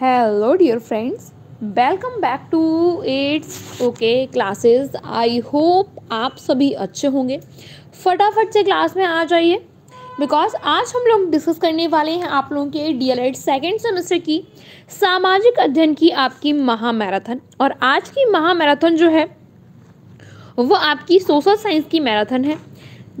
Hello dear friends welcome back to एट्स okay classes I hope आप सभी अच्छे होंगे फटाफट से क्लास में आ जाइए बिकॉज आज हम लोग डिस्कस करने वाले हैं आप लोगों के D L Ed second semester की सामाजिक अध्ययन की आपकी महामैराथन और आज की महामैराथन जो है वो आपकी सोशल साइंस की मैराथन है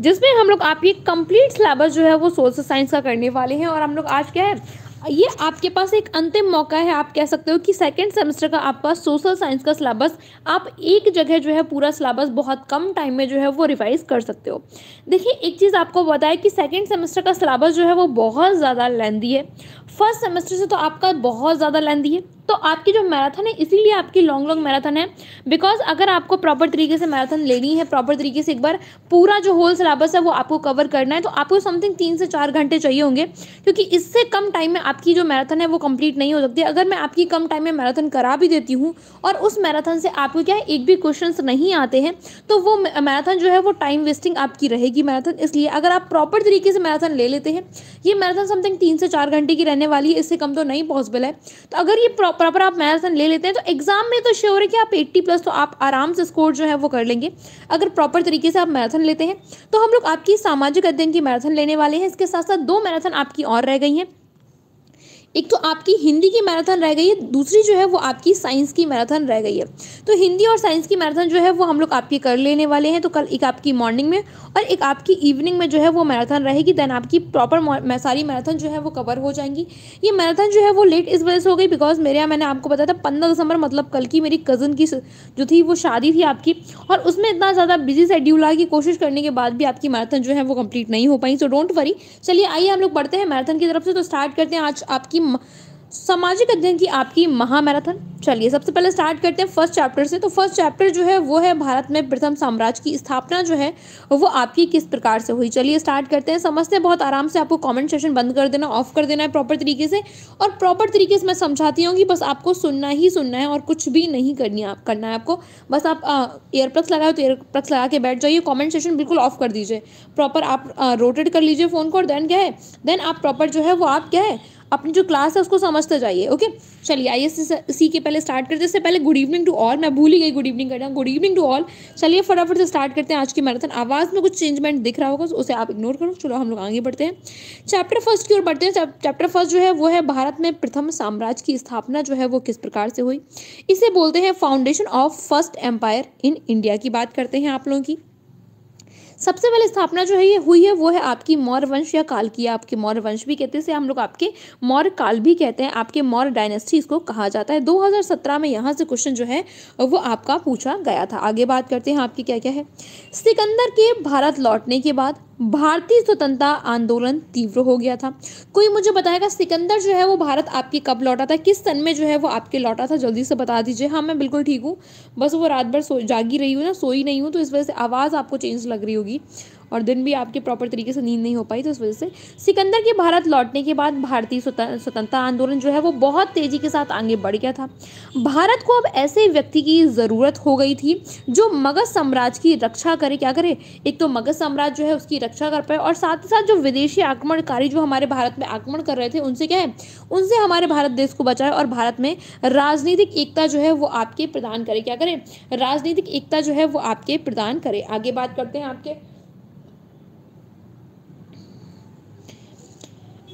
जिसमें हम लोग आपकी कंप्लीट सिलेबस जो है वो सोशल साइंस का करने वाले हैं और हम लोग आज क्या है ये आपके पास एक अंतिम मौका है आप कह सकते हो कि सेकेंड सेमेस्टर का आपका सोशल साइंस का सिलेबस आप एक जगह जो है पूरा सिलेबस बहुत कम टाइम में जो है वो रिवाइज कर सकते हो देखिए एक चीज़ आपको बताया कि सेकेंड सेमेस्टर का सिलेबस जो है वो बहुत ज़्यादा लेंदी है फर्स्ट सेमेस्टर से तो आपका बहुत ज़्यादा लेंदी है तो आपकी जो मैराथन है इसीलिए आपकी लॉन्ग लॉन्ग मैराथन है बिकॉज अगर आपको प्रॉपर तरीके से मैराथन लेनी है प्रॉपर तरीके से एक बार पूरा जो होल सिलेबस है वो आपको कवर करना है तो आपको समथिंग तीन से चार घंटे चाहिए होंगे क्योंकि इससे कम टाइम में आपकी जो मैराथन है वो कंप्लीट नहीं हो सकती अगर मैं आपकी कम टाइम में मैराथन करा भी देती हूँ और उस मैराथन से आपको क्या है एक भी क्वेश्चन नहीं आते हैं तो वो मैराथन जो है वो टाइम वेस्टिंग आपकी रहेगी मैराथन इसलिए अगर आप प्रॉपर तरीके से मैराथन ले लेते हैं ये मैराथन समथिंग तीन से चार घंटे की रहने वाली है इससे कम तो नहीं पॉसिबल है तो अगर ये प्रॉपर प्रॉपर आप मैराथन ले लेते हैं तो एग्जाम में तो श्योर है कि आप 80 प्लस तो आप आराम से स्कोर जो है वो कर लेंगे अगर प्रॉपर तरीके से आप मैराथन लेते हैं तो हम लोग आपकी सामाजिक अध्ययन की मैराथन लेने वाले हैं इसके साथ साथ दो मैराथन आपकी और रह गई हैं एक तो आपकी हिंदी की मैराथन रह गई है दूसरी जो है वो आपकी साइंस की मैराथन रह गई है तो हिंदी और साइंस की मैराथन जो है वो हम लोग आपकी कर लेने वाले हैं तो कल एक आपकी मॉर्निंग में और एक आपकी इवनिंग में जो है वो मैराथन रहेगी देन आपकी प्रॉपर सारी मैराथन जो है वो कवर हो जाएंगी ये मैराथन जो है वो लेट इस वजह से हो गई बिकॉज मेरे यहाँ मैंने आपको बताया था पंद्रह दिसंबर मतलब कल की मेरी कज़न की जो थी वो शादी थी आपकी और उसमें इतना ज़्यादा बिजी शेड्यूल आ की कोशिश करने के बाद भी आपकी मैराथन जो है वो कम्प्लीट नहीं हो पाई सो डोंट वरी चलिए आइए हम लोग पढ़ते हैं मैराथन की तरफ से तो स्टार्ट करते हैं आज आपकी सामाजिक अध्ययन की आपकी महामैराथन चलिए सबसे पहले स्टार्ट करते हैं फर्स्ट चैप्टर से तो फर्स्ट चैप्टर जो है वो है भारत में प्रथम साम्राज्य की स्थापना जो है वो आपकी किस प्रकार से हुई चलिए स्टार्ट करते हैं समझते हैं बहुत आराम से आपको कमेंट सेशन बंद कर देना ऑफ कर देना है प्रॉपर तरीके से और प्रॉपर तरीके से मैं समझाती हूँ कि बस आपको सुनना ही सुनना है और कुछ भी नहीं करनी आप करना है आपको बस आप एयरप्लग्स लगाए तो एयरप्लग्स लगा के बैठ जाइए कॉमेंट सेशन बिल्कुल ऑफ कर दीजिए प्रॉपर आप रोटेट कर लीजिए फ़ोन को और देन क्या है देन आप प्रॉपर जो है वो आप क्या है अपनी जो क्लास है उसको समझते जाइए ओके चलिए आइए सी के पहले स्टार्ट करते इससे पहले गुड इवनिंग टू ऑल मैं भूल ही गई गुड इवनिंग करना गुड इवनिंग टू ऑल चलिए फटाफट से स्टार्ट करते हैं आज की मैराथन आवाज़ में कुछ चेंजमेंट दिख रहा होगा उसे आप इग्नोर करो चलो हम लोग आगे बढ़ते हैं चैप्टर फर्स्ट की ओर बढ़ते हैं चैप्टर फर्स्ट जो है वो है भारत में प्रथम साम्राज्य की स्थापना जो है वो किस प्रकार से हुई इसे बोलते हैं foundation of first empire in India की बात करते हैं आप लोगों की सबसे पहले स्थापना जो है ये हुई है वो है आपकी मौर्य वंश या काल की आपके मौर्य वंश भी कहते हैं हम लोग आपके मौर्य काल भी कहते हैं आपके मौर्य डायनेस्टी इसको कहा जाता है 2017 में यहाँ से क्वेश्चन जो है वो आपका पूछा गया था आगे बात करते हैं आपकी क्या क्या है सिकंदर के भारत लौटने के बाद भारतीय स्वतंत्रता आंदोलन तीव्र हो गया था कोई मुझे बताएगा सिकंदर जो है वो भारत आपके कब लौटा था किस सन में जो है वो आपके लौटा था जल्दी से बता दीजिए हाँ मैं बिल्कुल ठीक हूँ बस वो रात भर सो जागी रही हूँ ना सोई नहीं हूँ तो इस वजह से आवाज़ आपको चेंज लग रही होगी और दिन भी आपके प्रॉपर तरीके से नींद नहीं हो पाई तो उस वजह से सिकंदर के भारत लौटने के बाद भारतीय स्वतंत्रता आंदोलन जो है वो बहुत तेज़ी के साथ आगे बढ़ गया था भारत को अब ऐसे व्यक्ति की ज़रूरत हो गई थी जो मगध साम्राज्य की रक्षा करे क्या करे एक तो मगध साम्राज्य जो है उसकी रक्षा कर पाए और साथ ही साथ जो विदेशी आक्रमणकारी जो हमारे भारत में आक्रमण कर रहे थे उनसे क्या है उनसे हमारे भारत देश को बचाए और भारत में राजनीतिक एकता जो है वो आपके प्रदान करे क्या करे राजनीतिक एकता जो है वो आपके प्रदान करे आगे बात करते हैं आपके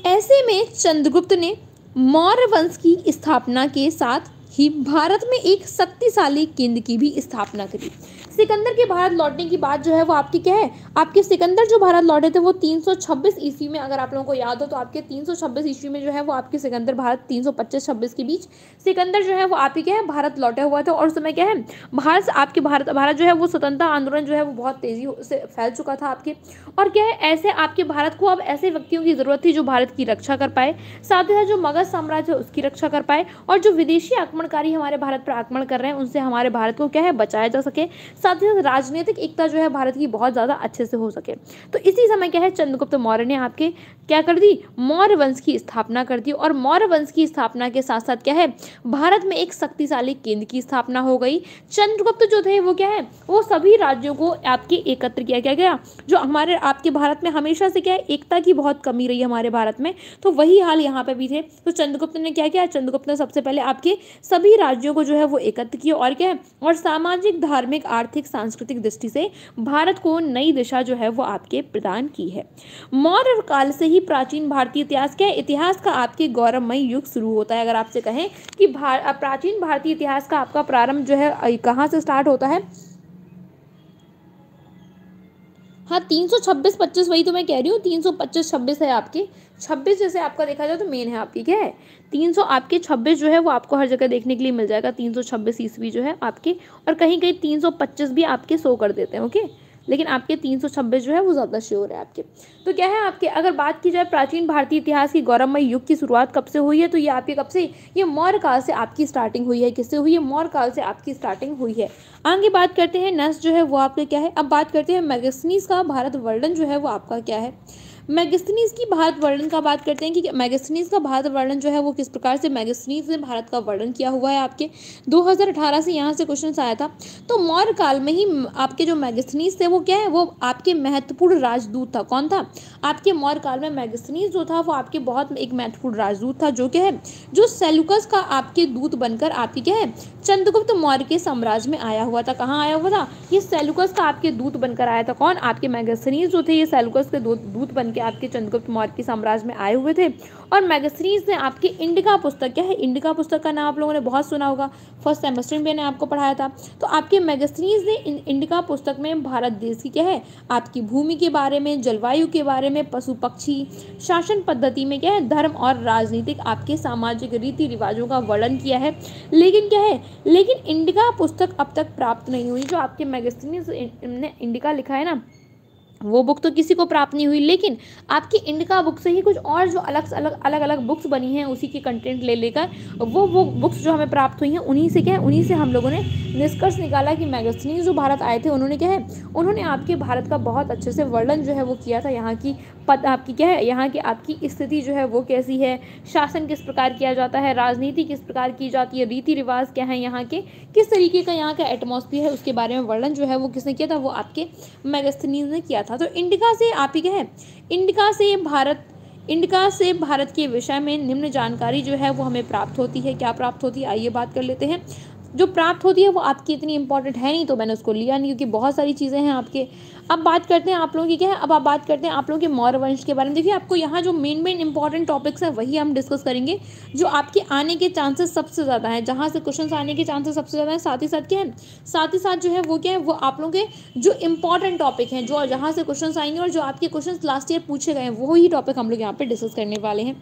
ऐसे में चंद्रगुप्त ने मौर्य वंश की स्थापना के साथ ही भारत में एक शक्तिशाली केंद्र की भी स्थापना करी सिकंदर के भारत लौटने की बात जो है वो आपकी क्या है आपके सिकंदर जो भारत लौटे थे वो 326 ईस्वी में अगर आप लोगों को याद हो तो आपके 326 ईस्वी में जो है वो आपके सिकंदर भारत 325 26 के बीच सिकंदर जो है वो आप क्या है भारत लौटे हुआ था और उस समय क्या है भारत आपके भारत भारत जो है वो स्वतंत्रता आंदोलन जो है वो बहुत तेजी से फैल चुका था आपके और क्या है ऐसे आपके भारत को अब ऐसे व्यक्तियों की ज़रूरत थी जो भारत की रक्षा कर पाए साथ ही साथ जो मगध साम्राज्य है उसकी रक्षा कर पाए और जो विदेशी आक्रमणकारी हमारे भारत पर आक्रमण कर रहे हैं उनसे हमारे भारत को क्या है बचाया जा सके साथ ही साथ राजनीतिक एकता जो है भारत की बहुत ज़्यादा अच्छे से हो सके तो इसी समय क्या है चंद्रगुप्त मौर्य ने आपके क्या कर दी मौर्य वंश की स्थापना कर दी और मौर्य वंश की स्थापना के साथ साथ क्या है भारत में एक शक्तिशाली केंद्र की स्थापना हो गई चंद्रगुप्त जो थे वो क्या है वो सभी राज्यों को आपके एकत्र किया गया गया जो हमारे आपके भारत में हमेशा से क्या है एकता की बहुत कमी रही हमारे भारत में तो वही हाल यहाँ पे भी थे तो चंद्रगुप्त ने क्या किया चंद्रगुप्त ने सबसे पहले आपके सभी राज्यों को जो है वो एकत्र किया और क्या है और सामाजिक धार्मिक आर्थिक आर्थिक सांस्कृतिक दृष्टि से भारत को नई दिशा जो है वो आपके प्रदान की है मौर्य काल से ही प्राचीन भारतीय इतिहास क्या इतिहास का आपके गौरवमय युग शुरू होता है अगर आपसे कहें कि भार, प्राचीन भारतीय इतिहास का आपका प्रारंभ जो है कहाँ से स्टार्ट होता है हाँ तीन सौ छब्बीस पच्चीस वही तो मैं कह रही हूँ तीन सौ पच्चीस छब्बीस है आपके छब्बीस जैसे आपका देखा जाए तो मेन है आपकी क्या है तीन सौ आपके छब्बीस जो है वो आपको हर जगह देखने के लिए मिल जाएगा तीन सौ छब्बीस ईस्वी जो है आपके और कहीं कहीं तीन सौ पच्चीस भी आपके शो कर देते हैं ओके लेकिन आपके तीन सौ छब्बीस जो है वो ज़्यादा श्योर है आपके तो क्या है आपके अगर बात की जाए प्राचीन भारतीय इतिहास की गौरवमय युग की शुरुआत कब से हुई है तो ये आपके कब से ये मौर्य काल से आपकी स्टार्टिंग हुई है किससे हुई है मौर्य काल से आपकी स्टार्टिंग हुई है आगे बात करते हैं नस जो है वो आपका क्या है अब बात करते हैं मैगसनीस का भारत वर्णन जो है वो आपका क्या है मैगस्थनीज की भारत वर्णन का बात करते हैं कि मैगस्थनीज का भारत वर्णन जो है वो किस प्रकार से मैगस्थनीज ने भारत का वर्णन किया हुआ है आपके 2018 से यहाँ से क्वेश्चन आया था तो मौर्य काल में ही आपके जो मैगस्थनीज थे वो क्या है वो आपके महत्वपूर्ण राजदूत था कौन था आपके मौर्य काल में मैगस्थनीज जो था वो आपके बहुत एक महत्वपूर्ण राजदूत था जो क्या है जो सेलुकस का आपके दूत बनकर आपके क्या है चंद्रगुप्त मौर्य के साम्राज्य में आया हुआ था कहाँ आया हुआ था ये सेलुकस का आपके दूत बनकर आया था कौन आपके मैगस्थनीज जो थे ये सेलुकस के दूत बनकर के आपके चंद्रगुप्त मौर्य के साम्राज्य में आए हुए थे और मैगसरीज ने आपकी इंडिका पुस्तक क्या है इंडिका पुस्तक का नाम आप लोगों ने बहुत सुना होगा फर्स्ट सेमेस्टर में मैंने आपको पढ़ाया था तो आपके मैगसरीज ने इंडिका पुस्तक में भारत देश की क्या है आपकी भूमि के बारे में जलवायु के बारे में पशु पक्षी शासन पद्धति में क्या है धर्म और राजनीतिक आपके सामाजिक रीति रिवाजों का वर्णन किया है लेकिन क्या है लेकिन इंडिका पुस्तक अब तक प्राप्त नहीं हुई जो आपके मैगजीन ने इंडिका लिखा है ना वो बुक तो किसी को प्राप्त नहीं हुई लेकिन आपकी इंडिका बुक से ही कुछ और जो अलग अलग अलग अलग बुक्स बनी हैं उसी के कंटेंट ले लेकर वो वो बुक्स जो हमें प्राप्त हुई हैं उन्हीं से क्या है उन्हीं से हम लोगों ने निष्कर्ष निकाला कि मैगजीन जो भारत आए थे उन्होंने क्या है उन्होंने आपके भारत का बहुत अच्छे से वर्णन जो है वो किया था यहाँ की पद आपकी क्या है यहाँ की आपकी स्थिति जो है वो कैसी है शासन किस प्रकार किया जाता है राजनीति किस प्रकार की जाती है रीति रिवाज क्या है यहाँ के किस तरीके का यहाँ का एटमोसफियर है उसके बारे में वर्णन जो है वो किसने किया था वो आपके मैगस्थनीज ने किया था तो इंडिका से आप ही क्या है इंडिका से भारत इंडिका से भारत के विषय में निम्न जानकारी जो है वो हमें प्राप्त होती है क्या प्राप्त होती है आइए बात कर लेते हैं जो प्राप्त होती है वो आपकी इतनी इंपॉर्टेंट है नहीं तो मैंने उसको लिया नहीं क्योंकि बहुत सारी चीज़ें हैं आपके अब बात करते हैं आप लोगों की क्या है अब आप बात करते हैं आप लोगों के मौर्य वंश के बारे में देखिए आपको यहाँ जो मेन मेन इंपॉर्टेंट टॉपिक्स हैं वही हम डिस्कस करेंगे जो आपके आने के चांसेस सबसे ज़्यादा हैं जहाँ से क्वेश्चन आने के चांसेस सबसे ज़्यादा हैं साथ ही साथ क्या है साथ ही साथ जो है वो क्या है वो आप लोगों के जो इंपॉर्टेंट टॉपिक हैं जो जहाँ से क्वेश्चन आएंगे और जो आपके क्वेश्चन लास्ट ईयर पूछे गए हैं ही टॉपिक हम लोग यहाँ पर डिस्कस करने वाले हैं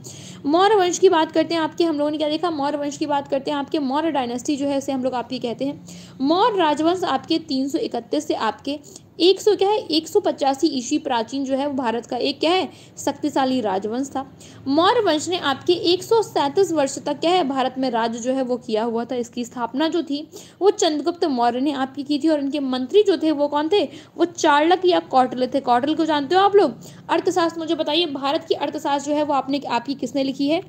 मौर्य वंश की बात करते हैं आपके हम लोगों ने क्या देखा मौर्य वंश की बात करते हैं आपके मौर्य डायनेस्टी जो है इसे हम लोग आपकी कहते हैं मौर्य राजवंश आपके तीन से आपके एक सौ क्या है एक सौ पचासी ईस्वी प्राचीन जो है वो भारत का एक क्या है शक्तिशाली राजवंश था मौर्य वंश ने आपके एक सौ सैंतीस वर्ष तक क्या है भारत में राज्य जो है वो किया हुआ था इसकी स्थापना जो थी वो चंद्रगुप्त मौर्य ने आपकी की थी और इनके मंत्री जो थे वो कौन थे वो चार्लक या कौटल थे कौटल को जानते हो आप लोग अर्थशास्त्र मुझे बताइए भारत की अर्थशास्त्र जो है वो आपने आपकी किसने लिखी है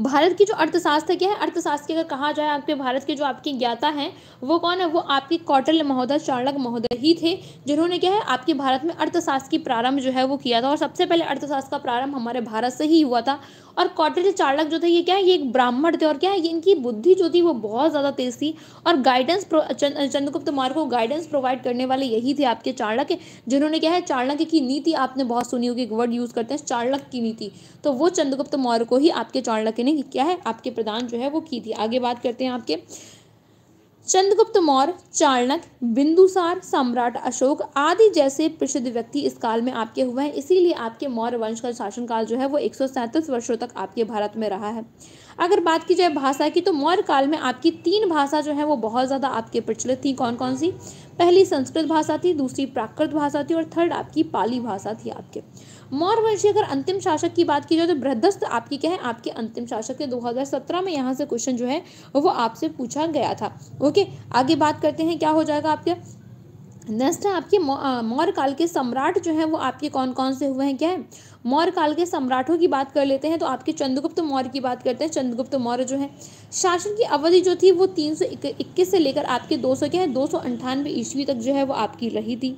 भारत की जो अर्थशास्त्र क्या है अर्थशास्त्र की अगर कहा जाए आपके भारत के जो आपके ज्ञाता हैं वो कौन है वो आपके कौटल्य महोदय चाणक महोदय ही थे जिन्होंने क्या है आपके भारत में अर्थशास्त्र की प्रारंभ जो है वो किया था और सबसे पहले अर्थशास्त्र का प्रारंभ हमारे भारत से ही हुआ था और कौटिल चाणक जो थे ये क्या ये एक ब्राह्मण थे और क्या है इनकी बुद्धि जो थी वो बहुत ज़्यादा तेज थी और गाइडेंस चंद्रगुप्त मौर्य को गाइडेंस प्रोवाइड करने वाले यही थे आपके चाणक्य जिन्होंने क्या है चाणक्य की नीति आपने बहुत सुनी होगी एक वर्ड यूज़ करते हैं चाणक की नीति तो वो चंद्रगुप्त मौर्य को ही आपके चाणक्य ने क्या है आपके प्रदान जो है वो की थी आगे बात करते हैं आपके चंद्रगुप्त मौर्य चाणक्य बिंदुसार सम्राट अशोक आदि जैसे प्रसिद्ध व्यक्ति इस काल में आपके हुए हैं इसीलिए आपके मौर्य वंश का शासनकाल जो है वो एक वर्षों तक आपके भारत में रहा है अगर बात की जाए भाषा की तो मौर्य काल में आपकी तीन भाषा जो है वो बहुत ज़्यादा आपके प्रचलित थी कौन कौन सी पहली संस्कृत भाषा थी दूसरी प्राकृत भाषा थी और थर्ड आपकी पाली भाषा थी आपके मौर्यवंशी अगर अंतिम शासक की बात की जाए तो बृहदस्त आपकी क्या है आपके अंतिम शासक के 2017 में यहाँ से क्वेश्चन जो है वो आपसे पूछा गया था ओके आगे बात करते हैं क्या हो जाएगा आपके नेक्स्ट है आपके मौर्य काल के सम्राट जो है वो आपके कौन कौन से हुए हैं क्या है मौर्य काल के सम्राटों की बात कर लेते हैं तो आपके चंद्रगुप्त मौर्य की बात करते हैं चंद्रगुप्त मौर्य जो है शासन की अवधि जो थी वो तीन सौ इक्कीस से लेकर आपके दो सौ क्या है दो सौ अंठानवे ईस्वी तक जो है वो आपकी रही थी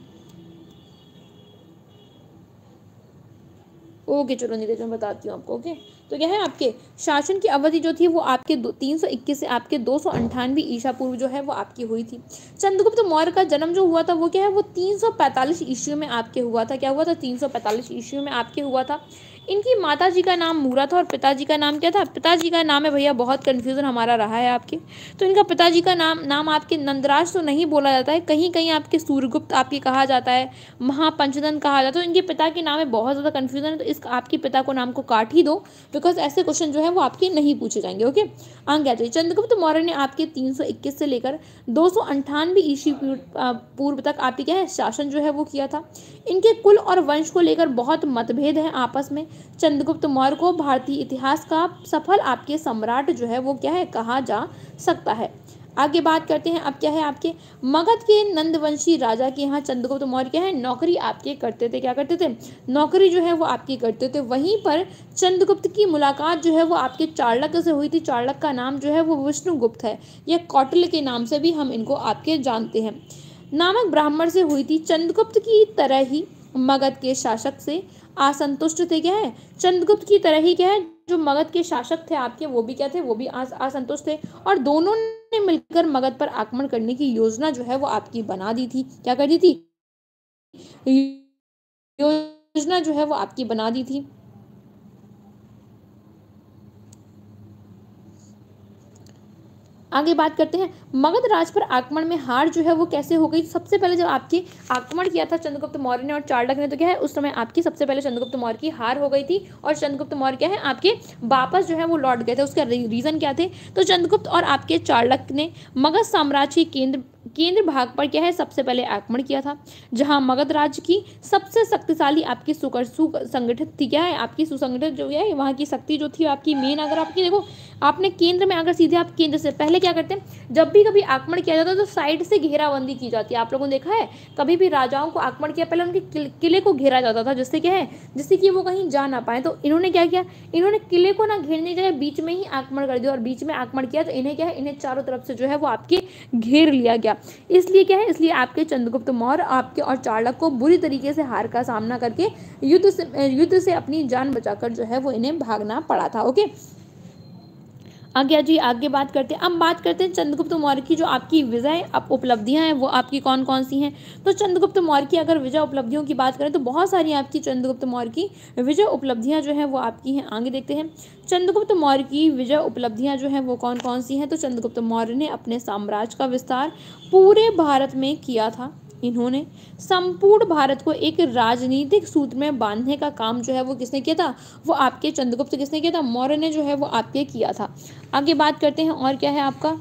ओके चलो नीरज मैं बताती हूँ आपको ओके तो क्या है आपके शासन की अवधि जो थी वो आपके दो तीन सौ इक्कीस से आपके दो सौ अंठानवे ईसा पूर्व जो है वो आपकी हुई थी चंद्रगुप्त मौर्य का जन्म जो हुआ था वो क्या है वो तीन सौ पैंतालीस ईस्वी में आपके हुआ था क्या हुआ था तीन सौ पैंतालीस ईस्वी में आपके हुआ था इनकी माता जी का नाम मूरा था और पिताजी का नाम क्या था पिताजी का नाम है भैया बहुत कन्फ्यूज़न हमारा रहा है आपके तो इनका पिताजी का नाम नाम आपके नंदराज तो नहीं बोला जाता है कहीं कहीं आपके सूर्यगुप्त आपके कहा जाता है महापंचदन कहा जाता है तो इनके पिता के नाम में बहुत ज़्यादा कन्फ्यूज़न है तो इस आपके पिता को नाम को काट ही दो बिकॉज ऐसे क्वेश्चन जो है वो आपके नहीं पूछे जाएंगे ओके आगे आ जाइए चंद्रगुप्त मौर्य ने आपके तीन सौ इक्कीस से लेकर दो सौ अंठानवे ईस्वी पूर्व तक आपके क्या है शासन जो है वो किया था इनके कुल और वंश को लेकर बहुत मतभेद है आपस में चंद्रगुप्त मौर्य को भारतीय इतिहास का सफल आपके सम्राट जो है वो क्या है कहा जा सकता है आगे बात करते हैं अब क्या है आपके मगध के नंदवंशी राजा के यहाँ चंद्रगुप्त मौर्य क्या है नौकरी आपके करते थे क्या करते थे नौकरी जो है वो आपकी करते थे वहीं पर चंद्रगुप्त की मुलाकात जो है वो आपके चार्लक से हुई थी चार्लक का नाम जो है वो विष्णुगुप्त है या कौटल के नाम से भी हम इनको आपके जानते हैं नामक ब्राह्मण से हुई थी चंद्रगुप्त की तरह ही मगध के शासक से असंतुष्ट थे क्या है चंद्रगुप्त की तरह ही क्या है जो मगध के शासक थे आपके वो भी क्या थे वो भी असंतुष्ट थे और दोनों ने मिलकर मगध पर आक्रमण करने की योजना जो है वो आपकी बना दी थी क्या कर दी थी योजना जो है वो आपकी बना दी थी आगे बात करते हैं मगध राज पर आक्रमण में हार जो है वो कैसे हो गई सबसे पहले जब आपकी आक्रमण किया था चंद्रगुप्त मौर्य ने और चार्डक ने तो क्या है उस समय आपकी सबसे पहले चंद्रगुप्त मौर्य की हार हो गई थी और चंद्रगुप्त मौर्य क्या है आपके वापस जो है वो लौट गए थे उसका रीज़न क्या थे तो चंद्रगुप्त और आपके चार्डक ने मगध साम्राज्य केंद्र केंद्र भाग पर क्या है सबसे पहले आक्रमण किया था जहां मगध राज्य की सबसे शक्तिशाली आपकी सुकर संगठित थी क्या है आपकी सुसंगठित जो है वहां की शक्ति जो थी आपकी मेन अगर आपकी देखो आपने केंद्र में अगर सीधे आप केंद्र से पहले क्या करते हैं जब भी कभी आक्रमण किया जाता है तो साइड से घेराबंदी की जाती है आप लोगों ने देखा है कभी भी राजाओं को आक्रमण किया पहले उनके किले को घेरा जाता था जिससे क्या है जिससे कि वो कहीं जा ना पाए तो इन्होंने क्या किया इन्होंने किले को ना घेरने के बीच में ही आक्रमण कर दिया और बीच में आक्रमण किया तो इन्हें क्या है इन्हें चारों तरफ से जो है वो आपके घेर लिया गया जाएगा इसलिए क्या है इसलिए आपके चंद्रगुप्त मौर्य आपके और चाणक को बुरी तरीके से हार का सामना करके युद्ध से युद्ध से अपनी जान बचाकर जो है वो इन्हें भागना पड़ा था ओके आगे जी आगे बात करते हैं अब बात करते हैं चंद्रगुप्त मौर्य की जो आपकी विजय आप उपलब्धियां हैं वो आपकी कौन कौन सी हैं तो चंद्रगुप्त मौर्य की अगर विजय उपलब्धियों की बात करें तो बहुत सारी आपकी चंद्रगुप्त मौर्य की विजय उपलब्धियां जो है वो आपकी हैं आगे देखते हैं चंद्रगुप्त मौर्य की विजय उपलब्धियां जो हैं वो कौन कौन सी हैं तो चंद्रगुप्त मौर्य ने अपने साम्राज्य का विस्तार पूरे भारत में किया था इन्होंने संपूर्ण भारत को एक राजनीतिक सूत्र में बांधने का काम जो है वो किसने किया था वो आपके चंद्रगुप्त किसने किया था मौर्य ने जो है वो आपके किया था आगे बात करते हैं और क्या है आपका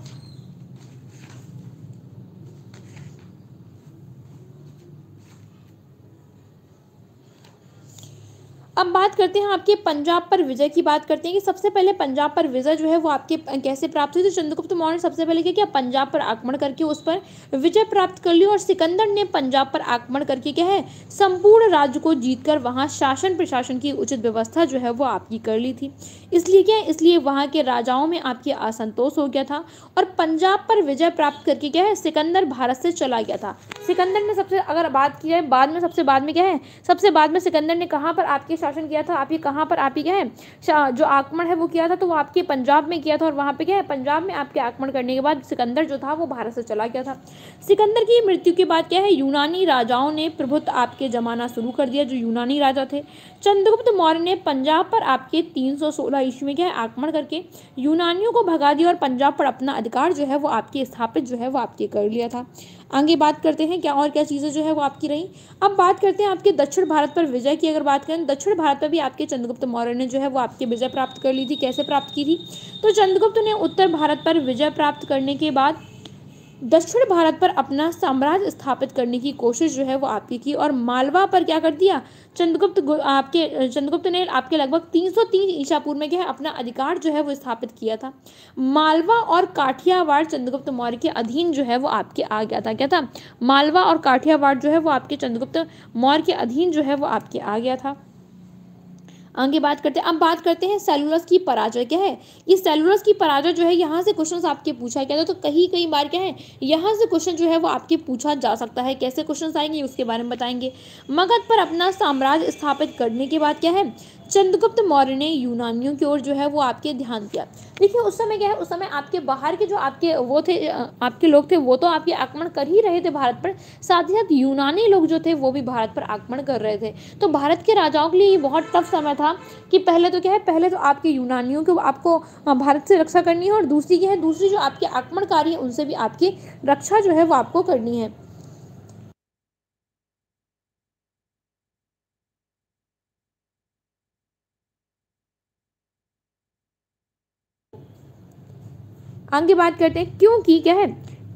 अब बात करते हैं आपके पंजाब पर विजय की बात करते हैं कि सबसे पहले पंजाब पर विजय जो है वो आपके कैसे प्राप्त हुई तो चंद्रगुप्त मौर्य ने सबसे पहले क्या किया पंजाब पर आक्रमण करके उस पर विजय प्राप्त कर ली और सिकंदर ने पंजाब पर आक्रमण करके क्या है संपूर्ण राज्य को जीतकर वहाँ शासन प्रशासन की उचित व्यवस्था जो है वो आपकी कर ली थी इसलिए क्या इसलिए वहाँ के राजाओं में आपके असंतोष हो गया था और पंजाब पर विजय प्राप्त करके क्या है सिकंदर भारत से चला गया था सिकंदर ने सबसे अगर बात की जाए बाद में सबसे बाद में क्या है सबसे बाद में सिकंदर ने कहाँ पर आपके शासन किया था आप ये कहाँ पर आप ही क्या है जो आक्रमण है वो किया था तो वो आपके पंजाब में किया था और वहाँ पे क्या है पंजाब में आपके आक्रमण करने के बाद सिकंदर जो था वो भारत से चला गया था सिकंदर की मृत्यु के बाद क्या है यूनानी राजाओं ने प्रभुत्व आपके जमाना शुरू कर दिया जो यूनानी राजा थे चंद्रगुप्त मौर्य ने पंजाब पर आपके तीन ईस्वी में क्या है आक्रमण करके यूनानियों को भगा दिया और पंजाब पर अपना अधिकार जो है वो आपके स्थापित जो है वो आपके कर लिया था आगे बात करते हैं क्या और क्या चीज़ें जो है वो आपकी रहीं अब बात करते हैं आपके दक्षिण भारत पर विजय की अगर बात करें दक्षिण भारत पर भी आपके चंद्रगुप्त मौर्य ने जो है वो आपकी विजय प्राप्त कर ली थी कैसे प्राप्त की थी तो चंद्रगुप्त ने उत्तर भारत पर विजय प्राप्त करने के बाद दक्षिण भारत पर अपना साम्राज्य स्थापित करने की कोशिश जो है वो आपकी की और मालवा पर क्या कर दिया चंद्रगुप्त आपके चंद्रगुप्त ने आपके लगभग 303 ईसा पूर्व में क्या है अपना अधिकार जो है वो स्थापित किया था मालवा और काठियावाड़ चंद्रगुप्त मौर्य के अधीन जो है वो आपके आ गया था क्या था मालवा और काठियावाड़ जो है वो आपके चंद्रगुप्त मौर्य के अधीन जो है वो आपके आ गया था आगे बात करते हैं अब बात करते हैं सेलुलस की पराजय क्या है ये सेलुलस की पराजय जो है यहाँ से क्वेश्चन आपके पूछा गया था तो कहीं कई बार क्या है यहाँ से क्वेश्चन जो है वो आपके पूछा जा सकता है कैसे क्वेश्चन आएंगे उसके बारे में बताएंगे मगध पर अपना साम्राज्य स्थापित करने के बाद क्या है चंद्रगुप्त मौर्य ने यूनानियों की ओर जो है वो आपके ध्यान दिया देखिए उस समय क्या है उस समय आपके बाहर के जो आपके वो थे आपके लोग थे वो तो आपके आक्रमण कर ही रहे थे भारत पर साथ ही साथ यूनानी लोग जो थे वो भी भारत पर आक्रमण कर रहे थे तो भारत के राजाओं के लिए ये बहुत टफ समय था कि पहले तो क्या है पहले तो आपके यूनानियों की आपको भारत से रक्षा करनी है और दूसरी क्या है दूसरी जो आपके आक्रमणकारी है उनसे भी आपकी रक्षा जो है वो आपको करनी है आगे बात करते हैं क्योंकि क्या है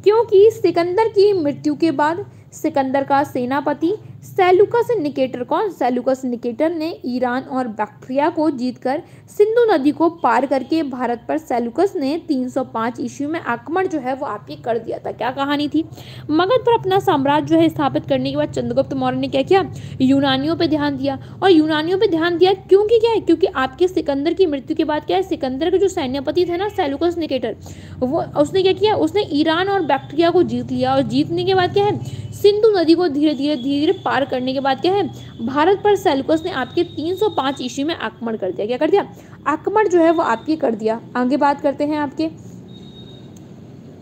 क्योंकि सिकंदर की मृत्यु के बाद सिकंदर का सेनापति सेलुकस निकेटर कौन सेलुकस निकेटर ने ईरान और बैक्ट्रिया को जीतकर सिंधु नदी को पार करके भारत पर सेलुकस ने 305 ईस्वी में आक्रमण जो है वो आपके कर दिया था क्या कहानी थी मगध पर अपना साम्राज्य जो है स्थापित करने के बाद चंद्रगुप्त मौर्य ने क्या किया यूनानियों पे ध्यान दिया और यूनानियों पर ध्यान दिया क्योंकि क्या है क्योंकि आपके सिकंदर की मृत्यु के बाद क्या है सिकंदर के जो सैन्यपति थे ना सेलुकस निकेटर वो उसने क्या किया उसने ईरान और बैक्ट्रिया को जीत लिया और जीतने के बाद क्या है सिंधु नदी को धीरे धीरे धीरे धीरे पार पार करने के बाद क्या है भारत पर सेल्कोस ने आपके 305 ईस्वी में आक्रमण कर दिया क्या कर दिया आक्रमण जो है वो आपके कर दिया आगे बात करते हैं आपके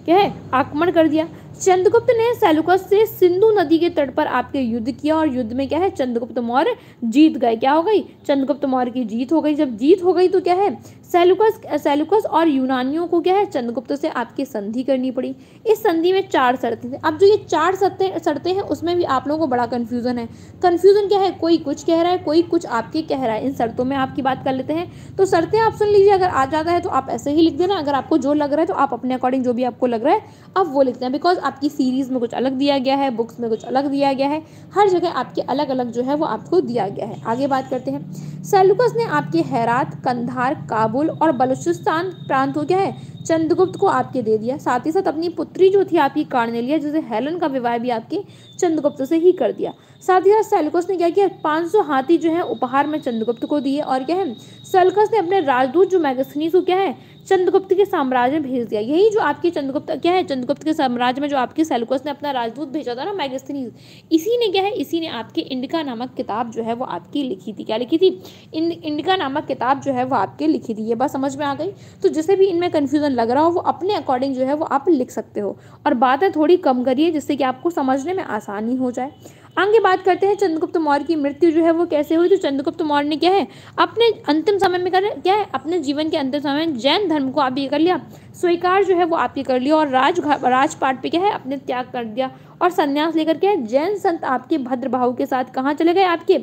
क्या है आक्रमण कर दिया चंद्रगुप्त ने सेलुकस से सिंधु नदी के तट पर आपके युद्ध किया और युद्ध में क्या है चंद्रगुप्त मौर्य जीत गए क्या हो गई चंद्रगुप्त मौर्य की जीत हो गई जब जीत हो गई तो क्या है सेलुकस सेलुकस और यूनानियों को क्या है चंद्रगुप्त से आपकी संधि करनी पड़ी इस संधि में चार शर्तें थी अब जो ये चार शर्तें शर्तें हैं उसमें भी आप लोगों को बड़ा कन्फ्यूज़न है कन्फ्यूज़न क्या है कोई कुछ कह रहा है कोई कुछ आपके कह रहा है इन शर्तों में आपकी बात कर लेते हैं तो शर्तें आप सुन लीजिए अगर आ जाता है तो आप ऐसे ही लिख देना अगर आपको जो लग रहा है तो आप अपने अकॉर्डिंग जो भी आपको लग रहा है आप वो लिखते हैं बिकॉज आपकी सीरीज़ में कुछ अलग दिया गया है बुक्स में कुछ अलग दिया गया है हर जगह आपके अलग अलग जो है वो आपको दिया गया है आगे बात करते हैं सेलुकस ने आपके हैरात कंधार काबुल काबुल और बलूचिस्तान प्रांत हो गया है चंद्रगुप्त को आपके दे दिया साथ ही साथ अपनी पुत्री जो थी आपकी ने लिया जिसे हेलन का विवाह भी आपके चंद्रगुप्त से ही कर दिया साथ ही साथ सेल्कस ने क्या किया सौ हाथी जो है उपहार में चंद्रगुप्त को दिए और क्या है सेल्कस ने अपने राजदूत जो मैगसनीस को क्या है चंद्रगुप्त के साम्राज्य में भेज दिया यही जो आपके चंद्रगुप्त क्या है चंद्रगुप्त के साम्राज्य में जो आपके सेलुकस ने अपना राजदूत भेजा था ना मैगस्थनीज इसी ने क्या है इसी ने आपके इंडिका नामक किताब जो है वो आपकी लिखी थी क्या लिखी थी इन इंडिका नामक किताब जो है वो आपके लिखी थी ये बात समझ में आ गई तो जिसे भी इनमें कन्फ्यूजन लग रहा हो वो अपने अकॉर्डिंग जो है वो आप लिख सकते हो और बातें थोड़ी कम करिए जिससे कि आपको समझने में आसानी हो जाए आगे बात करते हैं चंद्रगुप्त मौर्य की मृत्यु जो है वो कैसे हुई तो चंद्रगुप्त मौर्य ने क्या है अपने अंतिम समय में कर क्या है अपने जीवन के अंतिम समय में जैन धर्म को आप ये कर लिया स्वीकार जो है वो आपके कर लिया और राज राजपाट पे क्या है अपने त्याग कर दिया और संन्यास लेकर क्या है जैन संत आपके भाव के साथ कहाँ चले गए आपके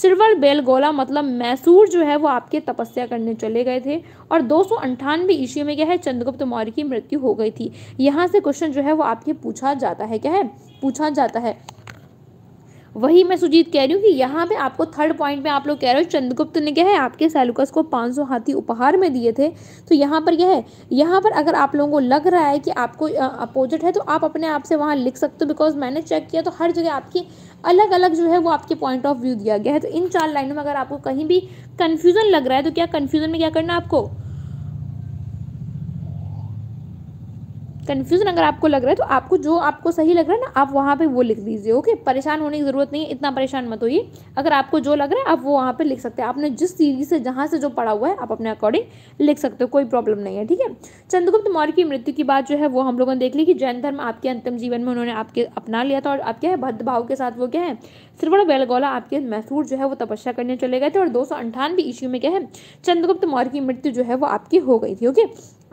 सिरवल बेलगोला मतलब मैसूर जो है वो आपके तपस्या करने चले गए थे और दो सौ अंठानवे ईस्वी में क्या है चंद्रगुप्त मौर्य की मृत्यु हो गई थी यहाँ से क्वेश्चन जो है वो आपके पूछा जाता है क्या है पूछा जाता है वही मैं सुजीत कह रही हूँ कि यहाँ पे आपको थर्ड पॉइंट में आप लोग कह रहे हो चंद्रगुप्त ने क्या है आपके सेलुकस को 500 हाथी उपहार में दिए थे तो यहाँ पर क्या है यहाँ पर अगर आप लोगों को लग रहा है कि आपको अपोजिट है तो आप अपने आप से वहाँ लिख सकते हो बिकॉज मैंने चेक किया तो हर जगह आपकी अलग अलग जो है वो आपके पॉइंट ऑफ व्यू दिया गया है तो इन चार लाइनों में अगर आपको कहीं भी कन्फ्यूज़न लग रहा है तो क्या कन्फ्यूज़न में क्या करना आपको कन्फ्यूज़न अगर आपको लग रहा है तो आपको जो आपको सही लग रहा है ना आप वहाँ पे वो लिख दीजिए ओके परेशान होने की ज़रूरत नहीं है इतना परेशान मत होइए अगर आपको जो लग रहा है आप वो वहाँ पे लिख सकते हैं आपने जिस सीरीज से जहाँ से जो पढ़ा हुआ है आप अपने अकॉर्डिंग लिख सकते हो कोई प्रॉब्लम नहीं है ठीक है चंद्रगुप्त मौर्य की मृत्यु की बात जो है वो हम लोगों ने देख ली कि जैन धर्म आपके अंतिम जीवन में उन्होंने आपके अपना लिया था और आप क्या है भद्दभाव के साथ वो क्या है श्रवण बैलगौला आपके मैसूर जो है वो तपस्या करने चले गए थे और दो सौ में क्या है चंद्रगुप्त मौर्य की मृत्यु जो है वो आपकी हो गई थी ओके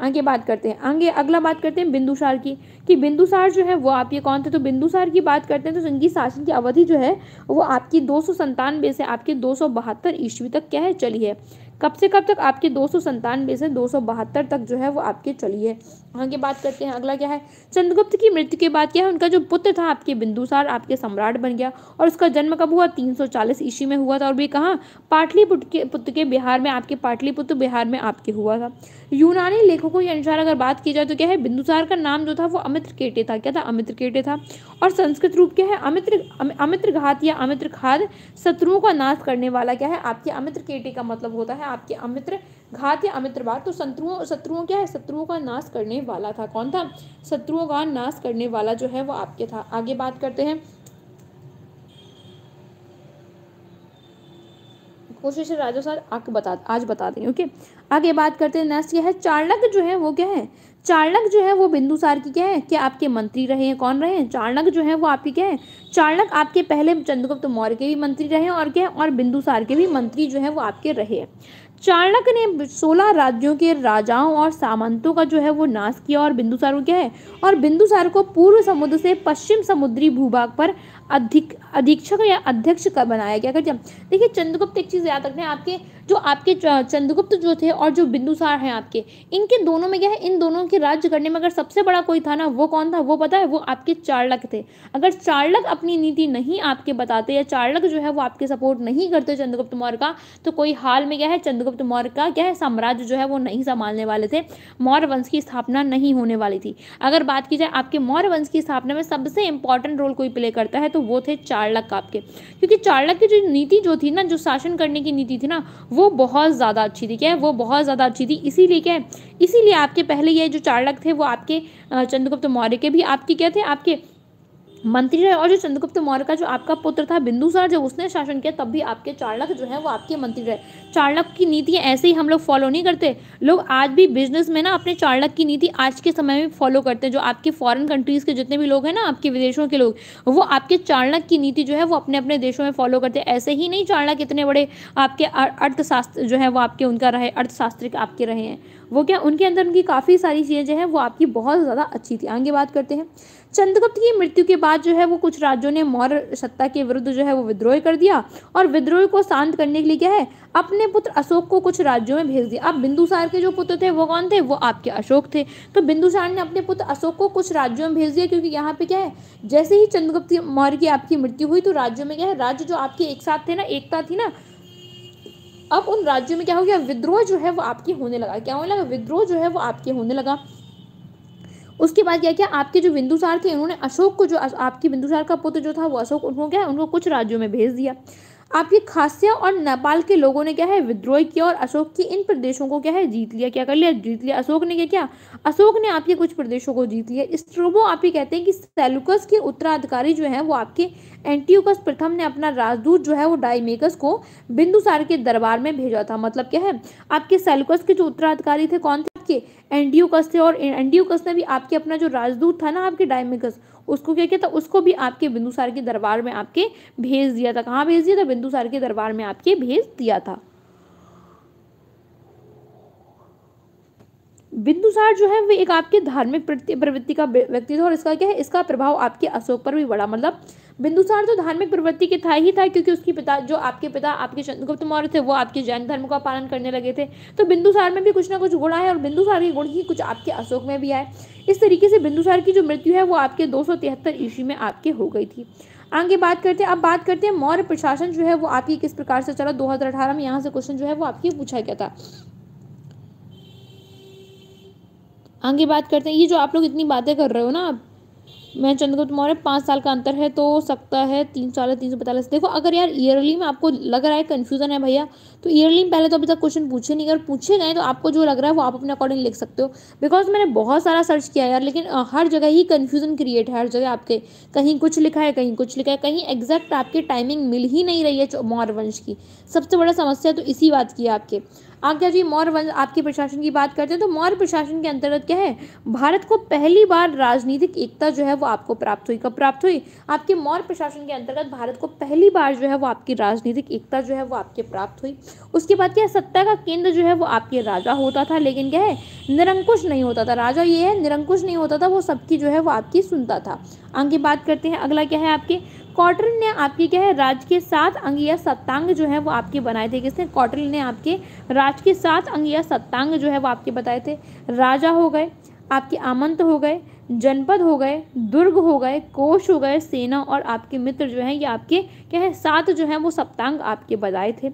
आगे बात करते हैं आगे अगला बात करते हैं बिंदुसार की कि बिंदुसार जो है वो आप ये कौन थे तो बिंदुसार की बात करते हैं तो इनकी शासन की अवधि जो है वो आपकी दो सौ से आपके दो सौ ईस्वी तक क्या है चली है कब से कब तक आपके दो सौ संतानवे से दो सौ बहत्तर तक जो है वो आपके चली है आगे बात करते हैं अगला क्या है चंद्रगुप्त की मृत्यु के बाद क्या है उनका जो पुत्र था आपके बिंदुसार आपके सम्राट बन गया और उसका जन्म कब हुआ चालीस ईस्वी में हुआ था और भी कहाँ पाटलिपुत्र के पुत्र के बिहार में आपके पाटलिपुत्र बिहार में आपके हुआ था यूनानी लेखकों के अनुसार अगर बात की जाए तो क्या है बिंदुसार का नाम जो था वो अमित्र केटे था क्या था अमित्र केटे था और संस्कृत रूप क्या है अमित्र अमित्र घात या अमित्र खाद शत्रुओं का नाश करने वाला क्या है आपके अमित्र केटे का मतलब होता है आपके अमित्र घात या अमित्र अमित्रवाद तो शत्रुओं शत्रुओं क्या है शत्रुओं का नाश करने वाला था कौन था शत्रुओं का नाश करने वाला जो है वो आपके था आगे बात करते हैं कोशिश है राजा सर आपको बता आज बता दें ओके आगे बात करते हैं नेक्स्ट क्या है चाणक जो है वो क्या है चाणक जो है वो बिंदुसार की क्या है कि आपके मंत्री रहे हैं कौन रहे हैं चाणक जो है वो आपकी क्या है चाणक आपके पहले चंद्रगुप्त मौर्य के भी मंत्री रहे हैं और क्या है और बिंदुसार के भी मंत्री जो है वो आपके रहे हैं चाणक्य ने 16 राज्यों के राजाओं और सामंतों का जो है वो नाश किया और बिंदुसार को क्या है और बिंदुसार को पूर्व समुद्र से पश्चिम समुद्री भूभाग पर अधिक अधीक्षक या अध्यक्ष का बनाया गया कर देखिए चंद्रगुप्त एक चीज़ याद रखना है आपके जो आपके चंद्रगुप्त जो थे और जो बिंदुसार हैं आपके इनके दोनों में क्या है इन दोनों के राज्य करने में अगर सबसे बड़ा कोई था ना वो कौन था वो पता है वो आपके चाणक थे अगर चाणक अपनी नीति नहीं आपके बताते या चाणक जो है वो आपके सपोर्ट नहीं करते चंद्रगुप्त मौर्य का तो कोई हाल में क्या है चंद्रगुप्त मौर्य का क्या है साम्राज्य जो है वो नहीं संभालने वाले थे मौर्य वंश की स्थापना नहीं होने वाली थी अगर बात की जाए आपके मौर्य वंश की स्थापना में सबसे इंपॉर्टेंट रोल कोई प्ले करता है तो वो थे चार्लक आपके क्योंकि चार्लक की जो नीति जो थी ना जो शासन करने की नीति थी ना वो बहुत ज़्यादा अच्छी थी क्या है वो बहुत ज़्यादा अच्छी थी इसीलिए क्या है इसीलिए आपके पहले ये जो चार्लक थे वो आपके चंद्रगुप्त मौर्य के भी आपके क्या थे आपके मंत्री रहे और जो चंद्रगुप्त मौर्य का जो आपका पुत्र था बिंदुसार जब उसने शासन किया तब भी आपके चाणक जो है वो आपके मंत्री रहे चाणक की नीति ऐसे ही हम लोग फॉलो नहीं करते लोग आज भी बिजनेस में ना अपने चाणक की नीति आज के समय में फॉलो करते हैं जो आपके फॉरेन कंट्रीज़ के जितने भी लोग हैं ना आपके विदेशों के लोग वो आपके चाणक्य की नीति जो है वो अपने अपने देशों में फॉलो करते हैं ऐसे ही नहीं चाणक इतने बड़े आपके अर्थशास्त्र जो है वो आपके उनका रहे अर्थशास्त्र आपके रहे हैं वो क्या उनके अंदर उनकी काफ़ी सारी चीज़ें जो है वो आपकी बहुत ज़्यादा अच्छी थी आगे बात करते हैं चंद्रगुप्त की मृत्यु के बाद जो है वो कुछ राज्यों ने मौर्य सत्ता के विरुद्ध जो है वो विद्रोह कर दिया और विद्रोह को शांत करने के लिए क्या है अपने पुत्र अशोक को कुछ राज्यों में भेज दिया अब बिंदुसार के जो पुत्र थे वो कौन थे वो आपके अशोक थे तो बिंदुसार ने अपने पुत्र अशोक को कुछ राज्यों में भेज दिया क्योंकि यहाँ पे क्या है जैसे ही चंद्रगुप्त मौर्य की आपकी मृत्यु हुई तो राज्यों में क्या है राज्य जो आपके एक साथ थे ना एकता थी ना अब उन राज्यों में क्या हो गया विद्रोह जो है वो आपके होने लगा क्या होने लगा विद्रोह जो है वो आपके होने लगा उसके बाद क्या किया आपके जो बिंदुसार थे उन्होंने अशोक को जो आपकी बिंदुसार का पुत्र जो था वो अशोक उनको क्या उनको कुछ राज्यों में भेज दिया आपकी खासिया और नेपाल के लोगों ने क्या है विद्रोह किया और अशोक की इन प्रदेशों को क्या है जीत लिया क्या कर लिया जीत लिया अशोक ने क्या किया अशोक ने आपके कुछ प्रदेशों को जीत लिया स्ट्रोबो आप ये कहते हैं कि सेलुकस के उत्तराधिकारी जो है वो आपके एंटीकस प्रथम ने अपना राजदूत जो है वो डाइमेकस को बिंदुसार के दरबार में भेजा था मतलब क्या है आपके सेलुकस के जो उत्तराधिकारी थे कौन थे आपके एंटीकस थे और एंडियोकस ने भी आपके अपना जो राजदूत था ना आपके डायमेकस उसको क्या किया था उसको भी आपके बिंदुसार के दरबार में आपके भेज दिया था कहाँ भेज दिया था बिंदुसार के दरबार में आपके भेज दिया था बिंदुसार जो है वे एक आपके धार्मिक प्रवृत्ति का व्यक्ति था और इसका क्या है इसका प्रभाव आपके अशोक पर भी बड़ा मतलब बिंदुसार तो धार्मिक प्रवृत्ति के था ही था क्योंकि उसके पिता जो आपके पिता आपके चंद्रगुप्त मौर्य थे वो आपके जैन धर्म का पालन करने लगे थे तो बिंदुसार में भी कुछ ना कुछ गुण आए और बिंदुसार के गुण ही कुछ आपके अशोक में भी आए इस तरीके से बिंदुसार की जो मृत्यु है वो आपके दो सौ ईस्वी में आपके हो गई थी आगे बात करते हैं अब बात करते हैं मौर्य प्रशासन जो है वो आपकी किस प्रकार से चला 2018 में यहाँ से क्वेश्चन जो है वो आपके पूछा गया था आगे बात करते हैं ये जो आप लोग इतनी बातें कर रहे हो ना मैं चंद्रगुप्त मौर्य पाँच साल का अंतर है तो सकता है तीन साल तीन सौ पैंतालीस देखो अगर यार ईयरली में आपको लग रहा है कन्फ्यूजन है भैया तो ईयरली में पहले तो अभी तक क्वेश्चन पूछे नहीं अगर पूछे गए तो आपको जो लग रहा है वो आप अपने अकॉर्डिंग लिख सकते हो बिकॉज मैंने बहुत सारा सर्च किया यार लेकिन हर जगह ही कन्फ्यूजन क्रिएट है हर जगह आपके कहीं कुछ लिखा है कहीं कुछ लिखा है कहीं एग्जैक्ट आपकी टाइमिंग मिल ही नहीं रही है मौर्य वंश की सबसे बड़ा समस्या तो इसी बात की है आपके आज्ञा जी मौर्य वंश आपके प्रशासन की बात करते हैं तो मौर्य प्रशासन के अंतर्गत क्या है भारत को पहली बार राजनीतिक एकता जो है वो आपको प्राप्त हुई कब प्राप्त हुई आपके मौर्य प्रशासन के अंतर्गत भारत को पहली बार जो है वो आपकी राजनीतिक एकता जो है वो आपके प्राप्त हुई उसके बाद क्या सत्ता का केंद्र जो है वो आपके राजा होता था लेकिन क्या है निरंकुश नहीं होता था राजा ये है निरंकुश नहीं होता था वो सबकी जो है वो आपकी सुनता था आगे बात करते हैं अगला क्या है आपके कॉटल ने आपके क्या है राज्य के सात अंग या सत्तांग जो है वो आपके बनाए थे किसने कॉटल ने आपके राज्य के सात अंग या सत्तांग जो है वो आपके बताए थे राजा हो गए आपके आमंत हो गए जनपद हो गए दुर्ग हो गए कोष हो गए सेना और आपके मित्र जो हैं ये आपके क्या है सात जो हैं वो सप्तांग आपके बताए थे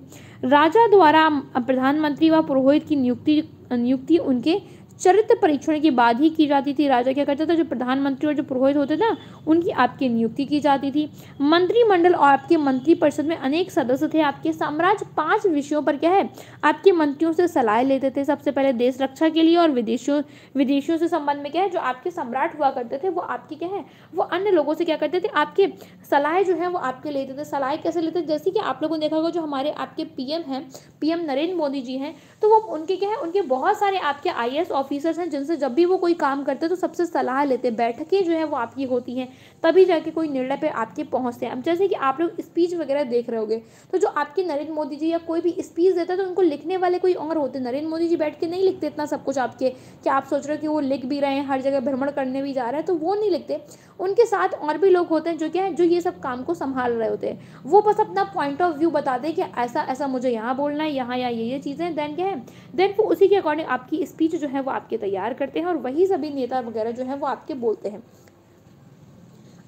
राजा द्वारा प्रधानमंत्री व पुरोहित की नियुक्ति नियुक्ति उनके चरित्र परीक्षण की बात ही की जाती थी राजा क्या करता था जो प्रधानमंत्री और जो पुरोहित होते थे उनकी आपकी नियुक्ति की जाती थी मंत्रिमंडल और आपके मंत्रिपरिषद में अनेक सदस्य थे आपके साम्राज्य पांच विषयों पर क्या है आपके मंत्रियों से सलाह लेते थे सबसे पहले देश रक्षा के लिए और विदेशियों विदेशियों से संबंध में क्या है जो आपके सम्राट हुआ करते थे वो आपके क्या है वो अन्य लोगों से क्या करते थे आपके सलाह जो है वो आपके लेते थे सलाह कैसे लेते थे जैसे कि आप लोगों ने देखा होगा जो हमारे आपके पीएम हैं पीएम नरेंद्र मोदी जी हैं तो वो उनके क्या है उनके बहुत सारे आपके आई ऑफिसर ऑफिसर्स हैं जिनसे जब भी वो कोई काम करते हैं तो सबसे सलाह लेते हैं बैठकें जो है वो आपकी होती हैं तभी जाके कोई निर्णय पे आपके पहुंचते हैं अब जैसे कि आप लोग स्पीच वगैरह देख रहे होगे तो जो आपके नरेंद्र मोदी जी या कोई भी स्पीच देता है तो उनको लिखने वाले कोई और होते नरेंद्र मोदी जी बैठ के नहीं लिखते इतना सब कुछ आपके कि आप सोच रहे हो कि वो लिख भी रहे हैं हर जगह भ्रमण करने भी जा रहे हैं तो वो नहीं लिखते उनके साथ और भी लोग होते हैं जो क्या है जो ये सब काम को संभाल रहे होते हैं वो बस अपना पॉइंट ऑफ व्यू बताते हैं कि ऐसा ऐसा मुझे यहाँ बोलना है यहाँ या ये ये चीज़ें देन क्या है देन वो उसी के अकॉर्डिंग आपकी स्पीच जो है वो आपके तैयार करते हैं और वही सभी नेता वगैरह जो है वो आपके बोलते हैं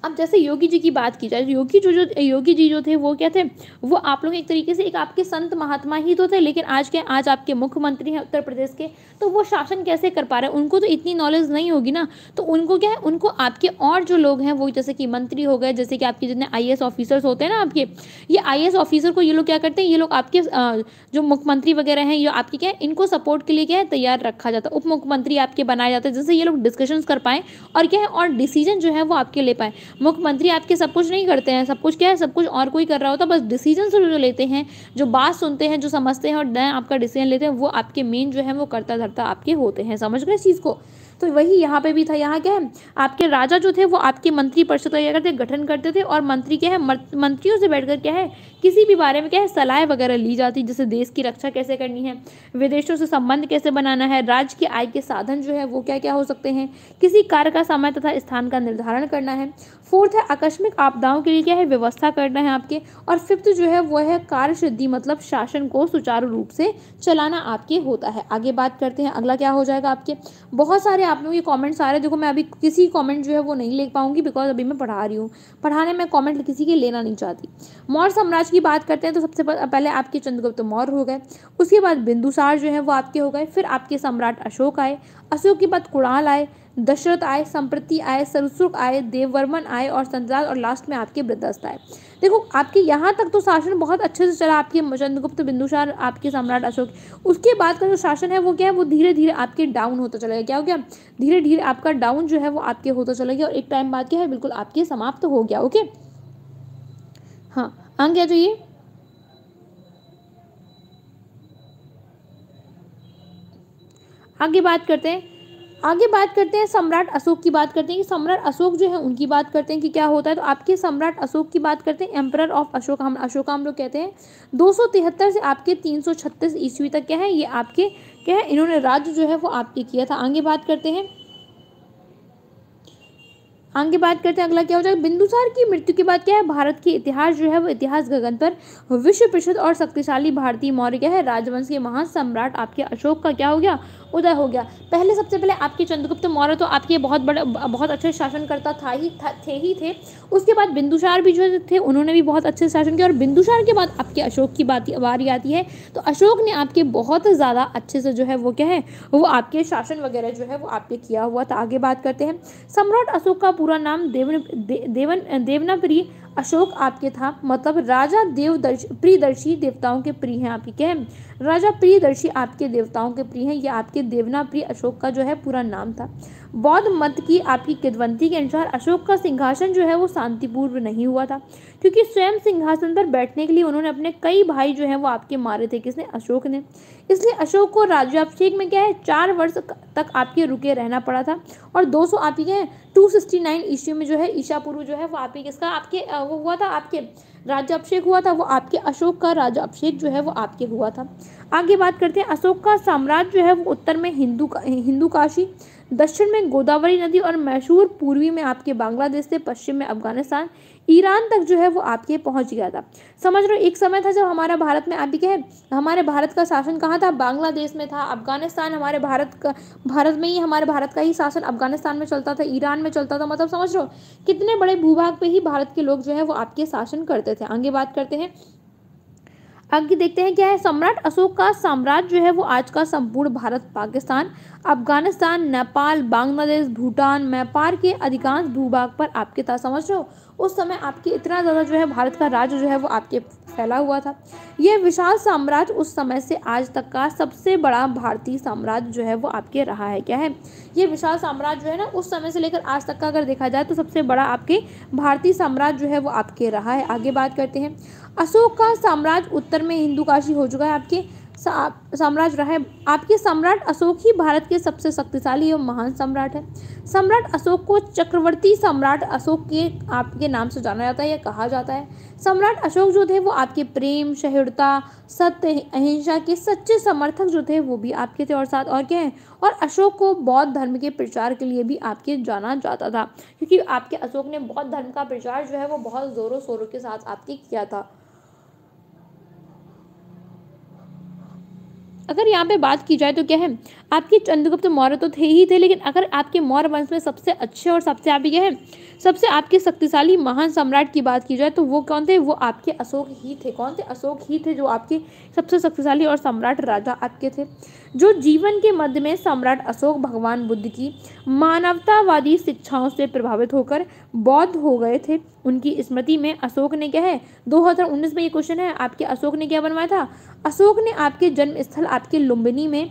अब जैसे योगी जी की बात की जाए तो योगी जो जो योगी जी जो थे वो क्या थे वो आप लोग एक तरीके से एक आपके संत महात्मा ही तो थे लेकिन आज के आज आपके मुख्यमंत्री हैं उत्तर प्रदेश के तो वो शासन कैसे कर पा रहे हैं उनको तो इतनी नॉलेज नहीं होगी ना तो उनको क्या है उनको आपके और जो लोग हैं वो जैसे कि मंत्री हो गए जैसे कि आपके जितने आई ऑफिसर्स होते हैं ना आपके ये आई ऑफिसर को ये लोग क्या करते हैं ये लोग आपके जो मुख्यमंत्री वगैरह हैं ये आपके क्या है इनको सपोर्ट के लिए क्या है तैयार रखा जाता है उप मुख्यमंत्री आपके बनाए जाते हैं जिससे ये लोग डिस्कशंस कर पाएँ और क्या है और डिसीजन जो है वो आपके ले पाएँ मुख्यमंत्री आपके सब कुछ नहीं करते हैं सब कुछ क्या है सब कुछ और कोई कर रहा होता है बस डिसीजन जो लेते हैं जो बात सुनते हैं जो समझते हैं और नया आपका डिसीजन लेते हैं वो आपके मेन जो है वो करता धरता आपके होते हैं समझ गए इस चीज़ को तो वही यहाँ पे भी था यहाँ क्या है आपके राजा जो थे वो आपके मंत्री परिषद का क्या करते गठन करते थे और मंत्री क्या है मंत्रियों से बैठकर क्या है किसी भी बारे में क्या है सलाह वगैरह ली जाती है जैसे देश की रक्षा कैसे करनी है विदेशों से संबंध कैसे बनाना है राज्य की आय के साधन जो है वो क्या क्या हो सकते हैं किसी कार्य का समय तथा स्थान का निर्धारण करना है फोर्थ है आकस्मिक आपदाओं के लिए क्या है व्यवस्था करना है आपके और फिफ्थ जो है वह है कार्यशुद्धि मतलब शासन को सुचारू रूप से चलाना आपके होता है आगे बात करते हैं अगला क्या हो जाएगा आपके बहुत सारे आप लोगों के कॉमेंट्स आ रहे हैं देखो मैं अभी किसी कॉमेंट जो है वो नहीं ले पाऊंगी बिकॉज अभी मैं पढ़ा रही हूँ पढ़ाने में कॉमेंट किसी के लेना नहीं चाहती मौर्य साम्राज्य महाराज की बात करते हैं तो सबसे पहले आपके चंद्रगुप्त मौर्य हो गए उसके बाद बिंदुसार जो है वो आपके हो गए फिर आपके सम्राट अशोक आए अशोक के बाद कुणाल आए दशरथ आए संप्रति आए सरसुख आए देववर्मन आए और संजाल और लास्ट में आपके वृद्धस्त आए देखो आपके यहाँ तक तो शासन बहुत अच्छे से चला आपके चंद्रगुप्त बिंदुसार आपके सम्राट अशोक उसके बाद का जो शासन है वो क्या है वो धीरे धीरे आपके डाउन होता चला गया क्या हो गया धीरे धीरे आपका डाउन जो है वो आपके होता चला गया और एक टाइम बाद क्या है बिल्कुल आपके समाप्त हो गया ओके हाँ अंक क्या चाहिए आगे बात करते हैं आगे बात करते हैं सम्राट अशोक की बात करते हैं कि सम्राट अशोक जो है उनकी बात करते हैं कि क्या होता है तो आपके सम्राट अशोक की बात करते हैं एम्पर ऑफ अशोक हम अशोक हम लोग कहते हैं दो से आपके तीन ईस्वी तक क्या है ये आपके क्या है इन्होंने राज्य जो है वो आपके किया था आगे बात करते हैं आगे बात करते हैं अगला क्या हो जाएगा बिंदुसार की मृत्यु के बाद क्या है भारत की इतिहास जो है वो इतिहास गगन पर विश्व प्रसिद्ध और शक्तिशाली भारतीय मौर्य है राजवंश के महान सम्राट आपके अशोक का क्या हो गया उदय हो गया पहले सबसे पहले आपके चंद्रगुप्त मौर्य तो आपके बहुत बड़े बहुत अच्छे शासनकर्ता था ही था, थे ही थे उसके बाद बिंदुसार भी जो थे उन्होंने भी बहुत अच्छे शासन किया और बिंदुसार के बाद आपके अशोक की बात बारी आती है तो अशोक ने आपके बहुत ज़्यादा अच्छे से जो है वो क्या है वो आपके शासन वगैरह जो है वो आपके किया हुआ था आगे बात करते हैं सम्राट अशोक का पूरा नाम देवन दे, देवन देवनाप्रिय अशोक आपके था मतलब राजा देवदर्श प्रियदर्शी देवताओं के प्रिय हैं आपके ठीक राजा प्रियदर्शी आपके देवताओं के प्रिय हैं यह आपके देवना प्रिय अशोक का जो है पूरा नाम था बौद्ध मत की आपकी किदवंती के अनुसार अशोक का सिंहासन जो है वो शांतिपूर्व नहीं हुआ था क्योंकि स्वयं सिंहासन पर बैठने के लिए उन्होंने अपने कई भाई जो है वो आपके मारे थे किसने अशोक ने इसलिए अशोक को राज्याभिषेक में क्या है चार वर्ष तक आपके रुके रहना पड़ा था और दो सौ आप है टू सिक्सटी नाइन ईस्वी में जो है ईशा पूर्व जो है वो आपके किसका आपके वो हुआ था आपके राज्याभिषेक हुआ था वो आपके अशोक का राज्याभिषेक जो है वो आपके हुआ था आगे बात करते हैं अशोक का साम्राज्य जो है वो उत्तर में हिंदू का हिंदू काशी दक्षिण में गोदावरी नदी और मैसूर पूर्वी में आपके बांग्लादेश से पश्चिम में अफगानिस्तान ईरान तक जो है वो आपके पहुंच गया था समझ लो एक समय था जब हमारा भारत में आप कहें हमारे भारत का शासन कहाँ था बांग्लादेश में था अफगानिस्तान हमारे भारत का भारत में ही हमारे भारत का ही शासन अफगानिस्तान में चलता था ईरान में चलता था मतलब समझ लो कितने बड़े भूभाग पे ही भारत के लोग जो है वो आपके शासन करते थे आगे बात करते हैं आगे देखते हैं क्या है सम्राट अशोक का साम्राज्य जो है वो आज का संपूर्ण भारत पाकिस्तान अफगानिस्तान नेपाल बांग्लादेश भूटान म्यापार के अधिकांश भूभाग पर आपके था समझ रहे हो उस समय आपके इतना ज़्यादा जो है भारत का राज्य जो है वो आपके फैला हुआ था यह विशाल साम्राज्य उस समय से आज तक का सबसे बड़ा भारतीय साम्राज्य जो है वो आपके रहा है क्या है ये विशाल साम्राज्य जो है ना उस समय से लेकर आज तक का अगर देखा जाए तो सबसे बड़ा आपके भारतीय साम्राज्य जो है वो आपके रहा है आगे बात करते हैं अशोक का साम्राज्य उत्तर में हिंदू काशी हो चुका है आपके साम्राज्य रहा है आपके सम्राट अशोक ही भारत के सबसे शक्तिशाली एवं महान सम्राट है सम्राट अशोक को चक्रवर्ती सम्राट अशोक के आपके नाम से जाना जाता है या कहा जाता है सम्राट अशोक जो थे वो आपके प्रेम शहरता सत्य अहिंसा के सच्चे समर्थक जो थे वो भी आपके थे और साथ और क्या है और अशोक को बौद्ध धर्म के प्रचार के लिए भी आपके जाना जाता था क्योंकि आपके अशोक ने बौद्ध धर्म का प्रचार जो है वो बहुत ज़ोरों शोरों के साथ आपके किया था अगर यहाँ पे बात की जाए तो क्या है आपके चंद्रगुप्त मौर्य तो थे ही थे लेकिन अगर आपके मौर्य वंश में सबसे अच्छे और सबसे आप यह है सबसे आपके शक्तिशाली महान सम्राट की बात की जाए तो वो कौन थे वो आपके अशोक ही थे कौन थे अशोक ही थे जो आपके सबसे शक्तिशाली और सम्राट राजा आपके थे जो जीवन के मध्य में सम्राट अशोक भगवान बुद्ध की मानवतावादी शिक्षाओं से प्रभावित होकर बौद्ध हो गए थे उनकी स्मृति में अशोक ने क्या है 2019 में ये क्वेश्चन है आपके अशोक ने क्या बनवाया था अशोक ने आपके जन्म स्थल आपके लुम्बिनी में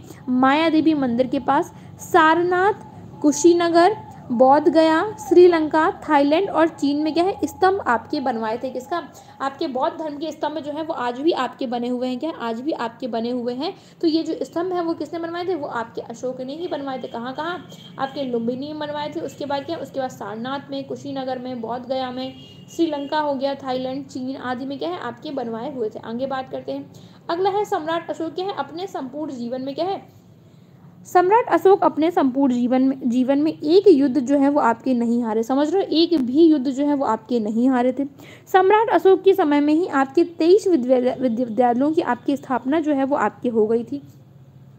माया देवी मंदिर के पास सारनाथ कुशीनगर बौद्ध गया श्रीलंका थाईलैंड और चीन में क्या है स्तंभ आपके बनवाए थे किसका आपके बौद्ध धर्म के स्तंभ जो है वो आज भी आपके बने हुए हैं क्या आज भी आपके बने हुए हैं तो ये जो स्तंभ है वो किसने बनवाए थे वो आपके अशोक ने ही बनवाए थे कहाँ कहाँ आपके लुम्बिनी में बनवाए थे उसके बाद क्या उसके बाद सारनाथ में कुशीनगर में बौद्ध गया में श्रीलंका हो गया थाईलैंड चीन आदि में क्या है आपके बनवाए हुए थे आगे बात करते हैं अगला है सम्राट अशोक क्या है अपने संपूर्ण जीवन में क्या है सम्राट अशोक अपने संपूर्ण जीवन में जीवन में एक युद्ध जो है वो आपके नहीं हारे समझ रहे हो एक भी युद्ध जो है वो आपके नहीं हारे थे सम्राट अशोक के समय में ही आपके तेईस विद्यालयों की आपकी स्थापना जो है वो आपके हो गई थी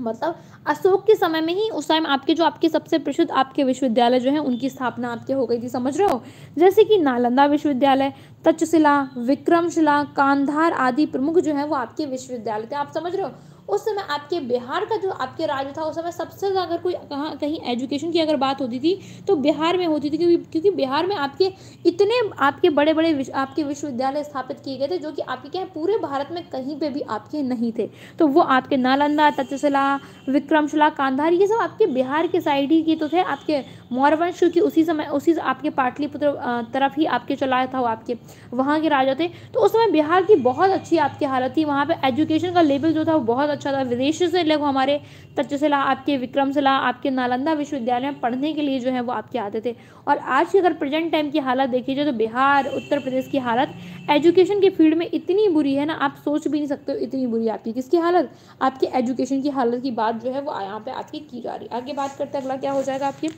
मतलब अशोक के समय में ही उस टाइम आपके जो आपके सबसे प्रसिद्ध आपके विश्वविद्यालय जो है उनकी स्थापना आपके हो गई थी समझ रहे हो जैसे कि नालंदा विश्वविद्यालय तक्षशिला विक्रमशिला कांधार आदि प्रमुख जो है वो आपके विश्वविद्यालय थे आप समझ रहे हो उस समय आपके बिहार का जो आपके राज्य था उस समय सबसे ज़्यादा अगर कोई कहाँ कहीं एजुकेशन की अगर बात होती थी तो बिहार में होती थी क्योंकि क्योंकि बिहार में आपके इतने आपके बड़े बड़े विश, आपके विश्वविद्यालय स्थापित किए गए थे जो कि आपके क्या पूरे भारत में कहीं पर भी आपके नहीं थे तो वो आपके नालंदा तक्षशिला विक्रमशिला कांधार ये सब आपके बिहार के साइड ही के तो थे आपके मौर्यवंश क्योंकि उसी समय उसी आपके पाटलिपुत्र तरफ ही आपके चलाया था वो आपके वहाँ के राजा थे तो उस समय बिहार की बहुत अच्छी आपकी हालत थी वहाँ पर एजुकेशन का लेवल जो था वो बहुत अच्छा था विदेशों से लोग हमारे तक्षशिला आपके विक्रमशिला आपके नालंदा विश्वविद्यालय में पढ़ने के लिए जो है वो आपके आते थे और आज की अगर प्रेजेंट टाइम की हालत देखी जाए तो बिहार उत्तर प्रदेश की हालत एजुकेशन के फील्ड में इतनी बुरी है ना आप सोच भी नहीं सकते हो इतनी बुरी आपकी किसकी हालत आपकी एजुकेशन की हालत की बात जो है वो यहाँ पर आपकी की जा रही है आगे बात करते अगला क्या हो जाएगा आपकी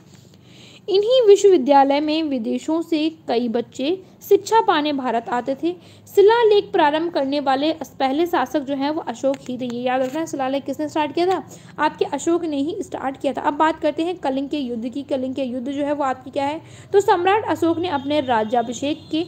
इन्हीं विश्वविद्यालय में विदेशों से कई बच्चे शिक्षा पाने भारत आते थे शिलालेख प्रारंभ करने वाले पहले शासक जो हैं वो अशोक ही थे ये याद रखना है शिलालेख किसने स्टार्ट किया था आपके अशोक ने ही स्टार्ट किया था अब बात करते हैं कलिंग के युद्ध की कलिंग के युद्ध जो है वो आपकी क्या है तो सम्राट अशोक ने अपने राज्याभिषेक के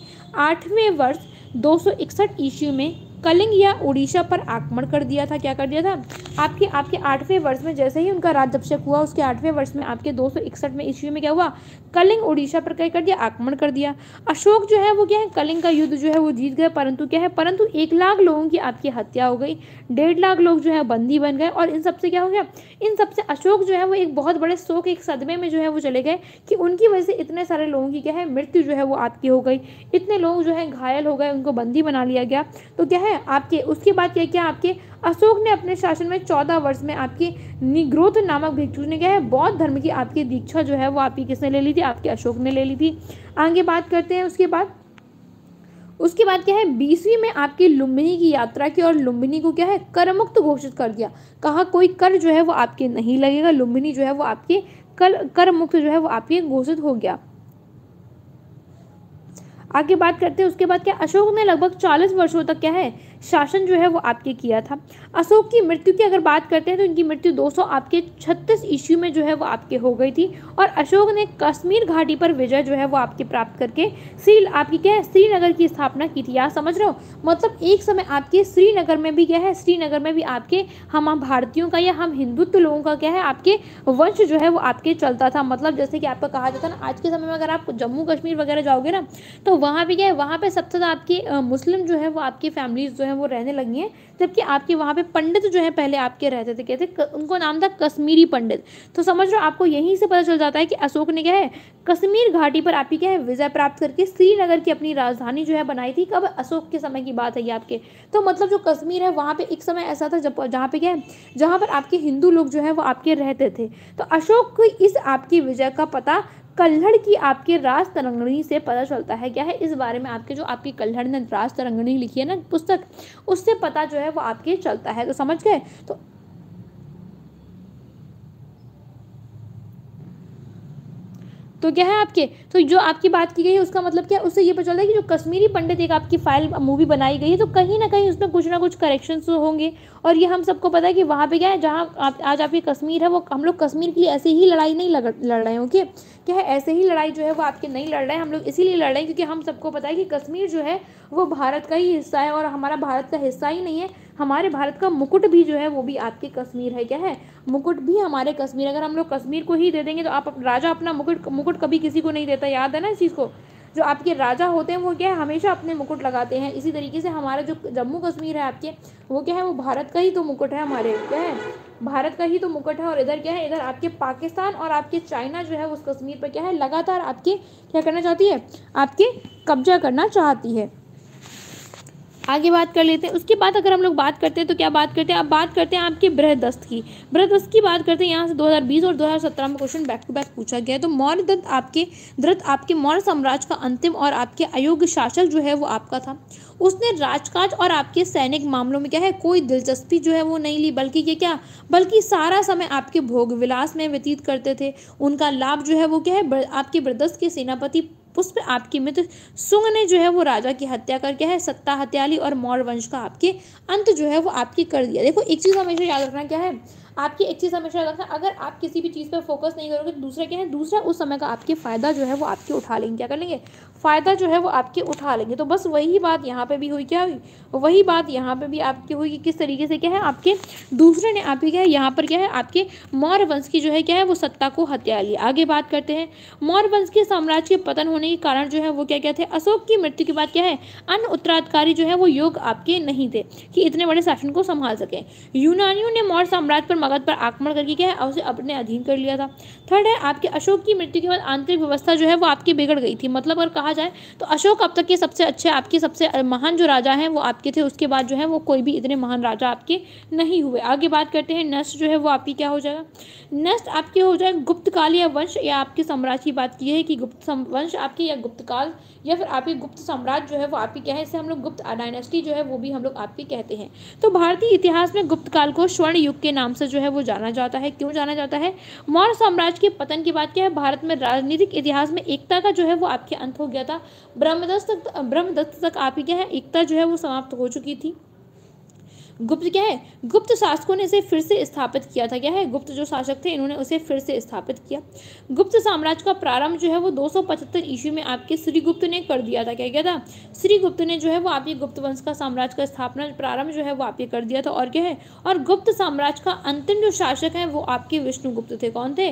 आठवें वर्ष दो ईस्वी में कलिंग या उड़ीसा पर आक्रमण कर दिया था क्या कर दिया था आपके आपके आठवें वर्ष में जैसे ही उनका राज्यभिषेक हुआ उसके आठवें वर्ष में आपके दो में ईस्वी में क्या हुआ कलिंग उड़ीसा पर क्या कर दिया आक्रमण कर दिया अशोक जो है वो क्या है कलिंग का युद्ध जो है वो जीत गए परंतु क्या है परंतु एक लाख लोगों की आपकी हत्या हो गई डेढ़ लाख लोग जो है बंदी बन गए और इन सबसे क्या हो गया इन सबसे अशोक जो है वो एक बहुत बड़े शोक एक सदमे में जो है वो चले गए कि उनकी वजह से इतने सारे लोगों की क्या है मृत्यु जो है वो आपकी हो गई इतने लोग जो है घायल हो गए उनको बंदी बना लिया गया तो क्या है है आपके उसके बाद क्या क्या आपके अशोक ने अपने शासन में चौदह वर्ष में आपके निग्रोथ नामक भिक्षु ने क्या है बौद्ध धर्म की आपकी दीक्षा जो है वो आपकी किसने ले ली थी आपके अशोक ने ले ली थी आगे बात करते हैं उसके बाद उसके बाद क्या है बीसवीं में आपकी लुम्बिनी की यात्रा की और लुम्बिनी को क्या है कर मुक्त घोषित कर दिया कहा कोई कर जो है वो आपके नहीं लगेगा लुम्बिनी जो है वो आपके कर कर मुक्त जो है वो आपके घोषित हो गया आगे बात करते हैं उसके बाद क्या अशोक ने लगभग चालीस वर्षों तक क्या है शासन जो है वो आपके किया था अशोक की मृत्यु की अगर बात करते हैं तो इनकी मृत्यु दो आपके छत्तीस ईस्वी में जो है वो आपके हो गई थी और अशोक ने कश्मीर घाटी पर विजय जो है वो आपके प्राप्त करके श्री आपकी क्या है श्रीनगर की स्थापना की थी आप समझ रहे हो मतलब एक समय आपके श्रीनगर में भी क्या है श्रीनगर में भी आपके हम भारतीयों का या हम हिंदुत्व लोगों का क्या है आपके वंश जो है वो आपके चलता था मतलब जैसे कि आपका कहा जाता है ना आज के समय में अगर आप जम्मू कश्मीर वगैरह जाओगे ना तो वहाँ भी क्या है वहाँ पर सबसे ज़्यादा आपकी मुस्लिम जो है वो आपकी फैमिलीज जो है वो रहने लगी हैं जबकि आपके वहाँ पे पंडित जो है पहले आपके रहते थे कहते उनको नाम था कश्मीरी पंडित तो समझ लो आपको यहीं से पता चल जाता है कि अशोक ने क्या है कश्मीर घाटी पर आपकी क्या है विजय प्राप्त करके श्रीनगर की अपनी राजधानी जो है बनाई थी कब अशोक के समय की बात है ये आपके तो मतलब जो कश्मीर है वहाँ पर एक समय ऐसा था जब जहाँ पे क्या है जहाँ पर आपके हिंदू लोग जो है वो आपके रहते थे तो अशोक इस आपकी विजय का पता कल्हड़ की आपके राज तरंगणी से पता चलता है क्या है इस बारे में आपके जो आपकी कल्हड़ ने राज तरंगणी लिखी है ना पुस्तक उससे पता जो है वो आपके चलता है तो समझ गए तो तो क्या है आपके तो जो आपकी बात की गई है उसका मतलब क्या है उससे ये पता चलता है कि जो कश्मीरी पंडित एक आपकी फाइल मूवी बनाई गई है तो कहीं ना कहीं उसमें कुछ ना कुछ करेक्शन तो होंगे और ये हम सबको पता है कि वहाँ पे क्या है जहाँ आप, आज आपकी कश्मीर है वो हम लोग कश्मीर के लिए ऐसे ही लड़ाई नहीं लड़ लड़ रहे हैं ओके क्या है ऐसे ही लड़ाई जो है वो आपके नहीं लड़ रहे हैं हम लोग इसीलिए लड़ रहे हैं क्योंकि हम सबको पता है कि कश्मीर जो है वो भारत का ही हिस्सा है और हमारा भारत का हिस्सा ही नहीं है हमारे भारत का मुकुट भी जो है वो भी आपके कश्मीर है क्या है मुकुट भी हमारे कश्मीर अगर हम लोग कश्मीर को ही दे देंगे तो आप राजा अपना मुकुट मुकुट कभी किसी को नहीं देता याद है ना इस चीज़ को जो आपके राजा होते हैं वो क्या है हमेशा अपने मुकुट लगाते हैं इसी तरीके से हमारा जो जम्मू कश्मीर है आपके वो क्या है वो भारत का ही तो मुकुट है हमारे क्या है भारत का ही तो मुकुट है और इधर क्या है इधर आपके पाकिस्तान और आपके चाइना जो है उस कश्मीर पर क्या है लगातार आपके क्या करना चाहती है आपके कब्जा करना चाहती है आगे बात कर लेते हैं उसके बाद अगर हम लोग बात करते हैं तो क्या बात करते हैं अब बात करते हैं आपके बृहदस्त की बृहदस्त की बात करते हैं यहाँ से 2020 और 2017 में क्वेश्चन बैक टू बैक पूछा गया है तो मौर्य दत्त आपके दृत आपके मौर्य साम्राज्य का अंतिम और आपके अयोग्य शासक जो है वो आपका था उसने राजकाज और आपके सैनिक मामलों में क्या है कोई दिलचस्पी जो है वो नहीं ली बल्कि ये क्या बल्कि सारा समय आपके भोग विलास में व्यतीत करते थे उनका लाभ जो है वो क्या है आपके बृहदस्त के सेनापति पुष्प आपकी मित्र सुंग ने जो है वो राजा की हत्या कर क्या है सत्ता हत्याली और मौर्य वंश का आपके अंत जो है वो आपकी कर दिया देखो एक चीज़ हमेशा याद रखना क्या है आपकी एक चीज़ हमेशा याद रखना अगर आप किसी भी चीज़ पर फोकस नहीं करोगे तो दूसरा क्या है दूसरा उस समय का आपके फ़ायदा जो है वो आपके उठा लेंगे क्या कर लेंगे फ़ायदा जो है वो आपके उठा लेंगे तो बस वही बात यहाँ पे भी हुई क्या हुई वही बात यहाँ पे भी आपकी हुई कि किस तरीके से क्या है आपके दूसरे ने ही क्या है यहाँ पर क्या है आपके मौर्य वंश की जो है क्या है वो सत्ता को हत्या ली आगे बात करते हैं मौर्य वंश के साम्राज्य के पतन होने के कारण जो है वो क्या क्या थे अशोक की मृत्यु के बाद क्या है अन्य उत्तराधिकारी जो है वो योग आपके नहीं थे कि इतने बड़े शासन को संभाल सकें यूनानियों ने मौर्य साम्राज्य पर मगध पर आक्रमण करके क्या है उसे अपने अधीन कर लिया था थर्ड है आपके अशोक की मृत्यु के बाद आंतरिक व्यवस्था जो है वो आपकी बिगड़ गई थी मतलब अगर कहा जाए तो अशोक अब तक के सबसे अच्छे आपके सबसे महान जो राजा हैं वो आपके थे उसके बाद जो है वो कोई भी इतने महान राजा आपके नहीं हुए आगे बात करते हैं नष्ट जो है वो आपकी क्या हो जाएगा नष्ट आपके हो जाएगा गुप्तकाल या वंश या आपके साम्राज्य की बात की है कि गुप्त वंश आपके या गुप्तकाल या फिर आपके गुप्त साम्राज्य जो है वो आपकी क्या है इसे हम लोग गुप्त डायनेस्टी जो है वो भी हम लोग आपकी कहते हैं तो भारतीय इतिहास में गुप्त काल को स्वर्ण युग के नाम से जो है वो जाना जाता है क्यों जाना जाता है मौर्य साम्राज्य के पतन की बात क्या है भारत में राजनीतिक इतिहास में एकता का जो है वो आपके अंत हो गया गया था ब्रह्मदत्त तक ब्रह्मदत्त तक आपकी क्या है एकता जो है वो समाप्त हो चुकी थी गुप्त क्या है गुप्त शासकों ने इसे फिर से स्थापित किया था क्या है गुप्त जो शासक थे इन्होंने उसे फिर से स्थापित किया गुप्त साम्राज्य का प्रारंभ जो है वो 275 ईस्वी में आपके श्रीगुप्त ने कर दिया था क्या क्या था श्रीगुप्त ने जो है वो आपके गुप्त वंश का साम्राज्य का स्थापना प्रारंभ जो है वो आपके कर दिया था और क्या है और गुप्त साम्राज्य का अंतिम जो शासक है वो आपके विष्णुगुप्त थे कौन थे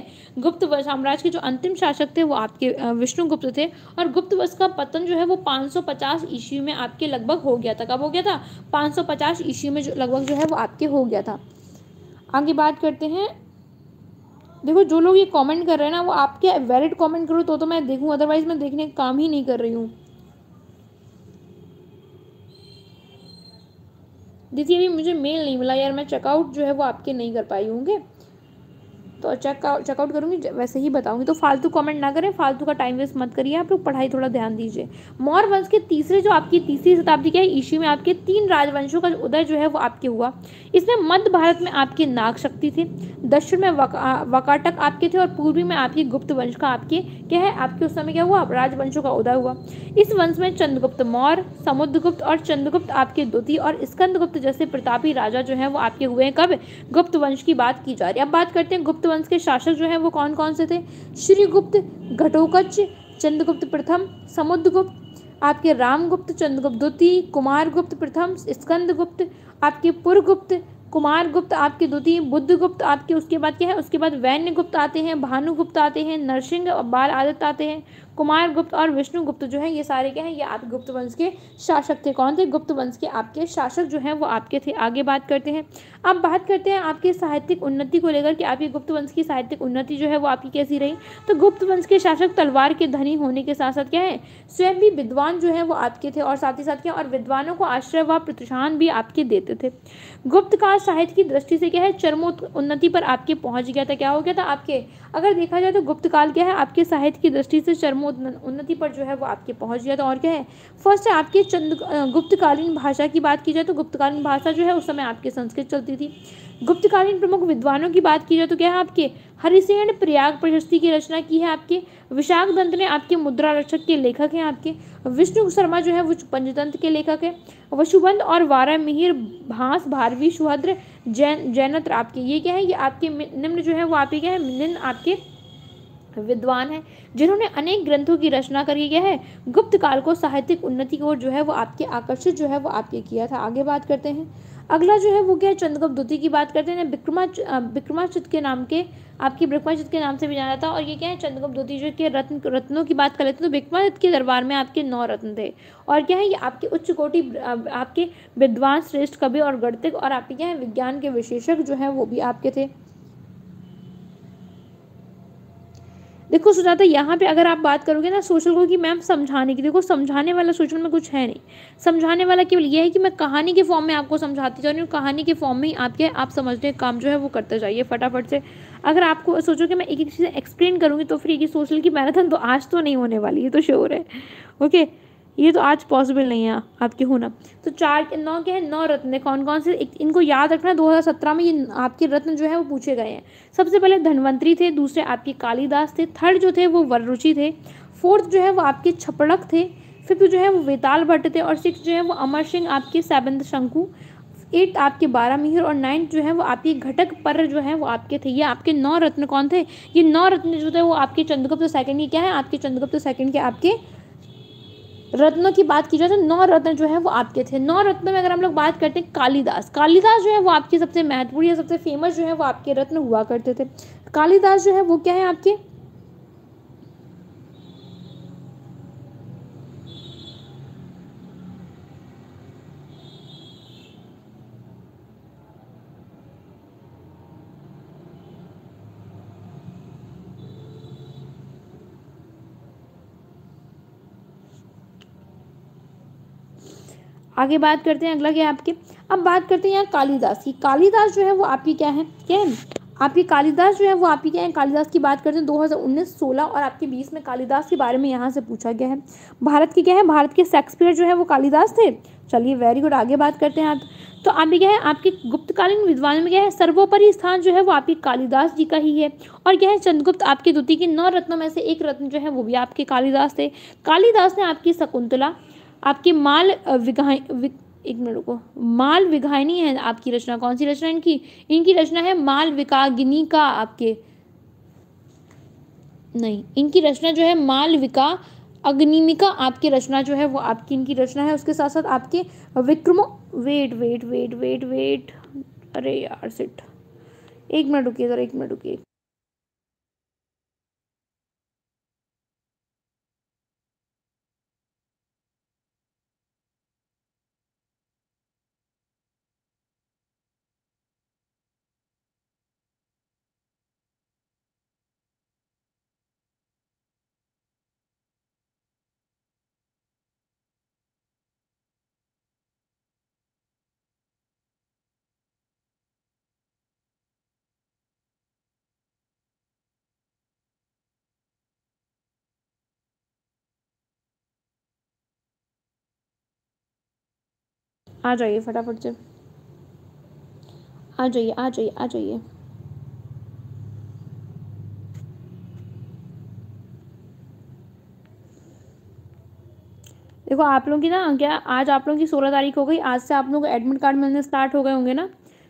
गुप्त साम्राज्य के जो अंतिम शासक थे वो आपके विष्णुगुप्त थे और गुप्त वंश का पतन जो है वो 550 ईस्वी में आपके लगभग हो गया था कब हो गया था 550 ईस्वी में जो लगभग जो है वो आपके हो गया था आगे बात करते हैं देखो जो लोग ये कमेंट कर रहे हैं ना वो आपके वैलिड कमेंट करो तो तो मैं देखूँ अदरवाइज मैं देखने का काम ही नहीं कर रही हूँ दीदी अभी मुझे मेल नहीं मिला यार मैं चेकआउट जो है वो आपके नहीं कर पाई होंगे तो चेकआउट चेकआउट करूँगी वैसे ही बताऊँगी तो फालतू कमेंट ना करें फालतू का टाइम वेस्ट मत करिए आप लोग पढ़ाई थोड़ा ध्यान दीजिए मौर्य वंश के तीसरे जो आपकी तीसरी शताब्दी के ईस्वी में आपके तीन राजवंशों का उदय जो है वो आपके हुआ इसमें मध्य भारत में आपके नाग शक्ति थे दक्षिण में वकाटक आपके थे और पूर्वी में आपके गुप्त वंश का आपके क्या है आपके उस समय क्या हुआ राजवंशों का उदय हुआ इस वंश में चंद्रगुप्त मौर्य समुद्रगुप्त और चंद्रगुप्त आपके द्वितीय और स्कंदगुप्त जैसे प्रतापी राजा जो है वो आपके हुए हैं कब गुप्त वंश की बात की जा रही है अब बात करते हैं गुप्त वंश के शासक जो हैं वो कौन कौन से थे श्रीगुप्त घटोकच चंद्रगुप्त प्रथम समुद्रगुप्त आपके रामगुप्त चंद्रगुप्त द्वितीय कुमारगुप्त प्रथम स्कंदगुप्त आपके पुरगुप्त कुमारगुप्त आपके द्वितीय बुद्धगुप्त आपके उसके बाद क्या है उसके बाद वैन्यगुप्त आते हैं भानुगुप्त आते हैं नरसिंह बाल आदित्य आते हैं कुमार गुप्त और विष्णु गुप्त जो है ये सारे क्या हैं ये आप गुप्त वंश के शासक थे कौन थे गुप्त वंश के आपके शासक जो हैं वो आपके थे आगे बात करते हैं अब बात करते हैं आपके साहित्यिक उन्नति को लेकर कि आपकी गुप्त वंश की साहित्यिक उन्नति जो है वो आपकी कैसी रही तो गुप्त वंश के शासक तलवार के धनी होने के साथ साथ क्या है स्वयं भी विद्वान जो है वो आपके थे और साथ ही साथ क्या और विद्वानों को आश्रय व प्रोत्साहन भी आपके देते थे गुप्त का साहित्य की दृष्टि से क्या है उन्नति पर आपके पहुंच गया था क्या हो गया था आपके अगर देखा जाए तो गुप्त काल क्या है आपके साहित्य की दृष्टि से चरमो उन्नति पर जो है वो आपके पहुंच गया था तो और क्या है फर्स्ट है आपकी चंद गुप्तकालीन भाषा की बात की जाए तो गुप्तकालीन भाषा जो है उस समय आपके संस्कृत चलती थी गुप्तकालीन प्रमुख विद्वानों की बात की जाए तो क्या है आपके हरिसेन प्रयाग प्रशस्ति की रचना की है आपके विशाख दंत ने आपके मुद्रा रक्षक के लेखक हैं आपके विष्णु शर्मा जो है वो पंचतंत्र के लेखक हैं वशुबंध और वारा मिहिर भास भारवी सुहद्र जैन जैनत्र आपके ये क्या है ये आपके निम्न जो है वो आपके क्या है निम्न आपके विद्वान हैं जिन्होंने अनेक ग्रंथों की रचना करी है, है गुप्त काल को साहित्यिक उन्नति की ओर जो है वो आपके आकर्षित जो है वो आपके किया था आगे बात करते हैं अगला जो है वो क्या है चंद्रगुप्त द्वितीय की बात करते हैं विक्रमा विक्रमाचित के नाम के आपकी विक्रमाचित के नाम से भी जाना था और ये क्या है चंद्रगुप्त द्वितीय जो के रत्न रत्नों की बात कर लेते हैं तो विक्रमाचित के दरबार में आपके नौ रत्न थे और क्या है ये आपके उच्च कोटि आपके विद्वान श्रेष्ठ कवि और गणतिक और आपके क्या है विज्ञान के विशेषक जो है वो भी आपके थे देखो सुजाता यहाँ पे अगर आप बात करोगे ना सोशल को कि मैम समझाने की देखो समझाने वाला सोशल में कुछ है नहीं समझाने वाला केवल ये है कि मैं कहानी के फॉर्म में आपको समझाती जा रही हूँ कहानी के फॉर्म में ही आपके आप समझने का काम जो है वो करते जाइए फटाफट से अगर आपको सोचो कि मैं एक एक चीज़ एक्सप्लेन करूँगी तो फिर ये सोशल की मैराथन तो आज तो नहीं होने वाली ये तो श्योर है ओके ये तो आज पॉसिबल नहीं है आपके होना तो चार नौ के हैं नौ रत्न कौन कौन से इनको याद रखना 2017 में ये आपके रत्न जो है वो पूछे गए हैं सबसे पहले धनवंतरी थे दूसरे आपके कालिदास थे थर्ड जो थे वो वररुचि थे फोर्थ जो है वो आपके छपड़क थे फिफ्थ जो है वो वेताल भट्ट थे और सिक्स जो है वो अमर सिंह आपके सेवंत शंकु एट आपके बारह मिहिर और नाइन्थ जो है वो आपके घटक पर जो है वो आपके थे ये आपके नौ रत्न कौन थे ये नौ रत्न जो थे वो आपके चंद्रगुप्त सेकंड के क्या है आपके चंद्रगुप्त सेकंड के आपके रत्नों की बात की जाए तो नौ रत्न जो है वो आपके थे नौ रत्न में अगर हम लोग बात करते हैं कालिदास कालिदास जो है वो आपके सबसे महत्वपूर्ण या सबसे फेमस जो है वो आपके रत्न हुआ करते थे कालिदास जो है वो क्या है आपके आगे बात करते हैं अगला क्या है आपके अब बात करते हैं यहाँ कालिदास की कालीदास जो है वो आपकी क्या है क्या है आपकी कालिदास जो है वो आपकी क्या है कालिदास की बात करते हैं 2019 16 और आपके 20 में कालिदास के बारे में यहाँ से पूछा गया है भारत के क्या है भारत के शेक्सपियर जो है वो कालिदास थे चलिए वेरी गुड आगे बात करते हैं आप तो आप क्या है आपके गुप्तकालीन विद्वान में क्या है सर्वोपरि स्थान जो है वो आपके कालिदास जी का ही है और क्या है चंद्रगुप्त आपके द्वितीय के नौ रत्नों में से एक रत्न जो है वो भी आपके कालिदास थे कालिदास ने आपकी शकुंतला आपकी माल विघाय एक मिनट रुको माल विघायनी है आपकी रचना कौन सी रचना इनकी इनकी रचना है माल विकागिनी का आपके नहीं इनकी रचना जो है माल विका अग्निमिका आपकी रचना जो है वो आपकी इनकी रचना है उसके साथ साथ आपके विक्रमो wait wait wait wait wait अरे यार सिट एक मिनट रुकिए ज़रा एक मिनट रुकिए आ जाइए फटाफट से आ जाइए आ जाइए आ जाइए देखो आप लोगों की ना क्या आज आप लोगों की सोलह तारीख हो गई आज से आप लोगों को एडमिट कार्ड मिलने स्टार्ट हो गए होंगे ना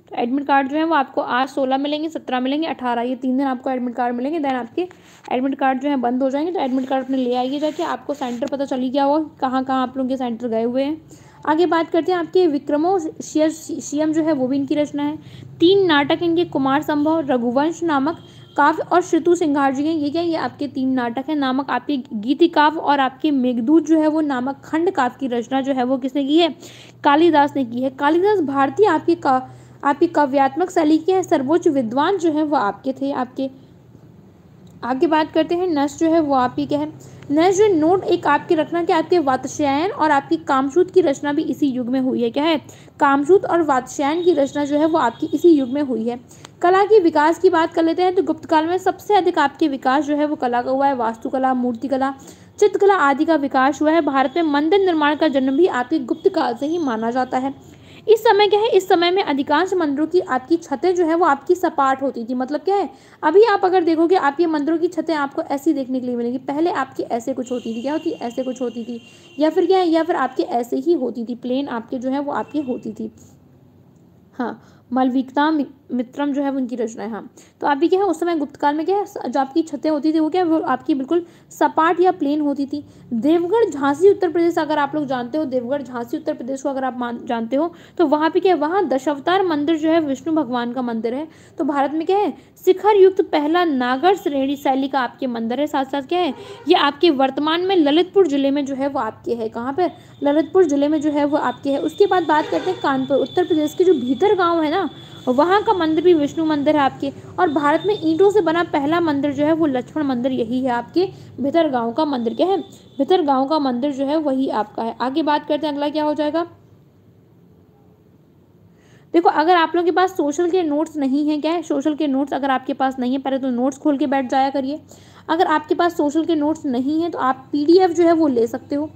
तो एडमिट कार्ड जो है वो आपको आज सोलह मिलेंगे सत्रह मिलेंगे अठारह ये तीन दिन आपको एडमिट कार्ड मिलेंगे देन आपके एडमिट कार्ड जो है बंद हो जाएंगे तो एडमिट कार्ड अपने ले आइए जाके आपको सेंटर पता चली गया होगा कहाँ कहाँ आप लोगों के सेंटर गए हुए हैं आगे बात करते हैं आपके विक्रमो शियम जो है वो भी इनकी रचना है तीन नाटक इनके कुमार संभव रघुवंश नामक काव्य और श्रुतु सिंघार जी हैं ये क्या ये आपके तीन नाटक हैं नामक आपके गीति काव्य और आपके मेघदूत जो है वो नामक खंड काव्य की रचना जो है वो किसने की है कालिदास ने की है कालिदास भारतीय आपके का आपकी काव्यात्मक शैली के हैं सर्वोच्च विद्वान जो है वो आपके थे आपके आगे बात करते हैं नस जो है वो आपकी क्या है नेक्स्ट जो नोट एक आपके रखना क्या आपके वातस्यायन और आपकी कामसूत की रचना भी इसी युग में हुई है क्या है कामसूत और वातस्यायन की रचना जो है वो आपकी इसी युग में हुई है कला के विकास की बात कर लेते हैं तो गुप्त काल में सबसे अधिक आपके विकास जो है वो कला का हुआ है वास्तुकला मूर्तिकला चित्रकला आदि का विकास हुआ है भारत में मंदिर निर्माण का जन्म भी आपके गुप्त काल से ही माना जाता है इस समय क्या है इस समय में अधिकांश मंदिरों की आपकी छतें जो है वो आपकी सपाट होती थी मतलब क्या है अभी आप अगर देखोगे आपके मंदिरों की छतें आपको ऐसी देखने के लिए मिलेंगी पहले आपकी ऐसे कुछ होती थी क्या होती ऐसे कुछ होती थी या फिर क्या है या फिर आपके ऐसे ही होती थी प्लेन आपके जो है वो आपकी होती थी हाँ मलविकता मित्रम जो है उनकी रचना है हाँ तो आपकी क्या है उस समय गुप्त काल में क्या है जो आपकी छतें होती थी वो क्या वो आपकी बिल्कुल सपाट या प्लेन होती थी देवगढ़ झांसी उत्तर प्रदेश अगर आप लोग जानते हो देवगढ़ झांसी उत्तर प्रदेश को अगर आप मान जानते हो तो वहाँ पे क्या है वहाँ दशावतार मंदिर जो है विष्णु भगवान का मंदिर है तो भारत में क्या है शिखर युक्त पहला नागर श्रेणी शैली का आपके मंदिर है साथ साथ क्या है ये आपके वर्तमान में ललितपुर जिले में जो है वो आपके है कहाँ पर ललितपुर जिले में जो है वो आपके है उसके बाद बात करते हैं कानपुर उत्तर प्रदेश के जो भीतर गाँव है ना वहाँ का मंदिर भी विष्णु मंदिर है आपके और भारत में ईंटों से बना पहला मंदिर जो है वो लक्ष्मण मंदिर यही है आपके भितर गाँव का मंदिर क्या है भितर गाँव का मंदिर जो है वही आपका है आगे बात करते हैं अगला क्या हो जाएगा देखो अगर आप लोगों के पास सोशल के नोट्स नहीं है क्या है सोशल के नोट्स अगर आपके पास नहीं है पहले तो नोट्स खोल के बैठ जाया करिए अगर आपके पास सोशल के नोट्स नहीं है तो आप पीडीएफ जो है वो ले सकते हो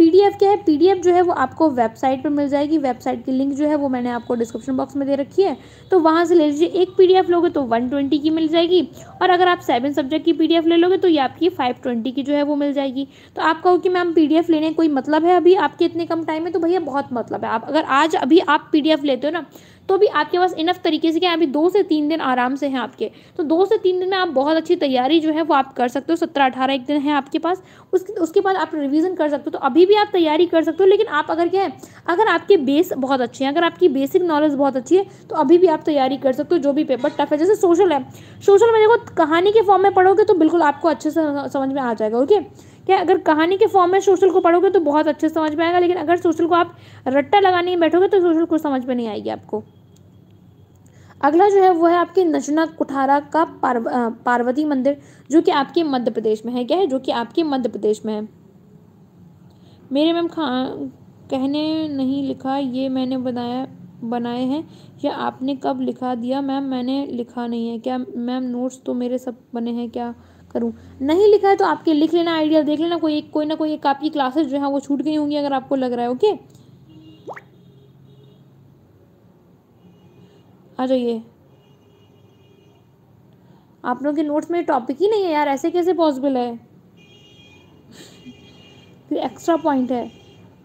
पीडीएफ क्या है पीडीएफ जो है वो आपको वेबसाइट पर मिल जाएगी वेबसाइट की लिंक जो है वो मैंने आपको डिस्क्रिप्शन बॉक्स में दे रखी है तो वहाँ से ले लीजिए एक पीडीएफ लोगे तो 120 की मिल जाएगी और अगर आप सेवन सब्जेक्ट की पीडीएफ ले लोगे तो ये आपकी 520 की जो है वो मिल जाएगी तो आप कहो कि मैम पीडीएफ लेने कोई मतलब है अभी आपके इतने कम टाइम में तो भैया बहुत मतलब है आप अगर आज अभी आप पी लेते हो ना तो भी आपके पास इनफ तरीके से क्या अभी दो से तीन दिन आराम से हैं आपके तो दो से तीन दिन में आप बहुत अच्छी तैयारी जो है वो आप कर सकते हो सत्रह अठारह एक दिन है आपके पास उसके उसके बाद आप रिविज़न कर सकते हो तो अभी भी आप तैयारी कर सकते हो लेकिन आप अगर क्या है अगर आपके बेस बहुत अच्छे हैं अगर आपकी बेसिक नॉलेज बहुत अच्छी है तो अभी भी आप तैयारी कर सकते हो जो भी पेपर टफ है जैसे सोशल है सोशल में देखो कहानी के फॉर्म में पढ़ोगे तो बिल्कुल आपको अच्छे से समझ में आ जाएगा ओके क्या अगर कहानी के फॉर्म में सोशल को पढ़ोगे तो बहुत अच्छे से समझ में आएगा लेकिन अगर सोशल को आप रट्टा लगाने में बैठोगे तो सोशल को समझ में नहीं आएगी आपको अगला जो है वो है आपके नचना कुठारा का पार्व, पार्वती मंदिर जो कि आपके मध्य प्रदेश में है क्या है जो कि आपके मध्य प्रदेश में है मेरे मैम खा कहने नहीं लिखा ये मैंने बनाया बनाए हैं या आपने कब लिखा दिया मैम मैंने लिखा नहीं है क्या मैम नोट्स तो मेरे सब बने हैं क्या करूँ नहीं लिखा है तो आपके लिख लेना आइडिया देख लेना कोई कोई ना कोई एक आपकी क्लासेस जो है वो छूट गई होंगी अगर आपको लग रहा है ओके आ जाइए आप लोगों के नोट्स में टॉपिक ही नहीं है यार ऐसे कैसे पॉसिबल है फिर एक्स्ट्रा पॉइंट है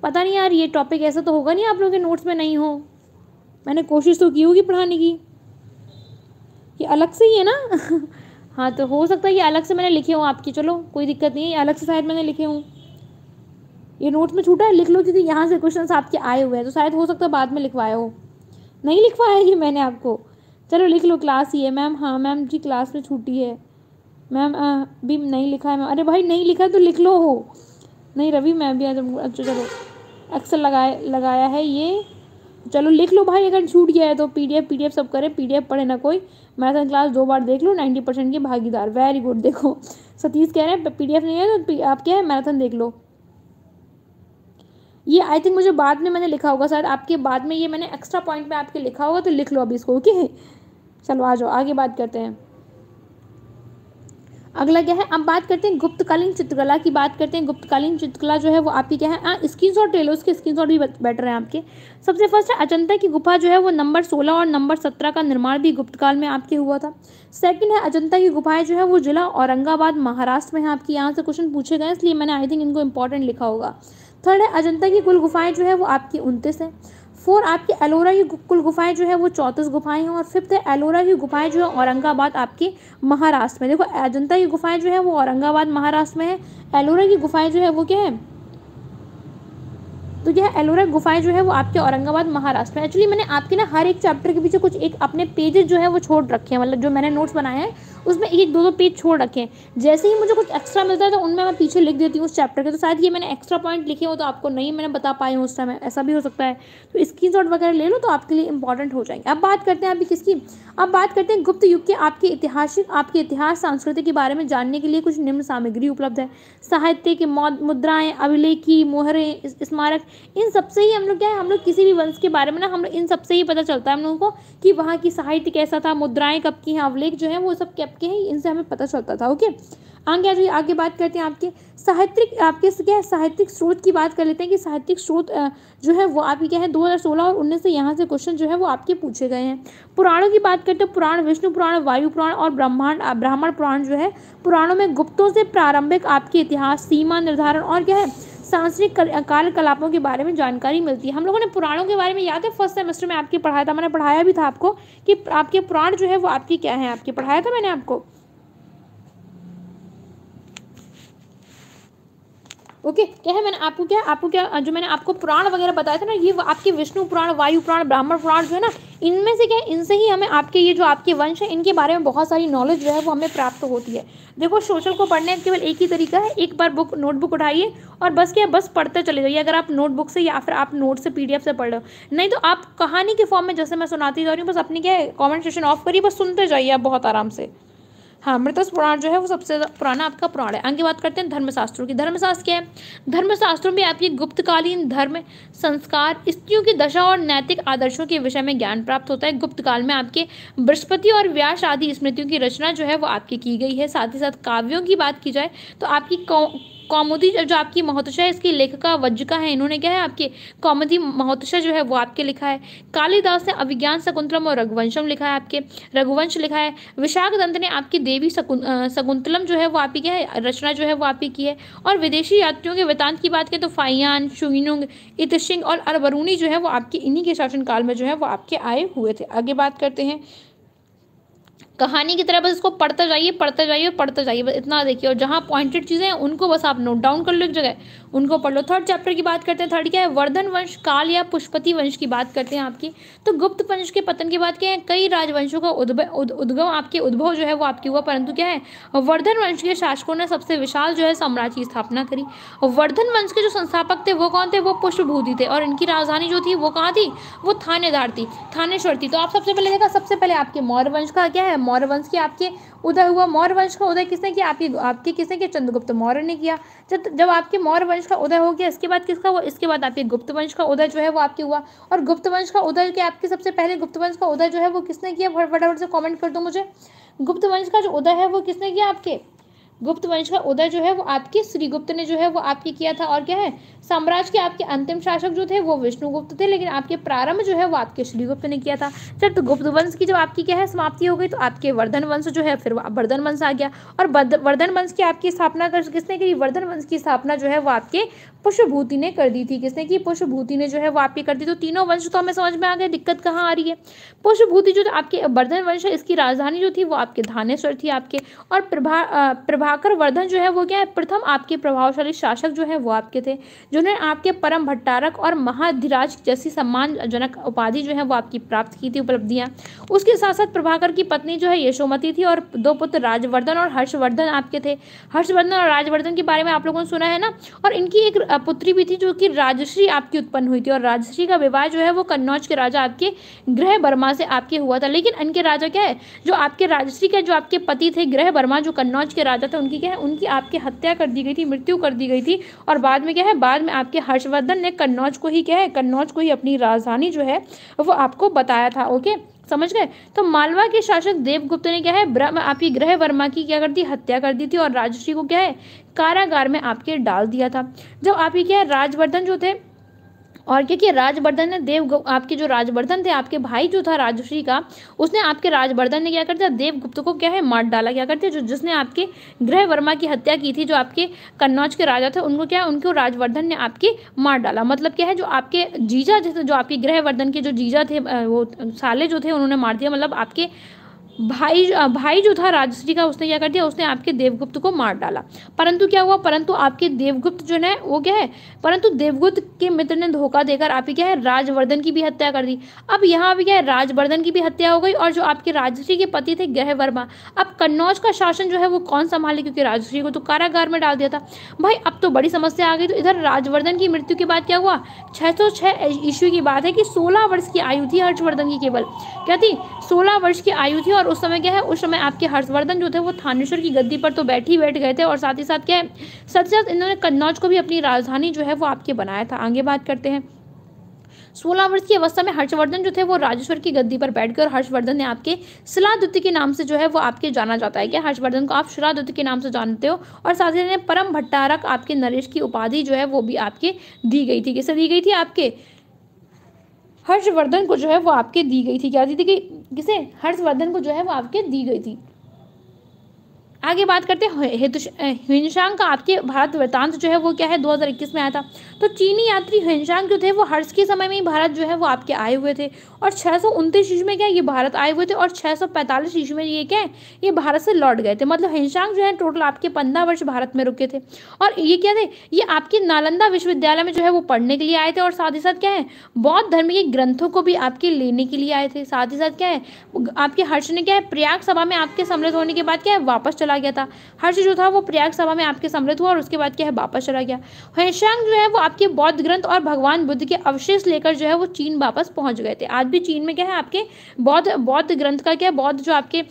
पता नहीं यार ये टॉपिक ऐसा तो होगा नहीं आप लोगों के नोट्स में नहीं हो मैंने कोशिश तो की होगी पढ़ाने की ये अलग से ही है ना हाँ तो हो सकता है ये अलग से मैंने लिखे हों आपकी चलो कोई दिक्कत नहीं है अलग से शायद मैंने लिखे हूँ ये नोट्स में छूटा है लिख लो क्योंकि यहाँ से क्वेश्चन आपके आए हुए हैं तो शायद हो सकता है बाद में लिखवाए हो नहीं लिखवाया ये मैंने आपको चलो लिख लो क्लास ही है मैम हाँ मैम जी क्लास में छुट्टी है मैम भी नहीं लिखा है मैम अरे भाई नहीं लिखा तो लिख लो हो नहीं रवि मैम भी आज अच्छा चलो अक्सर लगाया लगाया है ये चलो लिख लो भाई अगर छूट गया है तो P D F P D F सब करें पी डी एफ पढ़े ना कोई मैराथन क्लास दो बार देख लो नाइन्टी परसेंट की भागीदार वेरी गुड देखो सतीश कह रहे हैं पी डी एफ नहीं है तो आप क्या है मैराथन देख लो ये आई थिंक मुझे बाद में मैंने लिखा होगा शायद आपके बाद में ये मैंने एक्स्ट्रा पॉइंट में आपके लिखा होगा तो लिख लो अभी इसको ओके चलो आ जाओ आगे बात करते हैं अगला क्या है अब बात करते हैं गुप्तकालीन चित्रकला की बात करते हैं गुप्तकालीन चित्रकला जो है वो आपकी क्या है स्क्रीन शॉट ले लो उसके स्क्रीन शॉट भी बेटर है आपके सबसे फर्स्ट है अजंता की गुफा जो है वो नंबर सोलह और नंबर सत्रह का निर्माण भी गुप्तकाल में आपके हुआ था सेकंड है अजंता की गुफाएं जो है वो जिला औरंगाबाद महाराष्ट्र में है आपकी यहाँ से क्वेश्चन पूछे गए इसलिए मैंने आई थिंक इनको इंपॉर्टेंट लिखा होगा थर्ड है अजंता की कुल गुफाएं जो है वो आपकी उनतीस है फोर आपकी एलोरा की कुल गुफाएं जो है वो चौंतीस गुफाएं हैं और फिफ्थ है एलोरा की गुफाएं जो है औरंगाबाद आपकी महाराष्ट्र में देखो अजंता की गुफाएं जो है वो औरंगाबाद महाराष्ट्र में है एलोरा की गुफाएं जो है वो क्या है तो यह एलोरा गुफाएं जो है वो आपके औरंगाबाद महाराष्ट्र में एक्चुअली मैंने आपके ना हर एक चैप्टर के पीछे कुछ एक अपने पेजेस जो है वो छोड़ रखे हैं मतलब जो मैंने नोट्स बनाए हैं उसमें एक दो दो पेज छोड़ रखे हैं जैसे ही मुझे कुछ एक्स्ट्रा मिलता है तो उनमें मैं पीछे लिख देती हूँ उस चैप्टर के तो शायद ये मैंने एक्स्ट्रा पॉइंट लिखे हो तो आपको नहीं मैंने बता पाए हूँ उस टाइम ऐसा भी हो सकता है तो स्क्रीन वगैरह ले लो तो आपके लिए इंपॉर्टेंट हो जाएंगे अब बात करते हैं अभी किसकी अब बात करते हैं गुप्त युग के आपके ऐतिहासिक आपके इतिहास संस्कृति के बारे में जानने के लिए कुछ निम्न सामग्री उपलब्ध है साहित्य के मुद्राएं अभिलेखी मोहरें स्मारक इन सबसे ही हम लोग क्या है हम लोग किसी भी वंश के बारे में ना हम लोग इन सबसे ही पता चलता है हम लोगों को कि वहाँ की साहित्य कैसा था मुद्राएं कब की हैं अवलेख जो है वो सब आपके हैं इनसे हमें पता चलता था ओके आगे आज आगे बात करते हैं आपके साहित्यिक आपके क्या है साहित्यिक स्रोत की बात कर लेते हैं कि साहित्यिक स्रोत जो है वो आपके क्या है 2016 और उन्नीस से यहाँ से क्वेश्चन जो है वो आपके पूछे गए हैं पुराणों की बात करते हैं पुराण विष्णु पुराण वायु पुराण और ब्रह्मांड ब्राह्मण पुराण जो है पुराणों में गुप्तों से प्रारंभिक आपके इतिहास सीमा निर्धारण और क्या है सांस्कृतिक कार्यकलापों के बारे में जानकारी मिलती है हम लोगों ने पुराणों के बारे में याद है फर्स्ट सेमेस्टर में आपके पढ़ाया था मैंने पढ़ाया भी था आपको कि आपके पुराण जो है वो आपके क्या है आपके पढ़ाया था मैंने आपको ओके क्या है मैंने आपको क्या आपको क्या जो मैंने आपको पुराण वगैरह बताया था ना ये आपके विष्णु पुराण वायु पुराण ब्राह्मण पुराण जो है ना इनमें से क्या है इनसे ही हमें आपके ये जो आपके वंश है इनके बारे में बहुत सारी नॉलेज जो है वो हमें प्राप्त होती है देखो सोशल को पढ़ने का केवल एक ही तरीका है एक बार बुक नोटबुक उठाइए और बस क्या बस पढ़ते चले जाइए अगर आप नोटबुक से या फिर आप नोट से पी से पढ़ रहे हो नहीं तो आप कहानी के फॉर्म में जैसे मैं सुनाती जा रही हूँ बस अपनी क्या कॉमेंट सेशन ऑफ करिए बस सुनते जाइए आप बहुत आराम से हाँ मृतस पुराण जो है वो सबसे पुराना आपका पुराण है आगे बात करते हैं धर्मशास्त्रों की धर्मशास्त्र क्या है धर्मशास्त्रों में आपकी गुप्तकालीन धर्म संस्कार स्त्रियों की दशा और नैतिक आदर्शों के विषय में ज्ञान प्राप्त होता है गुप्त काल में आपके बृहस्पति और व्यास आदि स्मृतियों की रचना जो है वो आपकी की गई है साथ ही साथ काव्यों की बात की जाए तो आपकी कौमुदी जो आपकी महोत्सा है इसकी लेखिका वज्जिका है इन्होंने क्या है आपकी कौमुदी महोत्षा जो है वो आपके लिखा है कालिदास ने अभिज्ञान शकुंतलम और रघुवंशम लिखा है आपके रघुवंश लिखा है विशाख दंत ने आपकी देवी शकुंतलम जो है वो आपकी क्या है रचना जो है वो आपकी की है और विदेशी यात्रियों के वृतांत की बात करें तो फाइयान शुनुंग इतशिंग और अरबरूनी जो है वो आपके इन्हीं के शासनकाल में जो है वो आपके आए हुए थे आगे बात करते हैं कहानी की तरह बस इसको पढ़ते जाइए पढ़ते जाइए पढ़ते जाइए बस इतना देखिए और जहाँ पॉइंटेड चीज़ें हैं उनको बस आप नोट डाउन कर लो एक जगह उनको पढ़ लो थर्ड चैप्टर की बात करते हैं थर्ड क्या है वर्धन वंश काल या पुष्पति वंश की बात करते हैं आपकी तो गुप्त वंश के पतन की बात क्या है कई राजवंशों का उद्भव उद्गम आपके उद्भव जो है वो आपकी हुआ परंतु क्या है वर्धन वंश के शासकों ने सबसे विशाल जो है साम्राज्य की स्थापना करी वर्धन वंश के जो संस्थापक थे वो कौन थे वो पुष्पभूति थे और इनकी राजधानी जो थी वो कहाँ थी वो थानेदार थी थानेश्वर थी तो आप सबसे पहले देखा सबसे पहले आपके मौर्य वंश का क्या है मौर्य वंश के आपके उदय हुआ मौर्य वंश का उदय किसने किया आपकी आपके किसने किया चंद्रगुप्त मौर्य ने किया जब जब आपके मौर्य वंश का उदय हो गया इसके बाद किसका हुआ इसके बाद आपके गुप्त वंश का उदय जो है वो आपके हुआ और गुप्त वंश का उदय के आपके सबसे पहले गुप्त वंश का उदय जो है वो किसने किया फटाफट से कॉमेंट कर दो मुझे गुप्त वंश का जो उदय है वो किसने किया आपके गुप्त वंश का उदय जो है वो आपके श्रीगुप्त ने जो है वो आपके किया था और क्या है साम्राज्य के आपके अंतिम शासक जो थे वो विष्णुगुप्त थे लेकिन आपके प्रारंभ जो है वो आपके श्रीगुप्त ने किया था चल तो गुप्त वंश की जब आपकी क्या है समाप्ति हो गई तो आपके वर्धन वंश जो है फिर वर्धन वंश आ गया और वर्धन वंश की आपकी स्थापना किसने करी वर्धन वंश की स्थापना जो है वो आपके पुष्पभूति ने कर दी थी किसने की पुष्पभूति ने जो है वो आपकी कर दी तो तीनों वंश तो हमें समझ में आ गए दिक्कत कहाँ आ रही है पुष्पभूति जो आपके वर्धन वंश है इसकी राजधानी जो थी वो आपके धानेश्वर थी आपके और प्रभा प्रभाकर वर्धन जो है वो क्या है प्रथम आपके प्रभावशाली शासक जो है वो आपके थे जिन्होंने आपके परम भट्टारक और महाधिराज जैसी सम्मानजनक उपाधि जो है वो आपकी प्राप्त की थी उपलब्धियाँ उसके साथ साथ प्रभाकर की पत्नी जो है यशोमती थी और दो पुत्र राजवर्धन और हर्षवर्धन आपके थे हर्षवर्धन और राजवर्धन के बारे में आप लोगों ने सुना है ना और इनकी एक पुत्री भी थी जो कि राजश्री आपकी उत्पन्न हुई थी और राजश्री का विवाह जो है वो कन्नौज के राजा आपके ग्रह वर्मा से आपके हुआ था लेकिन इनके राजा क्या है जो आपके राजश्री के जो आपके पति थे ग्रह वर्मा जो कन्नौज के राजा थे उनकी क्या है उनकी आपकी हत्या कर दी गई थी मृत्यु कर दी गई थी और बाद में क्या है बाद में आपके हर्षवर्धन ने कन्नौज को ही क्या है कन्नौज को ही अपनी राजधानी जो है वो आपको बताया था ओके okay? समझ गए तो मालवा के शासक देवगुप्त ने क्या है आपकी ग्रह वर्मा की क्या कर दी हत्या कर दी थी और राजश्री को क्या है कारागार में आपके डाल दिया था जब आपकी क्या है राजवर्धन जो थे और क्योंकि राजवर्धन ने देव आपके जो राजवर्धन थे आपके भाई जो था राजश्री का उसने आपके राजवर्धन ने क्या कर दिया देवगुप्त को क्या है मार डाला क्या करते जो जिसने आपके ग्रह वर्मा की हत्या की थी जो आपके कन्नौज के राजा थे उनको क्या है उनको राजवर्धन ने आपके मार डाला मतलब क्या है जो आपके जीजा जो आपके ग्रहवर्धन के जो जीजा थे वो साले जो थे उन्होंने मार दिया मतलब आपके भाई भाई जो था राजश्री का उसने क्या कर दिया उसने आपके देवगुप्त को मार डाला परंतु क्या हुआ परंतु आपके देवगुप्त जो है वो क्या है परंतु देवगुप्त के मित्र ने धोखा देकर आपकी क्या है राजवर्धन की भी हत्या कर दी अब यहाँ भी क्या है राजवर्धन की भी हत्या हो गई और जो आपके राजश्री के पति थे ग्रह वर्मा अब कन्नौज का शासन जो है वो कौन संभाले क्योंकि राजश्री को तो कारागार में डाल दिया था भाई अब तो बड़ी समस्या आ गई तो इधर राजवर्धन की मृत्यु के बाद क्या हुआ छः सौ छः ईस्वी की बात है कि सोलह वर्ष की आयु थी हर्षवर्धन की केवल क्या थी सोलह वर्ष की आयु थी और और उस समय क्या है उस समय आपके हर्षवर्धन जो थे वो थानेश्वर की गद्दी पर तो बैठ ही बैठ गए थे और साथ ही साथ क्या है साथ ही साथ इन्होंने कन्नौज को भी अपनी राजधानी जो है वो आपके बनाया था आगे बात करते हैं सोलह वर्ष की अवस्था में हर्षवर्धन जो थे वो राजेश्वर की गद्दी पर बैठ गए और हर्षवर्धन ने आपके शिलादुत्य के नाम से जो है वो आपके जाना जाता है क्या हर्षवर्धन को आप शिलादुत्य के नाम से जानते हो और साथ ही परम भट्टारक आपके नरेश की उपाधि जो है वो भी आपके दी गई थी कैसे दी गई थी आपके हर्षवर्धन को जो है वो आपके दी गई थी क्या दी थी कि किसे हर्षवर्धन को जो है वो आपके दी गई थी आगे बात करते हैं ह्वेनशांग का आपके भारत वृतांत जो है वो क्या है 2021 में आया था तो चीनी यात्री ह्वेनशांग जो थे वो हर्ष के समय में ही भारत जो है वो आपके आए हुए थे और छः सौ उनतीस में क्या ये भारत आए हुए थे और छः सौ पैंतालीस में ये क्या है ये भारत से लौट गए थे मतलब ह्वेनशांग जो है टोटल आपके पंद्रह वर्ष भारत में रुके थे और ये क्या थे ये आपके नालंदा विश्वविद्यालय में जो है वो पढ़ने के लिए आए थे और साथ ही साथ क्या है बौद्ध धर्म के ग्रंथों को भी आपके लेने के लिए आए थे साथ ही साथ क्या है आपके हर्ष ने क्या है प्रयाग सभा में आपके सम्मिलित होने के बाद क्या है वापस चला चला गया था हर्ष जो था वो प्रयाग सभा में आपके सम्मिलित हुआ और उसके बाद क्या है वापस चला गया हेशांग जो है वो आपके बौद्ध ग्रंथ और भगवान बुद्ध के अवशेष लेकर जो है वो चीन वापस पहुंच गए थे आज भी चीन में क्या है आपके बौद्ध बौद्ध ग्रंथ का क्या है बौद्ध जो आपके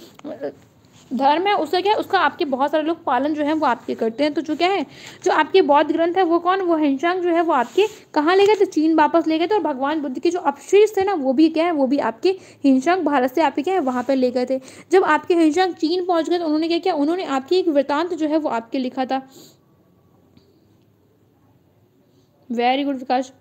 धर्म है उसका क्या है उसका आपके बहुत सारे लोग पालन जो है वो आपके करते हैं तो जो क्या है जो आपके बौद्ध ग्रंथ है वो कौन वो हिंसांग जो है वो आपके कहाँ ले गए थे चीन वापस ले गए थे और भगवान बुद्ध के जो अपशीर्ष थे ना वो भी क्या है वो भी आपके हिंसांग भारत से आपके क्या है वहाँ पर ले गए थे जब आपके हिंसांग चीन पहुँच गए तो उन्होंने क्या किया उन्होंने आपकी एक वृतांत जो है वो आपके लिखा था वेरी गुड विकास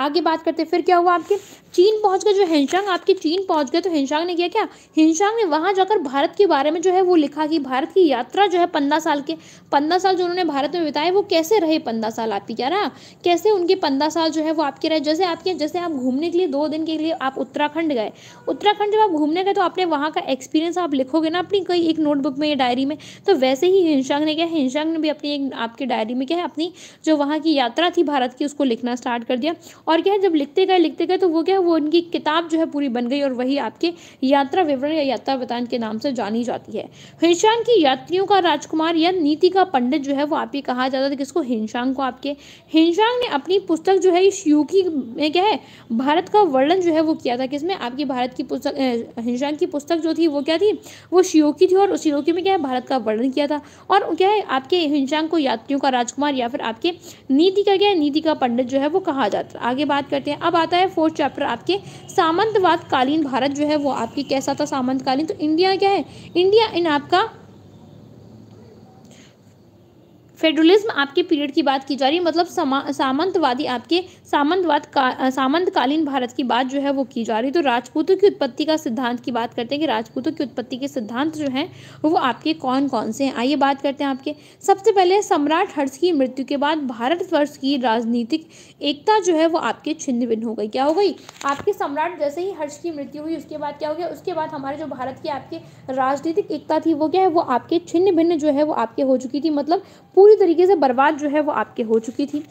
आगे बात करते हैं फिर क्या हुआ आपके चीन पहुंच गए जो हिंशांग आपके चीन पहुंच गए तो हिंशांग ने किया क्या हिंशांग ने वहां जाकर भारत के बारे में जो है वो लिखा कि भारत की यात्रा जो है पंद्रह साल के पंद्रह साल जो उन्होंने भारत में बिताए वो कैसे रहे पंद्रह साल आपकी क्या रहा कैसे उनके पंद्रह साल जो है वो आपके रहे जैसे आपके जैसे आप घूमने के लिए दो दिन के लिए आप उत्तराखंड गए उत्तराखंड जब आप घूमने गए तो आपने वहाँ का एक्सपीरियंस आप लिखोगे ना अपनी कई एक नोटबुक में या डायरी में तो वैसे ही हिंशांग ने क्या हिंशांग ने भी अपनी एक आपके डायरी में क्या है अपनी जो वहाँ की यात्रा थी भारत की उसको लिखना स्टार्ट कर दिया और क्या है जब लिखते गए लिखते गए तो वो क्या वो उनकी किताब जो है पूरी बन गई और वही आपके यात्रा विवरण या यात्रा वतान के नाम से जानी जाती है हिंशांग की यात्रियों का राजकुमार या नीति का पंडित जो है वो आप ही कहा जाता था किसको हिंशांग को आपके हिंशांग ने अपनी पुस्तक जो है इस युकी में क्या है भारत का वर्णन जो है वो किया था किसमें आपकी भारत की पुस्तक हिंशांग की पुस्तक जो थी वो क्या थी वो शियोकी थी और उस शियोकी में क्या है भारत का वर्णन किया था और क्या है आपके हिंशांग को यात्रियों का राजकुमार या फिर आपके नीति का क्या है नीति का पंडित जो है वो कहा जाता है आगे बात करते हैं अब आता है फोर्थ चैप्टर आपके सामंतवाद कालीन भारत जो है वो आपकी कैसा था सामंतकालीन तो इंडिया क्या है इंडिया इन आपका फेडरलिज्म आपके पीरियड की बात की जा रही है मतलब समा सामंतवादी आपके सामंतवाद का सामंतकालीन भारत की बात जो है वो की जा रही है तो राजपूतों की उत्पत्ति का सिद्धांत की बात करते हैं कि राजपूतों की उत्पत्ति के सिद्धांत जो हैं वो आपके कौन कौन से हैं आइए बात करते हैं आपके सबसे पहले सम्राट हर्ष की मृत्यु के बाद भारतवर्ष की राजनीतिक एकता जो है वो आपके छिन्न भिन्न हो गई क्या हो गई आपके सम्राट जैसे ही हर्ष की मृत्यु हुई उसके बाद क्या हो गया उसके बाद हमारे जो भारत की आपके राजनीतिक एकता थी वो क्या है वो आपके छिन्न भिन्न जो है वो आपके हो चुकी थी मतलब पूरी पूरी तरीके से बर्बाद जो है वो आपके हो चुकी थी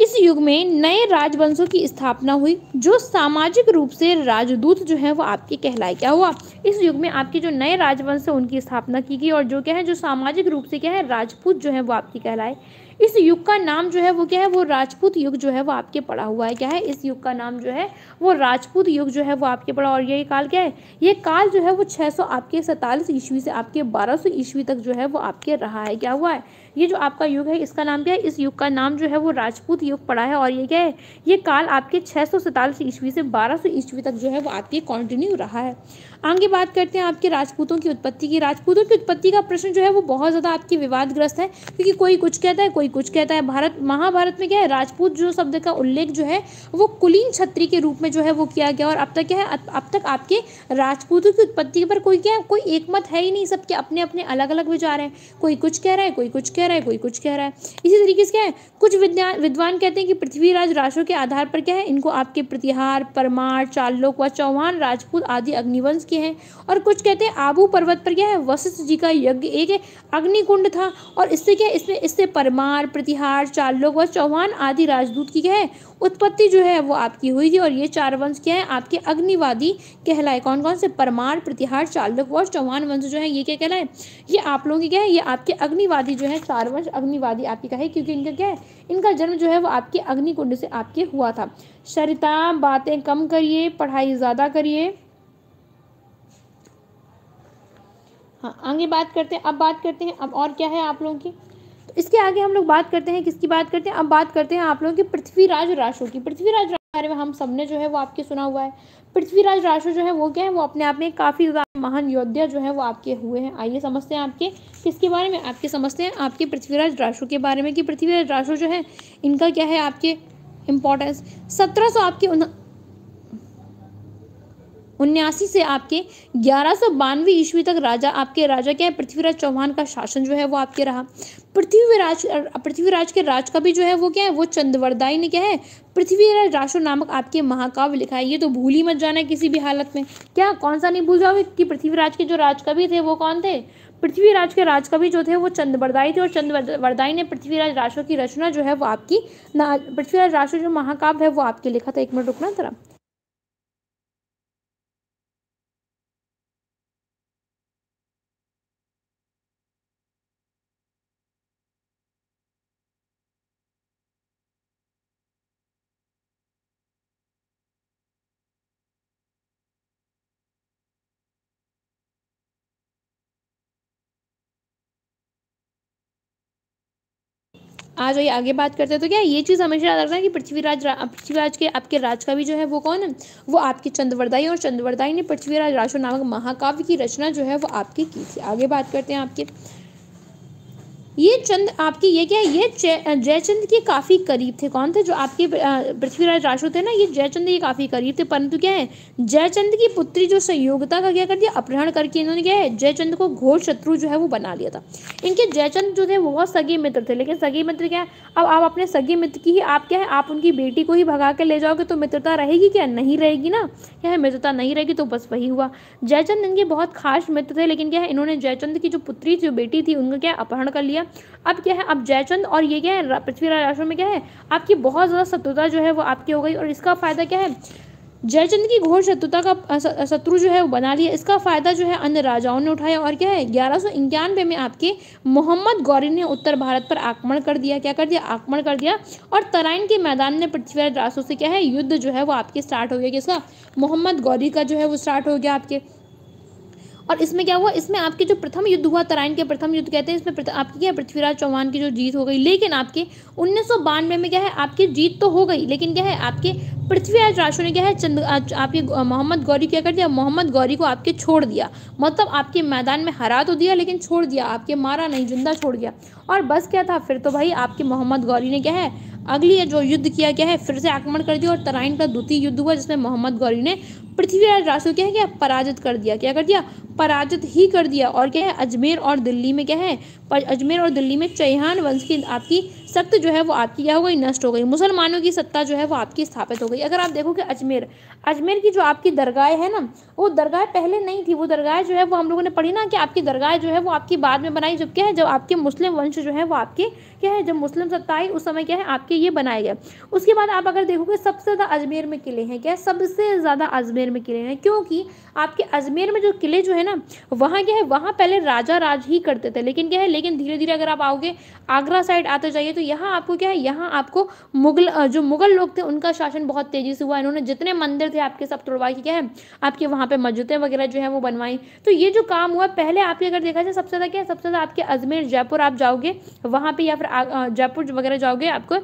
इस युग में नए राजवंशों की स्थापना हुई जो सामाजिक रूप से राजदूत जो है वो आपके कहलाए क्या हुआ इस युग में आपके जो नए राजवंश है उनकी स्थापना की गई और जो क्या है जो सामाजिक रूप से क्या है राजपूत जो है वो आपके कहलाए इस युग का नाम जो है वो क्या है वो राजपूत युग जो है वो आपके पड़ा हुआ है क्या है इस युग का नाम जो है वो राजपूत युग जो है वो आपके पड़ा और ये काल क्या है ये काल जो है वो छः आपके सैंतालीस ईस्वी से आपके बारह ईस्वी तक जो है वो आपके रहा है क्या हुआ है ये जो आपका युग है इसका नाम क्या है इस युग का नाम जो है वो राजपूत युग पड़ा है और ये क्या है ये काल आपके छः सौ सैंतालीस ईस्वी से बारह सौ ईस्वी तक जो है वो आपके कॉन्टिन्यू रहा है आगे बात करते हैं आपके राजपूतों की उत्पत्ति की राजपूतों की उत्पत्ति का प्रश्न जो है वो बहुत ज़्यादा आपके विवादग्रस्त है क्योंकि कोई कुछ कहता है कोई कुछ कहता है भारत महाभारत में क्या है राजपूत जो शब्द का उल्लेख जो है वो कुलीन छत्री के रूप में जो है वो किया गया और अब तक क्या है अब तक आपके राजपूतों की उत्पत्ति पर कोई क्या है कोई एक मत है ही नहीं सबके अपने अपने अलग अलग विचार हैं कोई कुछ कह रहा है कोई कुछ कह रहा है कोई कुछ कह रहा है इसी तरीके से क्या है कुछ विद्वान कहते हैं कि पृथ्वीराज राशों के आधार पर क्या है इनको आपके प्रतिहार परमार चालोक व चौहान राजपूत आदि अग्निवंश के हैं और कुछ कहते हैं आबू पर्वत पर क्या है वशिष्ठ जी का यज्ञ एक अग्निकुंड था और इससे क्या है इसमें इससे परमार प्रतिहार चालोक व चौहान आदि राजदूत की क्या है उत्पत्ति जो है वो आपकी हुई थी और ये चार वंश क्या है आपके अग्निवादी कहलाए कौन कौन से परमार प्रतिहार चालक और चौहान वंश जो है ये क्या कहलाए ये आप लोगों की क्या है ये आपके अग्निवादी जो है चार वंश अग्निवादी आपकी कहे क्योंकि इनका क्या है इनका जन्म जो है वो आपके अग्निकुंड से आपके हुआ था सरिता बातें कम करिए पढ़ाई ज़्यादा करिए हाँ आगे बात करते हैं अब बात करते हैं अब और क्या है आप लोगों की तो इसके आगे हम लोग बात करते हैं किसकी बात करते हैं अब बात करते हैं आप लोगों की पृथ्वीराज राशो की पृथ्वीराज राशो के बारे में हम सबने जो है वो आपके सुना हुआ है पृथ्वीराज राशो जो है वो क्या है वो अपने आप में काफ़ी महान योद्धा जो है वो आपके हुए हैं आइए समझते हैं आपके किसके बारे में आपके समझते हैं आपके पृथ्वीराज राशो के बारे में कि पृथ्वीराज राशो जो है इनका क्या है आपके इम्पोर्टेंस सत्रह सौ आपके उन्यासी से आपके ग्यारह सौ बानवे ईस्वी तक राजा आपके राजा क्या है पृथ्वीराज चौहान का शासन जो है वो आपके रहा पृथ्वीराज पृथ्वीराज के राज का भी जो है वो क्या है वो चंद्रवरदाई ने क्या है पृथ्वीराज राशो नामक आपके महाकाव्य लिखा है ये तो भूल ही मत जाना किसी भी हालत में क्या कौन सा नहीं भूल जाओगे कि पृथ्वीराज के जो राजकवि थे वो कौन थे पृथ्वीराज के राजकवि जो थे वो चंद्रवरदाई थे और चंद्रवरदाई ने पृथ्वीराज राशो की रचना जो है वो आपकी पृथ्वीराज राशो जो महाकाव्य है वो आपके लिखा था एक मिनट रुकना जरा आज जाइए आगे बात करते हैं तो क्या ये चीज़ हमेशा याद रखना है कि पृथ्वीराज पृथ्वीराज के आपके राज भी जो है वो कौन है वो आपके चंद्रवरदाई और चंद्रवरदाई ने पृथ्वीराज राशो नामक महाकाव्य की रचना जो है वो आपकी की थी आगे बात करते हैं आपके ये चंद आपकी ये क्या है ये जयचंद के काफ़ी करीब थे कौन थे जो आपके पृथ्वीराज राशो थे ना ये जयचंद के काफ़ी करीब थे परंतु क्या है जयचंद की पुत्री जो संयोगता का क्या कर दिया अपहरण करके इन्होंने क्या है जयचंद को घोर शत्रु जो है वो बना लिया था इनके जयचंद जो थे वो बहुत सगे मित्र थे लेकिन सगे मित्र क्या है अब आप अपने सगे मित्र की ही आप क्या है आप उनकी बेटी को ही भगा कर ले जाओगे तो मित्रता रहेगी क्या नहीं रहेगी ना क्या है मित्रता नहीं रहेगी तो बस वही हुआ जयचंद इनके बहुत खास मित्र थे लेकिन क्या है इन्होंने जयचंद की जो पुत्री जो बेटी थी उनका क्या अपहरण कर लिया है अब क्या है अब जयचंद और ये क्या है पृथ्वीराज आश्रम में क्या है आपकी बहुत ज़्यादा शत्रुता जो है वो आपकी हो गई और इसका फ़ायदा क्या है जयचंद की घोर शत्रुता का शत्रु जो है वो बना लिया इसका फ़ायदा जो है अन्य राजाओं ने उठाया और क्या है ग्यारह सौ इक्यानवे में आपके मोहम्मद गौरी ने उत्तर भारत पर आक्रमण कर दिया क्या कर दिया आक्रमण कर दिया और तराइन के मैदान में पृथ्वीराज रासो से क्या है युद्ध जो है वो आपके स्टार्ट हो गया किसका मोहम्मद गौरी का जो है वो स्टार्ट हो गया आपके और इसमें क्या हुआ इसमें आपके जो प्रथम युद्ध हुआ तराइन के प्रथम युद्ध कहते हैं इसमें आपकी क्या पृथ्वीराज चौहान की जो जीत हो गई लेकिन आपके उन्नीस में क्या है आपकी जीत तो हो गई लेकिन क्या है आपके पृथ्वीराज राशो ने क्या है चंद आपके मोहम्मद गौरी क्या कर दिया मोहम्मद गौरी को आपके छोड़ दिया मतलब आपके मैदान में हरा तो दिया लेकिन छोड़ दिया आपके मारा नहीं जिंदा छोड़ दिया और बस क्या था फिर तो भाई आपके मोहम्मद गौरी ने क्या है अगली जो युद्ध किया क्या है फिर से आक्रमण कर दिया और तराइन का द्वितीय युद्ध हुआ जिसमें मोहम्मद गौरी ने पृथ्वीराज राज क्या है क्या पराजित कर दिया क्या कर दिया पराजित ही कर दिया और क्या है अजमेर और दिल्ली में क्या है अजमेर और दिल्ली में चैहान वंश की आपकी सख्त जो है वो आपकी क्या हो गई नष्ट हो गई मुसलमानों की सत्ता जो है वो आपकी स्थापित हो गई अगर आप देखो कि अजमेर अजमेर की जो आपकी दरगाह है ना वो दरगाह पहले नहीं थी वो दरगाह जो है वो हम लोगों ने पढ़ी ना कि आपकी दरगाह जो है वो आपकी बाद में बनाई जब क्या है जब आपके मुस्लिम वंश जो है वो आपके क्या है जब मुस्लिम सत्ता आई उस समय क्या है आपके ये बनाए गए उसके बाद आप अगर देखोगे सबसे ज़्यादा अजमेर में किले हैं क्या सबसे ज़्यादा अजमेर अजमेर में किले हैं क्योंकि आपके अजमेर में जो किले जो है ना वहाँ क्या है वहाँ पहले राजा राज ही करते थे लेकिन क्या है लेकिन धीरे धीरे अगर आप आओगे आगरा साइड आते जाइए तो यहाँ आपको क्या है यहाँ आपको मुगल जो मुगल लोग थे उनका शासन बहुत तेज़ी से हुआ इन्होंने जितने मंदिर थे आपके सब तोड़वाए क्या है आपके वहाँ पर मस्जिदें वगैरह जो है वो बनवाई तो ये जो काम हुआ पहले आपके अगर देखा जाए सबसे ज़्यादा क्या है सबसे ज़्यादा आपके अजमेर जयपुर आप जाओगे वहाँ पर या फिर जयपुर वगैरह जाओगे आपको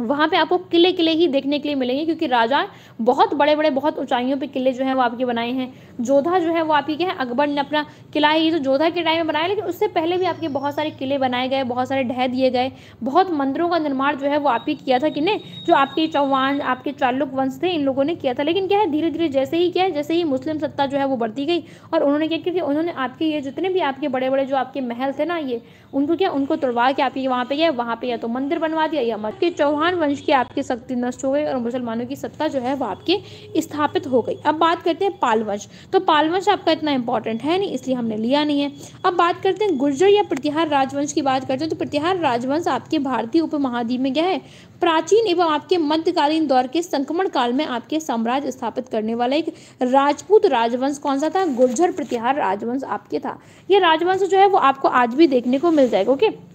वहाँ पे आपको किले किले ही देखने के लिए मिलेंगे क्योंकि राजा बहुत बड़े बड़े बहुत ऊंचाइयों पे किले जो है वो आपके बनाए हैं जोधा जो है वो आपकी क्या है अकबर ने अपना किला है ये तो जोधा के टाइम में बनाया लेकिन उससे पहले भी आपके बहुत सारे किले बनाए गए बहुत सारे ढह दिए गए बहुत मंदिरों का निर्माण जो है वो आप ही किया था किने जो आपके चौहान आपके चालुक वंश थे इन लोगों ने किया था लेकिन क्या है धीरे धीरे जैसे ही क्या है जैसे ही मुस्लिम सत्ता जो है वो बढ़ती गई और उन्होंने क्या क्योंकि उन्होंने आपके ये जितने भी आपके बड़े बड़े जो आपके महल थे ना ये उनको क्या उनको तुड़वा के आपके वहाँ पे गए वहाँ पे या तो मंदिर बनवा दिया या मत के चौहान चौहान वंश की आपकी शक्ति नष्ट हो गई और मुसलमानों की सत्ता जो है वो आपकी स्थापित हो गई अब बात करते हैं पाल वंश तो पाल वंश आपका इतना इंपॉर्टेंट है नहीं इसलिए हमने लिया नहीं है अब बात करते हैं गुर्जर या प्रतिहार राजवंश की बात करते हैं तो प्रतिहार राजवंश आपके भारतीय उपमहाद्वीप में क्या है प्राचीन एवं आपके मध्यकालीन दौर के संक्रमण काल में आपके साम्राज्य स्थापित करने वाला एक राजपूत राजवंश कौन सा था गुर्जर प्रतिहार राजवंश आपके था ये राजवंश जो है वो आपको आज भी देखने को मिल जाएगा ओके okay?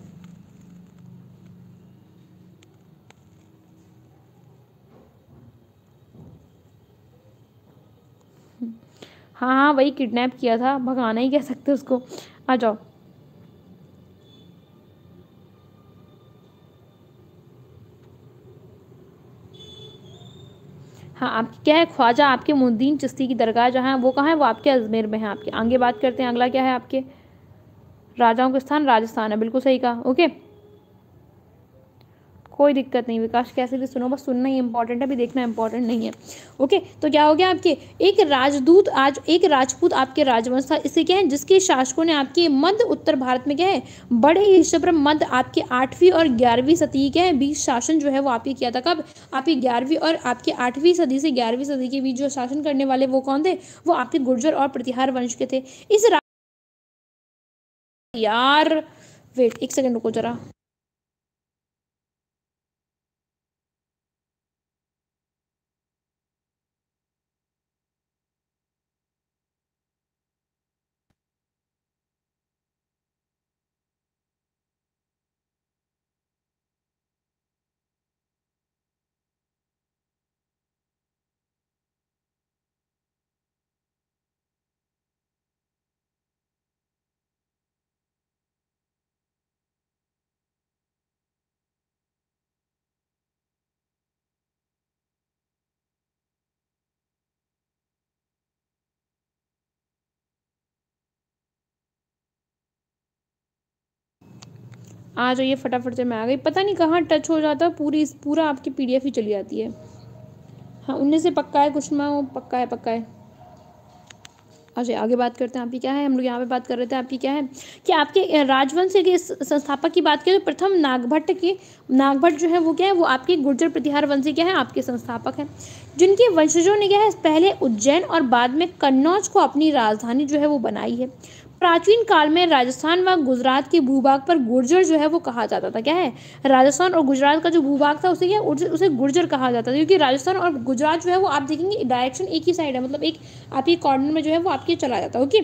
हाँ हाँ वही किडनैप किया था भगाना ही कह सकते उसको आ जाओ हाँ आप क्या है ख्वाजा आपके मुद्दीन चिश्ती की दरगाह जहाँ है वो कहाँ है वो आपके अजमेर में है आपके आगे बात करते हैं अगला क्या है आपके राजाओं का स्थान राजस्थान है बिल्कुल सही कहा ओके कोई दिक्कत नहीं विकास कैसे भी सुनो बस सुनना ही इंपॉर्टेंट है अभी देखना इंपॉर्टेंट नहीं है ओके तो क्या हो गया आपके एक राजदूत आज एक राजपूत आपके राजवंश था इसे क्या है जिसके शासकों ने आपके मध्य उत्तर भारत में क्या है बड़े हिस्से पर मध्य आपके आठवीं और ग्यारहवीं सदी के हैं बीच शासन जो है वो आपके किया था कब आपकी ग्यारहवीं और आपके आठवीं सदी से ग्यारहवीं सदी के बीच जो शासन करने वाले वो कौन थे वो आपके गुर्जर और प्रतिहार वंश के थे इस यार वेट एक सेकंड रुको जरा आ जाइए फटाफट से मैं आ गई पता नहीं कहाँ टच हो जाता पूरी पूरा आपकी पी ही चली जाती है हाँ उनमें से पक्का है कुछ वो पक्का है पक्का है अच्छा आगे बात करते हैं आपकी क्या है हम लोग यहाँ पे बात कर रहे थे आपकी क्या है कि आपके राजवंश के संस्थापक की बात करें तो प्रथम नागभट्ट के नागभट्ट जो है वो क्या है वो आपके गुर्जर प्रतिहार वंशी क्या है आपके संस्थापक हैं जिनके वंशजों ने क्या है पहले उज्जैन और बाद में कन्नौज को अपनी राजधानी जो है वो बनाई है प्राचीन काल में राजस्थान व गुजरात के भूभाग पर गुर्जर जो है वो कहा जाता था क्या है राजस्थान और गुजरात का जो भूभाग था उसे क्या उसे गुर्जर कहा जाता था क्योंकि राजस्थान और गुजरात जो है वो आप देखेंगे डायरेक्शन एक ही साइड है मतलब एक आपके कॉर्नर में जो है वो आपके चला जाता है ओके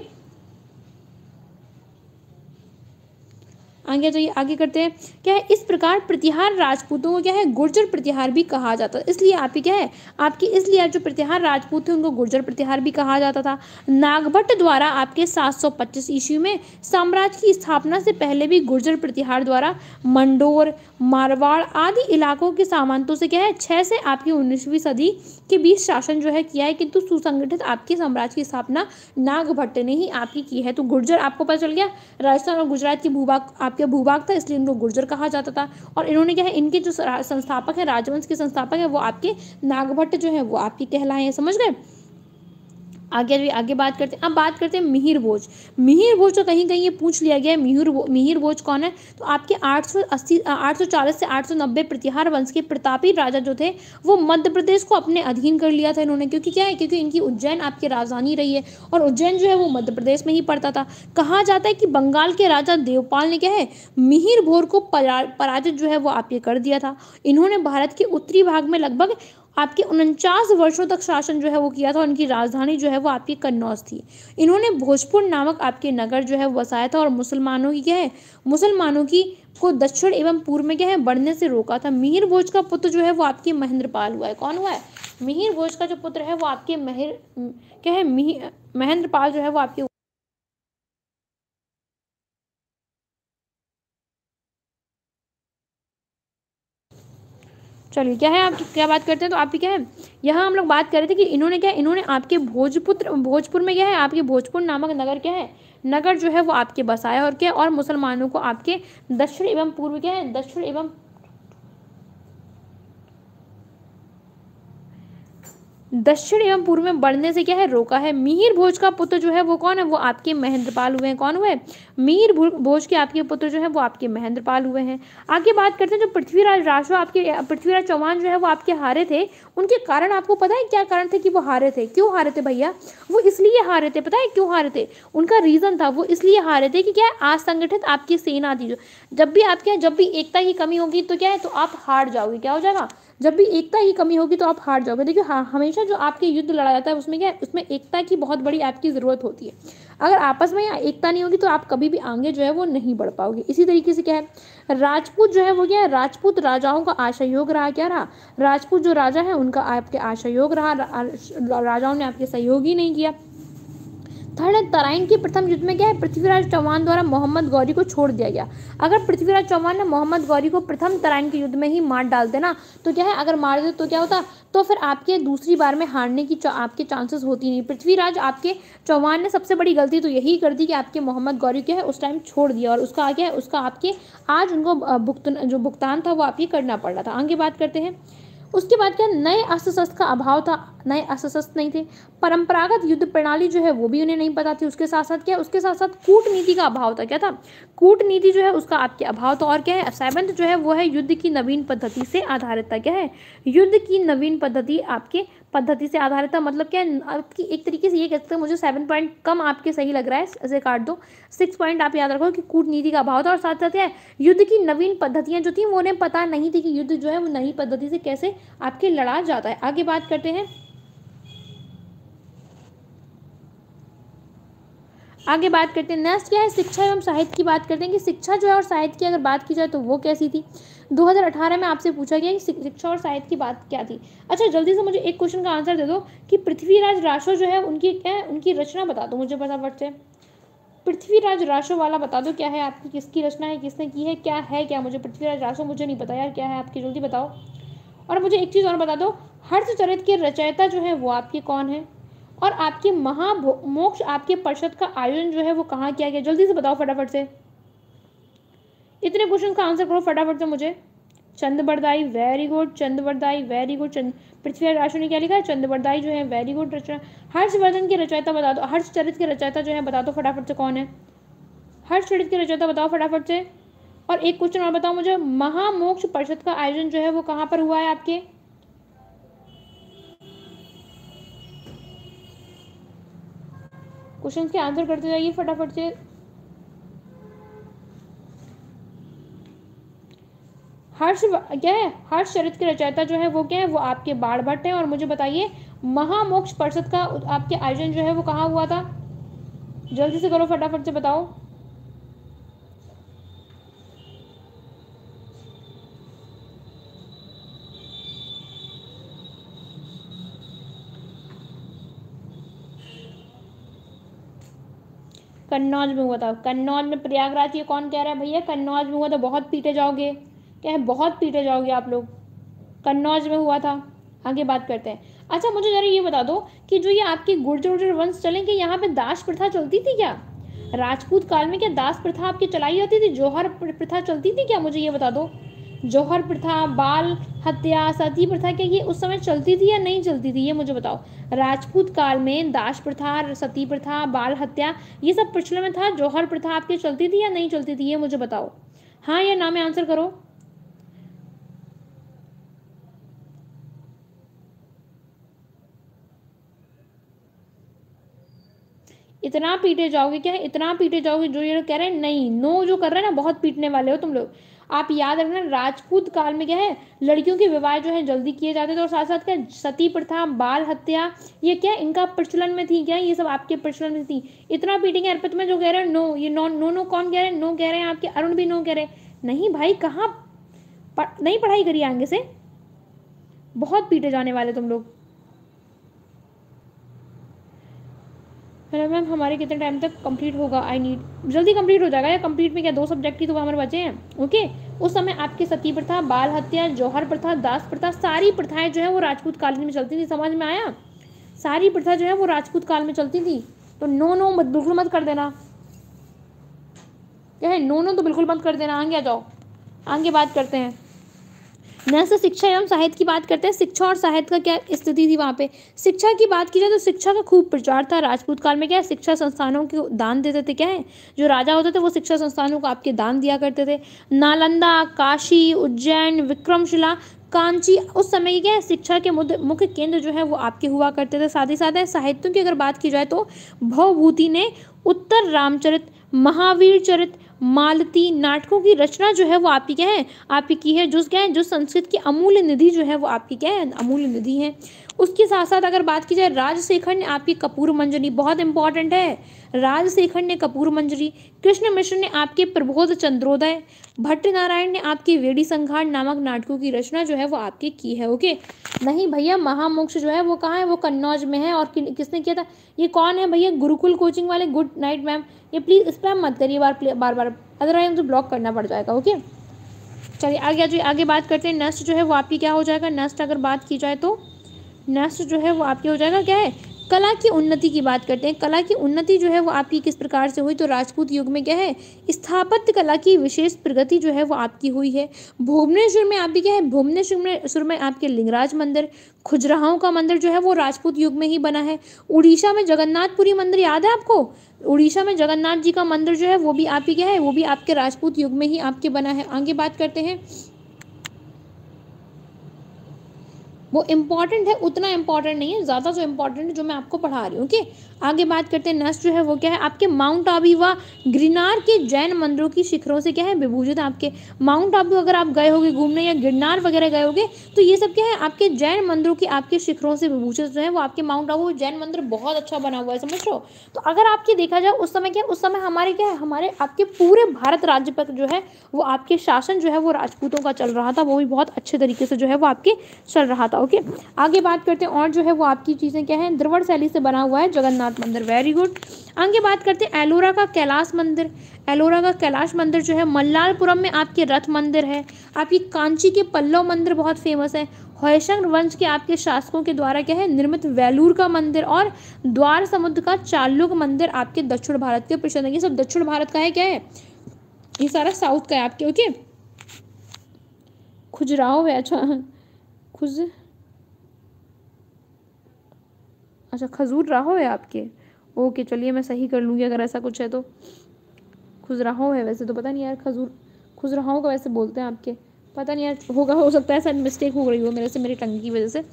आगे जाइए आगे करते हैं क्या है इस प्रकार प्रतिहार राजपूतों को क्या है गुर्जर प्रतिहार भी कहा जाता था इसलिए आपकी क्या है आपकी इसलिए जो प्रतिहार राजपूत थे उनको गुर्जर प्रतिहार भी कहा जाता था नागभट्ट द्वारा आपके 725 ईस्वी में साम्राज्य की स्थापना से पहले भी गुर्जर प्रतिहार द्वारा मंडोर मारवाड़ आदि इलाकों के सामंतों से क्या है छः से आपकी उन्नीसवीं सदी के बीच शासन जो है किया है किंतु सुसंगठित आपके साम्राज्य की स्थापना नागभट्ट ने ही आपकी की है तो गुर्जर आपको पता चल गया राजस्थान और गुजरात की भूभाग आपके भूभाग था इसलिए इनको गुर्जर कहा जाता था और इन्होंने क्या है इनके जो संस्थापक है राजवंश के संस्थापक है वो आपके नागभट्ट जो है वो आपकी कहलाए समझ गए आगे भी आगे बात करते हैं अब बात करते हैं मिहिर भोज मिहिर भोज तो कहीं कहीं ये पूछ लिया गया है मिहिर मिहिर भोज कौन है तो आपके 880 840 से 890 प्रतिहार वंश के प्रतापी राजा जो थे वो मध्य प्रदेश को अपने अधीन कर लिया था इन्होंने क्योंकि क्या है क्योंकि इनकी उज्जैन आपकी राजधानी रही है और उज्जैन जो है वो मध्य प्रदेश में ही पड़ता था कहा जाता है कि बंगाल के राजा देवपाल ने क्या है मिहिर भोर को पराजित जो है वो आप ये कर दिया था इन्होंने भारत के उत्तरी भाग में लगभग आपके उनचास वर्षों तक शासन जो है वो किया था उनकी राजधानी जो है वो आपकी कन्नौज थी इन्होंने भोजपुर नामक आपके नगर जो है बसाया था और मुसलमानों की क्या है मुसलमानों की को दक्षिण एवं पूर्व में क्या है बढ़ने से रोका था मिहिर भोज का पुत्र जो है वो आपके महेंद्रपाल हुआ है कौन हुआ है मिहिर भोज का जो पुत्र है वो आपके महिर क्या है महेंद्रपाल जो है वो आपके चलिए क्या है आप तो क्या बात करते हैं तो आपकी क्या है यहाँ हम लोग बात कर रहे थे कि इन्होंने क्या इन्होंने आपके भोजपुत्र भोजपुर में क्या है आपके भोजपुर नामक नगर क्या है नगर जो है वो आपके बसाया और क्या और मुसलमानों को आपके दक्षिण एवं पूर्व क्या है दक्षिण एवं दक्षिण एवं पूर्व में बढ़ने से क्या है रोका है मिहिर भोज का पुत्र जो है वो कौन है वो आपके महेंद्रपाल हुए हैं कौन हुए मीर भोज के आपके पुत्र जो है वो आपके महेंद्रपाल हुए हैं आगे बात करते हैं जो पृथ्वीराज राशो आपके पृथ्वीराज चौहान जो है वो आपके हारे थे उनके कारण आपको पता है क्या कारण थे कि वो हारे थे क्यों हारे थे भैया वो इसलिए हारे थे पता है क्यों हारे थे उनका रीज़न था वो इसलिए हारे थे कि क्या है असंगठित आपकी सेना थी जो जब भी आपके यहाँ जब भी एकता की कमी होगी तो क्या है तो आप हार जाओगे क्या हो जाएगा जब भी एकता की कमी होगी तो आप हार जाओगे देखिए हाँ हमेशा जो आपके युद्ध लड़ा जाता है उसमें क्या है उसमें एकता की बहुत बड़ी आपकी ज़रूरत होती है अगर आपस में एकता नहीं होगी तो आप कभी भी आगे जो है वो नहीं बढ़ पाओगे इसी तरीके से क्या है राजपूत जो है वो क्या है राजपूत राजाओं का आशा योग रहा क्या रहा राजपूत जो राजा है उनका आपके आशा योग रहा राजाओं ने आपके सहयोग ही नहीं किया थर्ड तराइन के प्रथम युद्ध में क्या है पृथ्वीराज चौहान द्वारा मोहम्मद गौरी को छोड़ दिया गया अगर पृथ्वीराज चौहान ने मोहम्मद गौरी को प्रथम तराइन के युद्ध में ही मार डालते ना तो क्या है अगर मार दे तो क्या होता तो फिर आपके दूसरी बार में हारने की आपके चांसेस होती नहीं पृथ्वीराज आपके चौहान ने सबसे बड़ी गलती तो यही कर दी कि आपके मोहम्मद गौरी क्या है उस टाइम छोड़ दिया और उसका क्या है उसका आपके आज उनको भुगतान जो भुगतान था वो आपके करना पड़ रहा था आगे बात करते हैं उसके बाद क्या नए अस्त्र शस्त्र का अभाव था नए अस्त्र शस्त्र नहीं थे परंपरागत युद्ध प्रणाली जो है वो भी उन्हें नहीं पता थी उसके साथ साथ क्या उसके साथ साथ कूटनीति का अभाव था क्या था कूटनीति जो है उसका आपके अभाव था और क्या है सेवंथ जो है वो है युद्ध की नवीन पद्धति से आधारित था क्या है युद्ध की नवीन पद्धति आपके पद्धति से आधारित था मतलब क्या आपकी एक तरीके से ये कह सकते हैं मुझे सेवन पॉइंट कम आपके सही लग रहा है इसे काट दो सिक्स पॉइंट आप याद रखो कि कूटनीति का अभाव था और साथ साथ युद्ध की नवीन पद्धतियां जो थी वो उन्हें पता नहीं थी कि युद्ध जो है वो नई पद्धति से कैसे आपके लड़ा जाता है आगे बात करते हैं आगे बात करते हैं नेक्स्ट क्या है शिक्षा एवं साहित्य की बात करते हैं कि शिक्षा जो है और साहित्य की अगर बात की जाए तो वो कैसी थी 2018 में आपसे पूछा गया कि शिक्षा और साहित्य की बात क्या थी अच्छा जल्दी से मुझे एक क्वेश्चन का आंसर दे दो कि पृथ्वीराज राशो जो है उनकी क्या है उनकी रचना बता दो मुझे फटाफट से पृथ्वीराज राशो वाला बता दो क्या है आपकी किसकी रचना है किसने की है क्या है क्या मुझे पृथ्वीराज राशो मुझे नहीं पता यार क्या है आपकी जल्दी बताओ और मुझे एक चीज़ और बता दो हर्षचरित के रचयिता जो है वो आपके कौन है और आपके महामोक्ष आपके परिषद का आयोजन जो है वो कहाँ किया गया जल्दी से बताओ फटाफट से इतने क्वेश्चन का आंसर करो फटाफट से मुझे Chand Bardai very good Chand Bardai very good Chand Prithviraj Raso ने क्या लिखा है चंद बरदाई जो है वेरी गुड रचना हर्षवर्धन की रचयिता बता दो हर्ष चरित्र की रचयिता जो है बता दो फटाफट से कौन है हर्ष चरित्र की रचयिता बताओ फटाफट से और एक क्वेश्चन और बताओ मुझे महामोक्ष परिषद का आयोजन जो है वो कहाँ पर हुआ है आपके क्वेश्चन के आंसर करते जाइए फटाफट से हर्ष क्या है हर्ष चरित्र के रचयिता जो है वो क्या है वो आपके बाढ़ भट्ट हैं और मुझे बताइए महामोक्ष परिषद का आपके आयोजन जो है वो कहाँ हुआ था जल्दी से करो फटाफट से बताओ कन्नौज में हुआ था कन्नौज में प्रयागराज ये कौन कह रहा है भैया कन्नौज में हुआ था तो बहुत पीटे जाओगे क्या है बहुत पीटे जाओगे आप लोग कन्नौज में हुआ था आगे बात करते हैं अच्छा मुझे ज़रा ये बता दो कि जो ये आपके गुर्जर उर्जर वंश चलेंगे यहाँ पे दास प्रथा चलती थी क्या राजपूत काल में क्या दास प्रथा आपकी चलाई जाती थी जौहर प्रथा चलती थी क्या मुझे ये बता दो जौहर प्रथा बाल हत्या सती प्रथा क्या ये उस समय चलती थी या नहीं चलती थी ये मुझे बताओ राजपूत काल में दास प्रथा सती प्रथा बाल हत्या ये सब प्रचलन में था जौहर प्रथा आपकी चलती थी या नहीं चलती थी ये मुझे बताओ हाँ या ना में आंसर करो इतना पीटे जाओगे क्या इतना पीटे जाओगे जो ये कह रहे हैं नहीं नो जो कर रहे हैं ना बहुत पीटने वाले हो तुम लोग आप याद रखना राजपूत काल में क्या है लड़कियों के विवाह जो है जल्दी किए जाते थे और साथ साथ क्या सती प्रथा बाल हत्या ये क्या इनका प्रचलन में थी क्या ये सब आपके प्रचलन में थी इतना पीटेंगे अर्पित में जो कह रहे हैं नो ये नो नो नो कौन कह रहे हैं नो कह रहे हैं आपके अरुण भी नो कह रहे हैं नहीं भाई कहाँ नहीं पढ़ाई करिए आगे से बहुत पीटे जाने वाले तुम लोग मेरा मैम हमारे कितने टाइम तक कंप्लीट होगा आई नीड जल्दी कंप्लीट हो जाएगा या कंप्लीट में क्या दो सब्जेक्ट ही तो हमारे बचे हैं ओके उस समय आपकी सती प्रथा बाल हत्या जौहर प्रथा दास प्रथा सारी प्रथाएं जो है वो राजपूत काल में चलती थी समझ में आया सारी प्रथा जो है वो राजपूत काल में चलती थी तो नो नो मत बिल्कुल मत कर देना क्या है नो नो तो बिल्कुल मत कर देना आगे आ जाओ आगे बात करते हैं नेक्स्ट शिक्षा एवं साहित्य की बात करते हैं शिक्षा और साहित्य का क्या स्थिति थी वहाँ पे शिक्षा की बात की जाए तो शिक्षा का खूब प्रचार था राजपूत काल में क्या है शिक्षा संस्थानों को दान देते थे क्या है जो राजा होते थे वो शिक्षा संस्थानों को आपके दान दिया करते थे नालंदा काशी उज्जैन विक्रमशिला कांची उस समय की क्या है शिक्षा के मुद्दे मुख्य केंद्र जो है वो आपके हुआ करते थे साथ ही साथ साहित्यों की अगर बात की जाए तो भवभूति ने उत्तर रामचरित महावीर चरित मालती नाटकों की रचना जो है वो आपकी क्या है आपकी की है जो क्या है जो संस्कृत की अमूल्य निधि जो है वो आपकी क्या है अमूल्य निधि है उसके साथ साथ अगर बात की जाए राजशेखर ने आपकी कपूर मंजरी बहुत इंपॉर्टेंट है राजशेखर ने कपूर मंजरी कृष्ण मिश्र ने आपके प्रबोध चंद्रोदय भट्ट नारायण ने आपकी वेड़ी संघार नामक नाटकों की रचना जो है वो आपके की है ओके नहीं भैया महामोक्ष जो है वो कहाँ है वो कन्नौज में है और किसने किया था ये कौन है भैया गुरुकुल कोचिंग वाले गुड नाइट मैम ये प्लीज़ स्पैम मत करिए बार बार बार अदरवाइज मुझे ब्लॉक करना पड़ जाएगा ओके चलिए आगे आगे आगे बात करते हैं नेक्स्ट जो है वो आपकी क्या हो जाएगा नेक्स्ट अगर बात की जाए तो नेक्स्ट जो है वो आपके हो जाएगा क्या है कला की उन्नति की बात करते हैं कला की उन्नति जो है वो आपकी किस प्रकार से हुई तो राजपूत युग में क्या है स्थापत्य कला की विशेष प्रगति जो है वो आपकी हुई है भुवनेश्वर में आपकी क्या है भुवनेश्वर में सुर में आपके लिंगराज मंदिर खुजराहों का मंदिर जो है वो राजपूत युग में ही बना है उड़ीसा में जगन्नाथपुरी मंदिर याद है आपको उड़ीसा में जगन्नाथ जी का मंदिर जो है वो भी आपकी क्या है वो भी आपके राजपूत युग में ही आपके बना है आगे बात करते हैं वो इम्पॉर्टेंट है उतना इम्पॉर्टेंट नहीं है ज़्यादा जो इम्पॉर्टेंट है जो मैं आपको पढ़ा रही हूँ ओके आगे बात करते हैं नेक्स्ट जो है वो क्या है आपके माउंट आबू व गिरनार के जैन मंदिरों की शिखरों से क्या है विभूषित आपके माउंट आबू अगर आप गए होगे घूमने या गिरनार वगैरह गए होगे तो ये सब क्या है आपके जैन मंदिरों की आपके शिखरों से विभूषित जो है वो आपके माउंट आबू जैन मंदिर बहुत अच्छा बना हुआ है समझ लो तो अगर आपके देखा जाए उस समय क्या उस समय हमारे क्या है हमारे आपके पूरे भारत राज्य पर जो है वो आपके शासन जो है वो राजपूतों का चल रहा था वो भी बहुत अच्छे तरीके से जो है वो आपके चल रहा था ओके आगे बात करते हैं और जो है वो आपकी चीज़ें क्या हैं द्रवड़ शैली से बना हुआ है जगन्नाथ मंदिर वेरी गुड आगे बात करते हैं एलोरा का कैलाश मंदिर एलोरा का कैलाश मंदिर जो है मल्लालपुरम में आपके रथ मंदिर है आपकी कांची के पल्लव मंदिर बहुत फेमस है होयशंग वंश के आपके शासकों के द्वारा क्या है निर्मित वेलूर का मंदिर और द्वार समुद्र का चालुक मंदिर आपके दक्षिण भारत के प्रसन्न ये सब दक्षिण भारत का है क्या है ये सारा साउथ का है आपके ओके खुजराहो है अच्छा खुज अच्छा खजूर राहो है आपके ओके चलिए मैं सही कर लूँगी अगर ऐसा कुछ है तो खुजराहो है वैसे तो पता नहीं यार खजूर खुजराहों का वैसे बोलते हैं आपके पता नहीं यार होगा हो सकता है ऐसा मिस्टेक हो रही हो मेरे से मेरी टंग की वजह से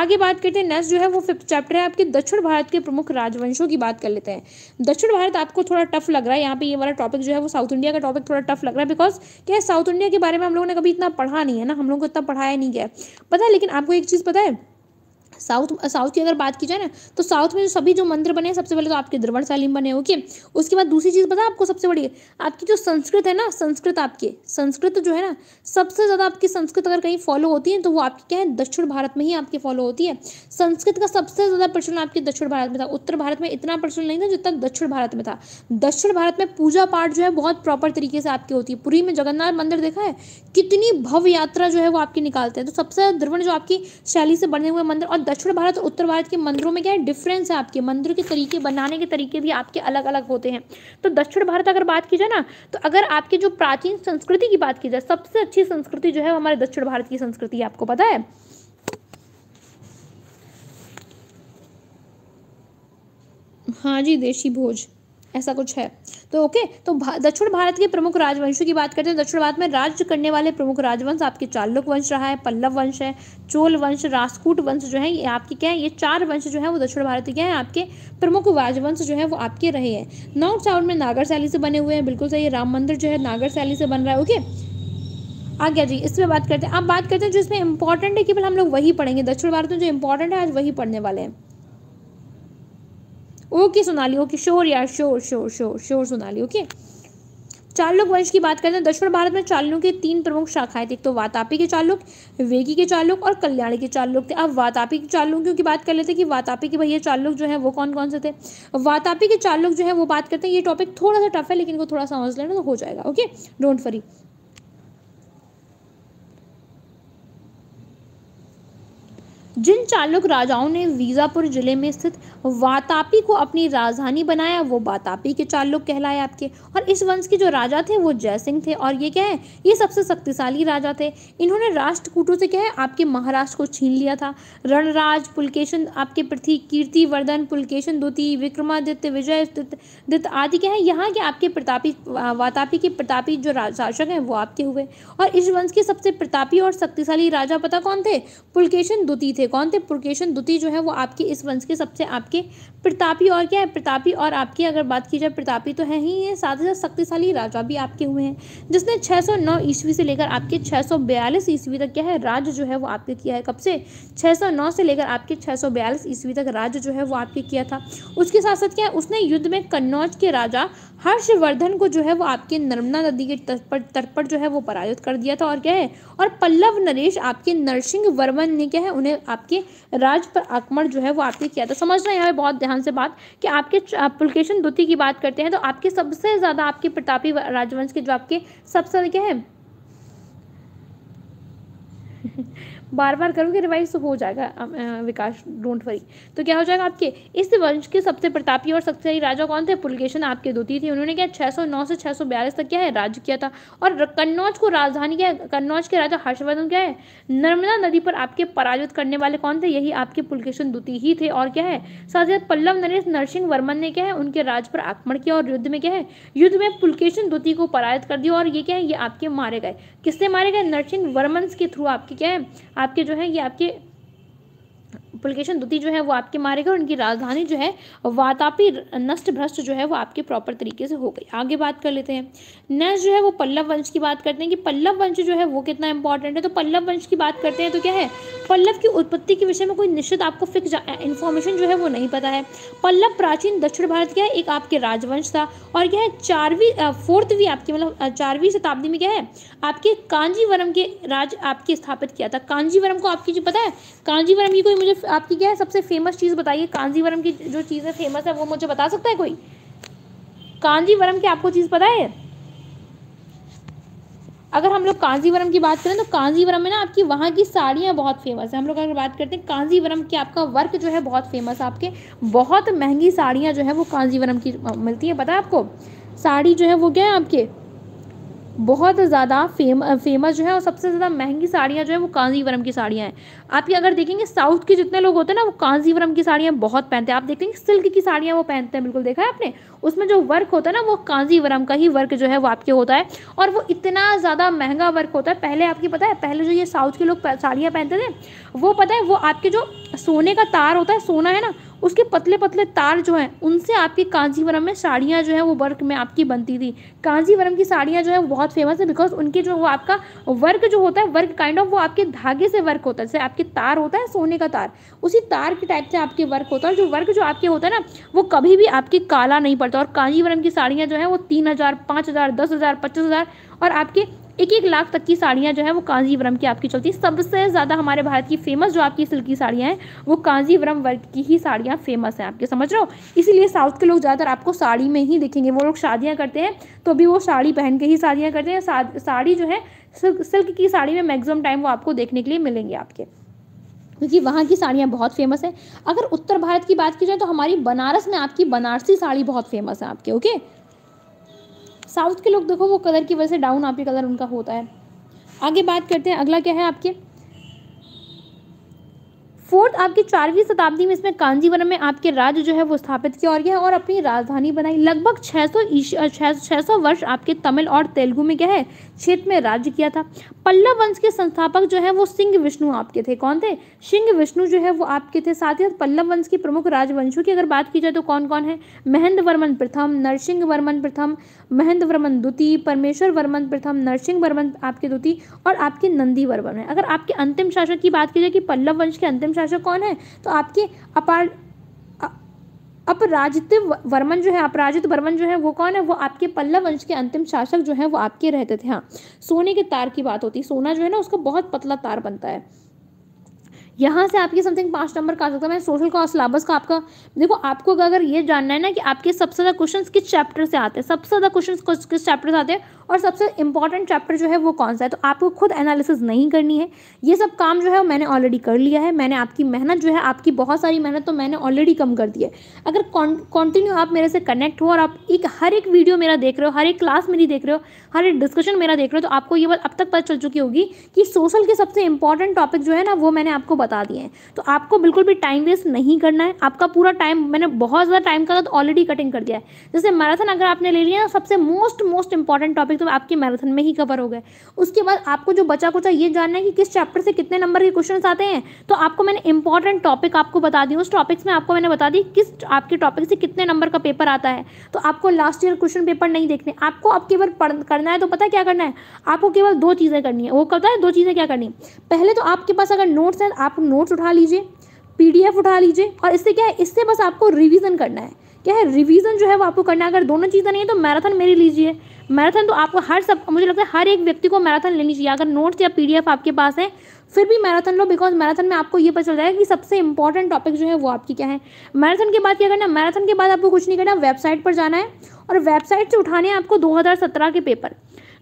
आगे बात करते हैं नेक्स्ट जो है वो फिफ्थ चैप्टर है आपके दक्षिण भारत के प्रमुख राजवंशों की बात कर लेते हैं दक्षिण भारत आपको थोड़ा टफ लग रहा है यहाँ पे ये वाला टॉपिक जो है वो साउथ इंडिया का टॉपिक थोड़ा टफ लग रहा है बिकॉज क्या साउथ इंडिया के बारे में हम लोगों ने कभी इतना पढ़ा नहीं है ना हम लोग को इतना पढ़ाया नहीं गया पता है लेकिन आपको एक चीज़ पता है साउथ साउथ की अगर बात की जाए ना तो साउथ में जो सभी जो मंदिर बने हैं सबसे पहले तो आपके द्रवण शालीम बने ओके उसके बाद दूसरी चीज़ पता आपको सबसे बड़ी आपकी जो संस्कृत है ना संस्कृत आपके संस्कृत जो है ना सबसे ज़्यादा आपकी संस्कृत अगर कहीं फॉलो होती है तो वो आपकी क्या है दक्षिण भारत में ही आपकी फॉलो होती है संस्कृत का सबसे ज़्यादा प्रचलन आपके दक्षिण भारत में था उत्तर भारत में इतना प्रचलन नहीं था जितना दक्षिण भारत में था दक्षिण भारत में पूजा पाठ जो है बहुत प्रॉपर तरीके से आपकी होती है पूरी में जगन्नाथ मंदिर देखा है कितनी भव्य यात्रा जो है वो आपकी निकालते हैं तो सबसे ज्यादा द्रवण जो आपकी शैली से बने हुए मंदिर और दक्षिण भारत और उत्तर भारत के मंदिरों में क्या है डिफरेंस है आपके मंदिर के तरीके बनाने के तरीके भी आपके अलग अलग होते हैं तो दक्षिण भारत अगर बात की जाए ना तो अगर आपके जो प्राचीन संस्कृति की बात की जाए सबसे अच्छी संस्कृति जो है हमारे दक्षिण भारत की संस्कृति है आपको पता है हाँ जी देशी भोज ऐसा कुछ है तो ओके तो भा, दक्षिण भारत के प्रमुख राजवंशों की बात करते हैं दक्षिण भारत में राज्य करने वाले प्रमुख राजवंश आपके चालुक वंश रहा है पल्लव वंश है चोल वंश राजकूट वंश जो है ये आपके क्या है ये चार वंश जो है वो दक्षिण भारत के क्या है आपके प्रमुख राजवंश जो है वो आपके रहे हैं नॉर्थ साउथ में नागर शैली से बने हुए हैं बिल्कुल सही राम मंदिर जो है नागर शैली से बन रहा है ओके आ गया जी इसमें बात करते हैं अब बात करते हैं जो इसमें इंपॉर्टेंट है केवल हम लोग वही पढ़ेंगे दक्षिण भारत में जो इंपॉर्टेंट है आज वही पढ़ने वाले हैं ओके ली ओके श्योर यार श्योर श्योर श्योर सुना ली ओके चालुक वंश की बात करते हैं दक्षिण भारत में चालुक की तीन प्रमुख शाखाएं थी एक तो वातापी के चालुक वेगी के चालुक और कल्याणी के चालुक थे अब वातापी के चालुक्यों की बात कर लेते हैं कि वातापी के भैया चालुक जो है वो कौन कौन से थे वातापी के चालुक जो है वो बात करते हैं ये टॉपिक थोड़ा सा टफ है लेकिन वो थोड़ा समझ लेना तो हो जाएगा ओके डोंट वरी जिन चालुक राजाओं ने वीज़ापुर जिले में स्थित वातापी को अपनी राजधानी बनाया वो वातापी के चालुक कहलाए आपके और इस वंश के जो राजा थे वो जयसिंह थे और ये क्या है ये सबसे शक्तिशाली राजा थे इन्होंने राष्ट्रकूटों से क्या है आपके महाराष्ट्र को छीन लिया था रणराज पुलकेशन आपके पृथ्वी कीर्तिवर्धन पुलकेशन द्वितीय विक्रमादित्य विजय दित्य आदि क्या है यहाँ के आपके प्रतापी वातापी के प्रतापी जो शासक हैं वो आपके हुए और इस वंश के सबसे प्रतापी और शक्तिशाली राजा पता कौन थे पुलकेशन द्वितीय थे कौन थे पुरकेशन द्वितीय जो है वो आपके इस वंश के सबसे आपके प्रतापी और क्या है प्रतापी और आपकी अगर बात की जाए प्रतापी तो है ही ये साथ ही साथ शक्तिशाली राजा भी आपके हुए हैं जिसने 609 ईस्वी से लेकर आपके 642 ईस्वी तक क्या है राज जो है वो आपके किया है कब से 609 से लेकर आपके 642 ईस्वी तक राज जो है वो आपके किया था उसके साथ साथ क्या है उसने युद्ध में कन्नौज के राजा हर्षवर्धन को जो है वो आपके नर्मदा नदी के तट पर तट पर जो है वो पराजित कर दिया था और क्या है और पल्लव नरेश आपके नरसिंह वर्मन ने क्या है उन्हें आप आपके राज्य पर आक्रमण जो है वो आपने किया था समझना यहाँ पे बहुत ध्यान से बात कि आपके पुलकेशन द्वितीय की बात करते हैं तो आपके सबसे ज़्यादा आपके प्रतापी राजवंश के जो आपके सबसे क्या है बार बार करोगे रिवाइज तो हो जाएगा विकास डोंट वरी तो क्या हो जाएगा आपके इस वंश के सबसे प्रतापी और सबसे राजा कौन थे पुलकेशन आपके दोती थे उन्होंने क्या 609 से 642 तक क्या है राज्य किया था और कन्नौज को राजधानी क्या है कन्नौज के राजा हर्षवर्धन क्या है नर्मदा नदी पर आपके पराजित करने वाले कौन थे यही आपके पुलकेशन दूती ही थे और क्या है साथ ही पल्लव नरेश नरसिंह वर्मन ने क्या है उनके राज पर आक्रमण किया और युद्ध में क्या है युद्ध में पुलकेशन दूती को पराजित कर दिया और ये क्या है ये आपके मारे गए किससे मारे गए नरसिंह वर्मन के थ्रू आपके क्या है आपके जो है ये आपके पुलकेशन द्वितीय जो है वो आपके मारे गए उनकी राजधानी जो है वातापी नष्ट भ्रष्ट जो है वो आपके प्रॉपर तरीके से हो गई आगे बात कर लेते हैं नेक्स्ट जो है वो पल्लव वंश की बात करते हैं कि पल्लव वंश जो है वो कितना इंपॉर्टेंट है तो पल्लव वंश की बात करते हैं तो क्या है पल्लव की उत्पत्ति के विषय में कोई निश्चित आपको फिक्स इन्फॉर्मेशन जो है वो नहीं पता है पल्लव प्राचीन दक्षिण भारत क्या है एक आपके राजवंश था और क्या है चारवीं भी आपकी मतलब चारवीं शताब्दी में क्या है आपके कांजीवरम के राज आपके स्थापित किया था कांजीवरम को आपकी जो पता है कांजीवरम की कोई मुझे आपकी क्या है सबसे फेमस चीज़ बताइए कांजीवरम की जो चीज़ें फेमस है वो मुझे बता सकता है कोई कांजीवरम की आपको चीज़ पता है अगर हम लोग कांजीवरम की बात करें तो कांजीवरम में ना आपकी वहाँ की साड़ियाँ बहुत फेमस है हम लोग अगर बात करते हैं कांजीवरम की आपका वर्क जो है बहुत फेमस है आपके बहुत महंगी साड़ियाँ जो है वो कांजीवरम की मिलती है पता है आपको साड़ी जो है वो क्या है आपके बहुत ज़्यादा फेम फेमस जो है और सबसे ज़्यादा महंगी साड़ियाँ जो है वो कांजीवरम की साड़ियाँ हैं आप ये अगर देखेंगे साउथ के जितने लोग होते हैं ना वो कांजीवरम की साड़ियाँ बहुत पहनते हैं आप देखेंगे सिल्क की साड़ियाँ वो पहनते हैं बिल्कुल देखा है आपने उसमें जो वर्क होता है ना वो कांजीवरम का ही वर्क जो है वो आपके होता है और वो इतना ज़्यादा महंगा वर्क होता है पहले आपकी पता है पहले जो ये साउथ के लोग साड़ियाँ पहनते थे वो पता है वो आपके जो सोने का तार होता है सोना है ना उसके पतले पतले तार जो हैं उनसे आपकी कांजीवरम में साड़ियाँ जो है वो वर्क में आपकी बनती थी कांजीवरम की साड़ियाँ जो है वो बहुत फेमस है बिकॉज उनके जो वो आपका वर्क जो होता है वर्क काइंड ऑफ वो आपके धागे से वर्क होता है जैसे आपके तार होता है सोने का तार उसी तार के टाइप से आपके वर्क होता है और जो वर्क जो आपके होता है ना वो कभी भी आपके काला नहीं पड़ता और कांजीवरम की साड़ियाँ जो है वो तीन हज़ार पाँच हज़ार दस हज़ार पच्चीस हज़ार और आपके एक एक लाख तक की साड़ियाँ जो है वो कांजीवरम की आपकी चलती सबसे ज़्यादा हमारे भारत की फेमस जो आपकी सिल्क की साड़ियाँ हैं वो कांजीवरम वर्ग की ही साड़ियाँ फेमस हैं आपके समझ रहे हो इसीलिए साउथ के लोग ज़्यादातर आपको साड़ी में ही देखेंगे वो लोग शादियाँ करते हैं तो भी वो साड़ी पहन के ही शादियाँ करते हैं साड़ी जो है सिल्क की साड़ी में मैक्सिमम टाइम वो आपको देखने के लिए मिलेंगे आपके क्योंकि वहाँ की साड़ियाँ बहुत फेमस हैं अगर उत्तर भारत की बात की जाए तो हमारी बनारस में आपकी बनारसी साड़ी बहुत फेमस है आपके ओके साउथ के लोग देखो वो कलर की वजह से डाउन आपके कलर उनका होता है आगे बात करते हैं अगला क्या है आपके फोर्थ आपकी चारवीं शताब्दी में इसमें कांजीवरम में आपके राज्य जो है वो स्थापित किया और है और अपनी राजधानी बनाई लगभग 600 सौ वर्ष आपके तमिल और तेलुगु में क्या है क्षेत्र में राज्य किया था पल्लव वंश के संस्थापक जो है वो सिंह विष्णु आपके थे कौन थे सिंह विष्णु जो है वो आपके थे साथ ही साथ पल्लव वंश के प्रमुख राजवंशों की अगर बात की जाए तो कौन कौन है महेंद्र वर्मन प्रथम नरसिंह वर्मन प्रथम महेंद्र वर्मन द्वितीय परमेश्वर वर्मन प्रथम नरसिंह वर्मन आपके द्वितीय और आपके नंदी वर्मन है अगर आपके अंतिम शासक की बात की जाए कि पल्लव वंश के अंतिम शासक कौन है तो आपके अपार अपराजित वर्मन जो है अपराजित वर्मन जो है वो कौन है वो आपके पल्लव वंश के अंतिम शासक जो है वो आपके रहते थे हाँ सोने के तार की बात होती है सोना जो है ना उसका बहुत पतला तार बनता है यहाँ से आपकी समथिंग पाँच नंबर का आ सकता है मैं सोशल का सिलेबस का आपका देखो आपको अगर ये जानना है ना कि आपके सबसे ज़्यादा क्वेश्चन किस चैप्टर से आते हैं सबसे ज़्यादा क्वेश्चन किस चैप्टर से आते हैं और सबसे इंपॉर्टेंट चैप्टर जो है वो कौन सा है तो आपको खुद एनालिसिस नहीं करनी है ये सब काम जो है मैंने ऑलरेडी कर लिया है मैंने आपकी मेहनत जो है आपकी बहुत सारी मेहनत तो मैंने ऑलरेडी कम कर दी है अगर कॉन्टिन्यू आप मेरे से कनेक्ट हो और आप एक हर एक वीडियो मेरा देख रहे हो हर एक क्लास मेरी देख रहे हो हर एक डिस्कशन मेरा देख रहे हो तो आपको ये बात अब तक पता चल चुकी होगी कि सोशल के सबसे इंपॉर्टेंट टॉपिक जो है ना वो मैंने आपको बता बता दिए हैं तो आपको बिल्कुल भी टाइम वेस्ट नहीं करना है आपका पूरा टाइम मैंने बहुत ज़्यादा टाइम का तो ऑलरेडी कटिंग कर दिया है जैसे मैराथन अगर आपने ले लिया ना सबसे मोस्ट मोस्ट इंपॉर्टेंट टॉपिक तो आपके मैराथन में ही कवर हो गए उसके बाद आपको जो बचा कुचा ये जानना है कि किस चैप्टर से कितने नंबर के क्वेश्चन आते हैं तो आपको मैंने इंपॉर्टेंट टॉपिक आपको बता दी उस टॉपिक्स में आपको मैंने बता दी किस आपके टॉपिक से कितने नंबर का पेपर आता है तो आपको लास्ट ईयर क्वेश्चन पेपर नहीं देखने आपको अब केवल करना है तो पता है क्या करना है आपको केवल दो चीज़ें करनी है वो करता है दो चीज़ें क्या करनी है पहले तो आपके पास अगर नोट्स हैं आप नोट्स उठा लीजिए पीडीएफ उठा लीजिए और इससे क्या है इससे बस आपको रिवीजन करना है क्या है रिवीजन जो है वो आपको करना है अगर दोनों चीज़ें नहीं है तो मैराथन मेरी लीजिए मैराथन तो आपको हर सब मुझे लगता है हर एक व्यक्ति को मैराथन लेनी चाहिए अगर नोट्स या पीडीएफ आपके पास है फिर भी मैराथन लो बिकॉज मैराथन में आपको ये पता चल जाएगा कि सबसे इंपॉर्टेंट टॉपिक जो है वो आपकी क्या है मैराथन के बाद क्या करना है मैराथन के बाद आपको कुछ नहीं करना वेबसाइट पर जाना है और वेबसाइट से उठाने हैं आपको दो के पेपर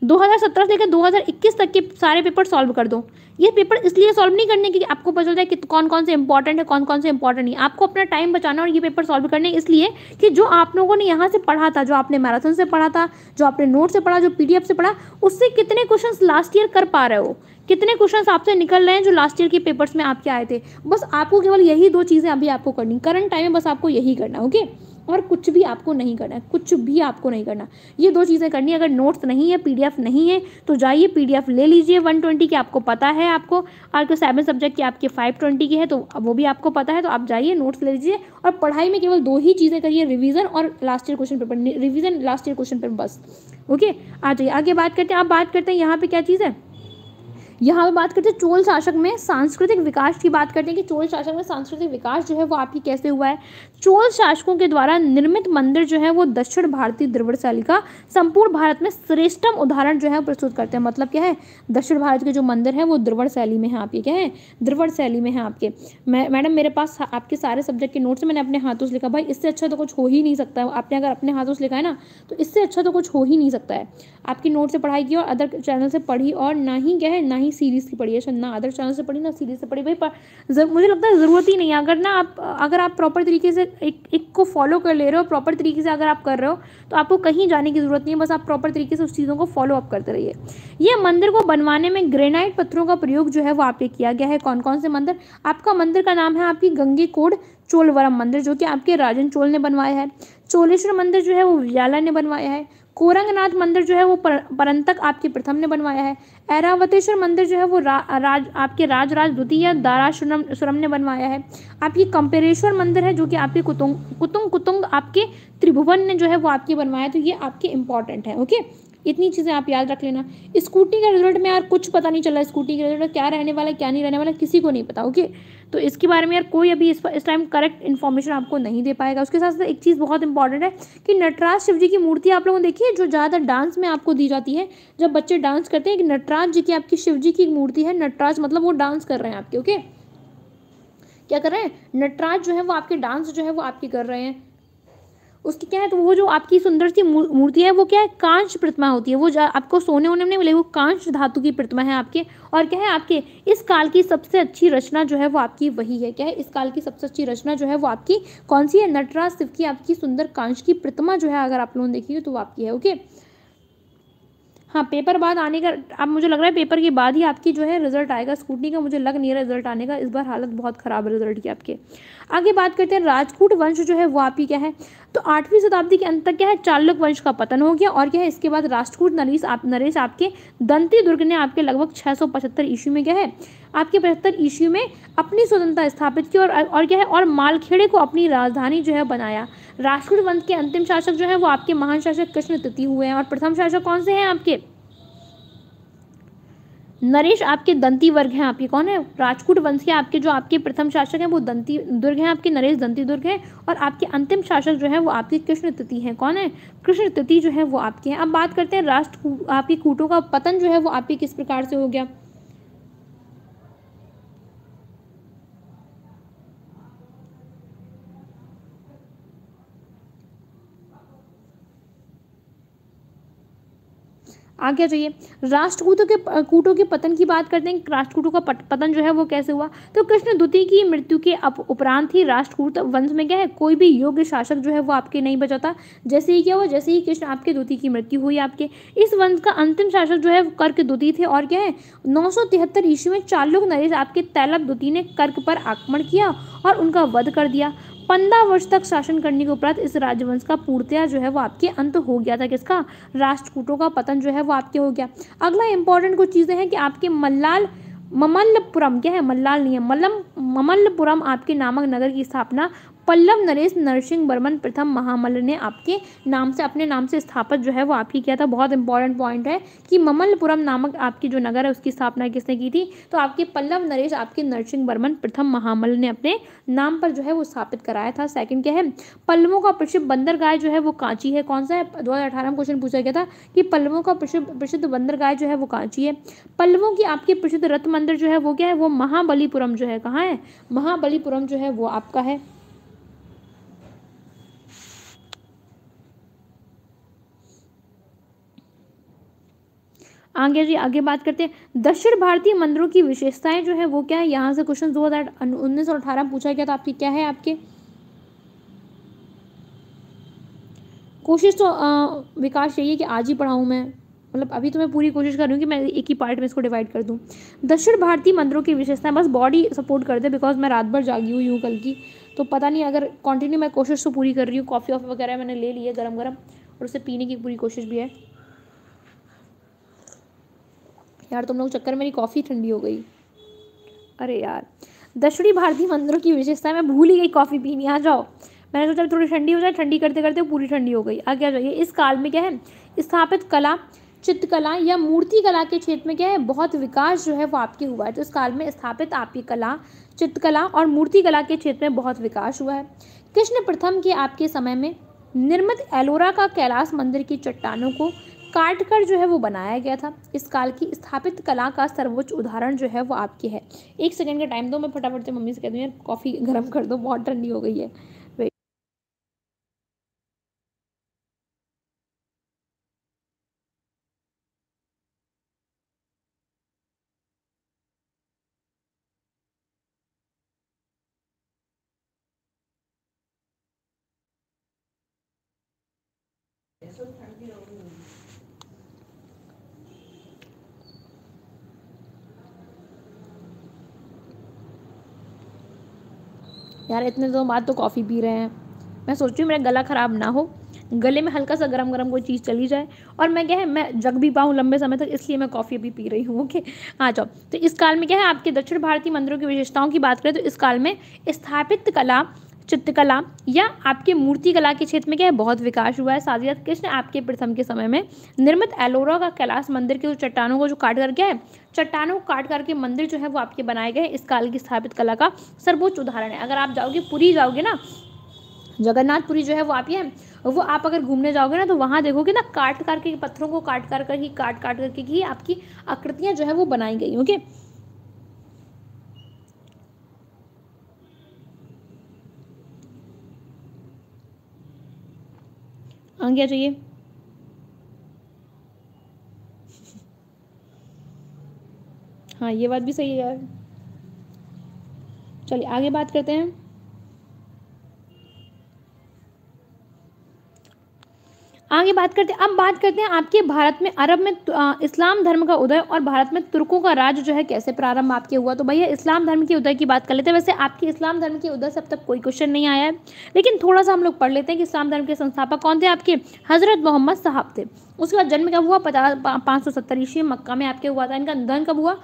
दो से लेकर दो तक के सारे पेपर सॉल्व कर दो ये पेपर इसलिए सॉल्व नहीं करने की आपको पता चलता है कि कौन कौन से इंपॉर्टेंट है कौन कौन से इंपॉर्टेंट नहीं आपको अपना टाइम बचाना और ये पेपर सॉल्व करने इसलिए कि जो आप लोगों ने यहाँ से पढ़ा था जो आपने मैराथन से पढ़ा था जो आपने नोट से पढ़ा जो पी से पढ़ा उससे कितने क्वेश्चन लास्ट ईयर कर पा रहे हो कितने क्वेश्चन आपसे निकल रहे हैं जो लास्ट ईयर के पेपर्स में आपके आए थे बस आपको केवल यही दो चीज़ें अभी आपको करनी करंट टाइम में बस आपको यही करना ओके और कुछ भी आपको नहीं करना है कुछ भी आपको नहीं करना ये दो चीज़ें करनी है अगर नोट्स नहीं है पीडीएफ नहीं है तो जाइए पीडीएफ ले लीजिए 120 की आपको पता है आपको और अगर सेवन सब्जेक्ट की आपके 520 की है तो वो भी आपको पता है तो आप जाइए नोट्स ले लीजिए और पढ़ाई में केवल दो ही चीज़ें करिए रिविज़न और last year question paper revision last year question paper बस ओके आ जाइए आगे बात करते हैं आप बात करते हैं यहाँ पर क्या चीज़ है यहाँ पे बात करते हैं चोल शासक में सांस्कृतिक विकास की बात करते हैं कि चोल शासक में सांस्कृतिक विकास जो है वो आपकी कैसे हुआ है चोल शासकों के द्वारा निर्मित मंदिर जो है वो दक्षिण भारतीय द्रविड़ शैली का संपूर्ण भारत में श्रेष्ठम उदाहरण जो है प्रस्तुत करते हैं मतलब क्या है दक्षिण भारत के जो मंदिर है वो द्रविड़ शैली में है आपके क्या है द्रविड़ शैली में है आपके मैं मैडम मेरे पास आपके सारे सब्जेक्ट के नोट्स मैंने अपने हाथों से लिखा भाई इससे अच्छा तो कुछ हो ही नहीं सकता है आपने अगर अपने हाथों से लिखा है ना तो इससे अच्छा तो कुछ हो ही नहीं सकता है आपकी नोट से पढ़ाई की और अदर चैनल से पढ़ी और ना ही क्या है ना ही सीरीज़ की पढ़ी है अच्छा, ना अदर चैनल से पढ़ी ना सीरीज़ से पढ़ी भाई मुझे लगता है ज़रूरत ही नहीं है अगर ना आप अगर आप प्रॉपर तरीके से एक एक को फॉलो कर ले रहे हो प्रॉपर तरीके से अगर आप कर रहे हो तो आपको कहीं जाने की ज़रूरत नहीं है बस आप प्रॉपर तरीके से उस चीज़ों को फॉलो अप करते रहिए ये मंदिर को बनवाने में ग्रेनाइट पत्थरों का प्रयोग जो है वो आपके किया गया है कौन कौन से मंदिर आपका मंदिर का नाम है आपकी गंगे कोड चोलवरम मंदिर जो कि आपके राजन चोल ने बनवाया है चोलेश्वर मंदिर जो है वो विजाला ने बनवाया है कोरंगनाथ मंदिर जो है वो पर, परंतक आपके प्रथम ने बनवाया है ऐरावतेश्वर मंदिर जो है वो रा, राज आपके राजराज द्वितीय दारा सुरम ने बनवाया है आपकी कंपेरेश्वर मंदिर है जो कि आपके कुतुंग कुतुंग कुतुंग आपके त्रिभुवन ने जो है वो आपके बनवाया तो ये आपके इंपॉर्टेंट है ओके इतनी चीज़ें आप याद रख लेना स्कूटी का रिजल्ट में यार कुछ पता नहीं चला स्कूटी का रिजल्ट क्या रहने वाला है क्या नहीं रहने वाला किसी को नहीं पता ओके तो इसके बारे में यार कोई अभी इस इस टाइम करेक्ट इन्फॉर्मेशन आपको नहीं दे पाएगा उसके साथ साथ एक चीज़ बहुत इंपॉर्टेंट है कि नटराज शिव जी की मूर्ति आप लोगों ने देखी है जो ज़्यादातर डांस में आपको दी जाती है जब बच्चे डांस करते हैं एक नटराज जी की आपकी शिव जी की मूर्ति है नटराज मतलब वो डांस कर रहे हैं आपके ओके क्या कर रहे हैं नटराज जो है वो आपके डांस जो है वो आपके कर रहे हैं उसकी क्या है तो वो जो आपकी सुंदर सी मूर्ति है वो क्या है कांच प्रतिमा होती है वो आपको सोने होने में नहीं वो कांच धातु की प्रतिमा है आपके और क्या है आपके इस काल की सबसे अच्छी रचना जो है वो आपकी वही है क्या है इस काल की सबसे अच्छी रचना जो है वो आपकी कौन सी है नटराज शिव की आपकी सुंदर कांच की प्रतिमा जो है अगर आप लोगों ने देखी तो वो आपकी है ओके हाँ पेपर बाद आने का आप मुझे लग रहा है पेपर के बाद ही आपकी जो है रिजल्ट आएगा स्कूटनी का मुझे लग नहीं रहा रिजल्ट आने का इस बार हालत बहुत ख़राब है रिजल्ट की आपके आगे बात करते हैं राजकूट वंश जो है वो आपकी क्या है तो आठवीं शताब्दी के अंत तक क्या है चालुक वंश का पतन हो गया और क्या है इसके बाद राष्ट्रकूट नरेश आप नरेश आपके दंती दुर्ग ने आपके लगभग सौ पचहत्तर ईस्वी में क्या है आपके पचहत्तर ईस्वी में अपनी स्वतंत्रता स्थापित की और और क्या है और मालखेड़े को अपनी राजधानी जो है बनाया राष्ट्रकूट वंश के अंतिम शासक जो है वो आपके महान शासक कृष्ण तिथि हुए हैं और प्रथम शासक कौन से हैं आपके नरेश आपके दंती वर्ग हैं आपके कौन है राजकूट वंश के आपके जो आपके प्रथम शासक हैं वो दंती दुर्ग हैं आपके नरेश दंती दुर्ग हैं और आपके अंतिम शासक जो है वो आपके कृष्ण तिथि हैं कौन है कृष्ण तिथि जो है वो आपके हैं अब बात करते हैं राष्ट्र आपके कूटों का पतन जो है वो आपके किस प्रकार से हो गया आगे आ जाइए राष्ट्रकूटों के कूटों के पतन की बात करते हैं राष्ट्रकूटों का पतन जो है वो कैसे हुआ तो कृष्ण द्वितीय की मृत्यु के उपरांत ही राष्ट्रकूट वंश में क्या है कोई भी योग्य शासक जो है वो आपके नहीं बचाता जैसे ही क्या हुआ जैसे ही कृष्ण आपके द्वितीय की मृत्यु हुई आपके इस वंश का अंतिम शासक जो है कर्क द्वितीय थे और क्या है नौ ईस्वी में चालुक नरेश आपके तैलब द्वितीय ने कर्क पर आक्रमण किया और उनका वध कर दिया पंद्रह वर्ष तक शासन करने के उपरांत इस राजवंश का पूर्तिया जो है वो आपके अंत हो गया था किसका राष्ट्रकूटों का पतन जो है वो आपके हो गया अगला इंपॉर्टेंट कुछ चीज़ें हैं कि आपके मल्लाल ममल्लपुरम क्या है मल्लाल नहीं है मल्लम ममल्लपुरम आपके नामक नगर की स्थापना पल्लव नरेश नरसिंह बर्मन प्रथम महामल ने आपके नाम से अपने नाम से स्थापित जो है वो आपकी किया था बहुत इंपॉर्टेंट पॉइंट है कि ममलपुरम नामक आपकी जो नगर है उसकी स्थापना किसने की थी तो आपके पल्लव नरेश आपके नरसिंह बर्मन प्रथम महामल ने अपने नाम पर जो है वो स्थापित कराया था सेकंड क्या है पल्लवों का प्रसिद्ध बंदरगाह जो है वो कांची है कौन सा है दो में क्वेश्चन पूछा गया था कि पल्लवों का प्रसिद्ध प्रसिद्ध बंदरगाह जो है वो कांची है पल्लवों की आपके प्रसिद्ध रथ मंदिर जो है वो क्या है वो महाबलीपुरम जो है कहाँ है महाबलीपुरम जो है वो आपका है आगे जी आगे बात करते हैं दक्षिण भारतीय मंदिरों की विशेषताएं जो है वो क्या है यहाँ से क्वेश्चन दो हज़ार उन्नीस और अठारह पूछा गया तो आपकी क्या है आपके कोशिश तो आ, विकास यही है कि आज ही पढ़ाऊँ मैं मतलब अभी तो मैं पूरी कोशिश कर रही हूँ कि मैं एक ही पार्ट में इसको डिवाइड कर दूँ दक्षिण भारतीय मंदिरों की विशेषताएं बस बॉडी सपोर्ट कर दे बिकॉज मैं रात भर जागी हुई हूँ कल की तो पता नहीं अगर कंटिन्यू मैं कोशिश तो पूरी कर रही हूँ कॉफ़ी वॉफ़ी वगैरह मैंने ले ली है गर्म गर्म और उसे पीने की पूरी कोशिश भी है यार तुम लोग चक्कर मेरी कॉफ़ी ठंडी हो गई अरे यार दक्षिणी भारतीय मंदिरों की विशेषता मैं भूल ही गई कॉफ़ी पीनी आ जाओ मैंने सोचा थोड़ी ठंडी हो जाए ठंडी करते करते पूरी ठंडी हो गई आगे आ जाइए इस काल में क्या है स्थापित कला चित्रकला या मूर्ति कला के क्षेत्र में क्या है बहुत विकास जो है वो आपके हुआ है तो इस काल में स्थापित आपकी कला चित्रकला और मूर्ति कला के क्षेत्र में बहुत विकास हुआ है कृष्ण प्रथम के आपके समय में निर्मित एलोरा का कैलाश मंदिर की चट्टानों को काट कर जो है वो बनाया गया था इस काल की स्थापित कला का सर्वोच्च उदाहरण जो है वो आपकी है एक सेकेंड का टाइम दो मैं फटाफट से मम्मी से कह दूँ यार कॉफ़ी गर्म कर दो बहुत ठंडी हो गई है यार इतने दिनों बाद तो कॉफ़ी पी रहे हैं मैं सोच रही हूँ मेरा गला ख़राब ना हो गले में हल्का सा गरम गरम कोई चीज़ चली जाए और मैं क्या है मैं जग भी पाऊँ लंबे समय तक इसलिए मैं कॉफ़ी अभी पी रही हूँ ओके आ हाँ, जाओ तो इस काल में क्या है आपके दक्षिण भारतीय मंदिरों की विशेषताओं की बात करें तो इस काल में स्थापित कला चित्रकला या आपके मूर्तिकला के क्षेत्र में क्या है बहुत विकास हुआ है साथ ही साथ कृष्ण आपके प्रथम के समय में निर्मित एलोरा का कैलाश मंदिर के जो चट्टानों को जो काट कर गया है चट्टानों को काट करके मंदिर जो है वो आपके बनाए गए इस काल की स्थापित कला का सर्वोच्च उदाहरण है अगर आप जाओगे पूरी जाओगे ना जगन्नाथपुरी जो है वो आप ये वो आप अगर घूमने जाओगे ना तो वहाँ देखोगे ना काट काट के पत्थरों को काट काट कर ही काट काट करके ही आपकी आकृतियाँ जो है वो बनाई गई ओके okay? हाँ क्या चाहिए हाँ ये बात भी सही है यार चलिए आगे बात करते हैं आगे बात करते हैं अब बात करते हैं आपके भारत में अरब में इस्लाम धर्म का उदय और भारत में तुर्कों का राज जो है कैसे प्रारंभ आपके हुआ तो भैया इस्लाम धर्म के उदय की बात कर लेते हैं वैसे आपके इस्लाम धर्म के उदय से अब तक कोई क्वेश्चन नहीं आया है लेकिन थोड़ा सा हम लोग पढ़ लेते हैं कि इस्लाम धर्म के संस्थापक कौन थे आपके हज़रत मोहम्मद साहब थे उसके बाद जन्म कब हुआ पचास पाँच सौ सत्तर ईस्वी मक्का में आपके हुआ था इनका निधन कब हुआ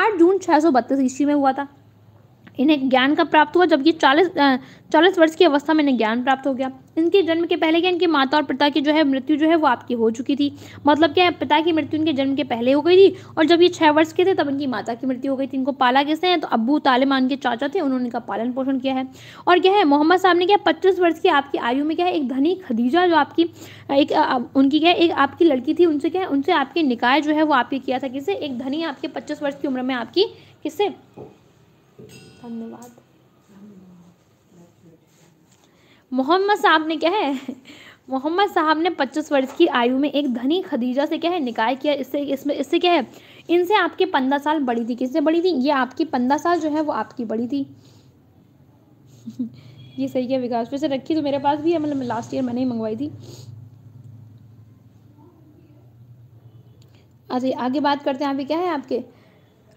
आठ जून छः सौ बत्तीस ईस्वी में हुआ था इन्हें ज्ञान का प्राप्त हुआ जबकि चालीस चालीस वर्ष की अवस्था में इन्हें ज्ञान प्राप्त हो गया इनके जन्म के पहले क्या इनके माता और पिता की जो है मृत्यु जो है वो आपकी हो चुकी थी मतलब क्या है पिता की मृत्यु इनके जन्म के पहले हो गई थी और जब ये छः वर्ष के थे तब इनकी माता की मृत्यु हो गई थी इनको पाला किसने हैं तो अबू तालिमान के चाचा थे उन्होंने इनका पालन पोषण किया है और क्या है मोहम्मद साहब ने क्या पच्चीस वर्ष की आपकी आयु में क्या है एक धनी खदीजा जो आपकी एक उनकी क्या है एक आपकी लड़की थी उनसे क्या है उनसे आपके निकाय जो है वो आपके किया था किससे एक धनी आपके पच्चीस वर्ष की उम्र में आपकी किससे धन्यवाद मोहम्मद साहब ने क्या है मोहम्मद साहब ने 25 वर्ष की आयु में एक धनी खदीजा से क्या है निकाय किया इससे इसमें इससे क्या है इनसे आपके पंद्रह साल बड़ी थी किससे बड़ी थी ये आपकी पंद्रह साल जो है वो आपकी बड़ी थी ये सही है विकास वैसे रखी तो मेरे पास भी है मतलब लास्ट ईयर मैंने ही मंगवाई थी अच्छा आगे बात करते हैं अभी क्या है आपके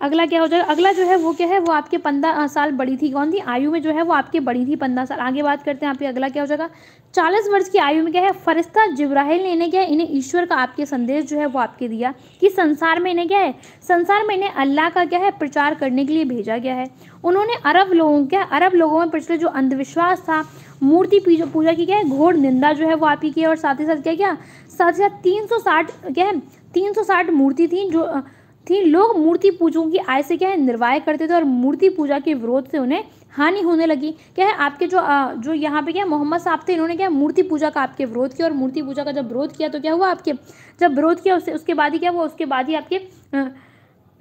अगला क्या हो जाएगा अगला जो है वो क्या है वो आपके पंद्रह साल बड़ी थी कौन थी आयु में जो है वो आपके बड़ी थी पंद्रह साल आगे बात करते हैं आपके अगला क्या हो जाएगा चालीस वर्ष की आयु में क्या है फरिश्ता जिब्राहल ने इन्हें क्या है इन्हें ईश्वर का आपके संदेश जो है वो आपके दिया कि संसार में इन्हें क्या है संसार में इन्हें अल्लाह का क्या है प्रचार करने के लिए भेजा गया है उन्होंने अरब लोगों क्या अरब लोगों में पिछले जो अंधविश्वास था मूर्ति पूजा की क्या है घोर निंदा जो है वो आपकी की है और साथ ही साथ क्या क्या साथ ही साथ तीन सौ साठ क्या है तीन सौ साठ मूर्ति थी जो थी लोग मूर्ति पूजों की आय से क्या है निर्वाह करते थे और मूर्ति पूजा के विरोध से उन्हें हानि होने लगी क्या है आपके जो आ, जो यहाँ पे क्या मोहम्मद साहब थे इन्होंने क्या मूर्ति पूजा का आपके विरोध किया और मूर्ति पूजा का जब विरोध किया तो क्या हुआ आपके जब विरोध किया उससे उसके बाद ही क्या हुआ उसके बाद ही आपके आ,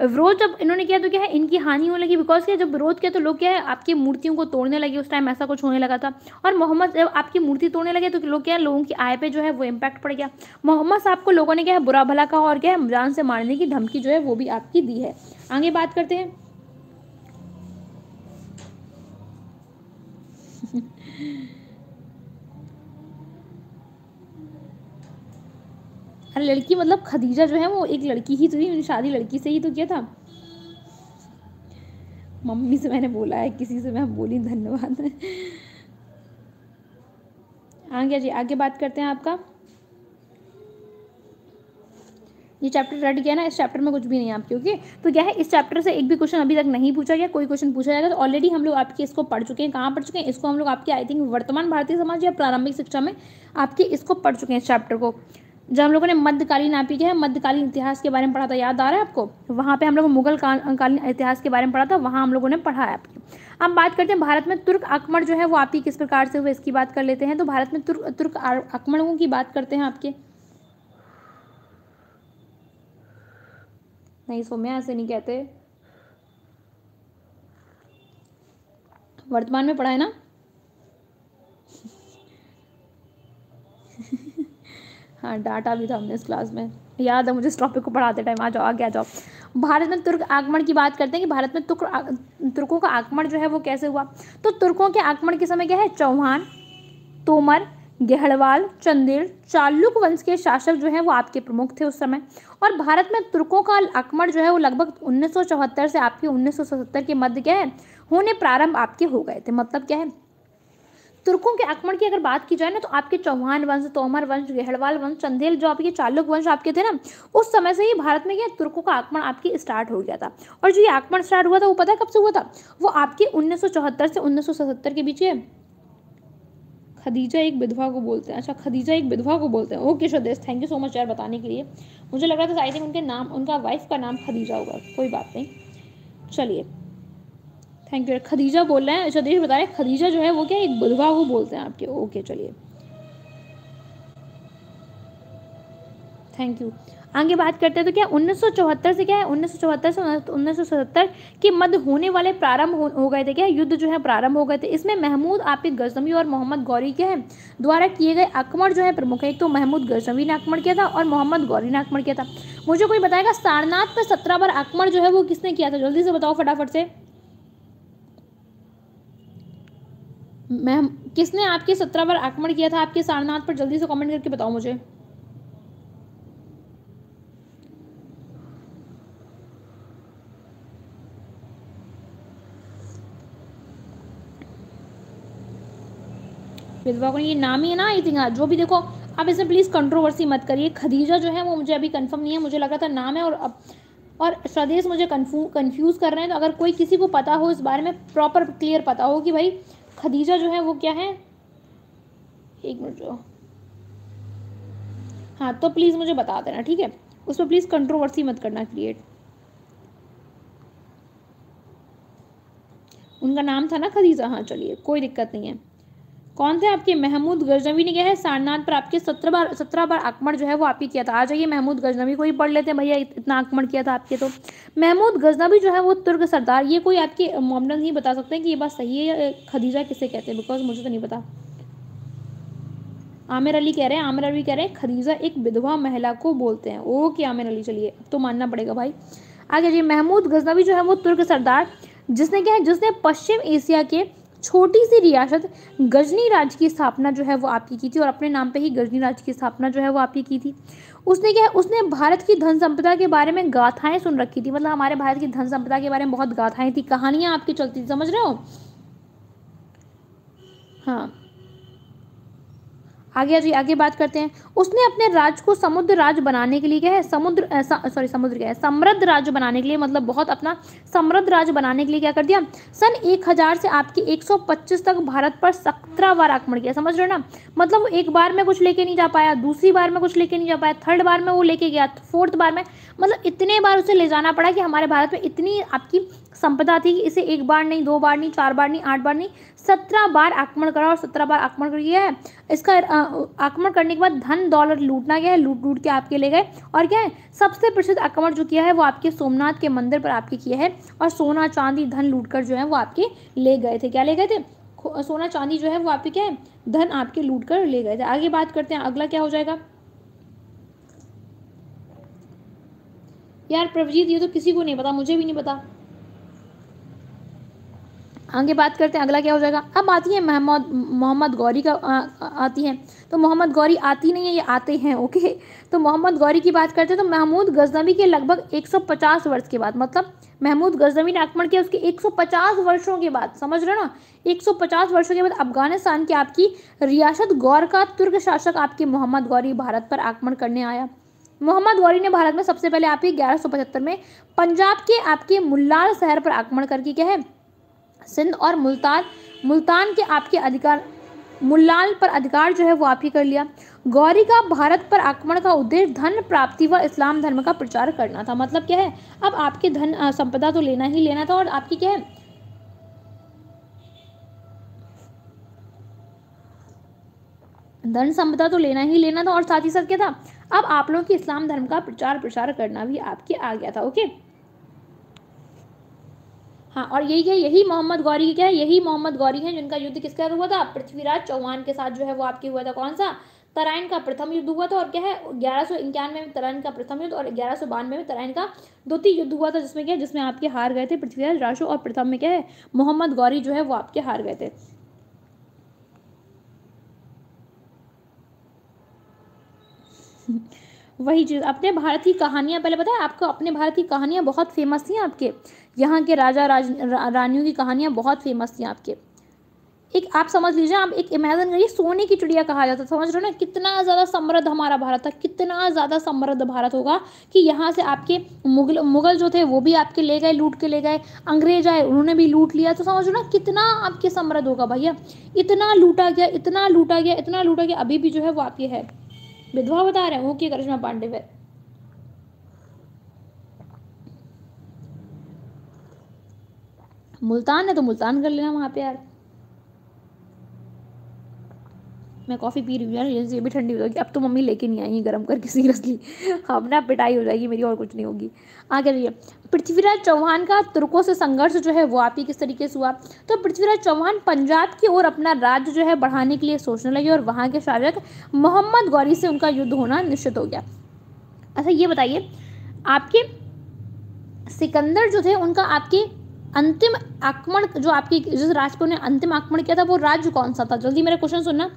विरोध जब इन्होंने किया तो क्या है इनकी हानि होने लगी बिकॉज क्या जब विरोध किया तो लोग क्या है आपकी मूर्तियों को तोड़ने लगे उस टाइम ऐसा कुछ होने लगा था और मोहम्मद जब आपकी मूर्ति तोड़ने लगे तो लोग क्या है लोगों की आय पे जो है वो इम्पैक्ट पड़ गया मोहम्मद साहब को लोगों ने क्या है बुरा भला कहा और क्या है जान से मारने की धमकी जो है वो भी आपकी दी है आगे बात करते हैं अरे लड़की मतलब खदीजा जो है वो एक लड़की ही तो थी उन्हें शादी लड़की से ही तो किया था मम्मी से मैंने बोला है किसी से मैं बोली धन्यवाद आगे जी आगे बात करते हैं आपका ये चैप्टर रेड गया ना इस चैप्टर में कुछ भी नहीं आपके ओके तो क्या है इस चैप्टर से एक भी क्वेश्चन अभी तक नहीं पूछा गया कोई क्वेश्चन पूछा जाएगा तो ऑलरेडी हम लोग आपके इसको पढ़ चुके हैं कहाँ पढ़ चुके हैं इसको हम लोग आपके आई थिंक वर्तमान भारतीय समाज या प्रारंभिक शिक्षा में आपके इसको पढ़ चुके हैं इस चैप्टर को जब हम लोगों ने मध्यकालीन आप क्या है मध्यकालीन इतिहास के बारे में पढ़ा था याद आ रहा है आपको वहाँ पे हम लोग मुगल कालीन इतिहास के बारे में पढ़ा था वहाँ हम लोगों ने पढ़ा है आपके अब बात करते हैं भारत में तुर्क आक्रमण जो है वो आपकी किस प्रकार से हुए इसकी बात कर लेते हैं तो भारत में तुर्क तुर्क आक्रमणों की बात करते हैं आपके नहीं सोम्या ऐसे नहीं कहते वर्तमान में पढ़ा है ना हाँ डाटा भी था हमने इस क्लास में याद है मुझे इस टॉपिक को पढ़ाते टाइम आ जाओ आगे आ जाओ भारत में तुर्क आक्रमण की बात करते हैं कि भारत में तुर्क तुर्कों का आक्रमण जो है वो कैसे हुआ तो तुर्कों के आक्रमण के समय क्या है चौहान तोमर गहड़वाल चंदेल चालुक वंश के शासक जो है वो आपके प्रमुख थे उस समय और भारत में तुर्कों का आक्रमण जो है वो लगभग उन्नीस से आपके उन्नीस के मध्य क्या है होने प्रारंभ आपके हो गए थे मतलब क्या है तुर्कों के आक्रमण की अगर बात की जाए ना तो आपके चौहान वंश तोमर वंश गहड़वाल वंश चंदेल जो आपके चालुक वंश आपके थे ना उस समय से ही भारत में क्या तुर्कों का आक्रमण आपके स्टार्ट हो गया था और जो ये आक्रमण स्टार्ट हुआ था वो पता है कब से हुआ था वो आपके उन्नीस से उन्नीस के बीच है खदीजा एक विधवा को बोलते हैं अच्छा खदीजा एक विधवा को बोलते हैं ओके स्वदेश थैंक यू सो मच यार बताने के लिए मुझे लग रहा था आई थिंक उनके नाम उनका वाइफ का नाम खदीजा होगा कोई बात नहीं चलिए थैंक यू खदीजा बोल रहे हैं अच्छा देश बता रहे हैं खदीजा जो है वो क्या एक बुधवा को बोलते हैं आपके ओके चलिए थैंक यू आगे बात करते हैं तो क्या 1974 से क्या है 1974 से 1977 के मध्य होने वाले प्रारंभ हो, हो गए थे क्या युद्ध जो है प्रारंभ हो गए थे इसमें महमूद आपिद गजनवी और मोहम्मद गौरी के हैं द्वारा किए गए आक्रमण जो है प्रमुख है एक तो महमूद गजनवी ने आक्रमण किया था और मोहम्मद गौरी ने आक्रमण किया था मुझे कोई बताएगा सारनाथ पर सत्रह बार आक्रमण जो है वो किसने किया था जल्दी से बताओ फटाफट से मैम किसने आपके सत्रह पर आक्रमण किया था आपके सारनाथ पर जल्दी से कमेंट करके बताओ मुझे विधवा ये नाम ही है ना आई थिंक हाँ, जो भी देखो आप इसे प्लीज़ कंट्रोवर्सी मत करिए खदीजा जो है वो मुझे अभी कंफर्म नहीं है मुझे लगा था नाम है और अब और स्वदेश मुझे कंफ्यूज कर रहे हैं तो अगर कोई किसी को पता हो इस बारे में प्रॉपर क्लियर पता हो कि भाई खदीजा जो है वो क्या है एक मिनट जो हाँ तो प्लीज़ मुझे बता देना ठीक है उस पर प्लीज़ कंट्रोवर्सी मत करना क्रिएट उनका नाम था ना खदीजा हाँ चलिए कोई दिक्कत नहीं है कौन थे आपके महमूद गजनवी ने क्या है सारनाथ पर आपके सत्रह बार सत्रह बार आक्रमण जो है वो आपके किया था आ जाइए महमूद गजनवी को ही पढ़ लेते हैं भैया इतना आक्रमण किया था आपके तो महमूद गजनवी जो है वो तुर्क सरदार ये कोई आपके मोमडन नहीं बता सकते कि ये बात सही है खदीजा किसे कहते हैं बिकॉज मुझे तो नहीं पता आमिर अली कह रहे हैं आमिर अली कह रहे हैं खदीजा एक विधवा महिला को बोलते हैं ओके आमिर अली चलिए तो मानना पड़ेगा भाई आगे जी महमूद गजनवी जो है वो तुर्क सरदार जिसने क्या है जिसने पश्चिम एशिया के छोटी सी रियासत गजनी राज की स्थापना जो है वो आपकी की थी और अपने नाम पे ही गजनी राज की स्थापना जो है वो आपकी की थी उसने क्या है उसने भारत की धन संपदा के बारे में गाथाएं सुन रखी थी मतलब हमारे भारत की धन संपदा के बारे में बहुत गाथाएं थी कहानियां आपकी चलती थी समझ रहे हो हाँ आगे जी आगे बात करते हैं उसने अपने राज को समुद्र राज बनाने के लिए क्या है समुद्र सॉरी समुद्र क्या है समृद्ध राज बनाने के लिए मतलब बहुत अपना समृद्ध राज बनाने के लिए क्या कर दिया सन 1000 से आपके 125 तक भारत पर सत्रह बार आक्रमण किया समझ रहे हो ना मतलब वो एक बार में कुछ लेके नहीं जा पाया दूसरी बार में कुछ लेके नहीं जा पाया थर्ड बार में वो लेके गया फोर्थ बार में मतलब इतने बार उसे ले जाना पड़ा कि हमारे भारत में इतनी आपकी संपदा थी इसे एक बार नहीं दो बार नहीं चार बार नहीं आठ बार नहीं सत्रह बार आक्रमण करा और सत्रह बार आक्रमण कर गया है इसका आक्रमण करने के बाद धन दौलत लूटना गया है लूट लूट के आपके ले गए और क्या है सबसे प्रसिद्ध आक्रमण जो किया है वो आपके सोमनाथ के मंदिर पर आपके किया है और सोना चांदी धन लूट जो है वो आपके ले गए थे क्या ले गए थे सोना चांदी जो है वो आपके क्या है धन आपके लूट ले गए थे आगे बात करते हैं अगला क्या हो जाएगा यार प्रभजीत ये तो किसी को नहीं पता मुझे भी नहीं पता आगे बात करते हैं अगला क्या हो जाएगा अब आती है मोहम्मद मोहम्मद गौरी का आ, आती है तो मोहम्मद गौरी आती नहीं है ये आते हैं ओके तो मोहम्मद गौरी की बात करते हैं तो महमूद गजनबी के लगभग 150 वर्ष के बाद मतलब महमूद गजनबी ने आक्रमण किया उसके 150 वर्षों के बाद समझ रहे हो ना 150 वर्षों के बाद अफगानिस्तान की आपकी रियासत गौर का तुर्क शासक आपके मोहम्मद गौरी भारत पर आक्रमण करने आया मोहम्मद गौरी ने भारत में सबसे पहले आपके ग्यारह में पंजाब के आपके मुल्लार शहर पर आक्रमण करके क्या है सिंध और मुल्तान मुल्तान के आपके अधिकार मुल्लाल पर अधिकार जो है वो आप ही कर लिया गौरी का भारत पर आक्रमण का उद्देश्य धन प्राप्ति व इस्लाम धर्म का प्रचार करना था मतलब क्या है अब आपके धन संपदा तो लेना ही लेना था और आपकी क्या है धन संपदा तो लेना ही लेना था और साथ ही साथ क्या था अब आप लोगों की इस्लाम धर्म का प्रचार प्रसार करना भी आपके आ गया था ओके हाँ और यही है यही मोहम्मद गौरी क्या है यही मोहम्मद गौरी है जिनका युद्ध किसके साथ हुआ था पृथ्वीराज चौहान के साथ जो है वो आपके हुआ था कौन सा तराइन का प्रथम युद्ध हुआ था और क्या है ग्यारह सौ इक्यानवे में तराइन का प्रथम युद्ध और ग्यारह सौ बानवे में तराइन का द्वितीय युद्ध हुआ था जिसमें क्या है जिसमें आपके हार गए थे पृथ्वीराज राशो और प्रथम में क्या है मोहम्मद गौरी जो है वो आपके हार गए थे वही चीज़ अपने भारत की कहानियाँ पहले पता है आपको अपने भारत की कहानियाँ बहुत फेमस थी आपके यहाँ के राजा राज रा, रानियों की कहानियाँ बहुत फेमस थी आपके एक आप समझ लीजिए आप एक इमेजिन करिए सोने की चिड़िया कहा जाता समझ रहे हो ना कितना ज़्यादा समृद्ध हमारा भारत था कितना ज़्यादा समृद्ध भारत होगा कि यहाँ से आपके मुगल मुगल जो थे वो भी आपके ले गए लूट के ले गए अंग्रेज आए उन्होंने भी लूट लिया तो समझो ना कितना आपके समृद्ध होगा भैया इतना लूटा गया इतना लूटा गया इतना लूटा गया अभी भी जो है वो आपके है विधवा बता रहे हैं ओके करिश्मा पांडे फिर मुल्तान है तो मुल्तान कर लेना वहां पे यार मैं कॉफ़ी पी रही हूँ ये भी ठंडी हो जाएगी अब तो मम्मी लेके नहीं आई गर्म करके सीरियसली अब ना पिटाई हो जाएगी मेरी और कुछ नहीं होगी आगे पृथ्वीराज चौहान का तुर्कों से संघर्ष जो है वो आप ही किस तरीके से हुआ तो पृथ्वीराज चौहान पंजाब की ओर अपना राज्य जो है बढ़ाने के लिए सोचने लगे और वहाँ के शासक मोहम्मद गौरी से उनका युद्ध होना निश्चित हो गया अच्छा ये बताइए आपके सिकंदर जो थे उनका आपके अंतिम आक्रमण जो आपके जिस राज पर उन्हें अंतिम आक्रमण किया था वो राज्य कौन सा था जल्दी मेरा क्वेश्चन सुनना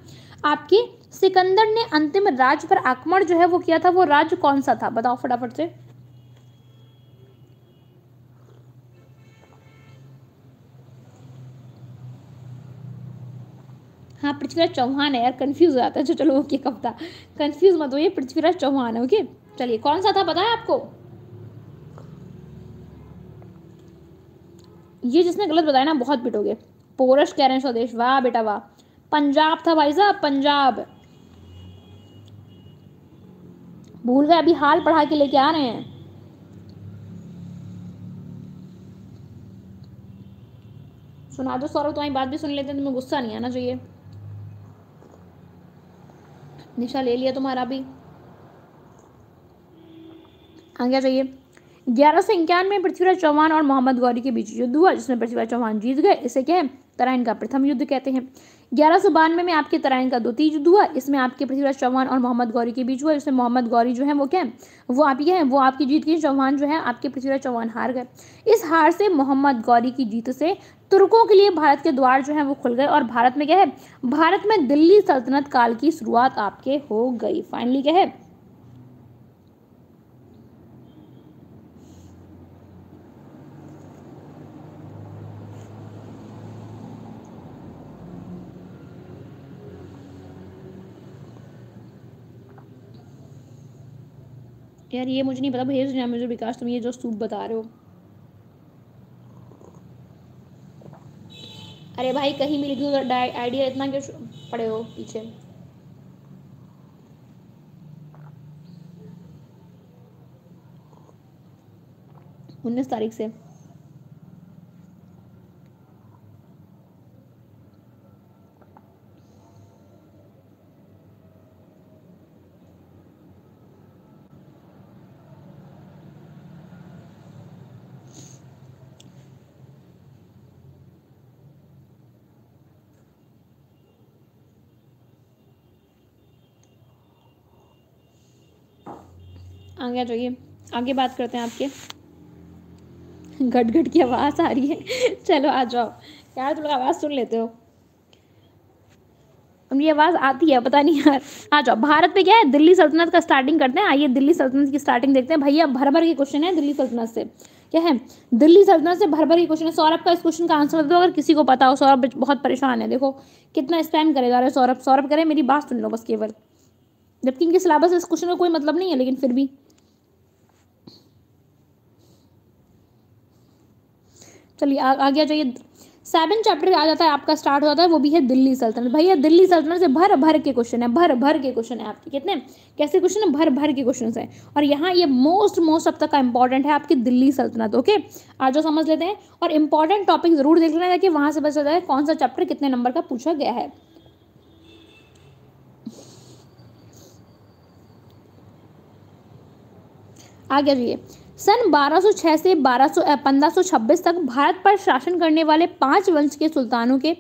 आपके सिकंदर ने अंतिम राज्य पर आक्रमण जो है वो किया था वो राज्य कौन सा था बताओ फटाफट से हाँ पृथ्वीराज चौहान है यार कन्फ्यूज़ हो जाता है जो चलो ओके कब था कन्फ्यूज़ मत हो ये पृथ्वीराज चौहान है ओके चलिए कौन सा था पता है आपको ये जिसने गलत बताया ना बहुत पिटोगे पोरश कह रहे हैं स्वदेश वाह बेटा वाह पंजाब था भाई साहब पंजाब भूल गए अभी हाल पढ़ा के लेके आ रहे हैं सुना दो सौरभ तुम्हारी बात भी सुन लेते हैं तुम्हें गुस्सा नहीं आना चाहिए निशा ले लिया तुम्हारा भी आगे जाइए ग्यारह सौ इक्यानवे में पृथ्वीराज चौहान और मोहम्मद गौरी के बीच युद्ध हुआ जिसमें पृथ्वीराज चौहान जीत गए इसे क्या है तराइन का प्रथम युद्ध कहते हैं ग्यारह सौ बानवे में आपके तराइन का द्वितीय युद्ध हुआ इसमें आपके पृथ्वीराज चौहान और मोहम्मद गौरी के बीच हुआ जिसमें मोहम्मद गौरी जो है वो क्या है वो आपकी है वो आपकी जीत गई चौहान जो है आपके पृथ्वीराज चौहान हार गए इस हार से मोहम्मद गौरी की जीत से तुर्कों के लिए भारत के द्वार जो हैं वो खुल गए और भारत में क्या है भारत में दिल्ली सल्तनत काल की शुरुआत आपके हो गई फाइनली क्या है यार ये मुझे नहीं पता भेज रहे मुझे विकास तुम ये जो सूप बता रहे हो अरे भाई कहीं मिल गई आइडिया तो इतना क्यों पड़े हो पीछे उन्नीस तारीख से आगे जाइए आगे बात करते हैं आपके घट घट की आवाज़ आ रही है चलो आ जाओ यार तुम लोग आवाज़ सुन लेते हो ये आवाज़ आती है पता नहीं यार आ जाओ भारत में क्या है दिल्ली सल्तनत का स्टार्टिंग करते हैं आइए दिल्ली सल्तनत की स्टार्टिंग देखते हैं भैया भर भर के क्वेश्चन है दिल्ली सल्तनत से क्या है दिल्ली सल्तनत से भर भर के क्वेश्चन है सौरभ का इस क्वेश्चन का आंसर दो अगर किसी को पता हो सौरभ बहुत परेशान है देखो कितना स्पैम करे जा रहे सौरभ सौरभ करे मेरी बात सुन लो बस केवल जबकि इनके सिलेबस इस क्वेश्चन का कोई मतलब नहीं है लेकिन फिर भी चलिए आगे आ जाइए सेवन चैप्टर आ जाता है आपका स्टार्ट हो जाता है वो भी है दिल्ली सल्तनत भैया दिल्ली सल्तनत से भर भर के क्वेश्चन है भर भर के क्वेश्चन है आपके कितने कैसे क्वेश्चन है भर भर के क्वेश्चन है और यहाँ ये मोस्ट मोस्ट अब तक का इंपॉर्टेंट है आपकी दिल्ली सल्तनत ओके आज जो समझ लेते हैं और इंपॉर्टेंट टॉपिक जरूर देख लेना ताकि वहाँ से बस जाता है कौन सा चैप्टर कितने नंबर का पूछा गया है आगे जाइए सन 1206 से 1526 तक भारत पर शासन करने वाले पांच वंश के सुल्तानों के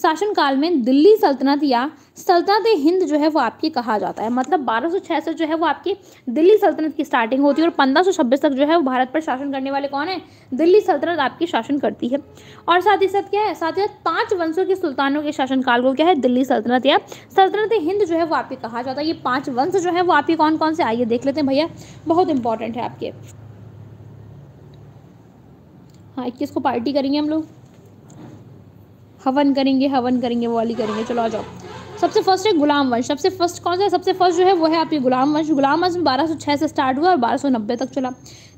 शासनकाल में दिल्ली सल्तनत या सल्तनत हिंद जो है वो आपकी कहा जाता है मतलब 1206 से जो है वो आपकी दिल्ली सल्तनत की स्टार्टिंग होती है और 1526 तक जो है वो भारत पर शासन करने वाले कौन है दिल्ली सल्तनत आपकी शासन करती है और साथ ही साथ क्या है साथ ही साथ पाँच वंशों के सुल्तानों के शासनकाल को क्या है दिल्ली सल्तनत या सल्तनत हिंद जो है वो आपकी कहा जाता है ये पाँच वंश जो है वो आपके कौन कौन से आइए देख लेते हैं भैया बहुत इंपॉर्टेंट है आपके हाँ इक्कीस को पार्टी करेंगे हम लोग हवन करेंगे हवन करेंगे वो वाली करेंगे चलो आ जाओ सबसे फर्स्ट है गुलाम वंश सबसे फर्स्ट कौन सा है सबसे फर्स्ट जो है वो है आपके गुलाम वंश गुलाम वंश बारह सौ छः से स्टार्ट हुआ और बारह सौ नब्बे तक चला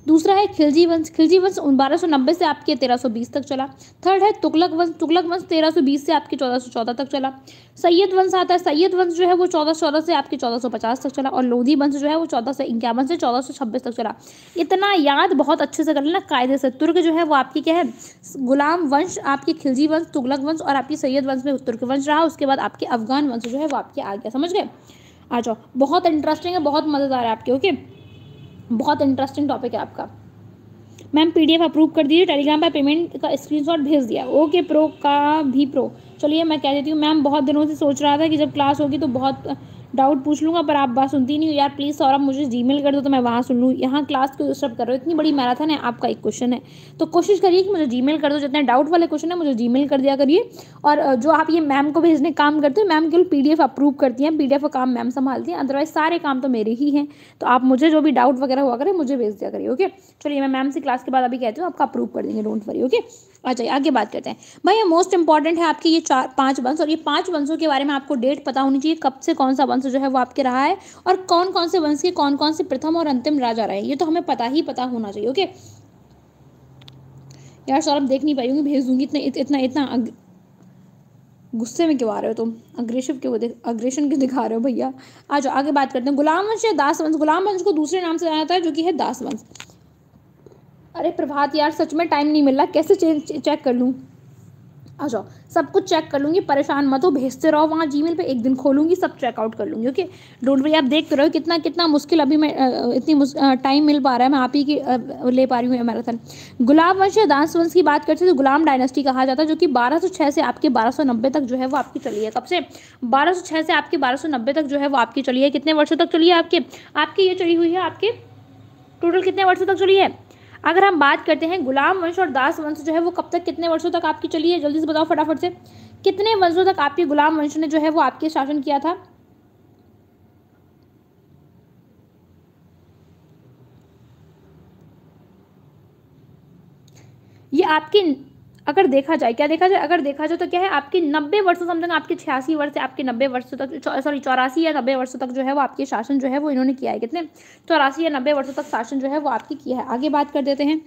दूसरा है खिलजी वंश खिलजी वंश बारह सौ नब्बे से आपके तेरह सौ बीस तक चला थर्ड है तुगलक वंश तुगलक वंश तेरह सौ बीस से आपके चौदह सौ चौदह तक चला सैयद वंश आता है सैयद वंश जो है वो चौदह चौदह से आपके चौदह सौ पचास तक चला और लोधी वंश जो है वो चौदह सौ इक्यावन से चौदह सौ छब्बीस तक चला इतना याद बहुत अच्छे से कर लेना कायदे से तुर्क जो है वो आपकी क्या है गुलाम वंश आपके खिलजी वंश तुगलक वंश और आपकी सैयद वंश में तुर्क वंश रहा उसके बाद आपके अफगान वंश जो है वो आपके आ गया समझ गए आ जाओ बहुत इंटरेस्टिंग है बहुत मज़ेदार है आपके ओके बहुत इंटरेस्टिंग टॉपिक है आपका मैम पीडीएफ अप्रूव कर दीजिए टेलीग्राम पर पेमेंट का स्क्रीनशॉट भेज दिया ओके प्रो का भी प्रो चलिए मैं कह देती हूँ मैम बहुत दिनों से सोच रहा था कि जब क्लास होगी तो बहुत डाउट पूछ लूँगा पर आप बात सुनती नहीं हो यार प्लीज़ सौरभ मुझे जी कर दो तो मैं वहाँ सुन लूँ यहाँ क्लास को डिस्टर्ब कर रहे हो इतनी बड़ी मैराथन है आपका एक क्वेश्चन है तो कोशिश करिए कि मुझे जी कर दो जितने डाउट वाले क्वेश्चन है मुझे जी कर दिया करिए और जो आप ये मैम को भेजने काम करते हो मैम केवल पी डी अप्रूव करती हैं पी डी काम मैम संभालती हैं अदरवाइज सारे काम तो मेरे ही हैं तो आप मुझे जो भी डाउट वगैरह हुआ करें मुझे भेज दिया करिए ओके चलिए मैं मैम से क्लास के बाद अभी कहती हूँ आपका अप्रूव कर देंगे डोंट वरी ओके आ जाइए आगे बात करते हैं भैया मोस्ट इंपॉर्टेंट है आपके ये चार पांच वंश और ये पांच वंशों के बारे में आपको डेट पता होनी चाहिए कब से कौन सा वंश जो है वो आपके रहा है और कौन कौन से वंश के कौन कौन से प्रथम और अंतिम राजा रहे ये तो हमें पता ही पता होना चाहिए ओके यार सौरभ देख नहीं पाई भेज दूंगी इतने इतना इतना अग... गुस्से में क्यों आ रहे हो तुम अग्रेसिव क्यों अग्रेशन क्यों दिखा रहे हो भैया आ जाओ आगे बात करते हैं गुलाम वंश या दास वंश गुलाम वंश को दूसरे नाम से जाना जाता है जो कि है दास वंश अरे प्रभात यार सच में टाइम नहीं मिल रहा कैसे चेक कर लूँ आ जाओ सब कुछ चेक कर लूँगी परेशान मत हो भेजते रहो वहाँ जी मेल पर एक दिन खोलूँगी सब चेकआउट कर लूँगी ओके डोंट वरी आप देख रहो तो रहे हो कितना कितना मुश्किल अभी मैं इतनी टाइम मिल पा रहा है मैं आप ही की ले पा रही हूँ मैराथन गुलाब वंश या दास वंश की बात करते हैं तो गुलाम डायनेस्टी कहा जाता है जो कि बारह से आपके बारह तक जो है वो आपकी चली है कब से बारह से आपके बारह तक जो है वो आपकी चली है कितने वर्षों तक चली है आपके आपकी ये चली हुई है आपके टोटल कितने वर्षों तक चली है अगर हम बात करते हैं गुलाम वंश और दास वंश जो है वो कब तक कितने वर्षों तक आपकी चली है जल्दी से बताओ फटाफट से कितने वर्षों तक आपके गुलाम वंश ने जो है वो आपके शासन किया था ये आपके अगर देखा जाए क्या देखा जाए अगर देखा जाए तो क्या है आपके नब्बे वर्षों समथिंग आपके छियासी वर्ष से आपके नब्बे वर्षों तक सॉरी चौरासी या नब्बे वर्षों तक जो है वो आपके शासन जो है वो इन्होंने किया है कितने चौरासी या नब्बे वर्षों तक शासन जो है वो आपकी किया है आगे बात कर देते हैं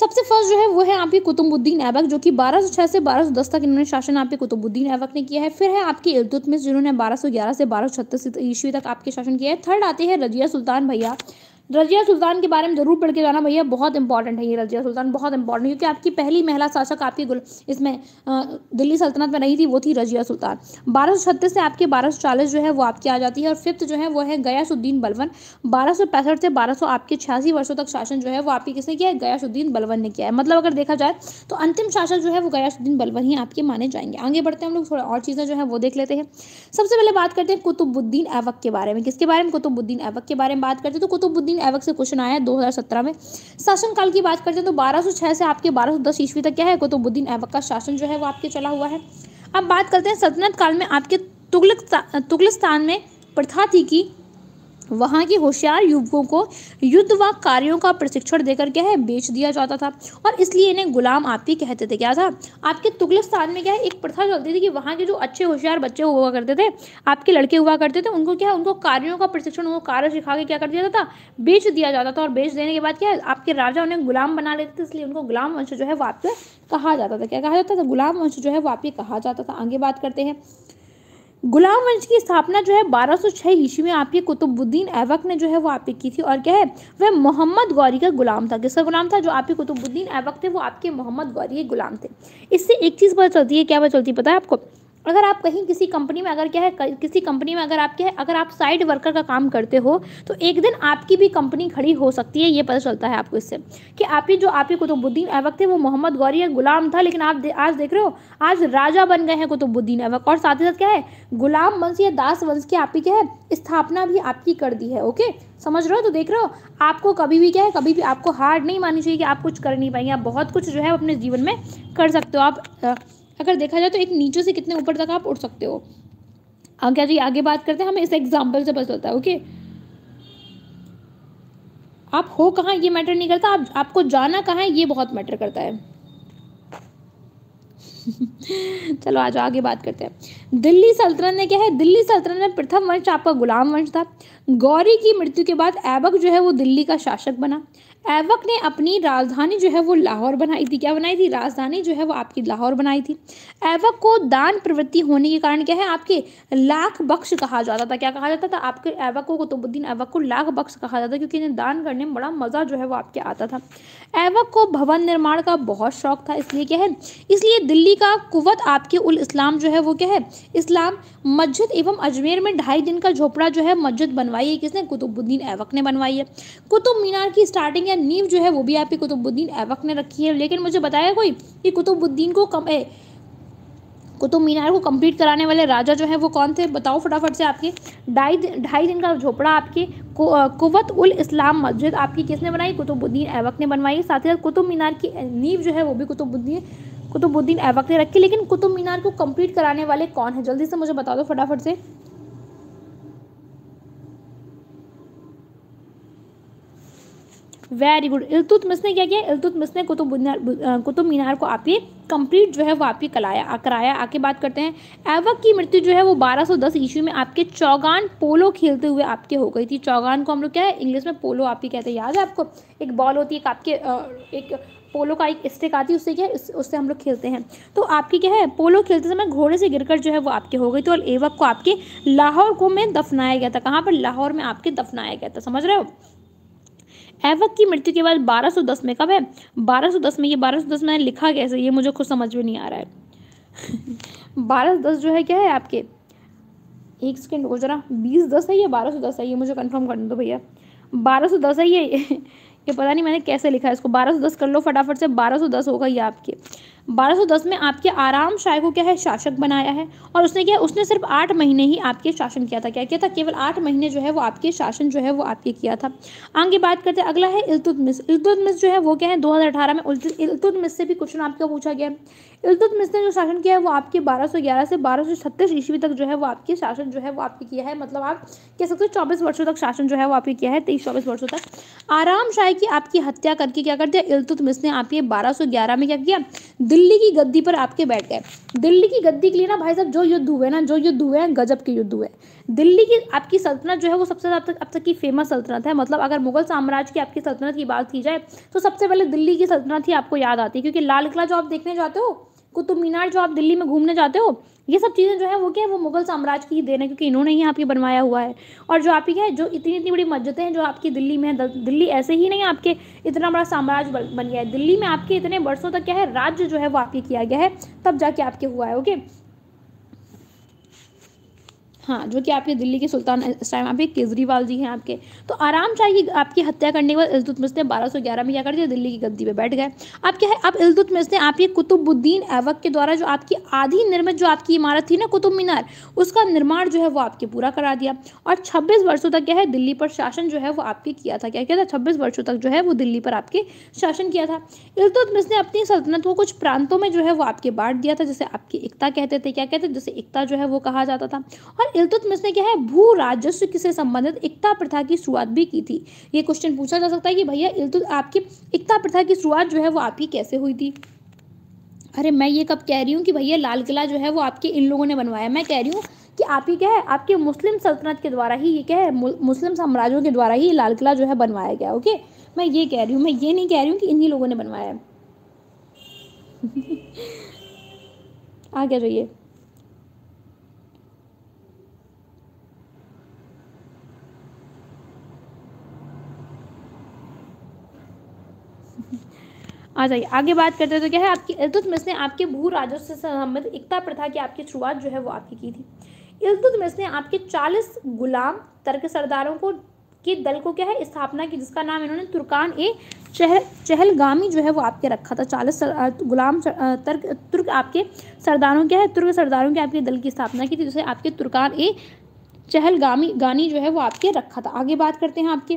सबसे फर्स्ट जो है वो है आपकी कुतुबुद्दीन ऐबक जो कि 1206 से 1210 तक इन्होंने शासन आपके कुतुबुद्दीन ऐबक ने किया है फिर है आपकी इलतुतमिस जिन्होंने 1211 से 1236 ईस्वी तक आपके शासन किया है थर्ड आते हैं रजिया सुल्तान भैया रजिया सुल्तान के बारे में ज़रूर पढ़ के जाना भैया बहुत इंपॉर्टेंट है ये रजिया सुल्तान बहुत इंपॉर्टेंट क्योंकि आपकी पहली महिला शासक आपकी गुल इसमें दिल्ली सल्तनत में नहीं थी वो थी रजिया सुल्तान बारह से आपके बारह जो है वो आपकी आ जाती है और फिफ्थ जो है वो है गयासुद्दीन बलवन बारह से बारह आपके छियासी वर्षों तक शासन जो है वो आपकी किसने किया है गयासुद्दीन बलवन ने किया है मतलब अगर देखा जाए तो अंतिम शासक जो है वो गयासुद्दीन बलवन ही आपके माने जाएंगे आगे बढ़ते हैं हम लोग थोड़ा और चीज़ें जो है वो देख लेते हैं सबसे पहले बात करते हैं कुतुबुद्दीन ऐवक के बारे में किसके बारे में कुतुबुद्दीन ऐवक के बारे में बात करते हैं तो कुतुबुद्दीन तीन एवक से क्वेश्चन आया है सत्रह में शासन काल की बात करते हैं तो 1206 से आपके 1210 ईस्वी तक क्या है कुतुबुद्दीन तो ऐबक का शासन जो है वो आपके चला हुआ है अब बात करते हैं सल्तनत काल में आपके तुगलक तुगलस्तान में प्रथा थी कि वहाँ के होशियार युवकों को युद्ध व कार्यों का प्रशिक्षण देकर क्या है बेच दिया जाता था और इसलिए इन्हें गुलाम आप ही कहते थे क्या था आपके तुगलस्तान में क्या है एक प्रथा चलती थी कि वहाँ के जो अच्छे होशियार बच्चे हुआ करते थे आपके लड़के हुआ करते थे उनको क्या है उनको कार्यों का प्रशिक्षण उनको कार्य सिखा के क्या कर दिया जाता था बेच दिया जाता था और बेच देने के बाद क्या है आपके राजा उन्हें गुलाम बना लेते थे इसलिए उनको गुलाम वंश जो है वो कहा जाता था क्या कहा जाता था गुलाम वंश जो है वो कहा जाता था आगे बात करते हैं गुलाम वंश की स्थापना जो है 1206 ईस्वी में आपके कुतुबुद्दीन ऐबक ने जो है वो आपकी की थी और क्या है वह मोहम्मद गौरी का गुलाम था किसका गुलाम था जो आपके कुतुबुद्दीन ऐबक थे वो आपके मोहम्मद गौरी के गुलाम थे इससे एक चीज़ पता चलती है क्या पता चलती है पता है आपको अगर आप कहीं किसी कंपनी में अगर क्या है किसी कंपनी में अगर आप क्या है अगर आप साइड वर्कर का काम करते हो तो एक दिन आपकी भी कंपनी खड़ी हो सकती है ये पता चलता है आपको इससे कि आपकी जो आपकी कुतुबुद्दीन ऐबक थे वो मोहम्मद गौरी या गुलाम था लेकिन आप दे, आज देख रहे हो आज राजा बन गए हैं कुतुबुद्दीन ऐबक और साथ ही साथ क्या है गुलाम वंश या दास वंश की आपकी क्या है स्थापना भी आपकी कर दी है ओके समझ रहे हो तो देख रहे हो आपको कभी भी क्या है कभी भी आपको हार्ड नहीं माननी चाहिए कि आप कुछ कर नहीं पाएंगे आप बहुत कुछ जो है अपने जीवन में कर सकते हो आप अगर देखा जाए तो एक नीचे से कितने ऊपर तक आप उठ सकते हो आगे जी आगे बात करते हैं हमें इस एग्जाम्पल से पता चलता है ओके आप हो कहाँ ये मैटर नहीं करता आप आपको जाना कहाँ ये बहुत मैटर करता है चलो आज आगे बात करते हैं दिल्ली सल्तनत ने क्या है दिल्ली सल्तनत में प्रथम वंश आपका गुलाम वंश था गौरी की मृत्यु के बाद ऐबक जो है वो दिल्ली का शासक बना ऐबक ने अपनी राजधानी जो है वो लाहौर बनाई थी क्या बनाई थी राजधानी जो है वो आपकी लाहौर बनाई थी ऐबक को दान प्रवृत्ति होने के कारण क्या है आपके लाख बख्श कहा जाता था क्या कहा जाता था आपके ऐबक को कुतुबुद्दीन ऐबक को लाख बख्श कहा जाता था क्योंकि इन्हें दान करने में बड़ा मज़ा जो है वो आपके आता था ऐवक को भवन निर्माण का बहुत शौक था इसलिए क्या है इसलिए दिल्ली का कुवत आपके उल इस्लाम जो है वो क्या है इस्लाम मस्जिद एवं अजमेर में ढाई दिन का झोपड़ा जो है मस्जिद बनवाई है किसने कुतुबुद्दीन ऐवक ने बनवाई है कुतुब मीनार की स्टार्टिंग या नींव जो है वो भी आपकी कुतुबुद्दीन ऐवक ने रखी है लेकिन मुझे बताया कोई कि कुतुबुद्दीन को कम ए, कुतुब मीनार को कंप्लीट कराने वाले राजा जो हैं वो कौन थे बताओ फटाफट से आपके ढाई ढाई दिन का झोपड़ा आपके कुवत उल इस्लाम मस्जिद आपकी किसने बनाई कुतुबुद्दीन ऐबक ने बनवाई साथ ही साथ कुतुब मीनार की नींव जो है वो भी कुतुबुद्दीन कुतुबुद्दीन ऐबक ने रखी लेकिन कुतुब मीनार को कम्प्लीट कराने वाले कौन है जल्दी से मुझे बता दो फटाफट से वेरी गुड इलतुतमिस ने क्या किया इलतुतमिस ने कुतुब कुतुब मीनार को आप ही कंप्लीट जो है वो आप ही कराया कराया आके बात करते हैं ऐवक की मृत्यु जो है वो 1210 सौ ईस्वी में आपके चौगान पोलो खेलते हुए आपके हो गई थी चौगान को हम लोग क्या है इंग्लिश में पोलो आप ही कहते हैं याद है आपको एक बॉल होती है एक आपके एक पोलो का एक स्टिक आती है उससे क्या है उस, उससे हम लोग खेलते हैं तो आपकी क्या है पोलो खेलते समय घोड़े से गिरकर जो है वो आपके हो गई थी और एवक को आपके लाहौर को में दफनाया गया था कहाँ पर लाहौर में आपके दफनाया गया था समझ रहे हो एवक की मृत्यु के बाद 1210 में कब है 1210 में ये 1210 में लिखा कैसे ये मुझे खुद समझ में नहीं आ रहा है बारह दस जो है क्या है आपके एक सेकेंड हो जरा बीस दस है या बारह सौ दस है ये मुझे कंफर्म कर दो भैया बारह सौ दस है ये ये पता नहीं मैंने कैसे लिखा है इसको बारह सौ दस कर लो फटाफट से बारह सौ दस होगा ये आपके 1210 में आपके आराम शाह को क्या है शासक बनाया है और उसने क्या उसने सिर्फ आठ महीने ही आपके शासन किया था क्या किया था केवल आठ महीने जो है वो आपके शासन जो है वो आपके किया था आगे बात करते हैं अगला है इल्तुतमिस इल्तुतमिस जो है वो क्या है 2018 में इल्तुतमिस से भी क्वेश्चन आपका पूछा गया इल्तुतमिस ने जो शासन किया है वो आपके 1211 से 1236 ईस्वी तक जो है वो आपके शासन जो है वो आपके किया है मतलब आप कह सकते हो चौबीस वर्षों तक शासन जो है वो आपके किया है तेईस चौबीस वर्षों तक आराम शाह की आपकी हत्या करके क्या कर दिया इल्तुतमिस ने आपके बारह में क्या किया दिल्ली की गद्दी पर आपके बैठ गए दिल्ली की गद्दी के लिए ना भाई साहब जो युद्ध हुए ना जो युद्ध हुए हैं गजब के युद्ध हुए दिल्ली की आपकी सल्तनत जो है वो सबसे अब तक अब तक की फेमस सल्तनत है मतलब अगर मुगल साम्राज्य की आपकी सल्तनत की बात की जाए तो सबसे पहले दिल्ली की सल्तनत ही आपको याद आती है क्योंकि लाल किला जो आप देखने जाते हो कुतुब मीनार जो आप दिल्ली में घूमने जाते हो ये सब चीज़ें जो है वो क्या है वो मुगल साम्राज्य की देन है क्योंकि इन्होंने ही आपकी बनवाया हुआ है और जो आपकी क्या है जो इतनी इतनी बड़ी मस्जिदें हैं जो आपकी दिल्ली में है दिल्ली ऐसे ही नहीं आपके इतना बड़ा साम्राज्य बन गया है दिल्ली में आपके इतने वर्षों तक क्या है राज्य जो है वो आपके किया गया है तब जाके आपके हुआ है ओके हाँ जो कि आपके दिल्ली के सुल्तान इस टाइम आपके केजरीवाल जी हैं आपके तो आराम चाहिए आपकी हत्या करने के बाद इल्तुत मिस ने बारह में क्या कर दिया दिल्ली की गद्दी पर बैठ गए अब क्या है अब इल्तुत मिस ने आपके कुतुबुद्दीन एवक के द्वारा जो आपकी आधी निर्मित जो आपकी इमारत थी ना कुतुब मीनार उसका निर्माण जो है वो आपके पूरा करा दिया और छब्बीस वर्षों तक क्या है दिल्ली पर शासन जो है वो आपके किया था क्या क्या था छब्बीस वर्षों तक जो है वो दिल्ली पर आपके शासन किया था इल्तुत मिस ने अपनी सल्तनत को कुछ प्रांतों में जो है वो आपके बांट दिया था जिसे आपकी एकता कहते थे क्या कहते जिसे एकता जो है वो कहा जाता था और इलतुतमिस ने क्या है भू राजस्व से संबंधित एकता प्रथा की शुरुआत भी की थी ये क्वेश्चन पूछा जा सकता है कि भैया इलतुत आपकी एकता प्रथा की शुरुआत जो है वो आपकी कैसे हुई थी अरे मैं ये कब कह रही हूँ कि भैया लाल किला जो है वो आपके इन लोगों ने बनवाया मैं कह रही हूँ कि आप ही क्या है आपके मुस्लिम सल्तनत के द्वारा ही ये क्या है मुस्लिम साम्राज्यों के द्वारा ही लाल किला जो है बनवाया गया ओके मैं ये कह रही हूँ मैं ये नहीं कह रही हूँ कि इन्हीं लोगों ने बनवाया है आगे जाइए आ जाइए आगे बात करते हैं तो क्या है आपकी इल्तुतमिश ने आपके भू राजस्व से संबंधित एकता प्रथा की आपकी शुरुआत जो है वो आपकी की थी इल्तुतमिश ने आपके चालीस गुलाम तर्क सरदारों को के दल को क्या है स्थापना की जिसका नाम इन्होंने तुर्कान ए चहल चहलगामी जो है वो आपके रखा था चालीस गुलाम तर्क तुर्क आपके सरदारों क्या है तुर्क सरदारों के आपके दल की स्थापना की थी जिसे आपके तुर्कान ए चहलगामी गानी जो है वो आपके रखा था आगे बात करते हैं आपके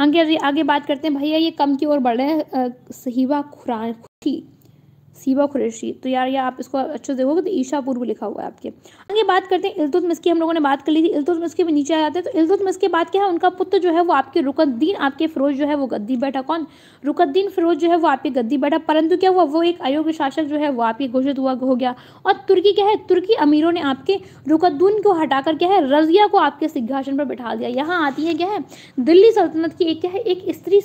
आगे हाँ, आगे बात करते हैं भैया ये कम की ओर बढ़ रहे हैं सहीवा खुरान खुशी सीबा कुरैशी तो यार यार आप इसको अच्छे से देखोगे तो ईशा पूर्व लिखा हुआ है आपके आगे बात करते हैं इल्तुतमिस की हम लोगों ने बात कर ली थी इल्तुतमिस के भी नीचे आ जाते हैं तो इल्तुतमिस के बाद क्या है उनका पुत्र जो है वो आपके रुकद्दीन आपके फिरोज जो है वो गद्दी बैठा कौन रुकद्दीन फिरोज जो है वो आपके गद्दी बैठा परंतु क्या हुआ वो एक अयोग्य शासक जो है वो आपके घोषित हुआ हो गया और तुर्की क्या है तुर्की अमीरों ने आपके रुकद्दून को हटाकर क्या है रजिया को आपके सिंहासन पर बैठा दिया यहाँ आती है क्या है दिल्ली सल्तनत की एक क्या है एक स्त्री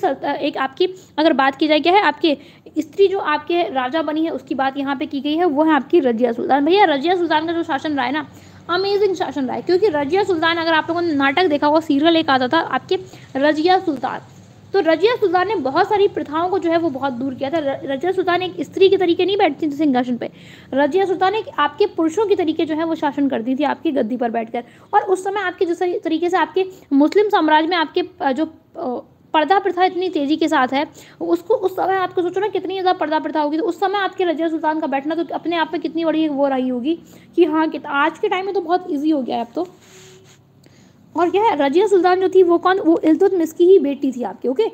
एक आपकी अगर बात की जाए क्या है आपके स्त्री जो आपके राजा बनी है उसकी बात यहाँ पे की गई है वो है आपकी रजिया सुल्तान भैया रजिया सुल्तान का जो शासन रहा है ना अमेजिंग शासन रहा है क्योंकि रजिया सुल्तान अगर आप लोगों ने नाटक देखा होगा सीरियल एक आता था आपके रजिया सुल्तान तो रजिया सुल्तान ने बहुत सारी प्रथाओं को जो है वो बहुत दूर किया था रजिया सुल्तान एक स्त्री के तरीके नहीं बैठती थी सिंहासन पे रजिया सुल्तान एक आपके पुरुषों के तरीके जो है वो शासन करती थी आपकी गद्दी पर बैठकर और उस समय आपके जिस तरीके से आपके मुस्लिम साम्राज्य में आपके जो पर्दा प्रथा इतनी तेज़ी के साथ है उसको उस समय आपको सोचो ना कितनी ज़्यादा पर्दा प्रथा होगी तो उस समय आपके रजिया सुल्तान का बैठना तो अपने आप में कितनी बड़ी वो रही होगी कि हाँ कि आज के टाइम में तो बहुत ईजी हो गया है अब तो और यह रजिया सुल्तान जो थी वो कौन वो इलतुत की ही बेटी थी आपकी ओके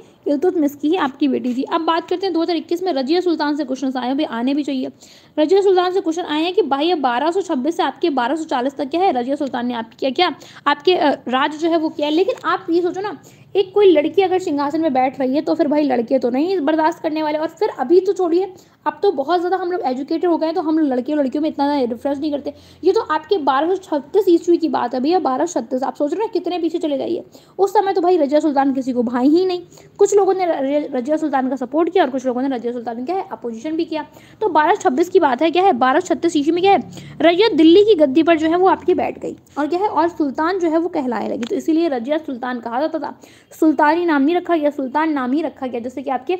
मिस की ही आपकी बेटी थी अब बात करते हैं 2021 में रजिया सुल्तान से क्वेश्चन आए हैं आने भी चाहिए रजिया सुल्तान से क्वेश्चन आए हैं कि भाई अब बारह सौ छब्बीस से आपके बारह चालीस तक क्या है रजिया सुल्तान ने आप क्या क्या आपके राज जो है वो किया लेकिन आप ये सोचो ना एक कोई लड़की अगर सिंहासन में बैठ रही है तो फिर भाई लड़के तो नहीं बर्दाश्त करने वाले और फिर अभी तो छोड़िए अब तो बहुत ज़्यादा हम लोग एजुकेटेड हो गए तो हम लोग लड़के और लड़कियों में इतना ज़्यादा डिफ्रेंस नहीं करते ये तो आपके बारह सौ छत्तीस ईस्वी की बात है भैया बारह छत्तीस आप सोच रहे हैं कितने पीछे चले जाइए उस समय तो भाई रजिया सुल्तान किसी को भाई ही नहीं कुछ लोगों ने रजिया सुल्तान का सपोर्ट किया और कुछ लोगों ने रजिया सुल्तान क्या है अपोजिशन भी किया तो बारह छब्बीस की बात है क्या है बारह छत्तीस ईस्वी में क्या है रजिया दिल्ली की गद्दी पर जो है वो आपकी बैठ गई और क्या है और सुल्तान जो है वो कहलाने लगी तो इसीलिए रजिया सुल्तान कहा जाता था सुल्तानी नाम नहीं रखा गया सुल्तान नाम ही रखा गया जैसे कि आपके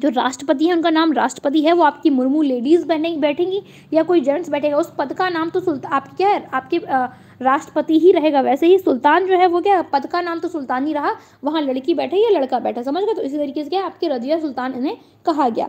जो राष्ट्रपति है उनका नाम राष्ट्रपति है वो आपकी मुर्मू लेडीज़ बैठे बैठेंगी या कोई जेंट्स बैठेगा उस पद का नाम तो सुल्तान आप क्या है आपके राष्ट्रपति ही रहेगा वैसे ही सुल्तान जो है वो क्या पद का नाम तो सुल्तान ही रहा वहाँ लड़की बैठे या लड़का बैठा समझ गए तो इसी तरीके से क्या आपके रजिया सुल्तान इन्हें कहा गया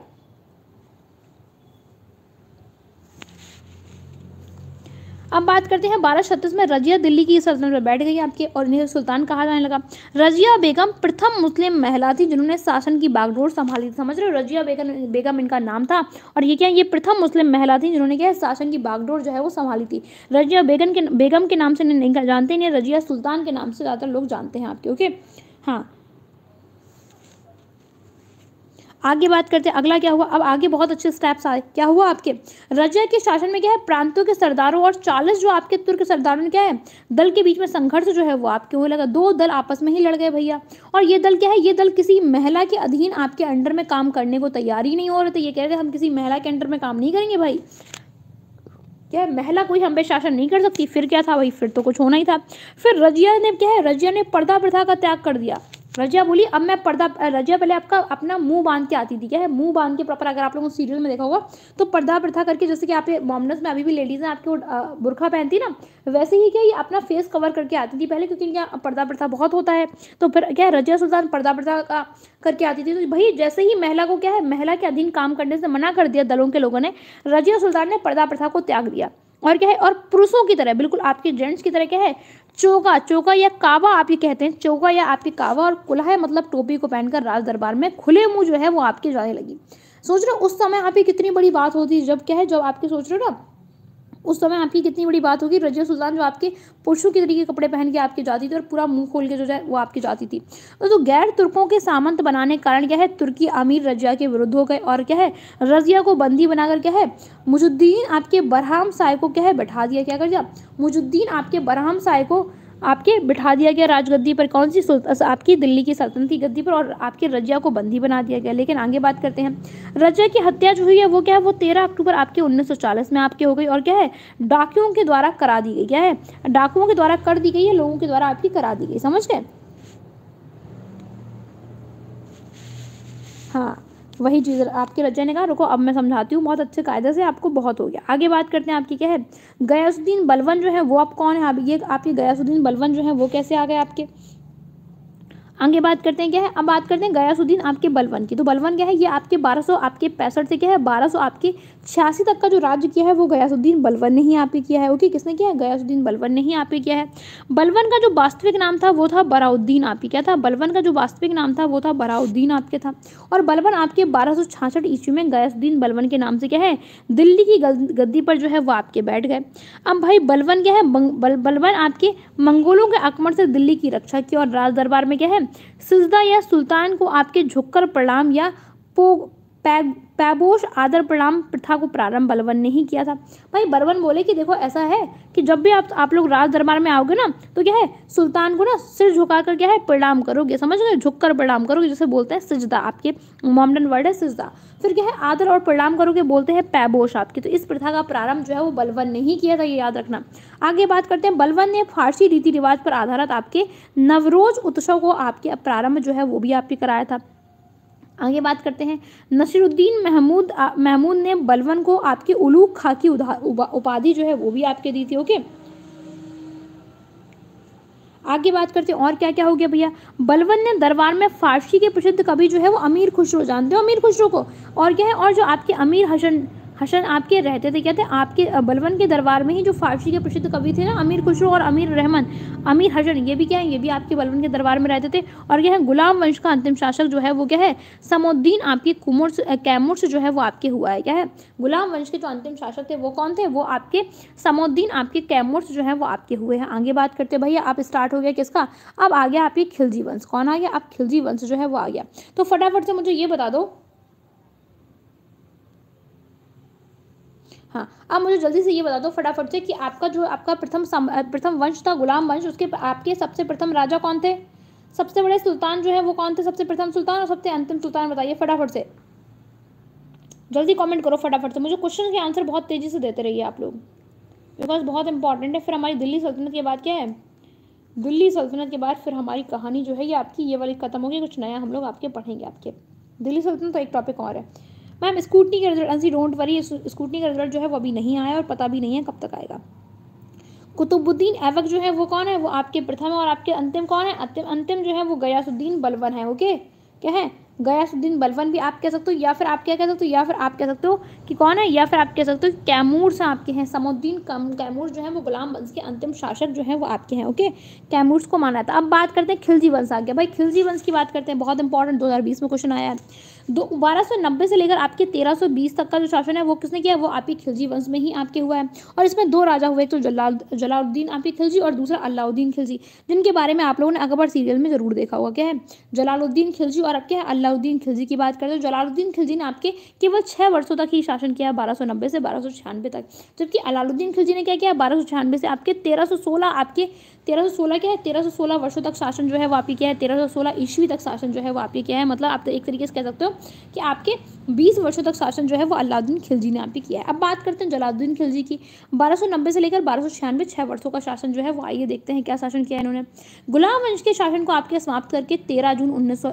अब बात करते हैं बारह छत्तीस में रजिया दिल्ली की सल्तनत पर बैठ गई आपके और इन्हें सुल्तान कहा जाने लगा रजिया बेगम प्रथम मुस्लिम महिला थी जिन्होंने शासन की बागडोर संभाली थी समझ रहे हो रजिया बेगम बेगम इनका नाम था और ये क्या ये प्रथम मुस्लिम महिला थी जिन्होंने क्या शासन की बागडोर जो है वो संभाली थी रजिया बेगम के बेगम के नाम से नहीं जानते इन्हें रजिया सुल्तान के नाम से ज़्यादातर लोग जानते हैं आपके ओके हाँ आगे बात करते हैं अगला क्या हुआ अब आगे बहुत अच्छे स्टेप्स आए क्या हुआ आपके रजिया के शासन में क्या है प्रांतों के सरदारों और चालीस जो आपके तुर्क सरदारों ने क्या है दल के बीच में संघर्ष जो है वो आपके होने लगा दो दल आपस में ही लड़ गए भैया और ये दल क्या है ये दल किसी महिला के अधीन आपके अंडर में काम करने को तैयार ही नहीं हो रहे थे ये कह रहे थे हम किसी महिला के अंडर में काम नहीं करेंगे भाई क्या है महिला कोई हम पे शासन नहीं कर सकती फिर क्या था भाई फिर तो कुछ होना ही था फिर रजिया ने क्या है रजिया ने पर्दा प्रथा का त्याग कर दिया रजिया बोली अब मैं पर्दा रजिया पहले आपका अपना मुंह बांध के आती थी क्या है मुंह बांध के प्रॉपर अगर आप लोगों सीरियल में देखा होगा तो पर्दा प्रथा करके जैसे कि आप मॉमनस में अभी भी लेडीज़ हैं आपके बुरखा पहनती ना वैसे ही क्या ये अपना फेस कवर करके आती थी पहले क्योंकि इनका पर्दा प्रथा बहुत होता है तो फिर क्या है रजिया सुल्तान पर्दा प्रथा का करके आती थी तो भाई जैसे ही महिला को क्या है महिला के अधीन काम करने से मना कर दिया दलों के लोगों ने रजिया सुल्तान ने पर्दा प्रथा को त्याग दिया और क्या है और पुरुषों की तरह बिल्कुल आपके जेंट्स की तरह क्या है चोगा चोगा या कावा आप ये कहते हैं चोगा या आपके कावा और कुल्हा मतलब टोपी को पहनकर राज दरबार में खुले मुंह जो है वो आपके जाने लगी सोच रहे हो उस समय आप कितनी बड़ी बात होती है जब क्या है जब आपके सोच रहे हो ना उस समय आपकी कितनी बड़ी बात होगी रजिया सुल्तान जो आपके पुरुषों के तरीके कपड़े पहन के आपके जाती थी और पूरा मुंह खोल के जो है वो आपकी जाती थी तो, तो गैर तुर्कों के सामंत बनाने के कारण क्या है तुर्की अमीर रजिया के विरुद्ध हो गए और क्या है रजिया को बंदी बनाकर क्या है मुजुद्दीन आपके बरहम साय को क्या है बैठा दिया क्या कर दिया मुजुद्दीन आपके बरहम साय को आपके बिठा दिया गया राजगद्दी पर कौन सी आपकी दिल्ली की सल्तनती गद्दी पर और आपके रजिया को बंदी बना दिया गया लेकिन आगे बात करते हैं रजिया की हत्या जो हुई है वो क्या है वो तेरह अक्टूबर आपके उन्नीस में आपके हो गई और क्या है डाकुओं के द्वारा करा दी गई क्या है डाकुओं के द्वारा कर दी गई है लोगों के द्वारा आपकी करा दी गई समझ गए हाँ वही चीज़ आपके रजा ने कहा रुको अब मैं समझाती हूँ बहुत अच्छे कायदे से आपको बहुत हो गया आगे बात करते हैं आपकी क्या है गयासुद्दीन बलवन जो है वो आप कौन है आप ये आपके गयासुद्दीन बलवन जो है वो कैसे आ गए आपके आगे बात करते हैं क्या है अब बात करते हैं गयासुद्दीन आपके बलवन की तो बलवन क्या है ये आपके 1200 आपके पैंसठ से क्या है 1200 आपके छियासी तक का जो राज्य किया है वो गयासुद्दीन बलवन ने ही आप ही किया है ओके किसने किया है गयासुद्दीन बलवन ने ही आप ही किया है बलवन का जो वास्तविक नाम था वो था बराउद्दीन आप ही क्या था बलवन का जो वास्तविक नाम था वो था बराउद्दीन आपके था और बलवन आपके बारह सौ छाछठ ईस्वी में गयासुद्दीन बलवन के नाम से क्या है दिल्ली की गद्दी पर जो है वो आपके बैठ गए अब भाई बलवन क्या है बलवन आपके मंगोलों के आक्रमण से दिल्ली की रक्षा की और राज दरबार में क्या है सिजदा या सुल्तान को आपके झुककर प्रणाम या पो पैग पैबोश आदर प्रणाम प्रथा को प्रारंभ बलवन ने ही किया था भाई बलवन बोले कि देखो ऐसा है कि जब भी आप आप लोग राज दरबार में आओगे ना तो क्या है सुल्तान को ना सिर झुका कर क्या है प्रणाम करोगे समझ गए झुक कर प्रणाम करोगे जैसे बोलते हैं सिजदा आपके मॉमडन वर्ड है सिजदा फिर क्या है आदर और प्रणाम करोगे बोलते हैं पैबोश आपके तो इस प्रथा का प्रारंभ जो है वो बलवन ने ही किया था ये याद रखना आगे बात करते हैं बलवन ने फारसी रीति रिवाज पर आधारित आपके नवरोज उत्सव को आपके प्रारंभ जो है वो भी आपके कराया था आगे बात करते हैं नसीरुद्दीन महमूद महमूद ने बलवन को आपके उलूक खा की उपाधि जो है वो भी आपके दी थी ओके आगे बात करते हैं और क्या क्या हो गया भैया बलवन ने दरबार में फारसी के प्रसिद्ध कवि जो है वो अमीर खुसरो जानते हो अमीर खुसरो को और क्या है और जो आपके अमीर हसन हसन आपके रहते थे क्या थे आपके बलवन के दरबार में ही जो फारसी के प्रसिद्ध कवि थे ना अमीर खुशरू और अमीर रहमान अमीर हसन ये भी क्या है ये भी आपके बलवन के दरबार में रहते थे और यह गुलाम वंश का अंतिम शासक जो है वो क्या है समोद्दीन आपके कुमर से कैमूर से जो है वो आपके हुआ है क्या है गुलाम वंश के जो अंतिम शासक थे वो कौन थे वो आपके समोद्दीन आपके कैमूर से जो है वो आपके हुए हैं आगे बात करते भैया आप स्टार्ट हो गया किसका अब आ गया आपके खिलजी वंश कौन आ गया आप खिलजी वंश जो है वो आ गया तो फटाफट से मुझे ये बता दो हाँ अब मुझे जल्दी से ये बता दो फटाफट से कि आपका जो आपका प्रथम प्रथम वंश था गुलाम वंश उसके आपके सबसे प्रथम राजा कौन थे सबसे बड़े सुल्तान जो है वो कौन थे सबसे प्रथम सुल्तान और सबसे अंतिम सुल्तान बताइए फटाफट से जल्दी कमेंट करो फटाफट से मुझे क्वेश्चन के आंसर बहुत तेज़ी से देते रहिए आप लोग बिकॉज बहुत इंपॉर्टेंट है फिर हमारी दिल्ली सल्तनत के बाद क्या है दिल्ली सल्तनत के बाद फिर हमारी कहानी जो है ये आपकी ये वाली ख़त्म होगी कुछ नया हम लोग आपके पढ़ेंगे आपके दिल्ली सल्तनत तो एक टॉपिक और है मैम स्कूटनी का रिजल्ट अंसी डोंट वरी स्कूटनी का रिजल्ट जो है वो अभी नहीं आया और पता भी नहीं है कब तक आएगा कुतुबुद्दीन ऐबक जो है वो कौन है वो आपके प्रथम और आपके अंतिम कौन है अंतिम अंतिम जो है वो गयासुद्दीन बलवन है ओके क्या है गयासुद्दीन बलवन भी आप कह सकते हो या फिर आप क्या कह सकते हो या फिर आप कह सकते हो कि कौन है या फिर आप कह सकते हो कैमूर से आपके हैं कम कैमूर जो है वो गुलाम वंश के अंतिम शासक जो है वो आपके हैं ओके कैमूर्स को माना था अब बात करते हैं खिलजी वंश आगे भाई खिलजी वंश की बात करते हैं बहुत इंपॉर्टेंट दो में क्वेश्चन आया है दो बारह सौ नब्बे से लेकर आपके तेरह सौ बीस तक का जो शासन है वो किसने किया वो आपके खिलजी वंश में ही आपके हुआ है और इसमें दो राजा हुए तो जला जलाउद्दीन आपके खिलजी और दूसरा अलाउद्दीन खिलजी जिनके बारे में आप लोगों ने अकबर सीरियल में जरूर देखा होगा क्या है जलालुद्दीन खिलजी और आपके अलाउद्दीन खिलजी की बात करें तो जलालुद्दीन खिलजी ने आपके केवल छः वर्षों तक ही शासन किया बारह सौ नब्बे से बारह सौ छियानवे तक जबकि अलाउद्दीन खिलजी ने क्या किया बारह सौ छियानवे से आपके तेरह सौ सोलह आपके तेरह सौ सोलह क्या है तेरह सौ सोलह वर्षों तक शासन जो है वो आपकी क्या है तेरह सौ सोलह ईस्वी तक शासन जो है वो आपकी क्या है मतलब आप तो एक तरीके से कह सकते हो कि आपके 20 वर्षों तक शासन जो है वो अलाउद्दीन खिलजी ने आप ही किया है अब बात करते हैं जलाउद्दीन खिलजी की 1290 से लेकर बारह सौ छियानवे छः वर्षों का शासन जो है वो आइए देखते हैं क्या शासन किया इन्होंने गुलाम वंश के शासन को आपके समाप्त करके तेरह जून उन्नीस सौ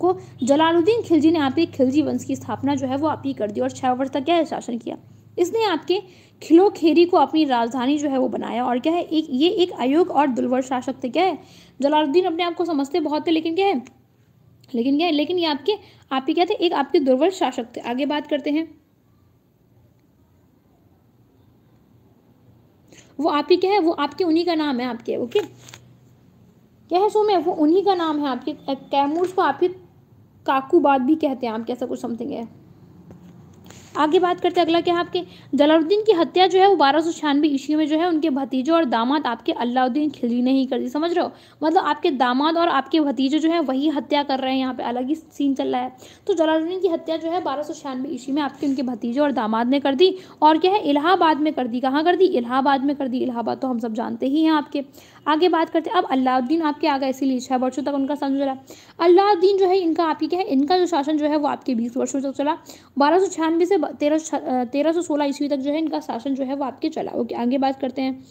को जलालुद्दीन खिलजी ने आपकी खिलजी वंश की स्थापना जो है वो आप ही कर दी और छः वर्ष तक क्या शासन किया इसने आपके खिलोखेरी को अपनी राजधानी जो है वो बनाया और क्या है एक ये एक अयोग और दुलवर शासक थे क्या है जलालुद्दीन अपने आप को समझते बहुत थे लेकिन क्या है लेकिन क्या लेकिन ये आपके आपके क्या थे एक आपके दुर्बल शासक थे आगे बात करते हैं वो आप ही क्या है वो आपके उन्हीं का नाम है आपके ओके क्या है सो में वो उन्हीं का नाम है आपके कैमूर को आपके काकूबाद भी कहते हैं आप कैसा कुछ समथिंग है आगे बात करते हैं अगला क्या है आपके जलाउद्दीन की हत्या जो है वो बारह सौ छियानवे ईस्वी में जो है उनके भतीजे और दामाद आपके अलाउद्दीन खिलजी ने ही कर दी समझ रहे हो मतलब आपके दामाद और आपके भतीजे जो है वही हत्या कर रहे हैं यहाँ पे अलग ही सीन चल रहा है तो जलालुद्दीन की हत्या जो है बारह सौ छियानवे ईस्वी में आपके उनके भतीजे और दामाद ने कर दी और क्या है इलाहाबाद में कर दी कहाँ कर दी इलाहाबाद में कर दी इलाहाबाद तो हम सब जानते ही हैं आपके आगे बात करते हैं अब अलाउद्दीन आपके आगे इसीलिए छह वर्षों तक उनका शासन चला अलाउद्दीन जो है इनका आपकी क्या है इनका जो शासन जो है वो आपके बीस वर्षों तक चला बारह सौ छियानवे से तेरह तेरह सौ सोलह ईस्वी तक जो है इनका शासन जो है वो आपके चला ओके आगे बात करते हैं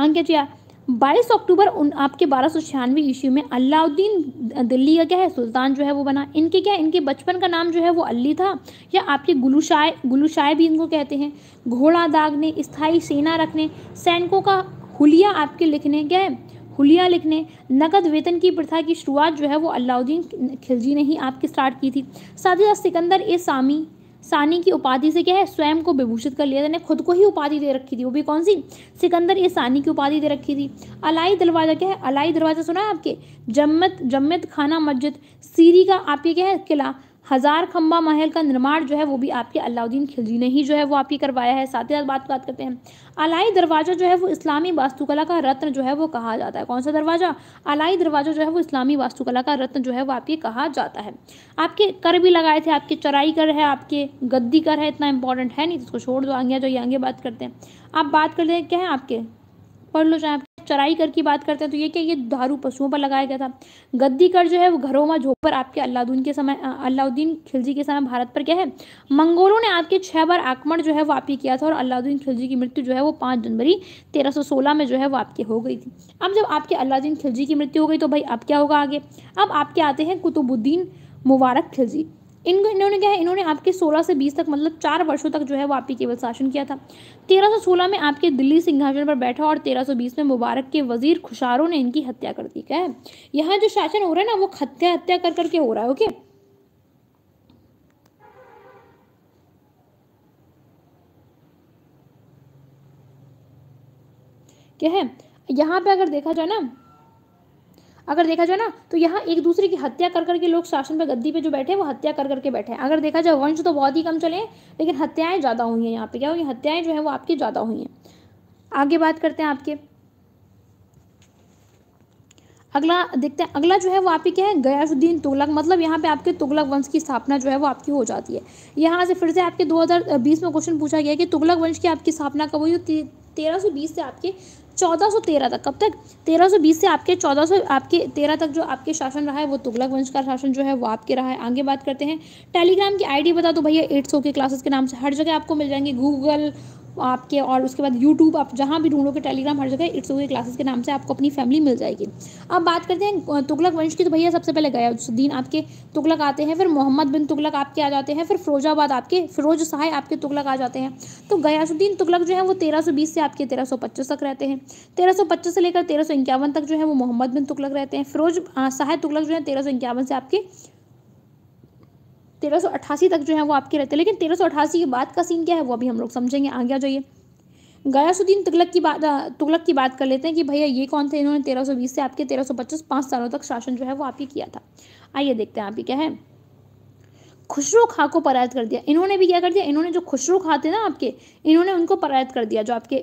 आगे क्या बाईस अक्टूबर आपके बारह सौ छियानवे ईस्वी में अलाउद्दीन दिल्ली का क्या है सुल्तान जो है वो बना इनके क्या इनके बचपन का नाम जो है वो अली था या आपके गुलूशाय गुलूशाय भी इनको कहते हैं घोड़ा दागने स्थाई सेना रखने सैनिकों का हुलिया आपके लिखने क्या है हुलिया लिखने नकद वेतन की प्रथा की शुरुआत जो है वो अलाउद्दीन खिलजी ने ही आपके स्टार्ट की थी साथ ही साथ सिकंदर ए सामी सानी की उपाधि से क्या है स्वयं को विभूषित कर लिया था खुद को ही उपाधि दे रखी थी वो भी कौन सी सिकंदर ये सानी की उपाधि दे रखी थी अलाई दरवाज़ा क्या है अलाई दरवाज़ा सुना है आपके जम्मत जम्मत खाना मस्जिद सीरी का आपके क्या है किला हज़ार खम्बा महल का निर्माण जो है वो भी आपके अलाउद्दीन खिलजी ने ही जो है वो आपकी करवाया है साथ ही साथ बात बात करते हैं अलाई दरवाज़ा जो है वो इस्लामी वास्तुकला का रत्न जो है वो कहा जाता है कौन सा दरवाज़ा अलाई दरवाज़ा जो है वो इस्लामी वास्तुकला का रत्न जो है वो आपके कहा जाता है आपके कर भी लगाए थे आपके चराई कर है आपके गद्दी कर है इतना इंपॉर्टेंट है नहीं तो उसको छोड़ दो आगे जो ये आगे बात करते हैं आप बात करते हैं क्या है आपके पढ़ लो चाहे चराई कर की बात करते हैं तो ये क्या ये दारू पशुओं पर लगाया गया था गद्दी कर जो है वो घरों में झोंक पर आपके अलाउद्दीन के समय अलाउद्दीन खिलजी के समय भारत पर क्या है मंगोलों ने आपके छह बार आक्रमण जो है वो आपकी किया था और अलाउद्दीन खिलजी की मृत्यु जो है वो पाँच जनवरी तेरह में जो है वो आपकी हो गई थी अब जब आपके अलाउद्दीन खिलजी की मृत्यु हो गई तो भाई अब क्या होगा आगे अब आपके आते हैं कुतुबुद्दीन मुबारक खिलजी इन इन्होंने क्या है इन्होंने आपके 16 से 20 तक मतलब चार वर्षों तक जो है वो आपके केवल शासन किया था 1316 में आपके दिल्ली सिंहासन पर बैठा और 1320 में मुबारक के वजीर खुशारों ने इनकी हत्या कर दी क्या है यहाँ जो शासन हो रहा है ना वो हत्या हत्या कर करके हो रहा है ओके क्या है यहाँ पे अगर देखा जाए ना अगर देखा जाए ना तो यहाँ एक दूसरे की हत्या कर करके लोग शासन पर गद्दी पे जो बैठे वो हत्या कर करके बैठे हैं अगर देखा जाए वंश तो बहुत ही कम चले हैं लेकिन हत्याएं ज़्यादा हुई हैं यहाँ पे क्या हुई हत्याएं जो है वो आपकी ज़्यादा हुई हैं आगे बात करते हैं आपके अगला देखते हैं अगला जो है वो आपकी क्या है गयासुद्दीन तुगलक मतलब यहाँ पे आपके तुगलक वंश की स्थापना जो है वो आपकी हो जाती है यहाँ से फिर से आपके 2020 में क्वेश्चन पूछा गया कि तुगलक वंश की आपकी स्थापना कब हुई तो तेरह सौ बीस से आपके 1413 तक कब तक 1320 से आपके 1400 आपके 13 तक जो आपके शासन रहा है वो तुगलक वंश का शासन जो है वो आपके रहा है आगे बात करते हैं टेलीग्राम की आईडी बता दो भैया 800 के क्लासेस के नाम से हर जगह आपको मिल जाएंगे गूगल आपके और उसके बाद यूट्यूब आप जहाँ भी ढूंढोगे टेलीग्राम हर जगह इट्स ओके क्लासेस के नाम से आपको अपनी फैमिली मिल जाएगी अब बात करते हैं तुगलक वंश की तो भैया सबसे पहले गयासुद्दीन आपके तुगलक आते हैं फिर मोहम्मद बिन तुगलक आपके आ जाते हैं फिर फिरोजाबाद आपके फिरोज शाह आपके तुगलक आ जाते हैं तो गयासुद्दीन तुगलक जो है वो तेरह से आपके तेरह तक रहते हैं तेरह से लेकर तेरह तक जो है वो मोहम्मद बिन तुगलक रहते हैं फिरोज शाह तुगलक जो है तेरह से आपके 1388 तक जो है वो आपके रहते हैं लेकिन 1388 के बाद का सीन क्या है वो अभी हम लोग समझेंगे आगे आ जाइए गयासुद्दीन तुगलक की बात तुगलक की बात कर लेते हैं कि भैया ये कौन थे इन्होंने 1320 से आपके 1325 पाँच सालों तक शासन जो है वो आपके किया था आइए देखते हैं आप ही क्या है खुशरू खा को पराजित कर दिया इन्होंने भी क्या कर दिया इन्होंने जो खुशरू खा थे ना आपके इन्होंने उनको पराजित कर दिया जो आपके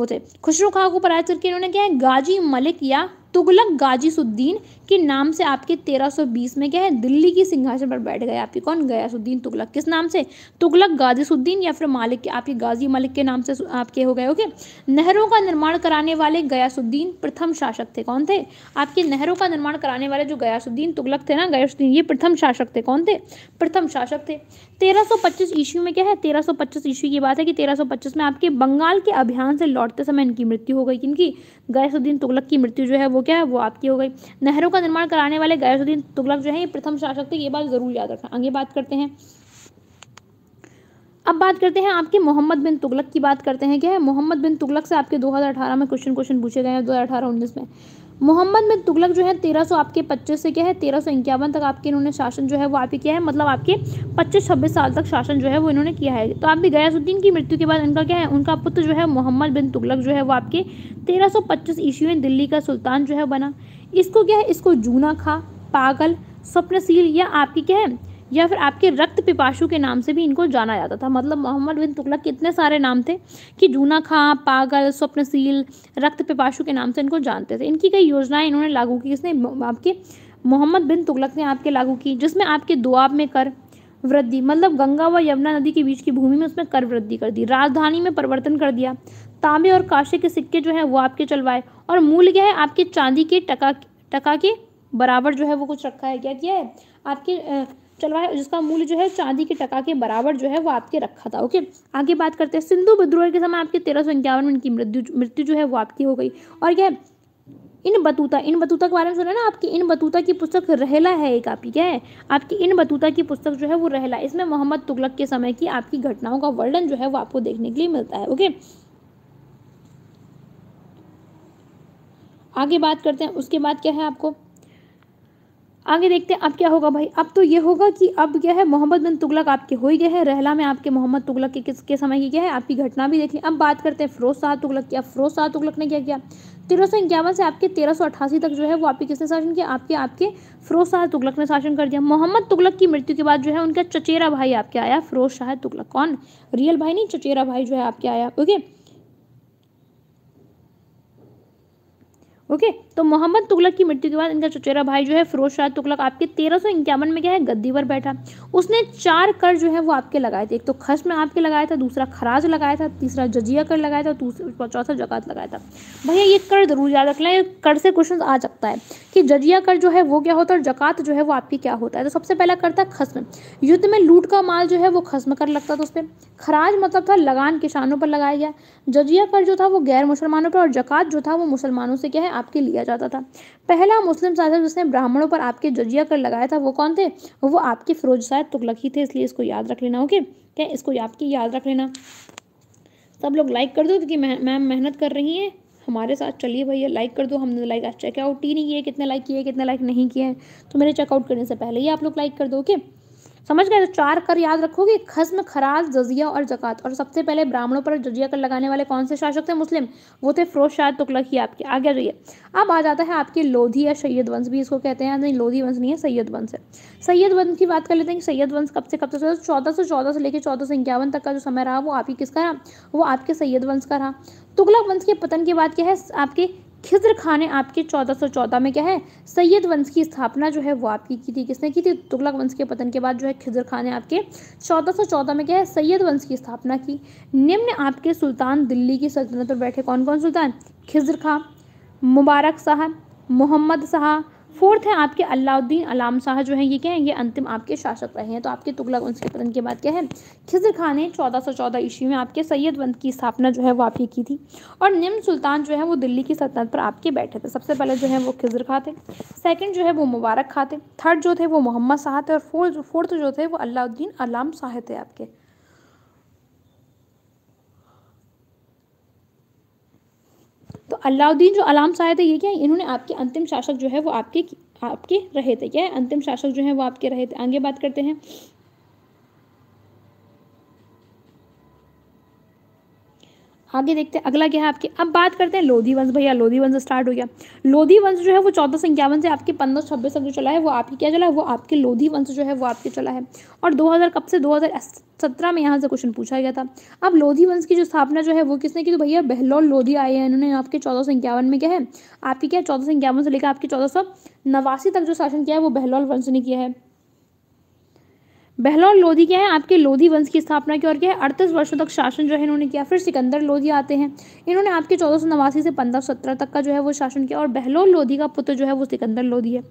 वो थे खुशरू खा को पराजित करके इन्होंने क्या है गाजी मलिक या तुगलक गाजी सुद्दीन के नाम से आपके 1320 में क्या है दिल्ली की सिंहासन पर बैठ गए आपके कौन गयासुद्दीन तुगलक किस नाम से तुगलक गाजीसुद्दीन या फिर मालिक के आपके गाजी मलिक के नाम से आपके हो गए ओके नहरों का निर्माण कराने वाले गयासुद्दीन प्रथम शासक थे कौन थे आपके नहरों का निर्माण कराने वाले जो गयासुद्दीन तुगलक थे ना गयासुद्दीन ये प्रथम शासक थे कौन थे प्रथम शासक थे तेरह ईस्वी में क्या है तेरह ईस्वी की बात है कि तेरह में आपके बंगाल के अभियान से लौटते समय इनकी मृत्यु हो गई इनकी गयासुद्दीन तुगलक की मृत्यु जो है वो क्या है वो आपकी हो गई नहरों का निर्माण कराने वाले गयासुद्दीन तुगलक जो है ये प्रथम शासक थे ये बात ज़रूर याद रखना आगे बात करते हैं अब बात करते हैं आपके मोहम्मद बिन तुगलक की बात करते हैं क्या है मोहम्मद बिन तुगलक से आपके 2018 में क्वेश्चन क्वेश्चन पूछे गए हैं 2018-19 में मोहम्मद बिन तुगलक जो है 1300 आपके 25 से क्या है तेरह तक आपके इन्होंने शासन जो है वो आपके क्या है मतलब आपके 25-26 साल तक शासन जो है वो इन्होंने किया है तो आप भी गयासुद्दीन की मृत्यु के बाद इनका क्या है उनका पुत्र जो है मोहम्मद बिन तुगलक जो है वो आपके तेरह सौ में दिल्ली का सुल्तान जो है बना इसको क्या है इसको जूना खा पागल स्वप्नशील या आपकी क्या है या फिर आपके रक्त पिपाशु के नाम से भी इनको जाना जाता था मतलब मोहम्मद बिन तुगलक के इतने सारे नाम थे कि जूना खां पागल स्वप्नशील रक्त पिपाशु के नाम से इनको जानते थे इनकी कई योजनाएं इन्होंने लागू की इसने आपके मोहम्मद बिन तुगलक ने आपके लागू की जिसमें आपके दुआब में कर वृद्धि मतलब गंगा व यमुना नदी के बीच की भूमि में उसमें कर वृद्धि कर दी राजधानी में परिवर्तन कर दिया तांबे और काशे के सिक्के जो हैं वो आपके चलवाए और मूल क्या है आपके चांदी के टका टका के बराबर जो है वो कुछ रखा है क्या किया है आपके चलवाए जिसका मूल्य जो है चांदी के टका के बराबर जो है वो आपके रखा था ओके आगे बात करते हैं सिंधु विद्रोह के समय आपके तेरह सौ इक्यावन में इनकी मृत्यु मृत्यु जो है वो आपकी हो गई और क्या है इन बतूता इन बतूता के बारे में सुना ना आपकी इन बतूता की पुस्तक रहला है एक आपकी क्या है आपकी इन बतूता की पुस्तक जो है वो रहला इसमें मोहम्मद तुगलक के समय की आपकी घटनाओं का वर्णन जो है वो आपको देखने के लिए मिलता है ओके आगे बात करते हैं उसके बाद क्या है आपको आगे देखते हैं अब क्या होगा भाई अब तो ये होगा कि अब क्या है मोहम्मद बिन तुगलक आपके हो ही गए हैं रहला में आपके मोहम्मद तुगलक के किसके समय की क्या है आपकी घटना भी देख ली अब बात करते हैं फिरोज शाह तुगलक की अब फिरोज शाह तुगलक ने क्या किया तेरह सौ इक्यावन से आपके तेरह सौ अठासी तक जो है वो आपके किसने शासन किया आपके आपके फिरोज शाह तुगलक ने शासन कर दिया मोहम्मद तुगलक की मृत्यु के बाद जो है उनका चचेरा भाई आपके आया फिरोज शाह तुगलक कौन रियल भाई नहीं चचेरा भाई जो है आपके आया ओके okay तो मोहम्मद तुगलक की मृत्यु के बाद इनका चचेरा भाई जो है फिरोज शाह तुगलक आपके तेरह सौ इक्यावन में क्या है गद्दी पर बैठा उसने चार कर जो है वो आपके लगाए थे एक तो खस में आपके लगाया था दूसरा खराज लगाया था तीसरा जजिया कर लगाया था दूसरा चौथा जकात लगाया था भैया ये कर जरूर याद रख लें कर से क्वेश्चन आ सकता है कि जजिया कर जो है वो क्या होता है और जकात जो है वो आपकी क्या होता है तो सबसे पहला कर था खस्म युद्ध में लूट का माल जो है वो खस्म कर लगता था उस पर खराज मतलब था लगान किसानों पर लगाया गया जजिया कर जो था वो गैर मुसलमानों पर और जकात जो था वो मुसलमानों से क्या है आपके लिया किया जाता था पहला मुस्लिम शासक जिसने ब्राह्मणों पर आपके जजिया कर लगाया था वो कौन थे वो आपके फिरोज शायद तुगलक ही थे इसलिए इसको याद रख लेना ओके क्या इसको आपकी याद रख लेना सब लोग लाइक कर दो क्योंकि मैम मेहनत कर रही हैं हमारे साथ चलिए भैया लाइक कर दो हमने लाइक आज चेकआउट ही नहीं किया कितने लाइक किए कितने लाइक नहीं किए हैं तो मेरे चेकआउट करने से पहले ही आप लोग लाइक कर दो ओके okay? समझ गए तो चार कर याद रखोगे खस्म खराज जजिया और जक़ात और सबसे पहले ब्राह्मणों पर जजिया कर लगाने वाले कौन से शासक थे मुस्लिम वो थे फरोज शाह तुगलक ही आपके आगे जाइए अब आ जाता है आपके लोधी या सैयद वंश भी इसको कहते हैं नहीं लोधी वंश नहीं है सैयद वंश है सैयद वंश की बात कर लेते हैं सैयद वंश कब से कब से तो चौदह सौ चौदह से लेकर चौदह सौ इक्यावन तक का जो समय रहा वो आपकी किसका रहा वो आपके सैयद वंश का रहा तुगलक वंश के पतन के बाद क्या है आपके खिज्र खान ने आपके 1414 में क्या है सैयद वंश की स्थापना जो है वो आपकी की थी किसने की थी तुगलक वंश के पतन के बाद जो है खिज्र खान ने आपके 1414 में क्या है सैयद वंश की स्थापना की निम्न आपके सुल्तान दिल्ली की सल्तनत पर बैठे कौन कौन सुल्तान खिज़र खां मुबारक साहब मोहम्मद शाह फोर्थ है आपके अलाउद्दीन अलाम शाह जो है ये क्या है ये अंतिम आपके शासक रहे हैं तो आपके तुगलक वंश के पतन के बाद क्या है खिजर खान ने चौदह सौ चौदह ईस्वी में आपके सैयद वंत की स्थापना जो है वो आपकी की थी और निम्न सुल्तान जो है वो दिल्ली की सल्तनत पर आपके बैठे थे सबसे पहले जो है वो खिजर खा थे सेकेंड जो है वो मुबारक खा थे थर्ड जो थे वो मोहम्मद शाह थे और फोर्थ फोर्थ जो थे वो अलाउद्दीन अलाम शाह थे आपके तो अलाउद्दीन जो अलाम शाह थे ये क्या इन्होंने आपके अंतिम शासक जो है वो आपके आपके रहे थे क्या है अंतिम शासक जो है वो आपके रहे थे आगे बात करते हैं आगे देखते हैं अगला क्या है आपके अब बात करते हैं लोधी वंश भैया लोधी वंश स्टार्ट हो गया लोधी वंश जो है वो चौदह सौ इक्यावन से आपके पंद्रह छब्बीस तक जो चला है वो आपके क्या चला है वो आपके लोधी वंश जो है वो आपके चला है और दो हज़ार कब से दो हज़ार सत्रह में यहाँ से क्वेश्चन पूछा गया था अब लोधी वंश की जो स्थापना जो है वो किसने की तो भैया बहलोल लोधी आए हैं इन्होंने आपके चौदह सौ इक्यावन में क्या है आपकी क्या चौदह सौ इक्यावन से लेकर आपके चौदह सौ नवासी तक जो शासन किया है वो बहलोल वंश ने किया है बहलोल लोधी क्या है आपके लोधी वंश की स्थापना की और क्या है अड़तीस वर्षों तक शासन जो है इन्होंने किया फिर सिकंदर लोधी आते हैं इन्होंने आपके चौदह सौ नवासी से पंद्रह सत्रह तक का जो है वो शासन किया और बहलोल लोधी का पुत्र जो है वो सिकंदर लोधी है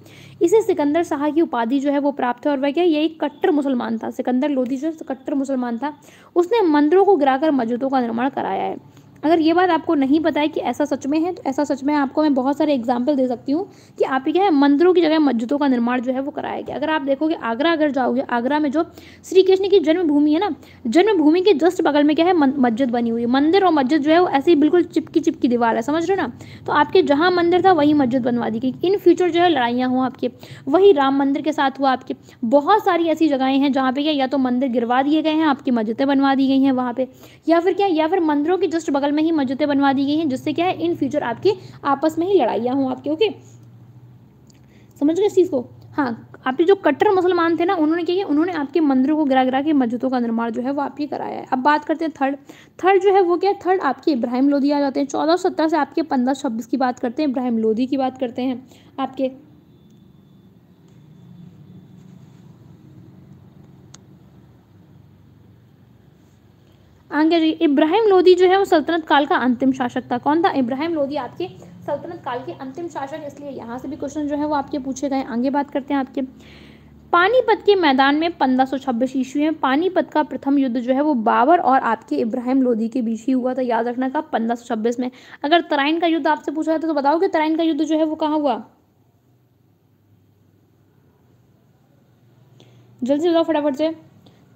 इसे सिकंदर शाह की उपाधि जो है वो प्राप्त है और वह क्या ये एक कट्टर मुसलमान था सिकंदर लोधी जो कट्टर मुसलमान था उसने मंदिरों को गिराकर मस्जिदों का निर्माण कराया है अगर ये बात आपको नहीं पता है कि ऐसा सच में है तो ऐसा सच में आपको मैं बहुत सारे एग्जाम्पल दे सकती हूँ कि आपकी क्या है मंदिरों की जगह मस्जिदों का निर्माण जो है वो कराया गया अगर आप देखोगे आगरा अगर जाओगे आगरा में जो श्री कृष्ण की जन्मभूमि है ना जन्मभूमि के जस्ट बगल में क्या है मस्जिद बनी हुई है मंदिर और मस्जिद जो है वो ऐसी बिल्कुल चिपकी चिपकी दीवार है समझ रहे हो ना तो आपके जहाँ मंदिर था वही मस्जिद बनवा दी गई इन फ्यूचर जो है लड़ाइयाँ हुआ आपके वही राम मंदिर के साथ हुआ आपके बहुत सारी ऐसी जगहें हैं जहाँ पे क्या या तो मंदिर गिरवा दिए गए हैं आपकी मस्जिदें बनवा दी गई हैं वहाँ पे या फिर क्या या फिर मंदिरों के जस्ट बगल में ही मजूते बनवा दी गई हैं जिससे क्या है इन फ्यूचर आपकी आपस में ही लड़ाइयाँ हों आपके ओके समझ गए इस चीज़ को हाँ आपके जो कट्टर मुसलमान थे ना उन्होंने क्या किया उन्होंने आपके मंदिरों को गिरा गिरा के मस्जिदों का निर्माण जो है वो आपके कराया है अब बात करते हैं थर्ड थर्ड जो है वो क्या है थर्ड आपके इब्राहिम लोधी आ जाते हैं चौदह सत्तर से आपके पंद्रह छब्बीस की बात करते हैं इब्राहिम लोधी की बात करते हैं आपके आगे जी इब्राहिम लोदी जो है वो सल्तनत काल का अंतिम शासक था कौन था इब्राहिम लोदी आपके सल्तनत काल के अंतिम शासक इसलिए यहाँ से भी क्वेश्चन जो है वो आपके पूछे गए आगे बात करते हैं आपके पानीपत के मैदान में 1526 सौ ईस्वी में पानीपत का प्रथम युद्ध जो है वो बाबर और आपके इब्राहिम लोधी के बीच ही हुआ था याद रखना का 1526 में अगर तराइन का युद्ध आपसे पूछा जाता तो बताओ कि तराइन का युद्ध जो है वो कहाँ हुआ जल्दी से बताओ फटाफट से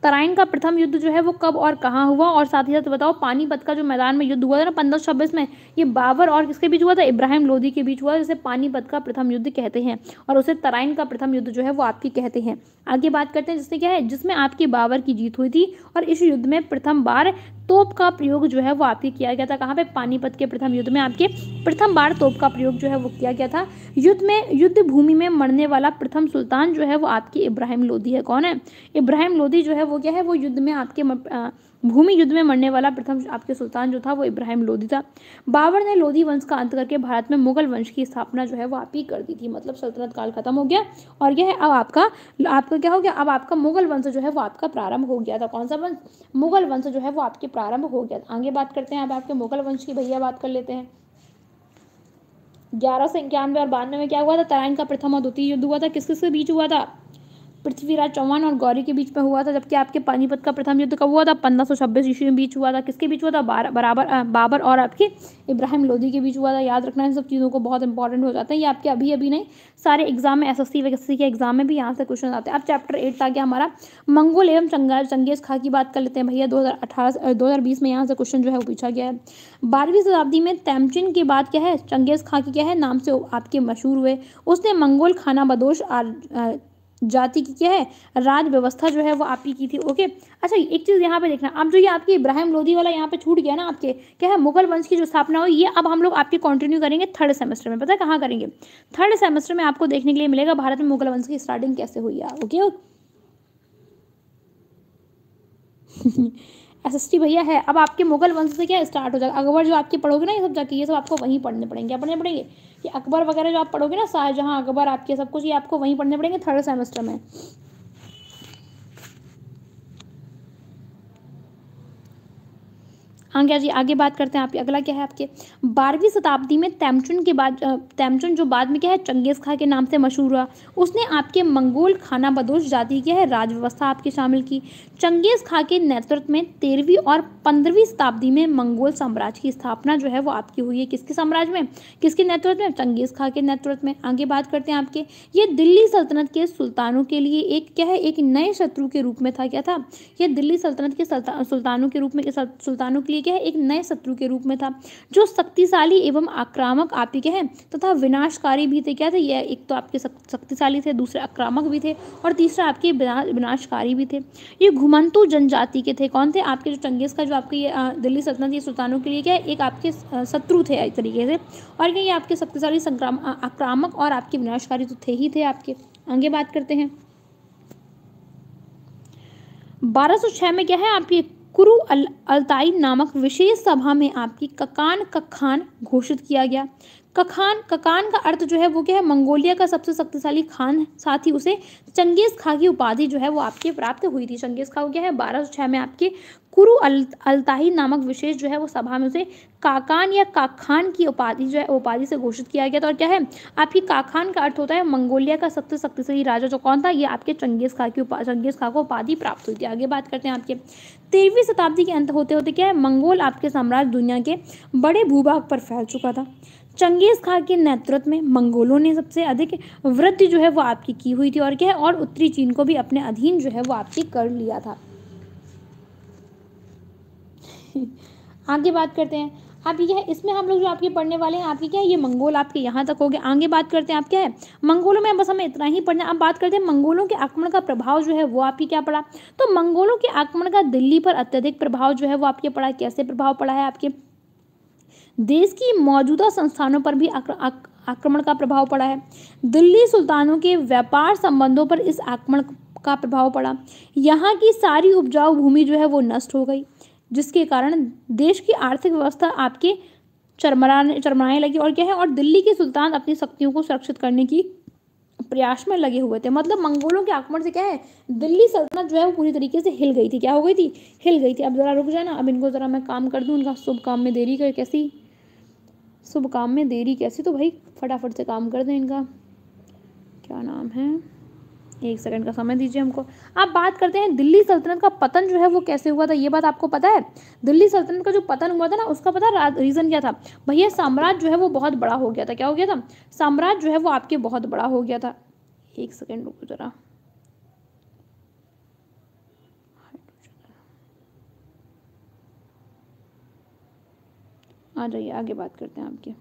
तराइन का प्रथम युद्ध जो है वो कब और कहाँ हुआ और साथ ही साथ बताओ पानीपत का जो मैदान में युद्ध हुआ था ना पंद्रह छब्बीस में ये बाबर और किसके बीच हुआ था इब्राहिम लोधी के बीच हुआ जिसे पानीपत का प्रथम युद्ध कहते हैं और उसे तराइन का प्रथम युद्ध जो है वो आपकी कहते हैं आगे बात करते हैं जिसने क्या है जिसमें आपकी बाबर की जीत हुई थी और इस युद्ध में प्रथम बार तोप का प्रयोग जो है वो आपके किया गया था कहाँ पे पानीपत के प्रथम युद्ध में आपके प्रथम बार तोप का प्रयोग जो है वो किया गया था युद्ध में युद्ध भूमि में मरने वाला प्रथम सुल्तान जो है वो आपके इब्राहिम लोधी है कौन है इब्राहिम लोधी जो है वो क्या है वो युद्ध में आपके भूमि युद्ध में मरने वाला प्रथम आपके सुल्तान जो था वो इब्राहिम लोधी था बाबर ने लोधी वंश का अंत करके भारत में मुगल वंश की स्थापना जो है वो आप ही कर दी थी मतलब सल्तनत काल खत्म हो गया और यह अब आपका आपका क्या हो गया अब आपका मुगल वंश जो है वो आपका प्रारंभ हो गया था कौन सा वंश मुगल वंश जो है वो आपके प्रारंभ हो गया था आगे बात करते हैं अब आपके मुगल वंश की भैया बात कर लेते हैं ग्यारह सौ इक्यानवे और बानवे में क्या हुआ था तराइन का प्रथम और द्वितीय युद्ध हुआ था किस किस बीच हुआ था पृथ्वीराज चौहान और गौरी के बीच में हुआ था जबकि आपके पानीपत का प्रथम युद्ध कब हुआ था पंद्रह सौ छब्बीस ईस्वी में बीच हुआ था किसके बीच हुआ था बराबर बाबर और आपके इब्राहिम लोधी के बीच हुआ था याद रखना इन सब चीज़ों को बहुत इंपॉर्टेंट हो जाता है ये आपके अभी अभी नहीं सारे एग्जाम में एस एस के एग्जाम में भी यहाँ से क्वेश्चन आते हैं अब चैप्टर एट आ गया हमारा मंगोल एवं चंगा चंगेज खा की बात कर लेते हैं भैया दो हज़ार अठारह दो हज़ार बीस में यहाँ से क्वेश्चन जो है वो पूछा गया है बारहवीं शताब्दी में तैमचिन की बात क्या है चंगेज खां की क्या है नाम से आपके मशहूर हुए उसने मंगोल खाना बदोश जाति की क्या है राज व्यवस्था जो है वो आपकी की थी ओके अच्छा एक चीज़ यहाँ पे देखना अब जो ये आपकी इब्राहिम लोधी वाला यहाँ पे छूट गया ना आपके क्या है मुगल वंश की जो स्थापना हुई ये अब हम लोग आपके कंटिन्यू करेंगे थर्ड सेमेस्टर में पता है कहाँ करेंगे थर्ड सेमेस्टर में आपको देखने के लिए मिलेगा भारत में मुगल वंश की स्टार्टिंग कैसे हुई है ओके एस एस टी भैया है अब आपके मुगल वंश से क्या स्टार्ट हो जाएगा अकबर जो आपके पढ़ोगे ना ये सब जाके ये सब आपको वहीं पढ़ने पड़ेंगे पढ़ने पड़ेंगे कि अकबर वगैरह जो आप पढ़ोगे ना शाहजहाँ अकबर आपके सब कुछ ये आपको वहीं पढ़ने पड़ेंगे थर्ड सेमेस्टर में हाँ क्या जी आगे बात करते हैं आप अगला क्या है आपके बारहवीं शताब्दी में तैमचुन के बाद तैमचुन जो बाद में क्या है चंगेज़ खां के नाम से मशहूर हुआ उसने आपके मंगोल खाना बदोश जाति क्या है राजव्यवस्था आपके शामिल की चंगेज़ खां के नेतृत्व में तेरहवीं और पंद्रहवीं शताब्दी में मंगोल साम्राज्य की स्थापना जो है वो आपकी हुई है किसके साम्राज्य में किसके नेतृत्व में चंगेज़ खां के नेतृत्व में आगे बात करते हैं आपके ये दिल्ली सल्तनत के सुल्तानों के लिए एक क्या है एक नए शत्रु के रूप में था क्या था यह दिल्ली सल्तनत के सुल्तानों के रूप में सुल्तानों के लिए आपी क्या है एक नए शत्रु के रूप में था जो शक्तिशाली एवं आक्रामक आपी के हैं तथा तो विनाशकारी भी थे क्या थे ये एक तो आपके शक्तिशाली थे दूसरे आक्रामक भी थे और तीसरा आपके विनाशकारी भी थे ये घुमंतु जनजाति के थे कौन थे आपके जो चंगेज का जो आपके ये दिल्ली सल्तनत ये सुल्तानों के लिए क्या है एक आपके शत्रु थे एक तरीके से और क्या ये आपके शक्तिशाली संक्राम आक्रामक और आपके विनाशकारी तो थे ही थे आपके आगे बात करते हैं 1206 में क्या है आपकी कुरु अल अलताई नामक विशेष सभा में आपकी ककान कखान घोषित किया गया कखान ककान का अर्थ जो है वो क्या है मंगोलिया का सबसे शक्तिशाली खान साथ ही उसे चंगेज खां की उपाधि जो है वो आपके प्राप्त हुई थी चंगेज खां क्या है बारह सौ छह में आपके कुरु अल अलताही नामक विशेष जो है वो सभा में उसे काकान या काखान की उपाधि जो है उपाधि से घोषित किया गया था और क्या है आपकी काखान का अर्थ होता है मंगोलिया का सबसे शक्तिशाली राजा जो कौन था ये आपके चंगेज खां की उपा चंगेज खां को उपाधि प्राप्त हुई थी आगे बात करते हैं आपके तेरहवीं शताब्दी के अंत होते होते क्या है मंगोल आपके साम्राज्य दुनिया के बड़े भूभाग पर फैल चुका था चंगेज़ खां के नेतृत्व में मंगोलों ने सबसे अधिक वृद्धि जो है वो आपकी की हुई थी और क्या है और उत्तरी चीन को भी अपने अधीन जो है वो आपकी कर लिया था आगे बात करते हैं आप हाँ, ये है इसमें हम लोग जो आपके पढ़ने वाले हैं आपके क्या है ये मंगोल आपके यहाँ तक हो गए आगे बात करते हैं आप क्या है मंगोलों में बस हमें इतना ही पढ़ना अब बात करते हैं मंगोलों के आक्रमण का प्रभाव जो है वो आपके क्या पड़ा तो मंगोलों के आक्रमण का दिल्ली पर अत्यधिक प्रभाव जो है वो आपके पड़ा कैसे प्रभाव पड़ा है आपके देश की मौजूदा संस्थानों पर भी आक्रमण का प्रभाव पड़ा है दिल्ली सुल्तानों के व्यापार संबंधों पर इस आक्रमण का प्रभाव पड़ा यहाँ की सारी उपजाऊ भूमि जो है वो नष्ट हो गई जिसके कारण देश की आर्थिक व्यवस्था आपके चरमराने चरमराने लगी और क्या है और दिल्ली के सुल्तान अपनी शक्तियों को सुरक्षित करने की प्रयास में लगे हुए थे मतलब मंगोलों के आक्रमण से क्या है दिल्ली सल्तनत जो है वो पूरी तरीके से हिल गई थी क्या हो गई थी हिल गई थी अब ज़रा रुक जाए ना अब इनको ज़रा मैं काम कर दूँ उनका शुभ काम में देरी कर कैसी शुभ काम में देरी कैसी तो भाई फटाफट से काम कर दें इनका क्या नाम है एक सेकंड का समय दीजिए हमको अब बात करते हैं दिल्ली सल्तनत का पतन जो है वो कैसे हुआ था ये बात आपको पता है दिल्ली सल्तनत का जो पतन हुआ था ना उसका पता रीज़न क्या था भैया साम्राज्य जो है वो बहुत बड़ा हो गया था क्या हो गया था साम्राज्य जो है वो आपके बहुत बड़ा हो गया था एक सेकेंड रुको जरा आ जाइए आगे बात करते हैं आपकी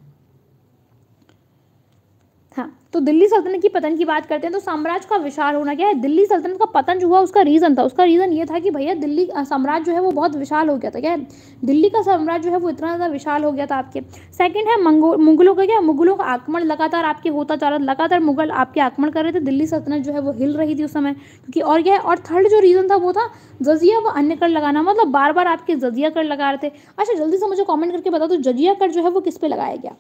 हाँ तो दिल्ली सल्तनत की पतन की बात करते हैं तो साम्राज्य का विशाल होना क्या है दिल्ली सल्तनत का पतन जो हुआ उसका रीज़न था उसका रीज़न ये था कि भैया दिल्ली साम्राज्य जो है वो बहुत विशाल हो गया था क्या है दिल्ली का साम्राज्य जो है वो इतना ज़्यादा विशाल हो गया था आपके सेकंड है मुगलों का क्या मुगलों का आक्रमण लगातार आपके होता जा रहा लगातार मुगल आपके आक्रमण कर रहे थे दिल्ली सल्तनत जो है वो हिल रही थी उस समय क्योंकि और क्या है और थर्ड जो रीज़न था वो था जजिया व अन्य कर लगाना मतलब बार बार आपके जजिया कर लगा रहे थे अच्छा जल्दी से मुझे कॉमेंट करके बता दो तो जजिया कर जो है वो किस पे लगाया गया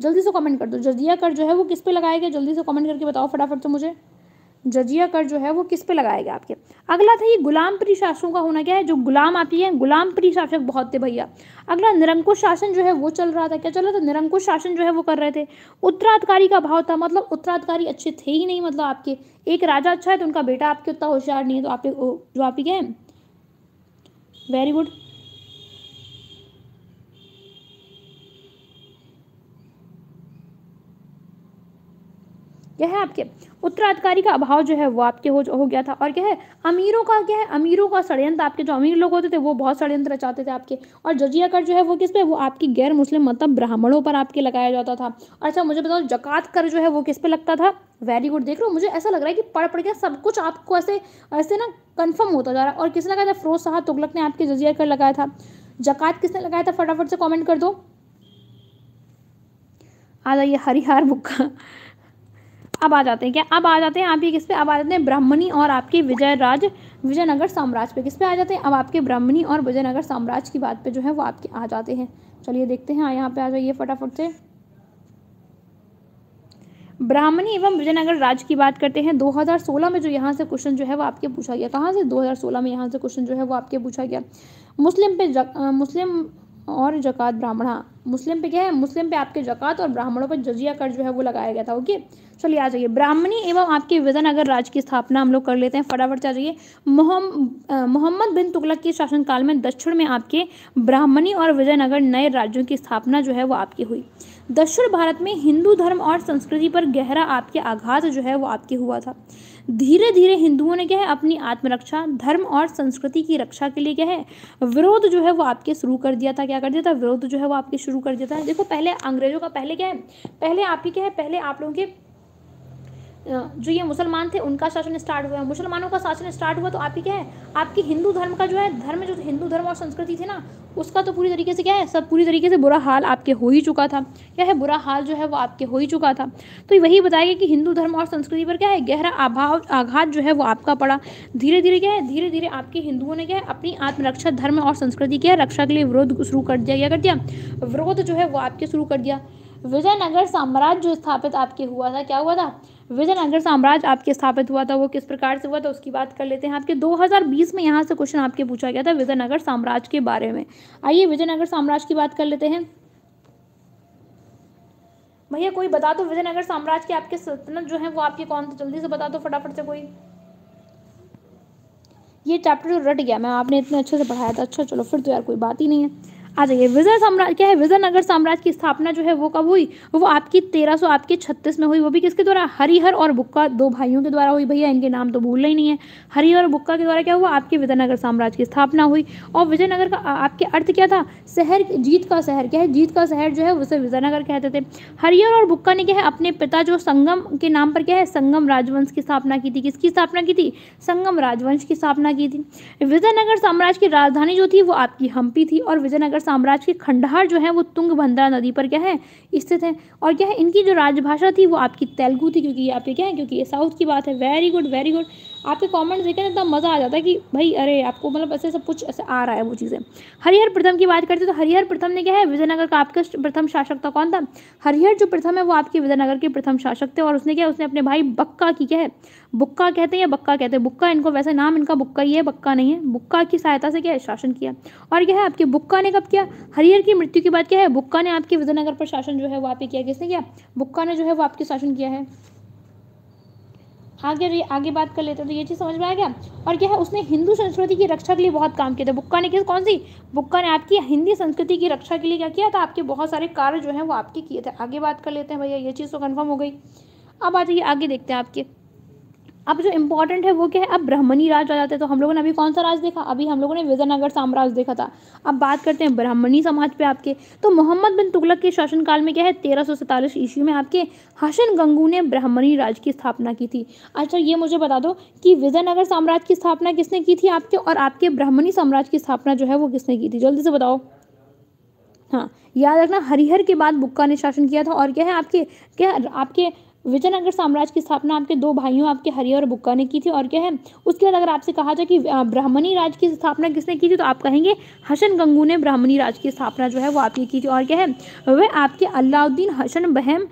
जल्दी से कमेंट कर दो जजिया कर जो है वो किस पे लगाएगा जल्दी से कमेंट करके बताओ फटाफट से मुझे जजिया कर जो है वो किस पे लगाएगा आपके अगला था ये गुलाम प्री शासकों का होना क्या है जो गुलाम आप है गुलाम प्री शासक बहुत थे भैया अगला निरंकुश शासन जो है वो चल रहा था क्या चल रहा था निरंकुश शासन जो है वो कर रहे थे उत्तराधिकारी का भाव था मतलब उत्तराधिकारी अच्छे थे ही नहीं मतलब आपके एक राजा अच्छा है तो उनका बेटा आपके उतना होशियार नहीं है तो आपके जो आप ही गए वेरी गुड क्या है आपके उत्तराधिकारी का अभाव जो है वो आपके हो हो गया था और क्या है अमीरों का क्या है अमीरों का षडयंत्र आपके जो अमीर लोग होते थे वो बहुत षडयंत्र रचाते थे आपके और जजिया कर जो है वो किस पे वो आपकी गैर मुस्लिम मतलब ब्राह्मणों पर आपके लगाया जाता था अच्छा मुझे बताओ जकात कर जो है वो किस पे लगता था वेरी गुड देख रहे हो मुझे ऐसा लग रहा है कि पढ़ पढ़ के सब कुछ आपको ऐसे ऐसे ना कन्फर्म होता जा रहा है और किसने लगाया था फिरोज शाह तुगलक ने आपके जजिया कर लगाया था जकात किसने लगाया था फटाफट से कॉमेंट कर दो आ जाइए हरिहार बुक्का अब आ जाते हैं क्या अब आ जाते हैं आप ये किस पे अब आ जाते हैं ब्राह्मणी और आपके विजय राज विजयनगर साम्राज्य पे किस पे आ जाते हैं अब आपके ब्राह्मणी और विजयनगर साम्राज्य की बात पे जो है वो आपके आ जाते हैं चलिए देखते हैं यहाँ पे आ जाइए फटाफट से ब्राह्मणी एवं विजयनगर राज्य की बात करते हैं 2016 में जो यहाँ से क्वेश्चन जो है वो आपके पूछा गया कहाँ से 2016 में यहाँ से क्वेश्चन जो है वो आपके पूछा गया मुस्लिम पे जग, आ, मुस्लिम और जक़ात ब्राह्मणा हाँ, मुस्लिम पे क्या है मुस्लिम पे आपके जक़ात और ब्राह्मणों पर जजिया कर जो है वो लगाया गया था ओके चलिए आ जाइए ब्राह्मणी एवं आपके विजयनगर अगर राज की स्थापना हम लोग कर लेते हैं फटाफट से आ जाइए मोहम्मद बिन तुगलक के शासनकाल में दक्षिण में आपके ब्राह्मणी और विजयनगर नए राज्यों की स्थापना जो है वो आपकी हुई दक्षिण भारत में हिंदू धर्म और संस्कृति पर गहरा आपके आघात जो है वो आपके हुआ था धीरे धीरे हिंदुओं ने क्या है अपनी आत्मरक्षा धर्म और संस्कृति की रक्षा के लिए क्या है विरोध जो है वो आपके शुरू कर दिया था क्या कर दिया था विरोध जो है वो आपके शुरू कर दिया था देखो पहले अंग्रेजों का पहले क्या है पहले आपकी क्या है पहले आप लोगों के जो ये मुसलमान थे उनका शासन स्टार्ट हुआ मुसलमानों का शासन स्टार्ट हुआ तो आपकी क्या है आपकी हिंदू धर्म का जो है धर्म जो हिंदू धर्म और संस्कृति थी ना उसका तो पूरी तरीके से क्या है सब पूरी तरीके से बुरा हाल आपके हो ही चुका था क्या है बुरा हाल जो है वो आपके हो ही चुका था तो वही बताया कि हिंदू धर्म और संस्कृति पर क्या है गहरा अभाव आघात जो है वो आपका पड़ा धीरे धीरे क्या है धीरे धीरे आपके हिंदुओं ने क्या है अपनी आत्मरक्षा धर्म और संस्कृति की रक्षा के लिए विरोध शुरू कर दिया क्या कर दिया विरोध जो है वो आपके शुरू कर दिया विजयनगर साम्राज्य जो स्थापित आपके हुआ था क्या हुआ था विजयनगर साम्राज्य आपके स्थापित हुआ था वो किस प्रकार से हुआ था उसकी बात कर लेते हैं आपके 2020 में यहाँ से क्वेश्चन आपके पूछा गया था विजयनगर साम्राज्य के बारे में आइए विजयनगर साम्राज्य की बात कर लेते हैं भैया कोई बता दो विजयनगर साम्राज्य के आपके सल्तनत जो है वो आपके कौन थे जल्दी से बता दो फटाफट से कोई ये चैप्टर रट गया मैं आपने इतने अच्छे से पढ़ाया था अच्छा चलो फिर तो यार कोई बात ही नहीं है आ जाइए विजय साम्राज्य क्या है विजयनगर साम्राज्य की स्थापना जो है वो कब हुई वो आपकी तेरह सौ आपके छत्तीस में हुई वो भी किसके द्वारा हरिहर और बुक्का दो भाइयों के द्वारा हुई भैया इनके नाम तो भूलना ही नहीं है हरिहर और बुक्का के द्वारा क्या हुआ आपके विजयनगर साम्राज्य की स्थापना हुई और विजयनगर का आपके अर्थ क्या था शहर जीत का शहर क्या है जीत का शहर जो है उसे विजयनगर कहते थे हरिहर और बुक्का ने क्या है अपने पिता जो संगम के नाम पर क्या है संगम राजवंश की स्थापना की थी किसकी स्थापना की थी संगम राजवंश की स्थापना की थी विजयनगर साम्राज्य की राजधानी जो थी वो आपकी हम्पी थी और विजयनगर साम्राज्य की खंडहार जो है वो तुंग भंद्रा नदी पर क्या है स्थित है और क्या है इनकी जो राजभाषा थी वो आपकी तेलुगु थी क्योंकि ये आपके क्या है क्योंकि ये साउथ की बात है वेरी गुड वेरी गुड आपके कमेंट्स देखें तो इतना मज़ा आ जाता है कि भाई अरे आपको मतलब ऐसे सब कुछ ऐसे आ रहा है वो चीज़ें हरिहर प्रथम की बात करते हैं तो हरिहर प्रथम ने क्या है विजयनगर का आपका प्रथम शासक था कौन था हरिहर जो प्रथम है वो आपके विजयनगर के प्रथम शासक थे और उसने क्या उसने अपने भाई बक्का की क्या है बुक्का कहते हैं या बक्का कहते हैं बुक्का इनको वैसे नाम इनका बुक्का ही है बक्का नहीं है बुक्का की सहायता से क्या है शासन किया और क्या है आपके बुक्का ने कब किया हरिहर की मृत्यु के बाद क्या है बुक्का ने आपके विजयनगर पर शासन जो है वो आप किया किसने किया बुक्का ने जो है वो आपके शासन किया है आगे आगे बात कर लेते हैं तो ये चीज़ समझ में आ गया और क्या है उसने हिंदू संस्कृति की रक्षा के लिए बहुत काम किया था बुक्का ने किस कौन सी बुक्का ने आपकी हिंदी संस्कृति की रक्षा के लिए क्या किया था आपके बहुत सारे कार्य जो हैं वो आपके किए थे आगे बात कर लेते हैं भैया ये चीज़ तो कन्फर्म हो गई अब आ जाइए आगे देखते हैं आपके अब जो इम्पोर्टेंट है वो क्या है अब ब्राह्मणी राज आ जाते हैं तो हम लोगों ने अभी कौन सा राज देखा अभी हम लोगों ने विजयनगर साम्राज्य देखा था अब बात करते हैं ब्राह्मणी समाज पे आपके तो मोहम्मद बिन तुगलक के शासनकाल में क्या है तेरह सौ सैतालीस ईस्वी में आपके हसन गंगू ने ब्राह्मणी राज की स्थापना की थी अच्छा ये मुझे बता दो कि विजयनगर साम्राज्य की स्थापना किसने की थी आपके और आपके ब्राह्मणी साम्राज्य की स्थापना जो है वो किसने की थी जल्दी से बताओ हाँ याद रखना हरिहर के बाद बुक्का ने शासन किया था और क्या है आपके क्या आपके विजयनगर साम्राज्य की स्थापना आपके दो भाइयों आपके हरिया और बुक्का ने की थी और क्या है उसके बाद अगर आपसे कहा जाए कि ब्राह्मणी राज की स्थापना किसने की थी तो आप कहेंगे हसन गंगू ने ब्राह्मणी राज की स्थापना जो है वो आपकी की थी और क्या है वह आपके अलाउद्दीन हसन बहम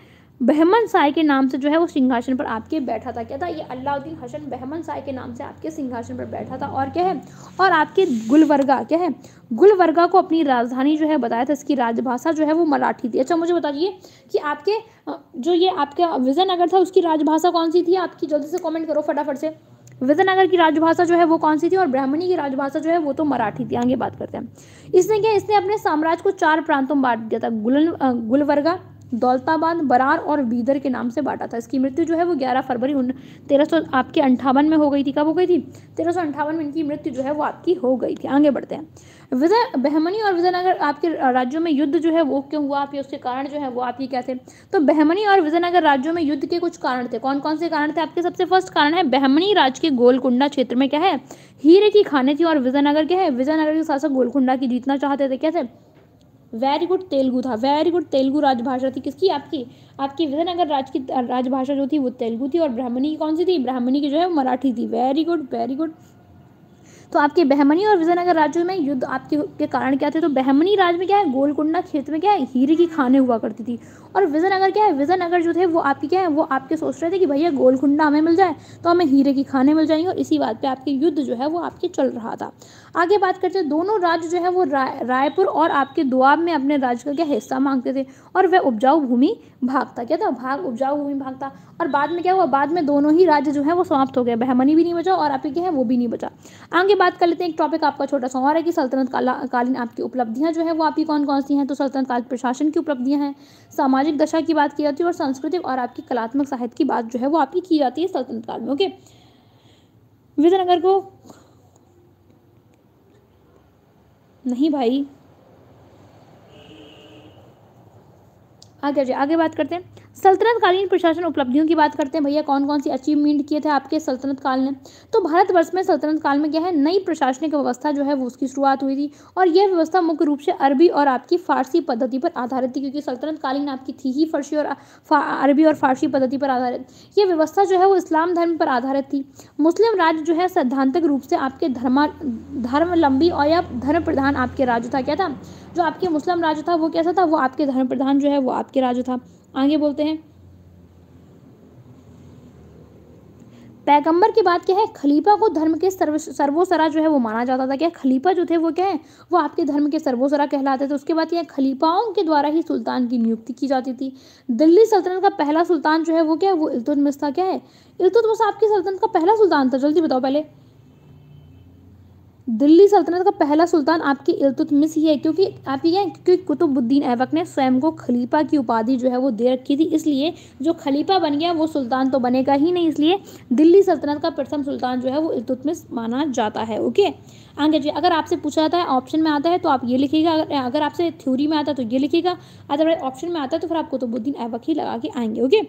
बहमन साय के नाम से जो है वो सिंहासन पर आपके बैठा था क्या था ये अलाउद्दीन हसन बहमन साय के नाम से आपके सिंहासन पर बैठा था और क्या है और आपके गुलवर्गा क्या है गुलवर्गा को अपनी राजधानी जो है बताया था इसकी राजभाषा जो है वो मराठी थी अच्छा मुझे बताइए कि आपके जो ये आपका विजयनगर था उसकी राजभाषा कौन सी थी आपकी जल्दी से कॉमेंट करो फटाफट से विजयनगर की राजभाषा जो है वो कौन सी थी और ब्राह्मणी की राजभाषा जो है वो तो मराठी थी आगे बात करते हैं इसने क्या इसने अपने साम्राज्य को चार प्रांतों में बांट दिया था गुल गुलवर्गा दौलताबाद बरार और बीदर के नाम से बांटा था इसकी मृत्यु जो है वो 11 फरवरी उन तेरह सौ आपके अंठावन में हो गई थी कब हो गई थी तेरह सौ अंठावन में इनकी मृत्यु जो है वो आपकी हो गई थी आगे बढ़ते हैं विजय बहमनी और विजयनगर आपके राज्यों में युद्ध जो है वो क्यों हुआ आपके उसके कारण जो है वो आपके क्या थे तो बहमनी और विजयनगर राज्यों में युद्ध के कुछ कारण थे कौन कौन से कारण थे आपके सबसे फर्स्ट कारण है बहमनी राज्य के गोलकुंडा क्षेत्र में क्या है हीरे की खाने थी और विजयनगर क्या है विजयनगर के शासक गोलकुंडा की जीतना चाहते थे कैसे वेरी गुड तेलुगु था वेरी गुड तेलुगु राजभाषा थी किसकी आपकी आपकी विजयनगर राज की राजभाषा जो थी वो तेलुगु थी और ब्राह्मणी कौन सी थी ब्राह्मणी की जो है वो मराठी थी वेरी गुड वेरी गुड तो आपके बहमनी और विजयनगर राज्यों में युद्ध आपके के कारण क्या थे तो बहमनी राज्य में क्या है गोलकुंडा क्षेत्र में क्या है हीरे की खाने हुआ करती थी और अगर क्या है अगर जो थे वो आपकी क्या है वो आपके सोच रहे थे कि भैया गोलकुंडा हमें मिल जाए तो हमें हीरे की खाने मिल जाएंगे और इसी बात पर आपके युद्ध जो है वो आपके चल रहा था आगे बात करते हैं दोनों राज्य जो है वो रायपुर और आपके दुआब में अपने राज्य का क्या हिस्सा मांगते थे और वह उपजाऊ भूमि भागता क्या था भाग उपजाऊ भूमि भागता और बाद में क्या हुआ बाद में दोनों ही राज्य जो है वो समाप्त हो गए बहमनी भी नहीं बचा और आपके क्या है वो भी नहीं बचा आगे बात कर लेते हैं एक टॉपिक आपका छोटा सा और है कि सल्तनत कालीन आपकी उपलब्धियां जो है वो आपकी कौन कौन सी हैं तो सल्तनत काल प्रशासन की उपलब्धियां हैं सामाजिक सामाजिक दशा की बात की जाती है और सांस्कृतिक और आपकी कलात्मक साहित्य की बात जो है वो आपकी की जाती है सल्तनत काल में ओके विजयनगर को नहीं भाई आगे आगे बात करते हैं सल्तनतकालीन प्रशासन उपलब्धियों की बात करते हैं भैया कौन कौन सी अचीवमेंट किए थे आपके सल्तनत काल ने तो भारतवर्ष में सल्तनत काल में क्या है नई प्रशासनिक व्यवस्था जो है वो उसकी शुरुआत हुई थी और यह व्यवस्था मुख्य रूप से अरबी और आपकी फारसी पद्धति पर आधारित थी क्योंकि सल्तनतकालीन आपकी थी ही फर्शी और अरबी और फारसी पद्धति पर आधारित यह व्यवस्था जो है वो इस्लाम धर्म पर आधारित थी मुस्लिम राज्य जो है सैद्धांतिक रूप से आपके धर्मा धर्मलंबी और या धर्म प्रधान आपके राज्य था क्या था जो आपके मुस्लिम राज्य था वो कैसा था वो आपके धर्म प्रधान जो है वो आपके राज्य था आगे बोलते हैं पैगंबर की बात क्या है खलीफा को धर्म के सर्व सर्वोसरा जो है वो माना जाता था क्या खलीफा जो थे वो क्या है वो आपके धर्म के सर्वोसरा कहलाते थे उसके बाद क्या खलीफाओं के द्वारा ही सुल्तान की नियुक्ति की जाती थी दिल्ली सल्तनत का पहला सुल्तान जो है वो क्या है वो इल्तुतमिस था क्या है इल्तुतमिस आपकी सल्तनत का पहला सुल्तान था जल्दी बताओ पहले दिल्ली सल्तनत का पहला सुल्तान आपकी इल्तुतमिस ही है क्योंकि आप ये क्योंकि कुतुबुद्दीन ऐबक ने स्वयं को खलीफा की उपाधि जो है वो दे रखी थी इसलिए जो खलीफा बन गया वो सुल्तान तो बनेगा ही नहीं इसलिए दिल्ली सल्तनत का प्रथम सुल्तान जो है वो इल्तुतमिस माना जाता है ओके आगे जी अगर आपसे पूछा जाता है ऑप्शन में आता है तो आप ये लिखिएगा अगर, अगर आपसे थ्योरी में आता है तो ये लिखिएगा अदरवाइज ऑप्शन में आता है तो फिर आप कुतुबुद्दीन ऐबक ही लगा के आएंगे ओके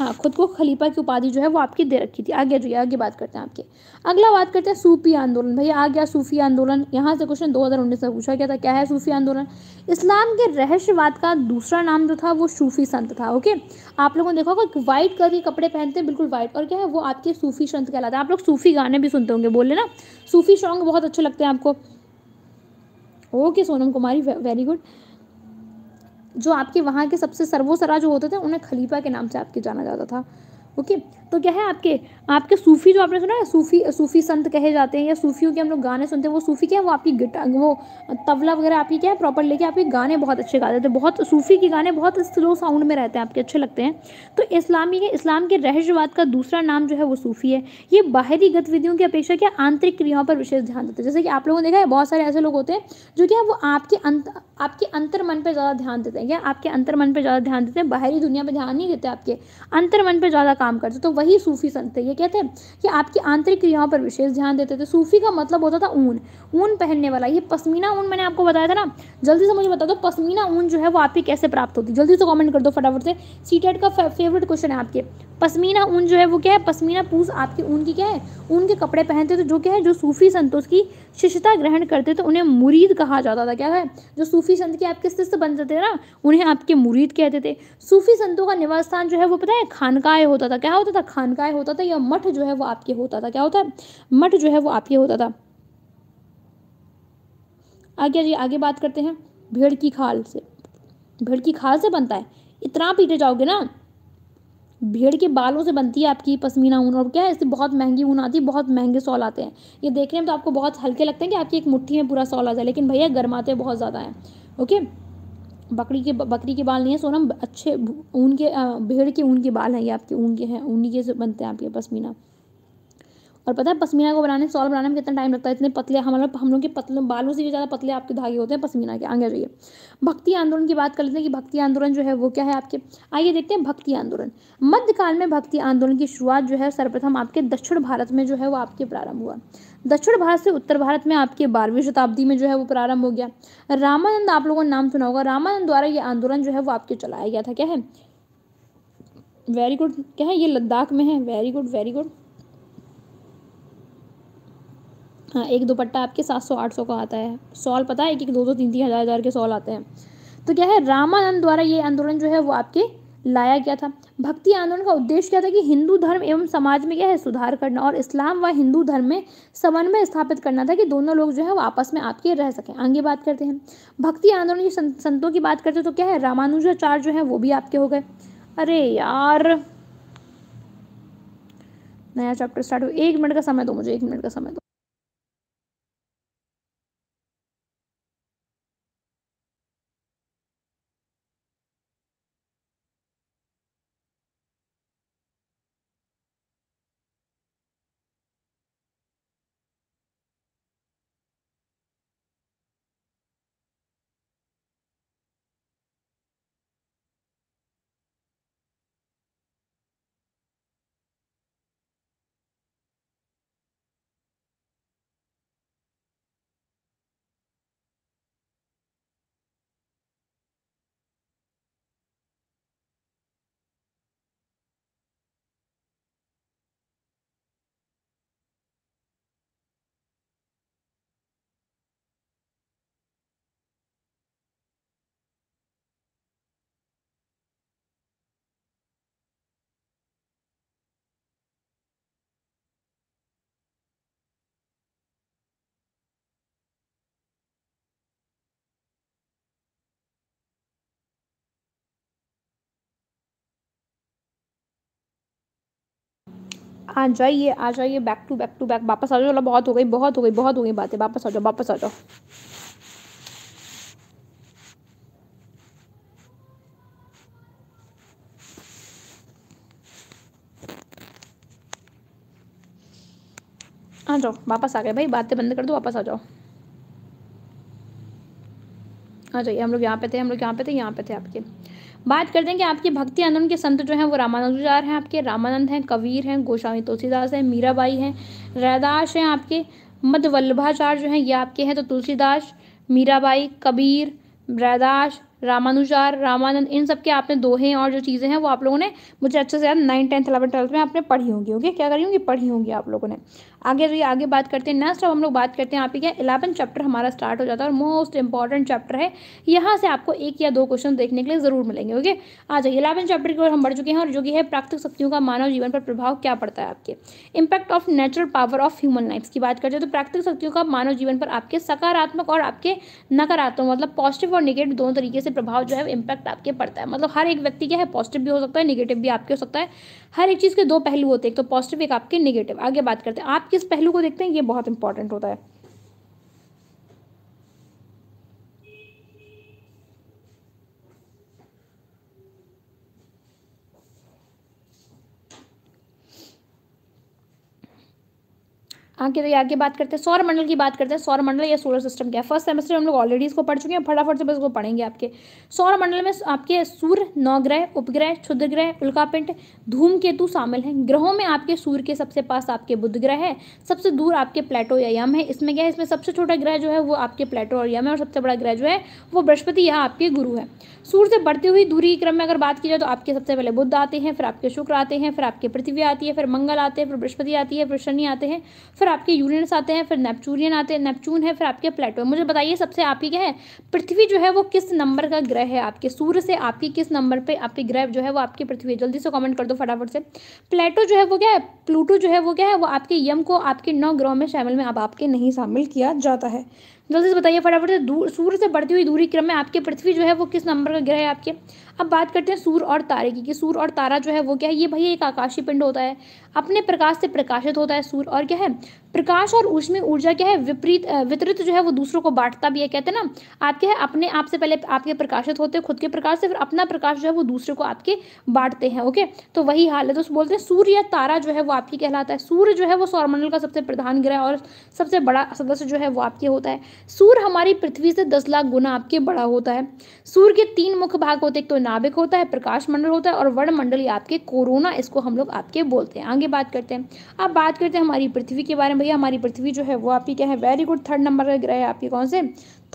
हाँ खुद को खलीफा की उपाधि जो है वो आपकी दे रखी थी आगे जो आगे बात करते हैं आपके अगला बात करते हैं सूफी आंदोलन भैया आ गया सूफी आंदोलन यहाँ से क्वेश्चन 2019 में पूछा गया था क्या है सूफी आंदोलन इस्लाम के रहस्यवाद का दूसरा नाम जो था वो सूफी संत था ओके आप लोगों ने देखा होगा व्हाइट कलर के कपड़े पहनते हैं बिल्कुल व्हाइट और क्या है वो आपके सूफी संत कहलाते हैं आप लोग सूफी गाने भी सुनते होंगे बोले ना सूफी सॉन्ग बहुत अच्छे लगते हैं आपको okay Sonam Kumari very good जो आपके वहाँ के सबसे सर्वोसरा जो होते थे उन्हें खलीफा के नाम से आपके जाना जाता था ओके तो क्या है आपके आपके सूफ़ी जो आपने सुना है सूफ़ी सूफ़ी संत कहे जाते हैं या सूफ़ियों के हम लोग गाने सुनते हैं वो सूफ़ी क्या है वो आपकी गिटा वो तबला वगैरह आपकी क्या है प्रॉपर लेके आपके गाने बहुत अच्छे गा देते हैं तो बहुत सूफ़ी के गाने बहुत स्लो साउंड में रहते हैं आपके अच्छे लगते हैं तो इस्लामी है इस्लाम के रहस्यवाद का दूसरा नाम जो है वो सूफ़ी है ये बाहरी गतिविधियों की अपेक्षा क्या आंतरिक क्रियाओं पर विशेष ध्यान देते हैं जैसे कि आप लोगों ने देखा है बहुत सारे ऐसे लोग होते हैं जो क्या वो आपके अंत आपके अंतर मन पर ज़्यादा ध्यान देते हैं क्या आपके अंतर मन पर ज़्यादा ध्यान देते हैं बाहरी दुनिया पर ध्यान नहीं देते आपके अंतर मन पर ज़्यादा काम करते तो वही सूफी संत थे ये कहते हैं कि आपकी आंतरिक क्रियाओं पर विशेष ध्यान देते थे सूफी का मतलब होता था ऊन ऊन पहनने वाला ये पसमीना ऊन मैंने आपको बताया था ना जल्दी से मुझे बता दो पसमीना ऊन जो है वो आपकी कैसे प्राप्त होती जल्दी से कॉमेंट कर दो फटाफट से सी e का फेवरेट क्वेश्चन है आपके पसमीना ऊन जो है वो क्या है पसमीना पूस आपकी ऊन की क्या है ऊन के कपड़े पहनते थे जो क्या है जो सूफी संत उसकी शिष्यता ग्रहण करते थे उन्हें मुरीद कहा जाता था क्या है जो सूफी संत के आपके शिष्य बन जाते थे ना उन्हें आपके मुरीद कहते थे सूफी संतों का निवास स्थान जो है वो पता है खानकाह होता था क्या होता था खानकाह होता था या मठ जो है वो आपके होता था क्या होता है मठ जो है वो आपके होता था आगे जी आगे बात करते हैं भेड़ की खाल से भेड़ की खाल से बनता है इतना पीटे जाओगे ना भेड़ के बालों से बनती है आपकी पसमीना ऊन और क्या है इससे बहुत महंगी ऊन आती है बहुत महंगे सॉल आते हैं ये देखने में तो आपको बहुत हल्के लगते हैं कि आपकी एक मुट्ठी में पूरा सॉल आ जाए लेकिन भैया गर्माते बहुत ज़्यादा हैं ओके बकरी के बकरी के बाल नहीं है सोनम अच्छे ऊन के भेड़ के ऊन के बाल हैं ये आपके ऊन के हैं ऊनी के बनते हैं आपके पसमीना और पता है पसमीना को बनाने सॉल बनाने में कितना टाइम लगता है इतने पतले हमारे हम लोग के पतले बालों से भी ज़्यादा पतले आपके धागे होते हैं पसमीना के आगे जाइए भक्ति आंदोलन की बात कर लेते हैं कि भक्ति आंदोलन जो है वो क्या है आपके आइए देखते हैं भक्ति आंदोलन मध्यकाल में भक्ति आंदोलन की शुरुआत जो है सर्वप्रथम आपके दक्षिण भारत में जो है वो आपके प्रारंभ हुआ दक्षिण भारत से उत्तर भारत में आपके बारहवीं शताब्दी में जो है वो प्रारंभ हो गया रामानंद आप लोगों ने नाम सुना होगा रामानंद द्वारा ये आंदोलन जो है वो आपके चलाया गया था क्या है वेरी गुड क्या है ये लद्दाख में है वेरी गुड वेरी गुड हाँ एक दुपट्टा आपके सात सौ आठ सौ का आता है सॉल पता है एक एक दो दो तीन तीन हज़ार हज़ार के सॉल आते हैं तो क्या है रामानंद द्वारा ये आंदोलन जो है वो आपके लाया गया था भक्ति आंदोलन का उद्देश्य क्या था कि हिंदू धर्म एवं समाज में क्या है सुधार करना और इस्लाम व हिंदू धर्म में समन्वय स्थापित करना था कि दोनों लोग जो है वो आपस में आपके रह सकें आगे बात करते हैं भक्ति आंदोलन के संतों की बात करते हैं तो क्या है रामानुजाचार्य जो है वो भी आपके हो गए अरे यार नया चैप्टर स्टार्ट हो एक मिनट का समय दो मुझे एक मिनट का समय दो आ जाइए आ जाइए back to back to back वापस आ जाओ चलो बहुत हो गई बहुत हो गई बहुत हो गई बातें वापस आ जाओ वापस आ जाओ आ जाओ वापस आ गए भाई बातें बंद कर दो वापस आ जाओ आ जाइए हम लोग यहाँ पे थे हम लोग यहाँ पे थे यहाँ पे थे आपके बात करते हैं कि आपके भक्ति आंदोलन के संत जो हैं वो रामानुजार हैं आपके रामानंद हैं कबीर हैं गोस्वामी तुलसीदास हैं मीराबाई हैं रैदास हैं आपके मध्यवल्लभाचार्य वल्लभाचार्य जो हैं ये आपके हैं तो तुलसीदास मीराबाई कबीर रैदास रामानुजार रामानंद इन सब के आपने दोहे और जो चीज़ें हैं वो आप लोगों ने मुझे अच्छे से याद नाइन टेंथ अलेवन ट्वेल्थ में आपने पढ़ी होंगी ओके क्या करी होंगी पढ़ी होंगी आप लोगों ने आगे जो आगे बात करते हैं नेक्स्ट अब हम लोग बात करते हैं आप ही क्या इलेवन चैप्टर हमारा स्टार्ट हो जाता है और मोस्ट इंपॉर्टेंट चैप्टर है यहाँ से आपको एक या दो क्वेश्चन देखने के लिए जरूर मिलेंगे ओके आ जाइए इलेवन चैप्टर की ओर हम बढ़ चुके हैं और जो कि है प्राकृतिक शक्तियों का मानव जीवन पर प्रभाव क्या पड़ता है आपके impact of natural power of human life की बात करते हैं तो प्राकृतिक शक्तियों का मानव जीवन पर आपके सकारात्मक और आपके नकारात्मक मतलब पॉजिटिव और निगेटिव दोनों तरीके से से प्रभाव जो है इम्पैक्ट आपके पड़ता है मतलब हर एक व्यक्ति क्या है पॉजिटिव भी हो सकता है निगेटिव भी आपके हो सकता है हर एक चीज़ के दो पहलू होते हैं एक तो पॉजिटिव एक आपके निगेटिव आगे बात करते हैं आप किस पहलू को देखते हैं ये बहुत इंपॉर्टेंट होता है आगे तो आगे बात करते हैं सौर मंडल की बात करते हैं सौर मंडल या सोलर सिस्टम क्या फर्स्ट सेमेस्टर हम लोग ऑलरेडी इसको पढ़ चुके हैं फटाफट से बस इसको पढ़ेंगे आपके सौर मंडल में आपके सूर्य नवग्रह उपग्रह क्षुद्र ग्रह उल्कापिंड केतु शामिल हैं ग्रहों में आपके सूर्य के सबसे पास आपके बुध ग्रह है सबसे दूर आपके प्लेटो या यम है इसमें क्या है इसमें सबसे छोटा ग्रह जो है वो आपके प्लेटो और यम है और सबसे बड़ा ग्रह जो है वो बृहस्पति या आपके गुरु है सूर्य से बढ़ती हुई दूरी के क्रम में अगर बात की जाए तो आपके सबसे पहले बुद्ध आते हैं फिर आपके शुक्र आते हैं फिर आपके पृथ्वी आती है फिर मंगल आते हैं फिर बृहस्पति आती है फिर शनि आते हैं फिर आपके यूरेनस आते हैं फिर नेपचूरियन आते हैं नेपचून है फिर आपके प्लेटो मुझे बताइए सबसे आपकी क्या है पृथ्वी जो है वो किस नंबर का ग्रह है आपके सूर्य से आपकी किस नंबर पर आपके ग्रह जो है वो आपकी पृथ्वी है जल्दी से कॉमेंट कर दो फटाफट से प्लेटो जो है वो क्या है प्लूटो जो है वो क्या है वो आपके यम को आपके नौ ग्रहों में शामिल में अब आपके नहीं शामिल किया जाता है जल्दी से बताइए फटाफट से दूर सूर्य से बढ़ती हुई दूरी क्रम में आपकी पृथ्वी जो है वो किस नंबर का ग्रह है आपके अब बात करते हैं सूर्य और तारे की कि सूर्य और तारा जो है वो क्या है ये भैया एक आकाशीय पिंड होता है अपने प्रकाश से प्रकाशित होता है सूर्य और क्या है प्रकाश और ऊष्मी ऊर्जा क्या है विपरीत वितरित जो है वो दूसरों को बांटता भी है कहते हैं ना आपके है अपने आप से पहले आपके प्रकाशित होते हैं खुद के प्रकाश से फिर अपना प्रकाश जो है वो दूसरे को आपके बांटते हैं ओके तो वही हाल है तो बोलते हैं सूर्य या तारा जो है वो आपकी कहलाता है सूर्य जो है वो सौरमंडल का सबसे प्रधान ग्रह और सबसे बड़ा सदस्य जो है वो आपके होता है सूर्य हमारी पृथ्वी से दस लाख गुना आपके बड़ा होता है सूर्य के तीन मुख्य भाग होते हैं एक तो नाभिक होता है प्रकाश मंडल होता है और वर्ण मंडल आपके कोरोना इसको हम लोग आपके बोलते हैं आगे बात करते हैं अब बात करते हैं हमारी पृथ्वी के बारे में भैया हमारी पृथ्वी जो है वो आपकी क्या है वेरी गुड थर्ड नंबर का ग्रह है आपकी कौन से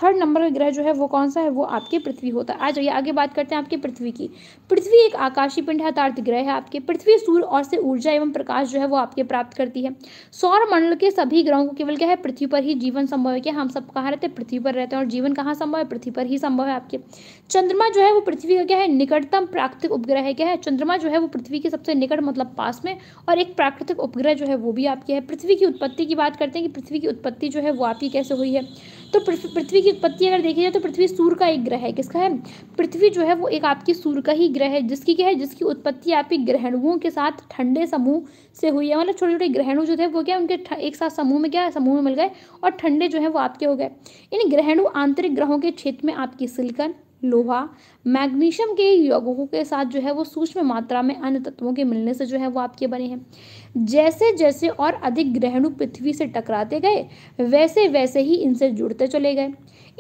थर्ड नंबर का ग्रह जो है वो कौन सा है वो आपके पृथ्वी होता है आ जाइए आगे बात करते हैं आपकी पृथ्वी की पृथ्वी एक आकाशीय पिंड हतार्थ ग्रह है आपके पृथ्वी सूर्य और से ऊर्जा एवं प्रकाश जो है वो आपके प्राप्त करती है सौर मंडल के सभी ग्रहों को केवल क्या है पृथ्वी पर ही जीवन संभव है क्या हम सब कहाँ रहते हैं पृथ्वी पर रहते हैं और जीवन कहाँ संभव है पृथ्वी पर ही संभव है आपके चंद्रमा जो है वो पृथ्वी का क्या है निकटतम प्राकृतिक उपग्रह है क्या है चंद्रमा जो है वो पृथ्वी के सबसे निकट मतलब पास में और एक प्राकृतिक उपग्रह जो है वो भी आपके है पृथ्वी की उत्पत्ति की बात करते हैं कि पृथ्वी की उत्पत्ति जो है वो आपकी कैसे हुई है तो पृथ्वी की उत्पत्ति अगर देखी जाए तो पृथ्वी सूर्य का एक ग्रह है किसका है पृथ्वी जो है वो एक आपकी सूर्य का ही ग्रह है जिसकी क्या है जिसकी उत्पत्ति आपकी ग्रहणुओं के साथ ठंडे समूह से हुई है मतलब छोटे छोटे ग्रहणु जो थे वो क्या उनके एक साथ समूह में क्या समूह में मिल गए और ठंडे जो है वो आपके हो गए इन ग्रहणु आंतरिक ग्रहों के क्षेत्र में आपकी सिलकन लोहा मैग्नीशियम के यौगिकों के साथ जो है वो सूक्ष्म मात्रा में अन्य तत्वों के मिलने से जो है वो आपके बने हैं जैसे जैसे और अधिक ग्रहणु पृथ्वी से टकराते गए वैसे वैसे ही इनसे जुड़ते चले गए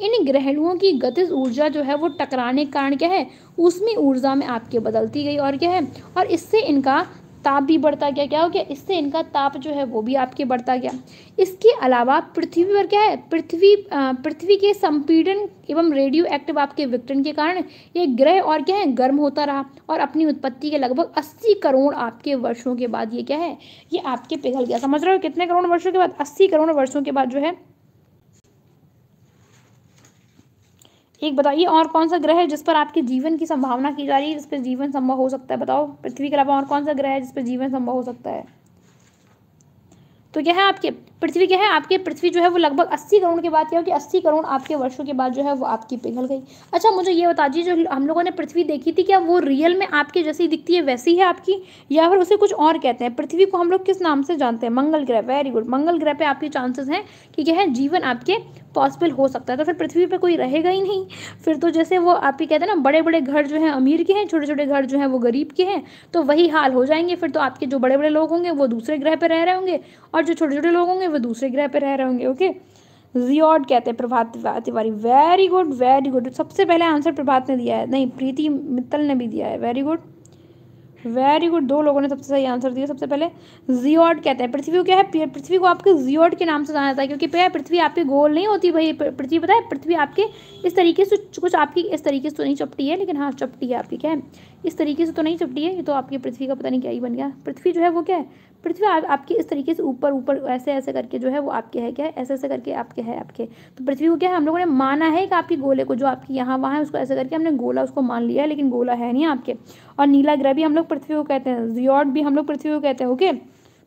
इन ग्रहणुओं की गतिज ऊर्जा जो है वो टकराने के कारण क्या है उसमें ऊर्जा में आपके बदलती गई और क्या है और इससे इनका ताप भी बढ़ता गया क्या हो गया इससे इनका ताप जो है वो भी आपके बढ़ता गया इसके अलावा पृथ्वी पर क्या है पृथ्वी पृथ्वी के संपीड़न एवं रेडियो एक्टिव आपके विकटन के कारण ये ग्रह और क्या है गर्म होता रहा और अपनी उत्पत्ति के लगभग अस्सी करोड़ आपके वर्षों के बाद ये क्या है ये आपके पिघल गया समझ रहे हो कितने करोड़ वर्षों के बाद अस्सी करोड़ वर्षों के बाद जो है एक बताइए और कौन सा ग्रह है जिस पर आपके जीवन की संभावना की जा रही है जिस पर जीवन संभव हो सकता है बताओ पृथ्वी के अलावा और कौन सा ग्रह है जिस पर जीवन संभव हो सकता है तो क्या है आपके पृथ्वी क्या है आपके पृथ्वी जो है वो लगभग अस्सी करोड़ के बाद क्या हो कि अस्सी करोड़ आपके वर्षों के बाद जो है वो आपकी पिघल गई अच्छा मुझे ये बता दीजिए जो हम लोगों ने पृथ्वी देखी थी क्या वो रियल में आपके जैसी दिखती है वैसी है आपकी या फिर उसे कुछ और कहते हैं पृथ्वी को हम लोग किस नाम से जानते हैं मंगल ग्रह वेरी गुड मंगल ग्रह पे आपके चांसेस हैं कि क्या है जीवन आपके पॉसिबल हो सकता है तो फिर पृथ्वी पर कोई रहेगा ही नहीं फिर तो जैसे वो आप ही कहते हैं ना बड़े बड़े घर जो हैं अमीर के हैं छोटे छोटे घर जो हैं वो गरीब के हैं तो वही हाल हो जाएंगे फिर तो आपके जो बड़े बड़े लोग होंगे वो दूसरे ग्रह पर रह रहे होंगे और जो छोटे छोटे लोग होंगे होंगे वो दूसरे ग्रह पर रह रहे होंगे ओके जियॉड कहते हैं Prabhat Tiwari very good very good सबसे पहले आंसर प्रभात ने दिया है नहीं प्रीति मित्तल ने भी दिया है वेरी गुड वेरी गुड दो लोगों ने सबसे सही आंसर दिया सबसे पहले जियॉड कहते हैं पृथ्वी क्या है पृथ्वी को आपके जियॉड के नाम से जाना जाता है क्योंकि भैया पृथ्वी आपकी गोल नहीं होती भाई पृथ्वी पता है पृथ्वी आपके इस तरीके से कुछ आपकी इस तरीके से तो नहीं चपटी है लेकिन हाँ चपटी है आपकी क्या है इस तरीके से तो नहीं चपटी है ये तो आपकी पृथ्वी का पता नहीं क्या ही बन गया पृथ्वी जो है वो क्या है पृथ्वी आप, आपकी इस तरीके से ऊपर ऊपर ऐसे ऐसे करके जो है वो आपके है क्या है ऐसे ऐसे करके आपके है आपके तो पृथ्वी को क्या है हम लोगों ने माना है कि आपकी गोले को जो आपके यहाँ वहाँ है उसको ऐसे करके हमने गोला उसको मान लिया है लेकिन गोला है नहीं आपके और नीला ग्रह भी हम लोग पृथ्वी को कहते हैं जियोड भी हम लोग पृथ्वी को कहते हैं ओके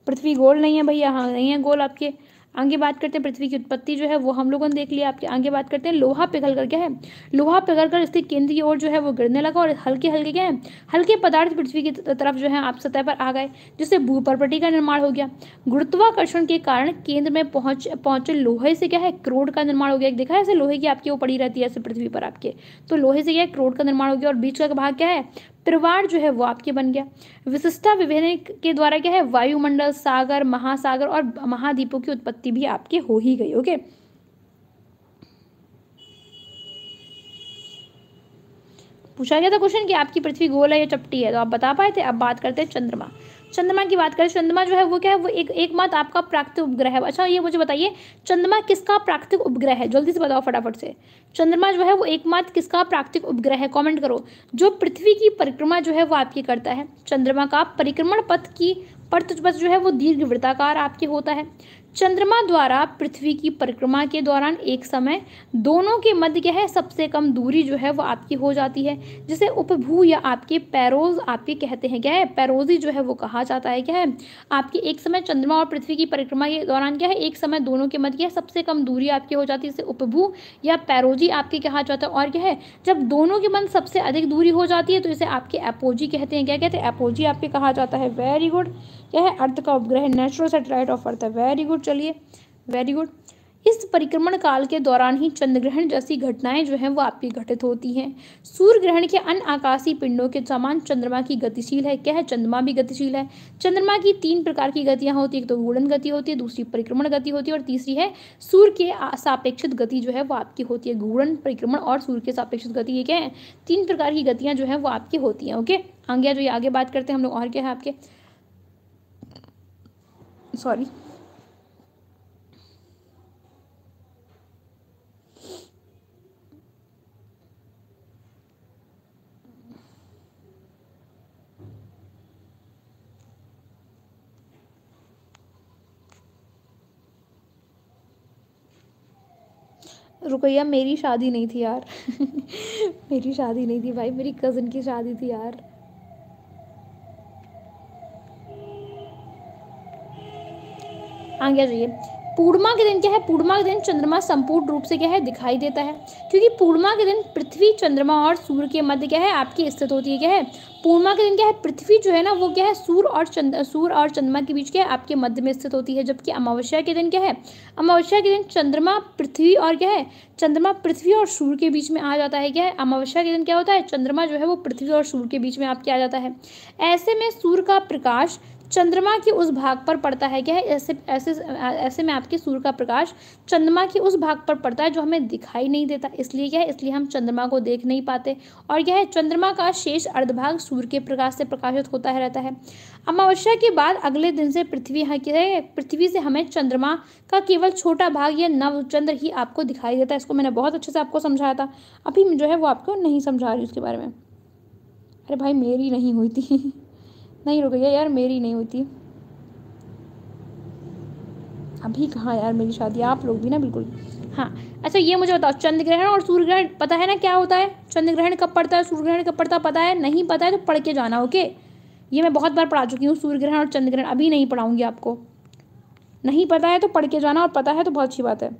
पृथ्वी गोल नहीं है भैया हाँ नहीं है गोल आपके आगे बात करते हैं पृथ्वी की उत्पत्ति जो है वो हम लोगों ने देख लिया आपके आगे बात करते हैं लोहा पिघल कर क्या है लोहा पिघल कर इसके केंद्र की ओर जो है वो गिरने लगा और हल्के हल्के क्या है हल्के पदार्थ पृथ्वी की तरफ जो है आप सतह पर आ गए जिससे भूपरपटी का निर्माण हो गया गुरुत्वाकर्षण के कारण केंद्र में पहुंच पहुंचे लोहे से क्या है क्रोड का निर्माण हो गया देखा ऐसे लोहे की आपकी वो पड़ी रहती है ऐसे पृथ्वी पर आपके तो लोहे से क्या है क्रोड का निर्माण हो गया और बीच का भाग क्या है त्रिवार जो है वो आपके बन गया विशिष्टा विभेदन के द्वारा क्या है वायुमंडल सागर महासागर और महाद्वीपों की उत्पत्ति भी आपके हो ही गई ओके पूछा गया था क्वेश्चन कि आपकी पृथ्वी गोल है या चपटी है तो आप बता पाए थे अब बात करते हैं चंद्रमा चंद्रमा की बात करें चंद्रमा जो है वो क्या है वो एक एकमात्र आपका प्राकृतिक उपग्रह है अच्छा ये मुझे बताइए चंद्रमा किसका प्राकृतिक उपग्रह है जल्दी से बताओ फटाफट से चंद्रमा जो है वो एकमात्र किसका प्राकृतिक उपग्रह है कमेंट करो जो पृथ्वी की परिक्रमा जो है वो आपकी करता है चंद्रमा का परिक्रमण पथ की परत जो है वो दीर्घ वृत्ताकार आपके होता है चंद्रमा द्वारा पृथ्वी की परिक्रमा के दौरान एक समय दोनों के मध्य क्या है सबसे कम दूरी जो है वो आपकी हो जाती है जिसे उपभू या आपके पैरोज आपके कहते हैं क्या है पैरोजी जो है वो कहा जाता है क्या है आपके एक समय चंद्रमा और पृथ्वी की परिक्रमा के दौरान क्या है एक समय दोनों के मध्य क्या है सबसे कम दूरी आपकी हो जाती है जिसे उपभू या पैरोजी आपके कहा जाता है और क्या है जब दोनों के मध्य सबसे अधिक दूरी हो जाती है तो इसे आपके एपोजी कहते हैं क्या कहते हैं एपोजी आपके कहा जाता है वेरी गुड क्या है अर्थ का उपग्रह नेचुरल सेटेलाइट ऑफ अर्थ है वेरी गुड चलिए वेरी गुड इस परिक्रमण काल के दौरान ही चंद्रग्रहण जैसी घटनाएं जो हैं वो आपकी घटित होती हैं सूर्य ग्रहण के अन्य आकाशीय पिंडों के समान चंद्रमा की गतिशील है क्या है चंद्रमा भी गतिशील है चंद्रमा की तीन प्रकार की गतियां होती है एक तो घूर्णन गति होती है दूसरी परिक्रमण गति होती है और तीसरी है सूर्य के सापेक्षित गति जो है वो आपकी होती है घूर्णन परिक्रमण और सूर्य के सापेक्षित गति ये क्या है तीन प्रकार की गतियाँ जो है वो आपकी होती हैं ओके आगे जो ये आगे बात करते हैं हम लोग और क्या है आपके सॉरी रुकैया मेरी शादी नहीं थी यार मेरी शादी नहीं थी भाई मेरी कज़न की शादी थी यार आगे क्या जाइए पूर्णिमा के दिन क्या है पूर्णिमा के दिन चंद्रमा संपूर्ण रूप से क्या है दिखाई देता है क्योंकि पूर्णिमा के दिन पृथ्वी चंद्रमा और सूर्य के मध्य क्या है आपकी स्थित होती है क्या है पूर्णिमा के दिन क्या है पृथ्वी जो है ना वो क्या है सूर्य और चंद्र सूर्य और चंद्रमा के बीच क्या है आपके मध्य में स्थित होती है जबकि अमावस्या के दिन क्या है अमावस्या के दिन चंद्रमा पृथ्वी और क्या है चंद्रमा पृथ्वी और सूर्य के बीच में आ जाता है क्या है अमावस्या के दिन क्या होता है चंद्रमा जो है वो पृथ्वी और सूर्य के बीच में आपके आ जाता है ऐसे में सूर्य का प्रकाश चंद्रमा के उस भाग पर पड़ता है क्या है ऐसे ऐसे ऐसे में आपके सूर्य का प्रकाश चंद्रमा के उस भाग पर पड़ता है जो हमें दिखाई नहीं देता इसलिए क्या है इसलिए हम चंद्रमा को देख नहीं पाते और यह है चंद्रमा का शेष अर्धभाग सूर्य के प्रकाश से प्रकाशित होता है रहता है अमावस्या के बाद अगले दिन से पृथ्वी पृथ्वी से हमें चंद्रमा का केवल छोटा भाग या नवचंद्र ही आपको दिखाई देता है इसको मैंने बहुत अच्छे से आपको समझाया था अभी जो है वो आपको नहीं समझा रही उसके बारे में अरे भाई मेरी नहीं हुई थी नहीं रुक गया यार मेरी नहीं होती अभी कहाँ यार मेरी शादी आप लोग भी ना बिल्कुल हाँ अच्छा ये मुझे बताओ चंद्र ग्रहण और सूर्य ग्रहण पता है ना क्या होता है चंद्र ग्रहण कब पड़ता है सूर्य ग्रहण कब पड़ता है पता है नहीं पता है तो पढ़ के जाना ओके ये मैं बहुत बार पढ़ा चुकी हूँ सूर्य ग्रहण और चंद्र ग्रहण अभी नहीं पढ़ाऊंगी आपको नहीं पता है तो पढ़ के जाना और पता है तो बहुत अच्छी बात है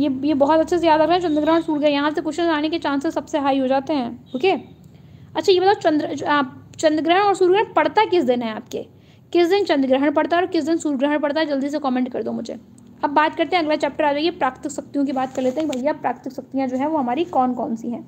ये ये बहुत अच्छे से याद रखना है चंद्रग्रहण सूर्य यहाँ से क्वेश्चन आने के चांसेस सबसे हाई हो जाते हैं ओके अच्छा ये बताओ चंद्र चंद्र चंद्रग्रहण और ग्रहण पड़ता किस दिन है आपके किस दिन चंद्रग्रहण पड़ता है और किस दिन सूर्य ग्रहण पड़ता है जल्दी से कमेंट कर दो मुझे अब बात करते हैं अगला चैप्टर आ जाइए प्राकृतिक शक्तियों की बात कर लेते हैं भैया प्राकृतिक शक्तियाँ जो है वो हमारी कौन कौन सी हैं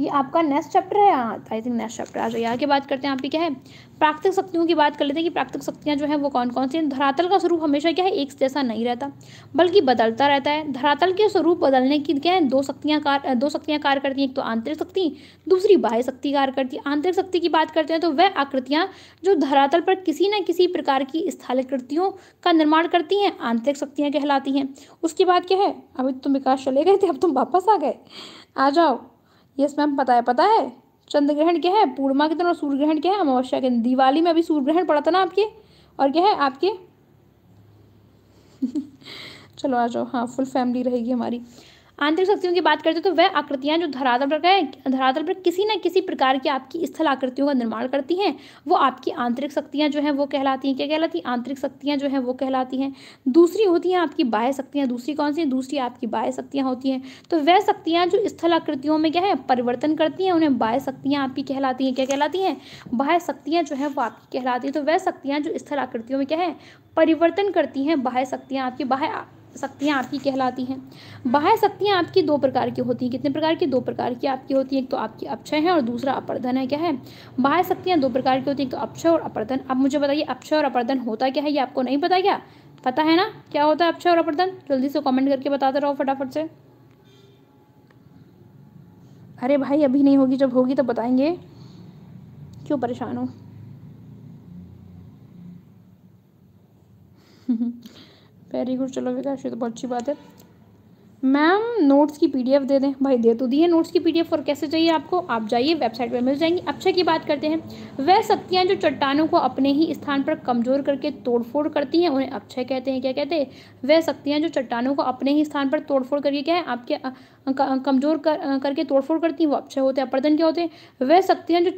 ये आपका नेक्स्ट चैप्टर है आई थिंक नेक्स्ट चैप्टर आ जाइए की बात करते हैं आपकी क्या है प्राकृतिक शक्तियों की बात कर लेते हैं कि प्राकृतिक शक्तियाँ जो है वो कौन कौन सी हैं धरातल का स्वरूप हमेशा क्या है एक जैसा नहीं रहता बल्कि बदलता रहता है धरातल के स्वरूप बदलने की क्या है दो शक्तियाँ कार दो शक्तियाँ कार्य करती हैं एक तो आंतरिक शक्ति दूसरी बाह्य शक्ति कार्य करती है आंतरिक शक्ति की बात करते हैं तो वह आकृतियाँ जो धरातल पर किसी न किसी प्रकार की कृतियों का निर्माण करती हैं आंतरिक शक्तियाँ कहलाती हैं उसके बाद क्या है अभी तुम तो विकास चले गए थे अब तुम वापस आ गए आ जाओ यस मैम पता है पता है चंद्र ग्रहण क्या है पूर्णिमा के दिन और सूर्य ग्रहण क्या है अमावस्या के दिन दिवाली में अभी सूर्य ग्रहण पड़ा था ना आपके और क्या है आपके चलो आ जाओ हाँ फुल फैमिली रहेगी हमारी आंतरिक शक्तियों की बात करते हैं तो वह आकृतियाँ जो धरातल पर है धरातल पर किसी न किसी प्रकार की आपकी स्थल आकृतियों का निर्माण करती हैं वो आपकी आंतरिक शक्तियाँ जो हैं वो कहलाती हैं क्या कहलाती हैं आंतरिक शक्तियाँ जो हैं वो कहलाती हैं दूसरी होती हैं आपकी बाह्य शक्तियाँ दूसरी कौन सी हैं दूसरी आपकी बाह्य शक्तियाँ होती हैं तो वह शक्तियाँ जो स्थल आकृतियों में क्या है परिवर्तन करती हैं उन्हें बाह्य शक्तियाँ आपकी कहलाती हैं क्या कहलाती हैं बाह्य शक्तियाँ जो हैं वो आपकी कहलाती हैं तो वह शक्तियाँ जो स्थल आकृतियों में क्या है परिवर्तन करती हैं बाह्य शक्तियाँ आपकी बाह्य शक्तियाँ आपकी कहलाती हैं बाह्य शक्तियाँ आपकी दो प्रकार की होती हैं कितने प्रकार की दो प्रकार की आपकी होती हैं एक तो आपकी अक्षय है और दूसरा अपर्धन है क्या है बाह्य शक्तियाँ दो प्रकार की होती हैं एक तो अक्षय और अपर्धन अब मुझे बताइए अक्षय और अपर्धन होता क्या है ये आपको नहीं पता क्या पता है ना क्या होता है अक्षय और अपर्धन जल्दी से कॉमेंट करके बताते रहो फटाफट से अरे भाई अभी नहीं होगी जब होगी तो बताएंगे क्यों परेशान हो वेरी गुड चलो विकास ये तो बहुत अच्छी बात है मैम नोट्स की पीडीएफ दे दें भाई दे तो दी है नोट्स की पीडीएफ और कैसे चाहिए आपको आप जाइए वेबसाइट पर मिल जाएंगी अक्षय की बात करते हैं वह शक्तियाँ जो चट्टानों को अपने ही स्थान पर कमजोर करके तोड़फोड़ करती हैं उन्हें अक्षय कहते हैं क्या कहते हैं वह शक्तियाँ जो चट्टानों को अपने ही स्थान पर तोड़फोड़ करके क्या है आपके कमज़ोर कर करके तोड़फोड़ करती हैं वो अक्षय होते हैं अपर्दन क्या होते हैं वह शक्तियाँ जो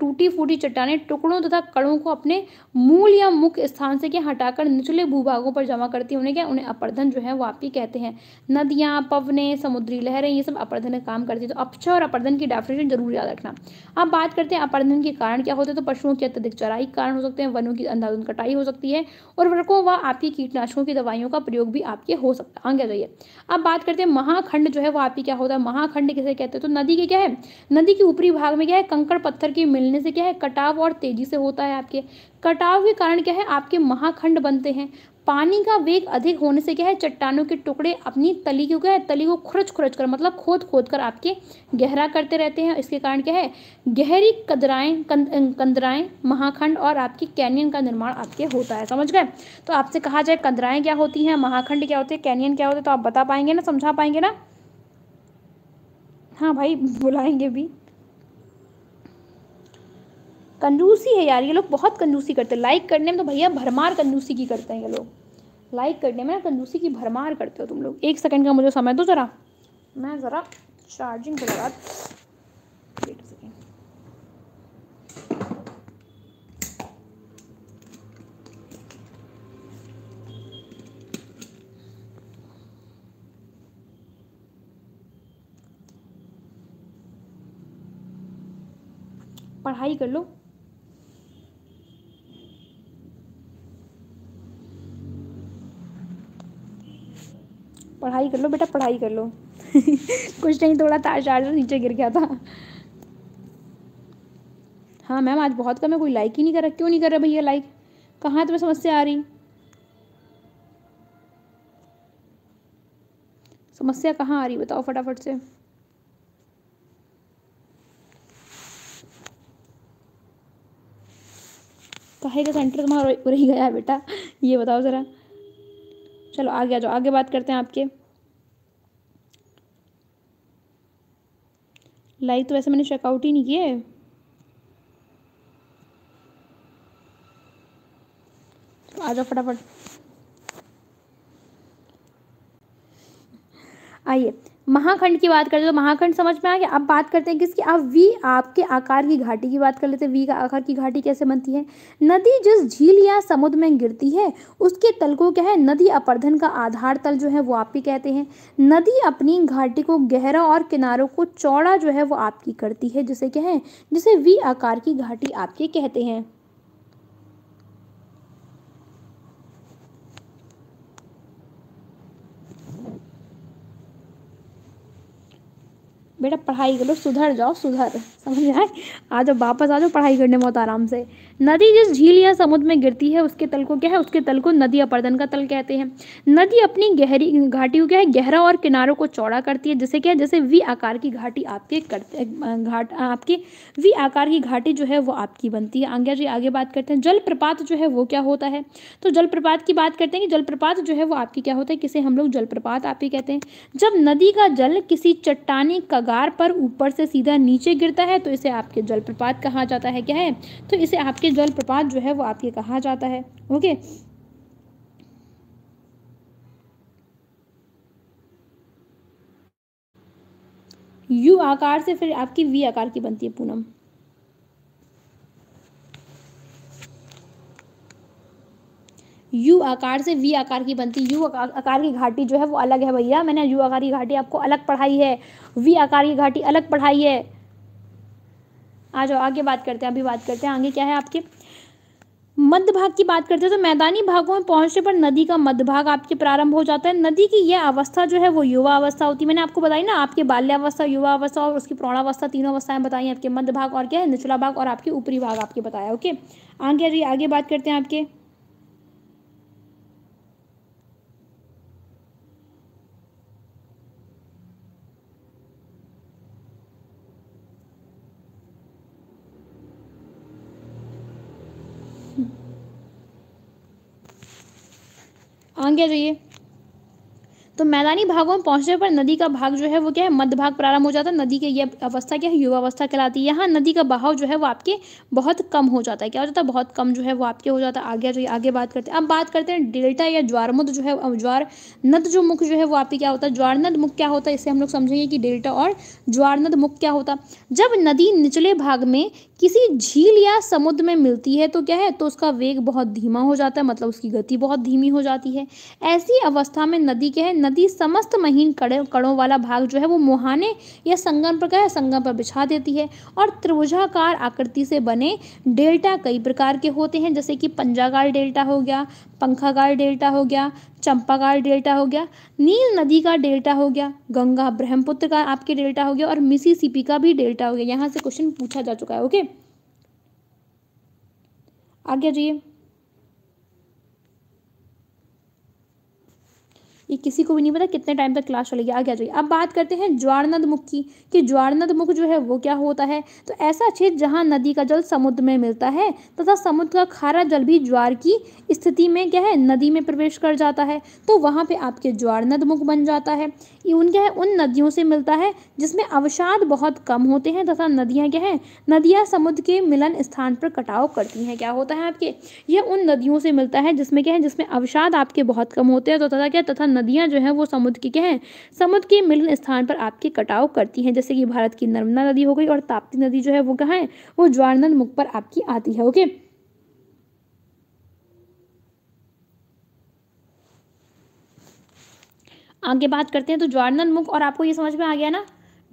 टूटी फूटी चट्टाने टुकड़ों तथा कड़ों को अपने मूल या मुख्य स्थान से क्या हटाकर निचले भूभागों पर जमा करती हैं उन्हें क्या उन्हें अपर्धन जो है वो आपकी कहते हैं नदियाँ पवने समुद्री लहरें ये सब अपर्धन का काम करती है तो अक्षय और अपर्धन की डेफिनेशन जरूर याद रखना अब बात करते हैं अपर्धन के कारण क्या होते हैं तो पशुओं की अत्यधिक चराई कारण हो सकते हैं वनों की अंधाधुन कटाई हो सकती है और वर्कों व आपकी कीटनाशकों की दवाइयों का प्रयोग भी आपके हो सकता है आगे जाइए अब बात करते हैं महाखंड जो है वो आपकी क्या होता है महाखंड किसे कहते हैं तो नदी के क्या है नदी के ऊपरी भाग में क्या है कंकड़ पत्थर के मिलने से क्या है कटाव और तेजी से होता है आपके कटाव के कारण क्या है आपके महाखंड बनते हैं पानी का वेग अधिक होने से क्या है चट्टानों के टुकड़े अपनी तली को क्या है तली को खुरच खुरच कर मतलब खोद खोद कर आपके गहरा करते रहते हैं इसके कारण क्या है गहरी कदराएं कंद, कंदराएं महाखंड और आपकी कैनियन का निर्माण आपके होता है समझ गए तो आपसे कहा जाए कंदराएं क्या होती हैं महाखंड क्या होते हैं कैनियन क्या होते हैं तो आप बता पाएंगे ना समझा पाएंगे ना हाँ भाई बुलाएंगे भी कंजूसी है यार ये लोग बहुत कंजूसी करते हैं लाइक करने में तो भैया भरमार कंजूसी की करते हैं ये लोग लाइक करने में ना कंजूसी की भरमार करते हो तुम लोग एक सेकंड का मुझे समय दो ज़रा मैं ज़रा चार्जिंग के लगा पढ़ाई कर लो पढ़ाई कर लो बेटा पढ़ाई कर लो कुछ नहीं थोड़ा तार चार्जर नीचे गिर गया था हाँ मैम आज बहुत कम है कोई लाइक ही नहीं कर रहा क्यों नहीं कर रहा भैया लाइक कहाँ तुम्हें समस्या आ रही समस्या कहाँ आ रही बताओ फटाफट से कहे का सेंटर तुम्हारा रही गया बेटा ये बताओ ज़रा चलो आगे आ जाओ आगे बात करते हैं आपके लाइक तो वैसे मैंने चेकआउट ही नहीं किए आ जाओ फटाफट आइए महाखंड की बात करते हैं तो महाखंड समझ में आ गया अब बात करते हैं किसकी अब वी आपके आकार की घाटी की बात कर लेते हैं वी का आकार की घाटी कैसे बनती है नदी जिस झील या समुद्र में गिरती है उसके तल को क्या है नदी अपर्धन का आधार तल जो है वो आप ही कहते हैं नदी अपनी घाटी को गहरा और किनारों को चौड़ा जो है वो आपकी करती है जिसे क्या है जिसे वी आकार की घाटी आपके कहते हैं बेटा पढ़ाई करो सुधर जाओ सुधर समझ आए आ जाओ वापस आ जाओ पढ़ाई करने बहुत आराम से नदी जिस झील या समुद्र में गिरती है उसके तल को क्या है उसके तल को नदी अपर्दन का तल कहते हैं नदी अपनी गहरी घाटी को क्या है गहरा और किनारों को चौड़ा करती है जिसे क्या है जैसे वी आकार की घाटी आपके करते घाट आपके वी आकार की घाटी जो है वो आपकी बनती है आज्ञा जी आगे बात करते हैं जलप्रपात जो है वो क्या होता है तो जलप्रपात की बात करते हैं कि जलप्रपात जो है वो आपकी क्या होता है किसे हम लोग जलप्रपात आप ही कहते हैं जब नदी का जल किसी चट्टानी कगार पर ऊपर से सीधा नीचे गिरता है तो इसे आपके जलप्रपात कहा जाता है क्या है तो इसे आपके जल जलप्रपात जो है वो आपके कहा जाता है ओके यू आकार से फिर आपकी वी आकार की बनती है पूनम यू आकार से वी आकार की बनती यू आकार की घाटी जो है वो अलग है भैया मैंने यू आकार की घाटी आपको अलग पढ़ाई है वी आकार की घाटी अलग पढ़ाई है आ जाओ आगे बात करते हैं अभी बात करते हैं आगे क्या है आपके मध्य भाग की बात करते हैं तो मैदानी भागों में पहुंचने पर नदी का मध्य भाग आपके प्रारंभ हो जाता है नदी की यह अवस्था जो है वो युवा अवस्था होती है मैंने आपको बताई ना आपके बाल्यावस्था युवा अवस्था और उसकी प्रौणावस्था तीनों अवस्थाएं बताई आपके मध्य भाग और क्या है निचला भाग और आपके ऊपरी भाग आपके बताया ओके आगे आगे बात करते हैं आपके आगे आ जाइए तो मैदानी भागों में पहुंचने पर नदी का भाग जो है वो क्या है मध्य भाग प्रारंभ हो जाता है नदी के ये अवस्था क्या है युवा अवस्था कहलाती है यहाँ नदी का बहाव जो है वो आपके बहुत कम हो जाता है क्या हो जाता है बहुत कम जो है वो आपके हो जाता है आगे जो आगे बात करते हैं अब बात करते हैं डेल्टा या ज्वारमुद जो है ज्वार नद जो मुख जो है वो आपके क्या होता है ज्वार नद मुख क्या होता है इससे हम लोग समझेंगे कि डेल्टा और ज्वार नद मुख क्या होता जब नदी निचले भाग में किसी झील या समुद्र में मिलती है तो क्या है तो उसका वेग बहुत धीमा हो जाता है मतलब उसकी गति बहुत धीमी हो जाती है ऐसी अवस्था में नदी क्या है नदी समस्त महीन कड़े कड़ों वाला भाग जो है वो मुहाने या संगम पर क्या है संगम पर बिछा देती है और त्रिभुजाकार आकृति से बने डेल्टा कई प्रकार के होते हैं जैसे कि पंजागार डेल्टा हो गया पंखागार डेल्टा हो गया का डेल्टा हो गया नील नदी का डेल्टा हो गया गंगा ब्रह्मपुत्र का आपके डेल्टा हो गया और मिसिसिपी का भी डेल्टा हो गया यहाँ से क्वेश्चन पूछा जा चुका है ओके आगे जाइए ये किसी को भी नहीं पता कितने टाइम तक क्लास चलेगी आगे आ जाइए अब बात करते हैं ज्वारनद मुख की कि ज्वारनद मुख जो है वो क्या होता है तो ऐसा क्षेत्र जहाँ नदी का जल समुद्र में मिलता है तथा समुद्र का खारा जल भी ज्वार की स्थिति में क्या है नदी में प्रवेश कर जाता है तो वहाँ पे आपके ज्वार नदमुख बन जाता है इवन क्या है उन नदियों से मिलता है जिसमें अवसाद बहुत कम होते हैं तथा नदियाँ क्या है नदियाँ समुद्र के मिलन स्थान पर कटाव करती हैं क्या होता है आपके यह उन नदियों से मिलता है जिसमें क्या है जिसमें अवसाद आपके बहुत कम होते हैं तो तथा क्या तथा नदियाँ जो है वो समुद्र की क्या है समुद्र के मिलन स्थान पर आपके कटाव करती हैं जैसे कि भारत की नर्मदा नदी हो गई और ताप्ती नदी जो है वो कहाँ है वो ज्वारनद मुख पर आपकी आती है ओके आगे बात करते हैं तो ज्वारनल मुख और आपको ये समझ में आ गया ना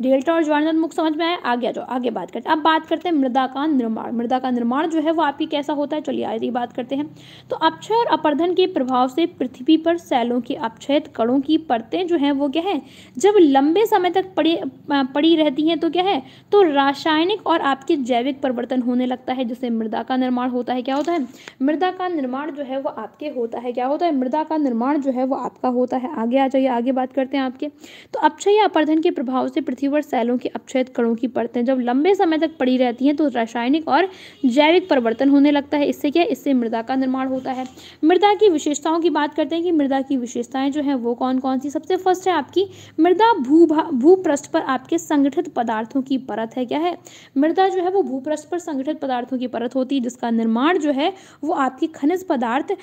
डेल्टा और ज्वार मुख समझ में आया आ गया जो आगे बात करते हैं अब बात करते हैं मृदा का निर्माण मृदा का निर्माण जो है वो आपकी कैसा होता है चलिए आगे बात करते हैं तो अक्षय और अपर्धन के प्रभाव से पृथ्वी पर सैलों के अपक्षयत कणों की परतें जो हैं वो क्या है जब लंबे समय तक पड़ी पड़ी रहती हैं तो क्या है तो रासायनिक और आपके जैविक परिवर्तन होने लगता है जिससे मृदा का निर्माण होता है क्या होता है मृदा का निर्माण जो है वो आपके होता है क्या होता है मृदा का निर्माण जो है वो आपका होता है आगे आ जाइए आगे बात करते हैं आपके तो अक्षय या अपर्धन के प्रभाव से पृथ्वी लीवर सेलों के अपचयित कणों की परतें जब लंबे समय तक पड़ी रहती हैं तो रासायनिक और जैविक परिवर्तन होने लगता है इससे क्या इससे मृदा का निर्माण होता है मृदा की विशेषताओं की बात करते हैं कि मृदा की विशेषताएं जो हैं वो कौन कौन सी सबसे फर्स्ट है आपकी मृदा भू भूपृष्ठ पर आपके संगठित पदार्थों की परत है क्या है मृदा जो है वो भूपृष्ठ पर संगठित पदार्थों की परत होती है जिसका निर्माण जो है वो आपके खनिज पदार्थ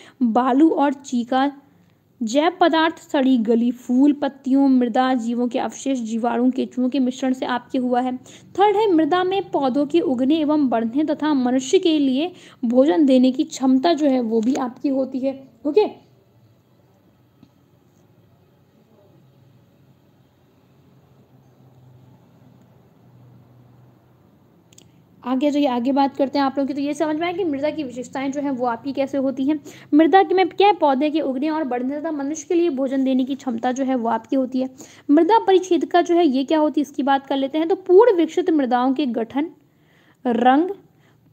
बालू और चीका जैव पदार्थ सड़ी गली फूल पत्तियों मृदा जीवों के अवशेष जीवाणु केचुओं के मिश्रण से आपके हुआ है थर्ड है मृदा में पौधों के उगने एवं बढ़ने तथा मनुष्य के लिए भोजन देने की क्षमता जो है वो भी आपकी होती है ओके okay? आगे जो ये आगे बात करते हैं आप लोगों की तो ये समझ में आए कि मृदा की विशेषताएं जो है वो आपकी कैसे होती हैं मृदा के में क्या पौधे के उगने और बढ़ने तथा मनुष्य के लिए भोजन देने की क्षमता जो है वो आपकी होती है मृदा परिच्छेद का जो है ये क्या होती है इसकी बात कर लेते हैं तो पूर्ण विकसित मृदाओं के गठन रंग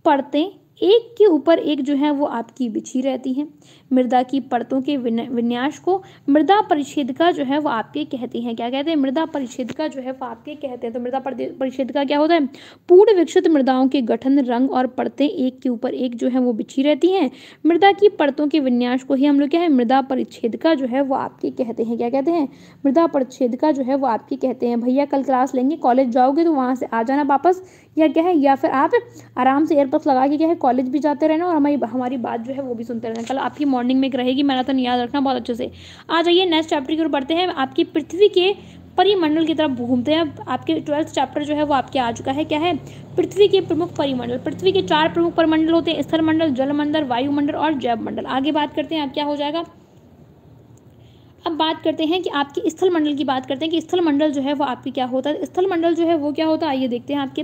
परतें एक के ऊपर एक जो है वो आपकी बिछी रहती है मृदा की परतों के विन्यास को मृदा परिच्छेद का जो है वो आपके कहते हैं क्या कहते हैं मृदा परिच्छेद का जो है वो आपके कहते हैं तो मृदा परिच्छेद का क्या होता है पूर्ण विकसित मृदाओं के गठन रंग और परतें एक के ऊपर एक जो है वो बिछी रहती हैं मृदा की परतों के विन्यास को ही हम लोग क्या है मृदा परिच्छेद का जो है वो आपके कहते हैं क्या कहते हैं मृदा परिच्छेद का जो है वो आपके कहते हैं भैया कल क्लास लेंगे कॉलेज जाओगे तो वहाँ से आ जाना वापस या क्या है या फिर आप आराम से एयरपोर्ट लगा के क्या है कॉलेज भी जाते रहना और हमारी हमारी बात जो है वो भी सुनते रहना कल आपकी मॉर्निंग में एक रहेगी मैराथन तो याद रखना बहुत अच्छे से आ जाइए नेक्स्ट चैप्टर की ओर बढ़ते हैं आपकी पृथ्वी के परिमंडल की तरफ घूमते हैं आपके ट्वेल्थ चैप्टर जो है वो आपके आ चुका है क्या है पृथ्वी के प्रमुख परिमंडल पृथ्वी के चार प्रमुख परिमंडल होते हैं स्थल मंडल जलमंडल वायुमंडल और जैव मंडल आगे बात करते हैं आप क्या हो जाएगा अब बात करते हैं कि आपके स्थल मंडल की बात करते हैं कि स्थल मंडल जो है वो आपकी क्या होता है स्थल मंडल जो है वो क्या होता है आइए देखते हैं आपके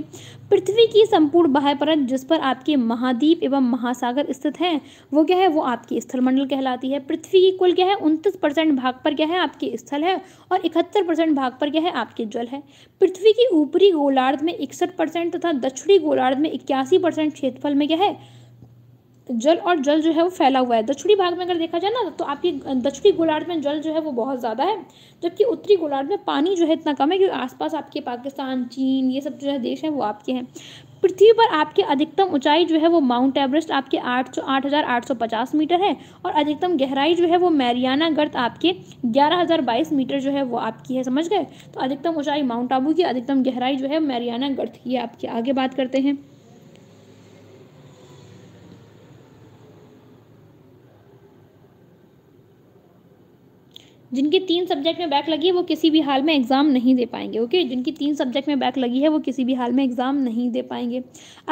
पृथ्वी की संपूर्ण बाह्य परत जिस पर आपके महाद्वीप एवं महासागर स्थित हैं वो क्या है वो आपकी स्थल मंडल कहलाती है पृथ्वी की कुल क्या है उनतीस परसेंट भाग पर क्या है आपके स्थल है और इकहत्तर परसेंट भाग पर क्या है आपके जल है पृथ्वी की ऊपरी गोलार्ध में इकसठ परसेंट तथा दक्षिणी गोलार्ध में इक्यासी परसेंट क्षेत्रफल में क्या है जल और जल जो है वो फैला हुआ है दक्षिणी भाग में अगर देखा जाए ना तो आपकी दक्षिणी गोलार्ध में जल जो है वो बहुत ज़्यादा है जबकि उत्तरी गोलार्ध में पानी जो है इतना कम है क्योंकि आसपास आपके पाकिस्तान चीन ये सब जो है देश हैं वो आपके हैं पृथ्वी पर आपके अधिकतम ऊंचाई जो है वो माउंट एवरेस्ट आपके आठ सौ आठ हज़ार आठ सौ पचास मीटर है और अधिकतम गहराई जो है वो मैरियाना गर्त आपके ग्यारह हज़ार बाईस मीटर जो है वो आपकी है समझ गए तो अधिकतम ऊंचाई माउंट आबू की अधिकतम गहराई जो है मैरियाना गर्त की है आपकी आगे बात करते हैं जिनकी तीन सब्जेक्ट में बैक लगी है वो किसी भी हाल में एग्ज़ाम नहीं दे पाएंगे ओके जिनकी तीन सब्जेक्ट में बैक लगी है वो किसी भी हाल में एग्ज़ाम नहीं दे पाएंगे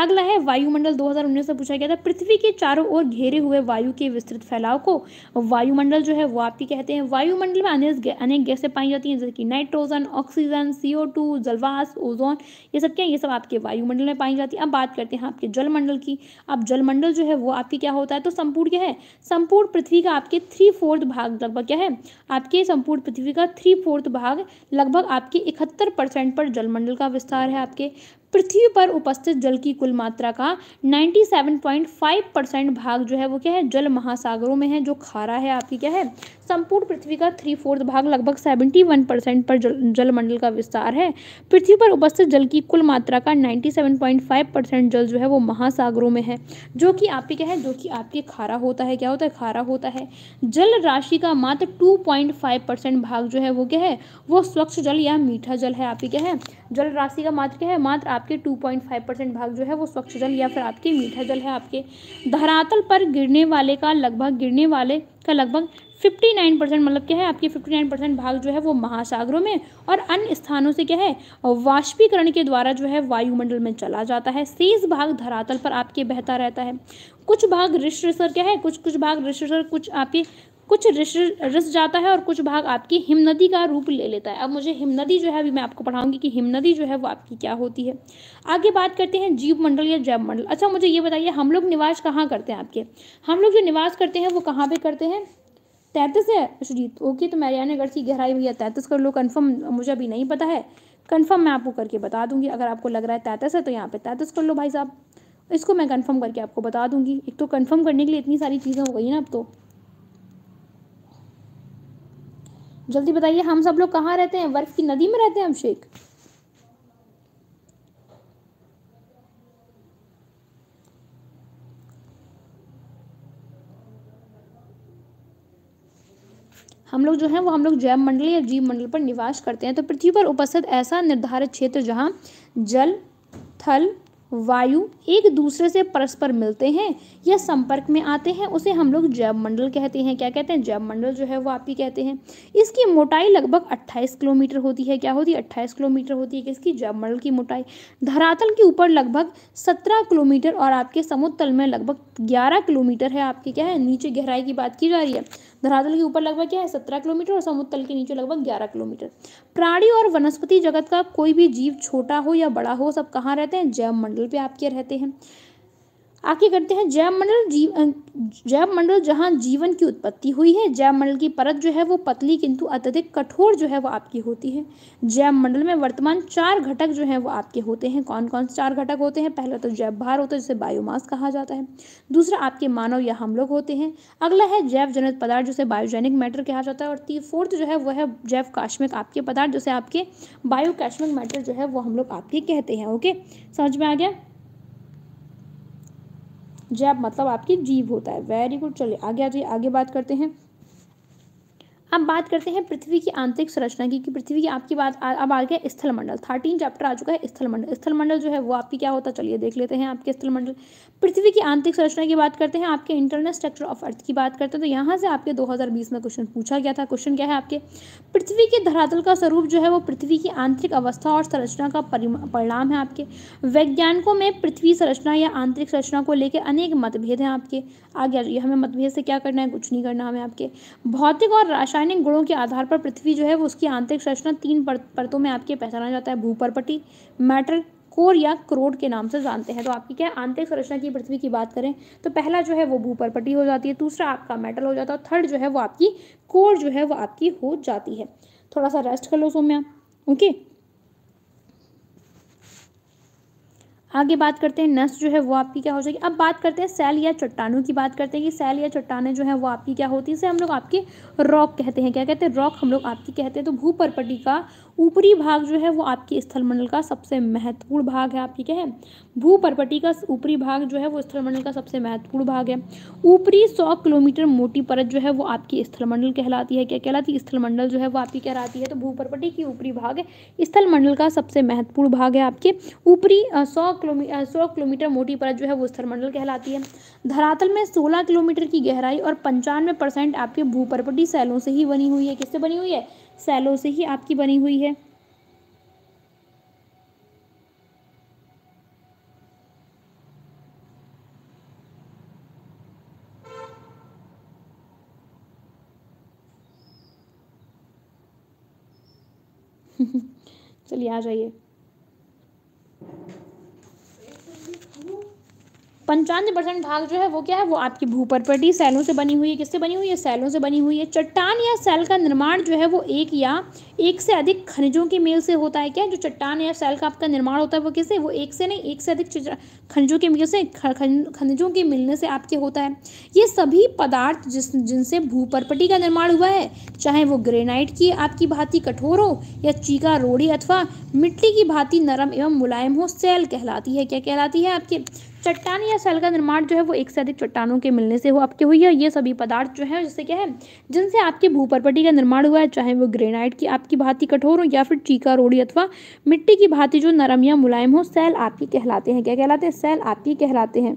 अगला है वायुमंडल 2019 से पूछा गया था पृथ्वी के चारों ओर घेरे हुए वायु के विस्तृत फैलाव को वायुमंडल जो है वो आप ही कहते हैं वायुमंडल में अनेक अनेक गैसें पाई जाती हैं जैसे कि nitrogen oxygen C O two जलवास ओजोन ये सब क्या ये सब आपके वायुमंडल में पाई जाती है अब बात करते हैं आपके जलमंडल की अब जलमंडल जो है वो आपकी क्या होता है तो संपूर्ण क्या है संपूर्ण पृथ्वी का आपके थ्री फोर्थ भाग लगभग क्या है आप आपके संपूर्ण पृथ्वी का थ्री फोर्थ भाग लगभग आपके इकहत्तर परसेंट पर जलमंडल का विस्तार है आपके पृथ्वी पर उपस्थित जल की कुल मात्रा का 97.5 परसेंट भाग जो है वो क्या है जल महासागरों में है जो खारा है आपकी क्या है संपूर्ण पृथ्वी का थ्री फोर्थ भाग लगभग 71 परसेंट पर जल जलमंडल का विस्तार है पृथ्वी पर उपस्थित जल की कुल मात्रा का 97.5 परसेंट जल जो है वो महासागरों में है जो कि आपके क्या है जो कि आपके खारा होता है क्या होता है खारा होता है जल राशि का मात्र टू परसेंट भाग जो है वो क्या है वो स्वच्छ जल या मीठा जल है आपकी क्या है जल राशि का मात्र क्या है मात्र आपके 2.5 परसेंट भाग जो है वो स्वच्छ जल या फिर आपके मीठा जल है आपके धरातल पर गिरने वाले का लगभग गिरने वाले का लगभग 59 परसेंट मतलब क्या है आपके 59 परसेंट भाग जो है वो महासागरों में और अन्य स्थानों से क्या है वाष्पीकरण के द्वारा जो है वायुमंडल में चला जाता है शेष भाग धरातल पर आपके बहता रहता है कुछ भाग रिश्वर क्या है कुछ कुछ भाग रिश्वर कुछ आपके कुछ रिस रिस जाता है और कुछ भाग आपकी हिमनदी का रूप ले लेता है अब मुझे हिमनदी जो है अभी मैं आपको पढ़ाऊंगी कि हिमनदी जो है वो आपकी क्या होती है आगे बात करते हैं जीव मंडल या जैव मंडल अच्छा मुझे ये बताइए हम लोग निवास कहाँ करते हैं आपके हम लोग जो निवास करते हैं वो कहाँ पर करते हैं तैंतीस है अशजीत अच्छा ओके तो मैरियानागढ़ की गहराई भैया तैंतीस कर लो कन्फर्म मुझे अभी नहीं पता है कन्फर्म मैं आपको करके बता दूंगी अगर आपको लग रहा है तैंतीस है तो यहाँ पे तैंतीस कर लो भाई साहब इसको मैं कंफर्म करके आपको बता दूंगी एक तो कंफर्म करने के लिए इतनी सारी चीज़ें हो गई ना अब तो जल्दी बताइए हम सब लोग कहाँ रहते हैं बर्फ की नदी में रहते हैं अभिषेक हम लोग जो हैं वो हम लोग जैव मंडल या जीव मंडल पर निवास करते हैं तो पृथ्वी पर उपस्थित ऐसा निर्धारित क्षेत्र जहाँ जल थल वायु एक दूसरे से परस्पर मिलते हैं या संपर्क में आते हैं उसे हम लोग जैव मंडल कहते हैं क्या कहते हैं जैव मंडल जो है वो आप ही कहते हैं इसकी मोटाई लगभग 28 किलोमीटर होती है क्या होती है 28 किलोमीटर होती है किसकी जैव मंडल की मोटाई धरातल के ऊपर लगभग 17 किलोमीटर और आपके समुद्र तल में लगभग ग्यारह किलोमीटर है आपकी क्या है नीचे गहराई की बात की जा रही है धरातल के ऊपर लगभग क्या है सत्रह किलोमीटर और समुद्र तल के नीचे लगभग ग्यारह किलोमीटर प्राणी और वनस्पति जगत का कोई भी जीव छोटा हो या बड़ा हो सब कहाँ रहते हैं जैव मंडल पे आपके रहते हैं आगे करते हैं जैव मंडल जीव जैव मंडल जहाँ जीवन की उत्पत्ति हुई है जैव मंडल की परत जो है वो पतली किंतु अत्यधिक कठोर जो है वो आपकी होती है जैव मंडल में वर्तमान चार घटक जो है वो आपके होते हैं कौन कौन से चार घटक होते हैं पहला तो जैव भार होता है जिसे बायोमास कहा जाता है दूसरा आपके मानव या हम लोग होते हैं अगला है जैव जनित पदार्थ जिसे बायोजेनिक मैटर कहा जाता है और ती फोर्थ जो है वह है जैव काश्मिक आपके पदार्थ जिसे आपके बायो मैटर जो है वो हम लोग आपके कहते हैं ओके समझ में आ गया जैब मतलब आपकी जीव होता है वेरी गुड चलिए आगे आ जाइए आगे बात करते हैं अब बात करते हैं पृथ्वी की आंतरिक संरचना की कि पृथ्वी की आपकी बात आ, अब आ गया स्थल मंडल थर्टीन चैप्टर आ चुका है स्थल मंडल स्थल मंडल जो है वो आपकी क्या होता चलिए देख लेते हैं आपके स्थल मंडल पृथ्वी की आंतरिक संरचना की बात करते हैं आपके इंटरनल स्ट्रक्चर ऑफ अर्थ की बात करते हैं तो यहाँ से आपके दो में क्वेश्चन पूछा गया था क्वेश्चन क्या है आपके पृथ्वी के धरातल का स्वरूप जो है वो पृथ्वी की आंतरिक अवस्था और संरचना का परिणाम है आपके वैज्ञानिकों में पृथ्वी संरचना या आंतरिक संरचना को लेकर अनेक मतभेद हैं आपके आगे हमें मतभेद से क्या करना है कुछ नहीं करना हमें आपके भौतिक और रासायनिक रासायनिक गुणों के आधार पर पृथ्वी जो है वो उसकी आंतरिक संरचना तीन परतों में आपके पहचाना जाता है भूपरपटी मैटर कोर या क्रोड के नाम से जानते हैं तो आपकी क्या आंतरिक संरचना की पृथ्वी की बात करें तो पहला जो है वो भूपरपटी हो जाती है दूसरा आपका मेटल हो जाता है थर्ड जो है वो आपकी कोर जो है वो आपकी हो जाती है थोड़ा सा रेस्ट कर लो सोम्या ओके okay? आगे बात करते हैं नस जो है वो आपकी क्या हो जाएगी अब बात करते हैं सेल या चट्टानों की बात करते हैं कि सेल या चट्टानें जो है वो आपकी क्या होती है इसे हम लोग आपकी रॉक कहते हैं क्या कहते हैं रॉक हम लोग आपकी कहते हैं तो भूपरपटी का ऊपरी भाग जो है वो आपके स्थलमंडल का सबसे महत्वपूर्ण भाग है आपकी क्या है भू का ऊपरी भाग जो है वो स्थलमंडल का सबसे महत्वपूर्ण भाग है ऊपरी सौ किलोमीटर मोटी परत जो है वो आपकी स्थलमंडल कहलाती है क्या कहलाती है स्थलमंडल जो है वो आपकी कहलाती है तो भू की ऊपरी भाग स्थलमंडल का सबसे महत्वपूर्ण भाग है आपके ऊपरी सौ किलोमीटर सौ किलोमीटर मोटी परत जो है वो स्थलमंडल कहलाती है धरातल में सोलह किलोमीटर की गहराई और पंचानवे परसेंट आपके भूपरपटी सैलों से ही बनी हुई है किससे बनी हुई है सेलो से ही आपकी बनी हुई है चलिए आ जाइए पंचानवे परसेंट भाग जो है वो क्या है वो आपकी भूपरपटी सैलों से बनी हुई है किससे बनी हुई है सेलों से बनी हुई है चट्टान या सैल का निर्माण जो है वो एक या एक से अधिक खनिजों के मेल से होता है क्या जो चट्टान या सेल का आपका निर्माण होता है वो किससे वो एक से नहीं एक से अधिक खनिजों के मेल से खनिजों के मिलने से आपके होता है ये सभी पदार्थ जिस जिनसे भूपरपटी का निर्माण हुआ है चाहे वो ग्रेनाइट की आपकी भांति कठोर हो या चीका रोड़ी अथवा मिट्टी की भांति नरम एवं मुलायम हो सैल कहलाती है क्या कहलाती है आपके चट्टान या सेल का निर्माण जो है वो एक से अधिक चट्टानों के मिलने से हो आपके हुई है ये सभी पदार्थ जो है जिससे क्या है जिनसे आपके भूपरपटी का निर्माण हुआ है चाहे वो ग्रेनाइट की आपकी भांति कठोर हो या फिर चीका रोड़ी अथवा मिट्टी की भांति जो नरम या मुलायम हो सेल आपकी कहलाते हैं क्या कहलाते हैं सेल आपकी कहलाते हैं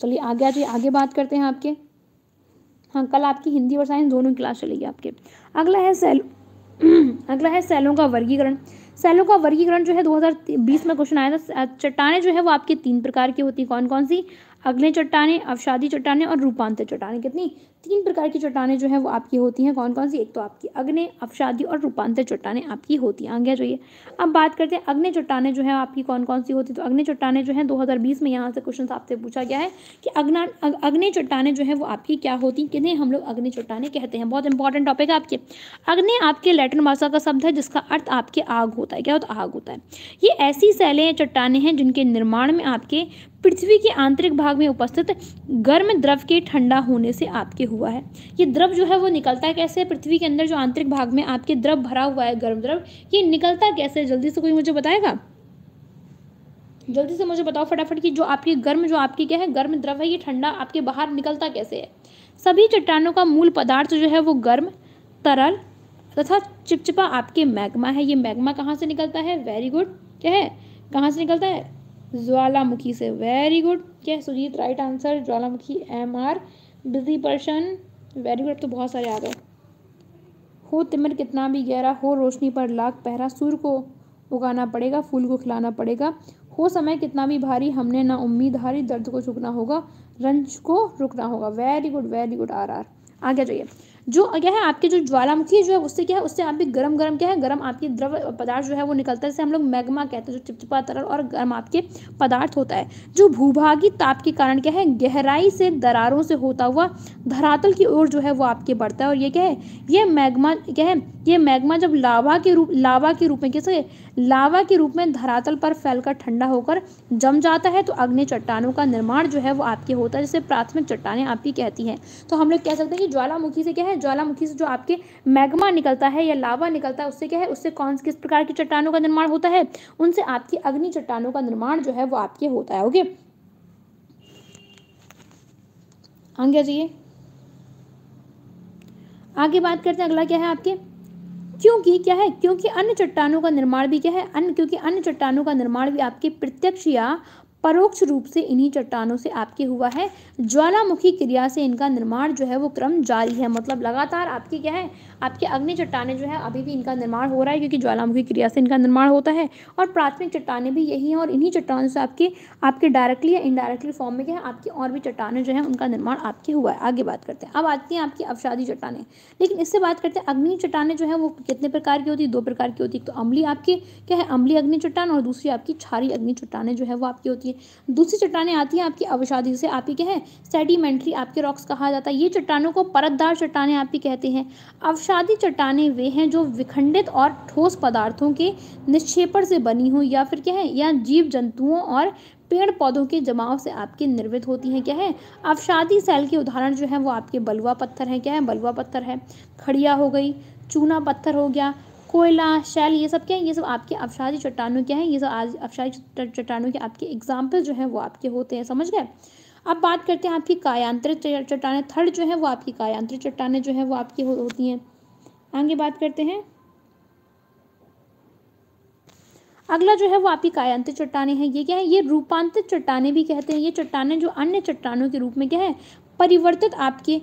चलिए आगे आ आगे बात करते हैं आपके हाँ कल आपकी हिंदी और साइंस दोनों क्लास चलेगी आपके अगला है सेल अगला है सेलों का वर्गीकरण सेलों का वर्गीकरण जो है 2020 में क्वेश्चन आया था चट्टाने जो है वो आपके तीन प्रकार की होती है कौन कौन सी अग्नि चट्टाने अवसादी चट्टाने और रूपांतर चट्टाने कितनी तीन प्रकार की चट्टाने जो है वो आपकी होती हैं कौन कौन सी एक तो आपकी अग्नि अवसादी और रूपांतर चट्टाने आपकी होती हैं आगे जाइए अब बात करते हैं अग्नि चट्टाने जो है आपकी कौन कौन सी होती है तो अग्नि चट्टाने जो है बीस में यहाँ से क्वेश्चन आपसे पूछा गया है कि अग्ना अग्नि चट्टाने जो है वो आपकी क्या होती हैं किन्हें हम लोग अग्नि चट्टाने कहते हैं बहुत इंपॉर्टेंट टॉपिक है आपके अग्नि आपके लैटिन भाषा का शब्द है जिसका अर्थ आपके आग होता है क्या होता है आग होता है ये ऐसी सैलें चट्टाने हैं जिनके निर्माण में आपके पृथ्वी के आंतरिक भाग में उपस्थित गर्म द्रव के ठंडा होने से आपके हुआ है ये द्रव जो है वो निकलता कैसे है पृथ्वी के अंदर जो आंतरिक भाग में आपके द्रव भरा हुआ है गर्म द्रव ये निकलता कैसे है जल्दी से कोई मुझे बताएगा जल्दी से मुझे बताओ फटाफट कि जो आपकी गर्म जो आपकी क्या है गर्म द्रव है ये ठंडा आपके बाहर निकलता कैसे है सभी चट्टानों का मूल पदार्थ जो है वो गर्म तरल तथा चिपचिपा आपके मैग्मा है ये मैग्मा कहाँ से निकलता है वेरी गुड क्या है कहाँ से निकलता है ज्वालामुखी से वेरी गुड क्या सुजीत राइट आंसर ज्वालामुखी M R busy person very good तो बहुत सारे आ गए हो तिमिर कितना भी गहरा हो रोशनी पर लाख पहरा सूर को उगाना पड़ेगा फूल को खिलाना पड़ेगा हो समय कितना भी भारी हमने ना उम्मीद हारी दर्द को झुकना होगा रंज को रुकना होगा very good very good R R आगे जाइए जो क्या है आपके जो ज्वालामुखी जो है उससे क्या है उससे आप भी गर्म गर्म क्या है गर्म आपके द्रव पदार्थ जो है वो निकलता है जैसे हम लोग मैग्मा कहते हैं जो चिपचिपा तरल और गर्म आपके पदार्थ होता है जो भूभागी ताप के कारण क्या है गहराई से दरारों से होता हुआ धरातल की ओर जो है वो आपके बढ़ता है और ये क्या है ये मैग्मा क्या है ये मैग्मा जब लावा के रूप लावा के रूप में कैसे लावा के रूप में धरातल पर फैलकर ठंडा होकर जम जाता है तो अग्नि चट्टानों का निर्माण जो है वो आपके होता है जिसे प्राथमिक चट्टाने आपकी कहती हैं तो हम लोग कह सकते हैं कि ज्वालामुखी से क्या है ज्वालामुखी से जो आपके मैग्मा निकलता है या लावा निकलता है उससे क्या है उससे कौन किस प्रकार की चट्टानों का निर्माण होता है उनसे आपकी अग्नि चट्टानों का निर्माण जो है वो आपके होता है ओके आगे जाइए आगे बात करते हैं अगला क्या है आपके क्योंकि क्या है क्योंकि अन्य चट्टानों का निर्माण भी क्या है अन्य क्योंकि अन्य चट्टानों का निर्माण भी आपके प्रत्यक्ष या परोक्ष रूप से इन्हीं चट्टानों से आपके हुआ है ज्वालामुखी क्रिया से इनका निर्माण जो है वो क्रम जारी है मतलब लगातार आपकी क्या है आपकी अग्नि चट्टाने जो है अभी भी इनका निर्माण हो रहा है क्योंकि ज्वालामुखी क्रिया से इनका निर्माण होता है और प्राथमिक चट्टाने भी यही हैं और इन्हीं चट्टानों से आपके आपके डायरेक्टली या इनडायरेक्टली फॉर्म में क्या है आपकी और भी चट्टाने जो है उनका निर्माण आपके हुआ है आगे बात करते हैं अब आती हैं आपकी अवसादी चट्टाने लेकिन इससे बात करते हैं अग्नि चट्टाने जो है वो कितने प्रकार की होती है दो प्रकार की होती है तो अम्ली आपकी क्या है अम्ली अग्नि चट्टान और दूसरी आपकी छारी अग्नि चट्टाने जो है वो आपकी होती है दूसरी चट्टाने आती हैं आपकी अवसादी से आपकी क्या है सेडिमेंट्री आपके रॉक्स कहा जाता है ये चट्टानों को परतदार चट्टाने आपकी कहते हैं अवश अवसादी चट्टाने वे हैं जो विखंडित और ठोस पदार्थों के निक्षेपण से बनी हो या फिर क्या है या जीव जंतुओं और पेड़ पौधों के जमाव से आपकी निर्मित होती हैं क्या है अवशादी सेल के उदाहरण जो है वो आपके बलुआ पत्थर हैं क्या है बलुआ पत्थर है खड़िया हो गई चूना पत्थर हो गया कोयला शैल ये सब क्या है ये सब आपके अवशादी चट्टानों क्या है ये सब आज अवशादी चट्टानों के आपके एग्जाम्पल जो है वो आपके होते हैं समझ गए अब बात करते हैं आपकी कायांत्रित चट्टानें थर्ड जो है वो आपकी कायांत्रित चट्टानें जो है वो आपकी होती हैं आगे बात करते हैं अगला जो है वो आपकी कायांतर चट्टाने हैं ये क्या है ये रूपांतरित चट्टाने भी कहते हैं ये चट्टाने जो अन्य चट्टानों के रूप में क्या है परिवर्तित आपके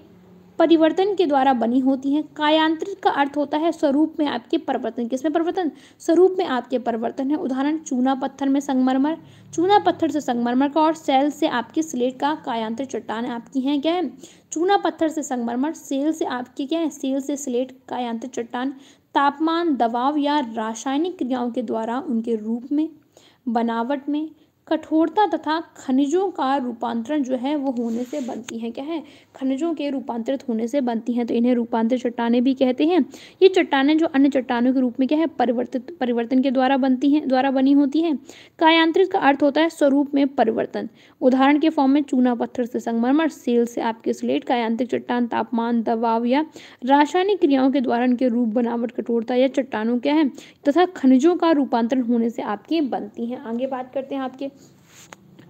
परिवर्तन के द्वारा बनी होती हैं कायांतरित का अर्थ होता है स्वरूप में आपके परिवर्तन किसमें परिवर्तन स्वरूप में आपके परिवर्तन है उदाहरण चूना पत्थर में संगमरमर चूना पत्थर से संगमरमर का और सेल से आपके स्लेट का कायांतरित चट्टान आपकी हैं क्या है चूना पत्थर से संगमरमर सेल से आपके क्या है सेल से स्लेट कायांतरित चट्टान तापमान दबाव या रासायनिक क्रियाओं के द्वारा उनके रूप में बनावट में कठोरता तथा खनिजों का रूपांतरण जो है वो होने से बनती है क्या है खनिजों के रूपांतरित होने से बनती हैं तो इन्हें रूपांतरित चट्टाने भी कहते हैं ये चट्टाने जो अन्य चट्टानों के रूप में क्या है परिवर्तित परिवर्तन के द्वारा बनती हैं द्वारा बनी होती हैं कायांत्रित का अर्थ होता है स्वरूप में परिवर्तन उदाहरण के फॉर्म में चूना पत्थर से संगमरमर सेल से आपके स्लेट कायांत्रिक चट्टान तापमान दबाव या रासायनिक क्रियाओं के द्वारा इनके रूप बनावट कठोरता या चट्टानों क्या है तथा खनिजों का रूपांतरण होने से आपकी बनती हैं आगे बात करते हैं आपके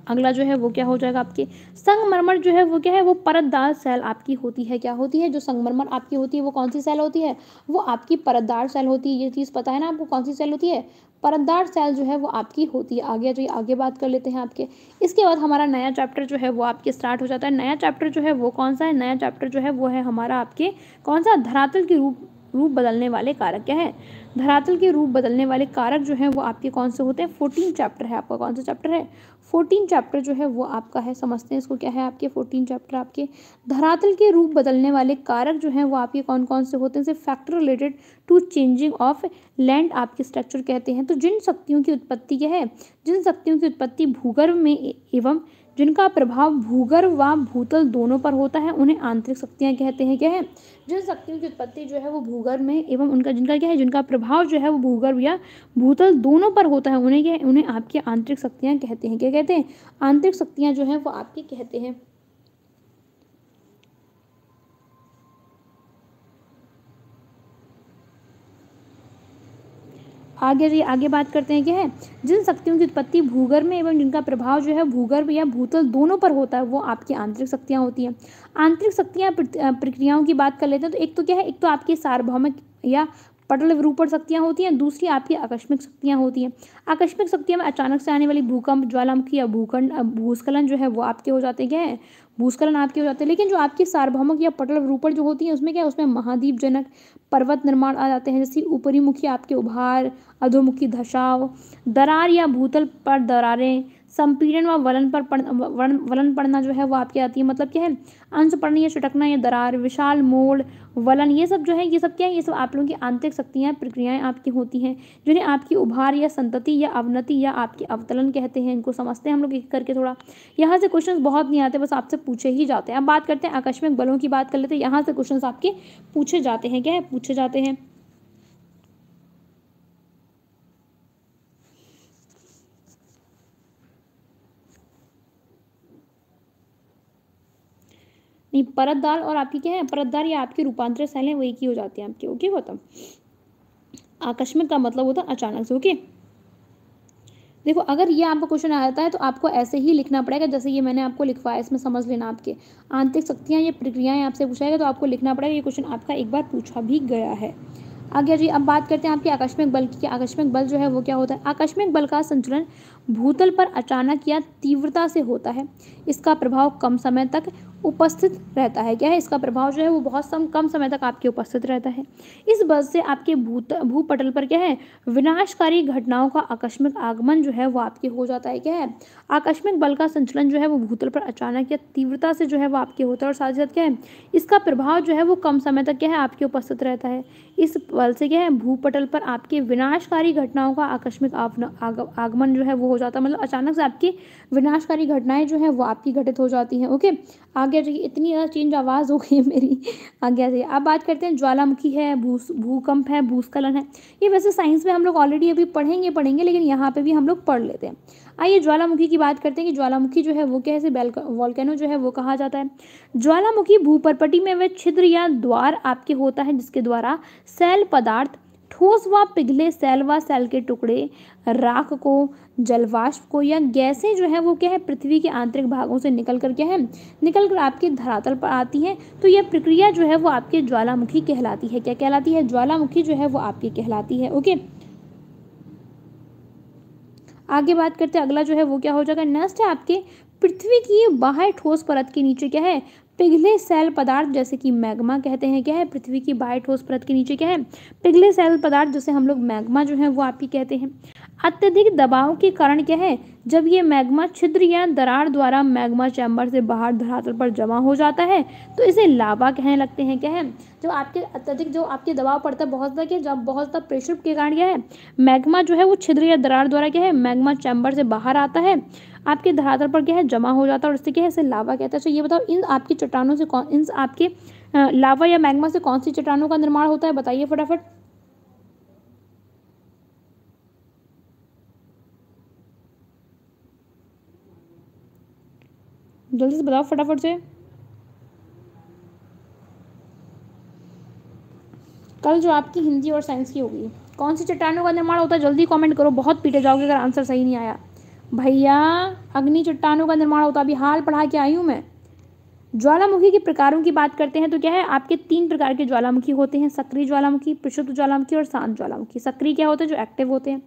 अगला जो है वो क्या हो जाएगा आपके संगमरमर जो है वो क्या है वो परतदार सेल आपकी होती है क्या होती है जो संगमरमर आपकी होती है वो कौन सी सेल होती है वो आपकी परतदार सेल होती है ये चीज़ पता है ना आपको कौन सी सेल होती है परतदार सेल जो है वो आपकी होती है आगे जो आगे बात कर लेते हैं आपके इसके बाद हमारा नया चैप्टर जो है वो आपके स्टार्ट हो जाता है नया चैप्टर जो है वो कौन सा है नया चैप्टर जो है वो है हमारा आपके कौन सा धरातल के रूप रूप बदलने वाले कारक क्या है धरातल के रूप बदलने वाले कारक जो है वो आपके कौन से होते हैं फोर्टीन चैप्टर है आपका कौन सा चैप्टर है फोर्टीन चैप्टर जो है वो आपका है समझते हैं इसको क्या है आपके फोर्टीन चैप्टर आपके धरातल के रूप बदलने वाले कारक जो हैं वो आपके कौन कौन से होते हैं सिर्फ factor related to changing of land आपके स्ट्रक्चर कहते हैं तो जिन शक्तियों की उत्पत्ति क्या है जिन शक्तियों की उत्पत्ति भूगर्भ में एवं जिनका प्रभाव भूगर्भ व भूतल दोनों पर होता है उन्हें आंतरिक शक्तियाँ कहते हैं क्या है जिन शक्तियों की उत्पत्ति जो है वो भूगर्भ में एवं उनका जिनका क्या है जिनका प्रभाव जो है वो भूगर्भ या भूतल दोनों पर होता है उन्हें क्या है उन्हें आपकी आंतरिक शक्तियाँ कहते हैं क्या कहते हैं आंतरिक शक्तियाँ जो है वो आपकी कहते हैं आगे आगे बात करते हैं क्या है जिन शक्तियों की उत्पत्ति भूगर्भ में एवं जिनका प्रभाव जो है भूगर्भ या भूतल दोनों पर होता है वो आपकी आंतरिक शक्तियाँ होती हैं आंतरिक शक्तियाँ प्रक्रियाओं की बात कर लेते हैं तो एक तो क्या है एक तो आपकी सार्वभौमिक या पटल विरूपण शक्तियाँ होती हैं दूसरी आपकी आकस्मिक शक्तियाँ होती हैं आकस्मिक शक्तियों में अचानक से आने वाली भूकंप ज्वालामुखी या भूखंड भूस्खलन जो है वो आपके हो जाते क्या है भूस्खलन आपके हो जाते हैं लेकिन जो आपकी सार्वभौमक या पटल रूपण जो होती है उसमें क्या है उसमें महाद्वीप जनक पर्वत निर्माण आ जाते हैं जैसे ऊपरी मुखी आपके उभार अधोमुखी धसाव दरार या भूतल पर दरारें संपीड़न व वलन पर पढ़ वलन, पढ़ना जो है वो आपकी आती है मतलब क्या है अंश पढ़ना या छटकना या दरार विशाल मोड़ वलन ये सब जो है ये सब क्या है ये सब आप लोगों की आंतरिक शक्तियाँ प्रक्रियाएं आपकी होती हैं जिन्हें आपकी उभार या संतति या अवनति या आपके अवतलन कहते हैं इनको समझते हैं हम लोग एक करके थोड़ा यहाँ से क्वेश्चन बहुत नहीं आते बस आपसे पूछे ही जाते हैं अब बात करते हैं आकस्मिक बलों की बात कर लेते हैं यहाँ से क्वेश्चन आपके पूछे जाते हैं क्या है पूछे जाते हैं नहीं परतदार और आपकी क्या है परतदार या आपकी रूपांतर सेल है वो एक ही हो जाती है आपकी ओके गौतम आकस्मिक का मतलब होता है अचानक से ओके देखो अगर ये आपका क्वेश्चन आ जाता है तो आपको ऐसे ही लिखना पड़ेगा जैसे ये मैंने आपको लिखवाया इसमें समझ लेना आपके आंतरिक शक्तियाँ ये प्रक्रियाएं आपसे पूछा गया तो आपको लिखना पड़ेगा ये क्वेश्चन आपका एक बार पूछा भी गया है आगे जी अब बात करते हैं आपके आकस्मिक बल की आकस्मिक बल जो है वो क्या होता है आकस्मिक बल का संचलन भूतल पर अचानक या तीव्रता से होता है इसका प्रभाव कम समय तक उपस्थित रहता है क्या है इसका प्रभाव जो है वो बहुत सम कम समय तक आपके उपस्थित रहता है इस बल से आपके भूत भूपटल पर क्या है विनाशकारी घटनाओं का आकस्मिक आगमन जो है वो आपके हो जाता है क्या है आकस्मिक बल का संचलन जो है वो भूतल पर अचानक या तीव्रता से जो है वो आपके होता है और साथ ही साथ क्या है इसका प्रभाव जो है वो कम समय तक क्या है आपके उपस्थित रहता है इस बल से क्या है भूपटल पर आपके विनाशकारी घटनाओं का आकस्मिक आगमन जो है वो हो जाता है मतलब अचानक से आपकी विनाशकारी घटनाएं जो है वो आपकी घटित हो जाती हैं ओके आगे जाइए इतनी ज़्यादा चेंज आवाज़ हो गई है मेरी आगे आ जाइए अब बात करते हैं ज्वालामुखी है भूस भूकंप है भूस्खलन है ये वैसे साइंस में हम लोग ऑलरेडी अभी पढ़ेंगे पढ़ेंगे लेकिन यहाँ पर भी हम लोग पढ़ लेते हैं आइए ज्वालामुखी की बात करते हैं कि ज्वालामुखी जो है वो कैसे वॉलकैनो जो है वो कहा जाता है ज्वालामुखी भूपरपटी में वह छिद्र या द्वार आपके होता है जिसके द्वारा सैल पदार्थ ठोस व पिघले सेल व सेल के टुकड़े राख को जलवाष्प को या गैसें जो है वो क्या है पृथ्वी के आंतरिक भागों से निकल कर क्या है निकल कर आपके धरातल पर आती हैं तो यह प्रक्रिया जो है वो आपके ज्वालामुखी कहलाती है क्या कहलाती है ज्वालामुखी जो है वो आपकी कहलाती है ओके आगे बात करते हैं अगला जो है वो क्या हो जाएगा नेक्स्ट है आपके पृथ्वी की बाहर ठोस परत के नीचे क्या है पिघले सेल पदार्थ जैसे कि मैग्मा कहते हैं क्या है पृथ्वी की बाय ठोस परत के नीचे क्या है पिघले सेल पदार्थ जैसे हम लोग मैग्मा जो है वो आप ही कहते हैं अत्यधिक दबाव के कारण क्या है जब ये मैग्मा छिद्र या दरार द्वारा मैग्मा चैम्बर से बाहर धरातल पर जमा हो जाता है तो इसे लावा कहने लगते हैं क्या है जो आपके अत्यधिक जो आपके दबाव पड़ता है बहुत ज़्यादा क्या जब बहुत ज़्यादा प्रेशर के कारण क्या है मैग्मा जो है वो छिद्र या दरार द्वारा क्या है मैग्मा चैम्बर से बाहर आता है आपके धरातल पर क्या है जमा हो जाता है और इससे क्या है इसे लावा कहता है अच्छा ये बताओ इन आपकी चट्टानों से कौन इन आपके लावा या मैग्मा से कौन सी चट्टानों का निर्माण होता है बताइए फटाफट जल्दी से बताओ फटाफट से कल जो आपकी हिंदी और साइंस की होगी कौन सी चट्टानों का निर्माण होता है जल्दी कमेंट करो बहुत पीटे जाओगे अगर आंसर सही नहीं आया भैया अग्नि चट्टानों का निर्माण होता अभी हाल पढ़ा के आई हूँ मैं ज्वालामुखी के प्रकारों की बात करते हैं तो क्या है आपके तीन प्रकार के ज्वालामुखी होते हैं सक्रिय ज्वालामुखी प्रशुद्ध ज्वालामुखी और शांत ज्वालामुखी सक्रिय क्या होते हैं जो एक्टिव होते हैं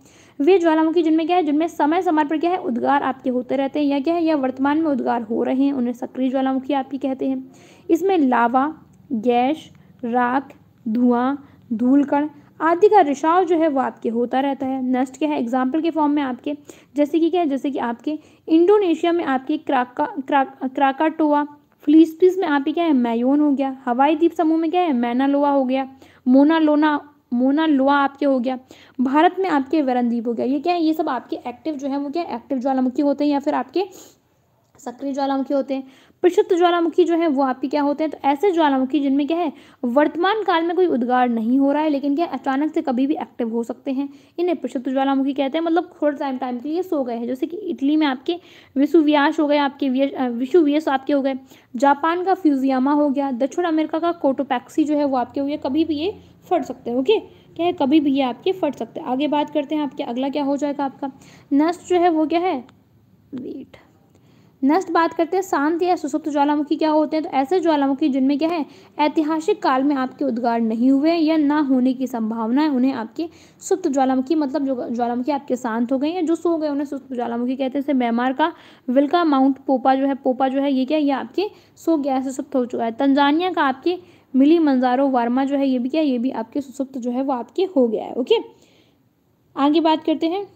वे ज्वालामुखी जिनमें क्या है जिनमें समय समय पर क्या है उद्गार आपके होते रहते हैं या क्या है या वर्तमान में उद्गार हो रहे हैं उन्हें सक्रिय ज्वालामुखी आपकी कहते हैं इसमें लावा गैस राख धुआं धूलकण आदि का रिसाव जो है वो आपके होता रहता है नेक्स्ट क्या है एग्जाम्पल के फॉर्म में आपके जैसे कि क्या है जैसे कि आपके इंडोनेशिया में आपके क्राका क्रा, क्राकाटोआ फिलिस्पीज में आपके क्या है मैयोन हो गया हवाई द्वीप समूह में क्या है मैनालोआ हो गया मोनालोना मोना लोआ आपके हो गया भारत में आपके वरणद्वीप हो गया ये क्या है ये सब आपके एक्टिव जो है वो क्या एक्टिव ज्वालामुखी होते हैं या फिर आपके सक्रिय ज्वालामुखी होते हैं प्रक्षुब्ध ज्वालामुखी जो है वो आपके क्या होते हैं तो ऐसे ज्वालामुखी जिनमें क्या है वर्तमान काल में कोई उद्गार नहीं हो रहा है लेकिन क्या अचानक से कभी भी एक्टिव हो सकते हैं इन्हें प्रक्षुब्ध ज्वालामुखी कहते हैं मतलब थोड़े टाइम टाइम के लिए सो गए हैं जैसे कि इटली में आपके विशुवियास हो गए आपके विशुवियस आपके हो गए जापान का फ्यूजियामा हो गया दक्षिण अमेरिका का कोटोपैक्सी जो है वो आपके हो गया कभी भी ये फट सकते हैं ओके क्या है कभी भी ये आपके फट सकते हैं आगे बात करते हैं आपके अगला क्या हो जाएगा आपका नेक्स्ट जो है वो क्या है वेट नेक्स्ट बात करते हैं शांत या सुसुप्त ज्वालामुखी क्या होते हैं तो ऐसे ज्वालामुखी जिनमें क्या है ऐतिहासिक काल में आपके उद्गार नहीं हुए या ना होने की संभावना है उन्हें आपके सुप्त ज्वालामुखी मतलब जो ज्वालामुखी आपके शांत हो गए या जो सो गए उन्हें सुप्त ज्वालामुखी कहते हैं म्यांमार का विल्का माउंट पोपा जो है पोपा जो है ये क्या ये आपके सो गया सुसुप्त सुप्त हो चुका है तंजानिया का आपके मिली मंजारो वर्मा जो है ये भी क्या ये भी आपके सुसुप्त जो है वो आपके हो गया है ओके आगे बात करते हैं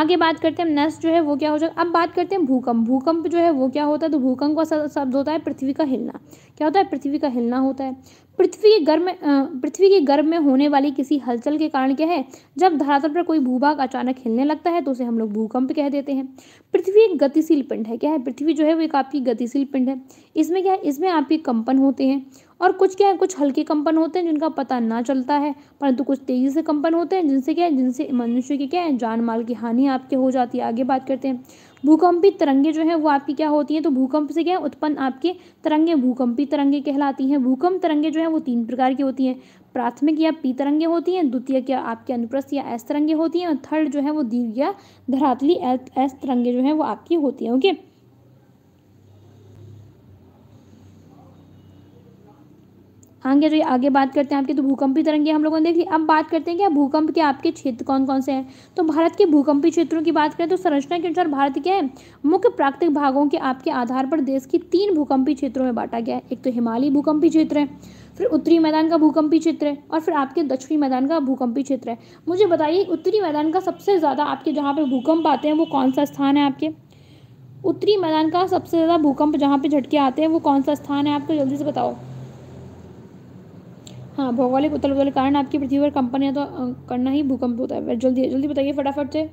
आगे बात करते हैं नेक्स्ट जो है वो क्या हो जाएगा अब बात करते हैं भूकंप भूकंप जो है वो क्या होता है तो भूकंप का शब्द होता है पृथ्वी का हिलना क्या होता है पृथ्वी का हिलना होता है पृथ्वी के गर्भ में पृथ्वी के गर्भ में होने वाली किसी हलचल के कारण क्या है जब धरातल पर कोई भूभाग अचानक हिलने लगता है तो उसे हम लोग भूकंप कह देते हैं पृथ्वी एक गतिशील पिंड है क्या है पृथ्वी जो है वो एक आपकी गतिशील पिंड है इसमें क्या है इसमें आपके कंपन होते हैं और कुछ क्या है कुछ हल्के कंपन होते हैं जिनका पता ना चलता है परंतु कुछ तेज़ी से कंपन होते हैं जिनसे क्या है जिनसे मनुष्य की क्या है जान माल की हानि आपके हो जाती है आगे बात करते हैं भूकंपी तरंगे जो है वो आपकी क्या होती हैं तो भूकंप से क्या है उत्पन्न आपके तरंगे भूकंपी तरंगे कहलाती हैं भूकंप तरंगे जो है वो तीन प्रकार की होती हैं प्राथमिक या पी तरंगे होती हैं द्वितीय क्या आपके अनुप्रस्थ या एस तरंगे होती हैं और थर्ड जो है वो दीर्घ या धरातली एस तरंगे जो है वो आपकी होती हैं ओके आगे हाँ तो आगे बात करते हैं आपके तो भूकंपी तरंगे हम लोगों ने देख ली अब बात करते हैं कि भूकंप के आपके क्षेत्र कौन कौन से हैं तो भारत के भूकंपी क्षेत्रों की बात करें तो संरचना के अनुसार भारत के मुख्य प्राकृतिक भागों के आपके आधार पर देश की तीन भूकंपी क्षेत्रों में बांटा गया है एक तो हिमालय भूकंपी क्षेत्र है फिर उत्तरी मैदान का भूकंपी क्षेत्र है और फिर आपके दक्षिणी मैदान का भूकंपी क्षेत्र है मुझे बताइए उत्तरी मैदान का सबसे ज़्यादा आपके जहाँ पर भूकंप आते हैं वो कौन सा स्थान है आपके उत्तरी मैदान का सबसे ज़्यादा भूकंप जहाँ पे झटके आते हैं वो कौन सा स्थान है आपको जल्दी से बताओ हाँ भौगोलिक उतल उतल कारण आपकी पृथ्वी पर कंपन या तो करना ही भूकंप होता है जल्दी जल्दी बताइए फटाफट से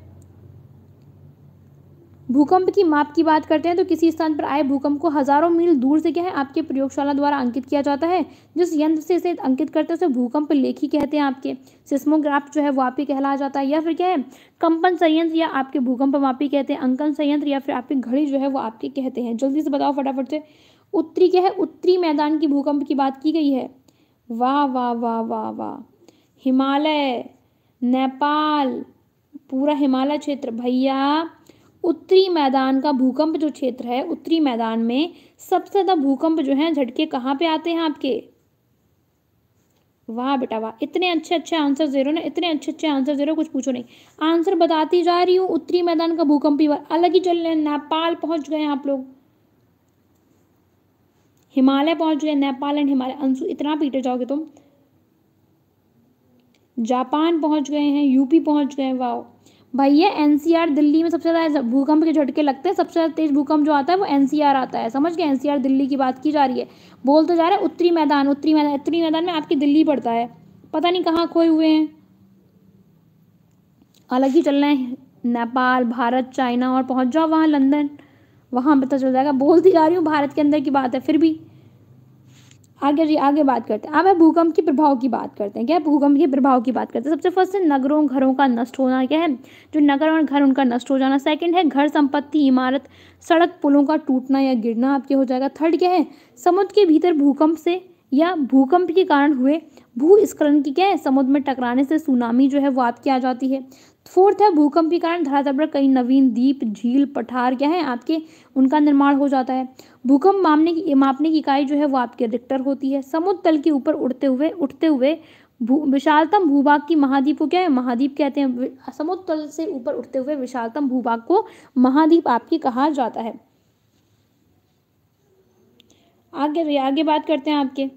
भूकंप की माप की बात करते हैं तो किसी स्थान पर आए भूकंप को हजारों मील दूर से क्या है आपके प्रयोगशाला द्वारा अंकित किया जाता है जिस यंत्र से इसे अंकित करते हैं उसे भूकंप लेखी कहते हैं आपके सिस्मोग्राफ जो है वो आपके कहला जाता है या फिर क्या है कंपन संयंत्र या आपके भूकंप मापी कहते हैं अंकन संयंत्र या फिर आपकी घड़ी जो है वो आपके कहते हैं जल्दी से बताओ फटाफट से उत्तरी क्या है उत्तरी मैदान की भूकंप की बात की गई है वाह वाह वाह वाह वाह हिमालय नेपाल पूरा हिमालय क्षेत्र भैया उत्तरी मैदान का भूकंप जो क्षेत्र है उत्तरी मैदान में सबसे ज़्यादा भूकंप जो है झटके कहाँ पे आते हैं आपके वाह बेटा वाह इतने अच्छे अच्छे आंसर दे रहे हो ना इतने अच्छे अच्छे आंसर दे रहे हो कुछ पूछो नहीं आंसर बताती जा रही हूँ उत्तरी मैदान का भूकंप ही अलग ही चल रहे हैं नेपाल पहुंच गए आप लोग हिमालय पहुंच है नेपाल एंड हिमालय अंशु इतना पीटे जाओगे तुम जापान पहुंच गए हैं यूपी पहुंच गए हैं वाओ भैया एनसीआर दिल्ली में सबसे ज़्यादा भूकंप के झटके लगते हैं सबसे ज़्यादा तेज भूकंप जो आता है वो एनसीआर आता है समझ गए एनसीआर दिल्ली की बात की जा रही है बोल तो जा रहा है उत्तरी मैदान उत्तरी मैदान उत्तरी मैदान में आपकी दिल्ली पड़ता है पता नहीं कहाँ खोए हुए हैं अलग ही चल रहे हैं नेपाल भारत चाइना और पहुँच जाओ वहाँ लंदन वहाँ पता चल जाएगा बोलती जा रही हूँ भारत के अंदर की बात है फिर भी आगे जी आगे बात करते हैं अब है भूकंप के प्रभाव की बात करते हैं क्या भूकंप के प्रभाव की बात करते हैं सबसे फर्स्ट है नगरों घरों का नष्ट होना क्या है जो नगर और घर उनका नष्ट हो जाना सेकंड है घर संपत्ति इमारत सड़क पुलों का टूटना या गिरना आपके हो जाएगा थर्ड क्या है समुद्र के भीतर भूकंप से या भूकंप के कारण हुए भूस्खलन की क्या है समुद्र में टकराने से सुनामी जो है वो आपकी आ जाती है फोर्थ है भूकंप के कारण धरातल पर कई नवीन द्वीप झील पठार क्या है आपके उनका निर्माण हो जाता है भूकंप मापने की मापने की इकाई जो है वो आपके रिक्टर होती है समुद्र तल के ऊपर उड़ते हुए उठते हुए भू विशालतम भूभाग की महाद्वीप को क्या है महाद्वीप कहते हैं समुद्र तल से ऊपर उठते हुए विशालतम भूभाग को महाद्वीप आपके कहा जाता है आगे आगे बात करते हैं आपके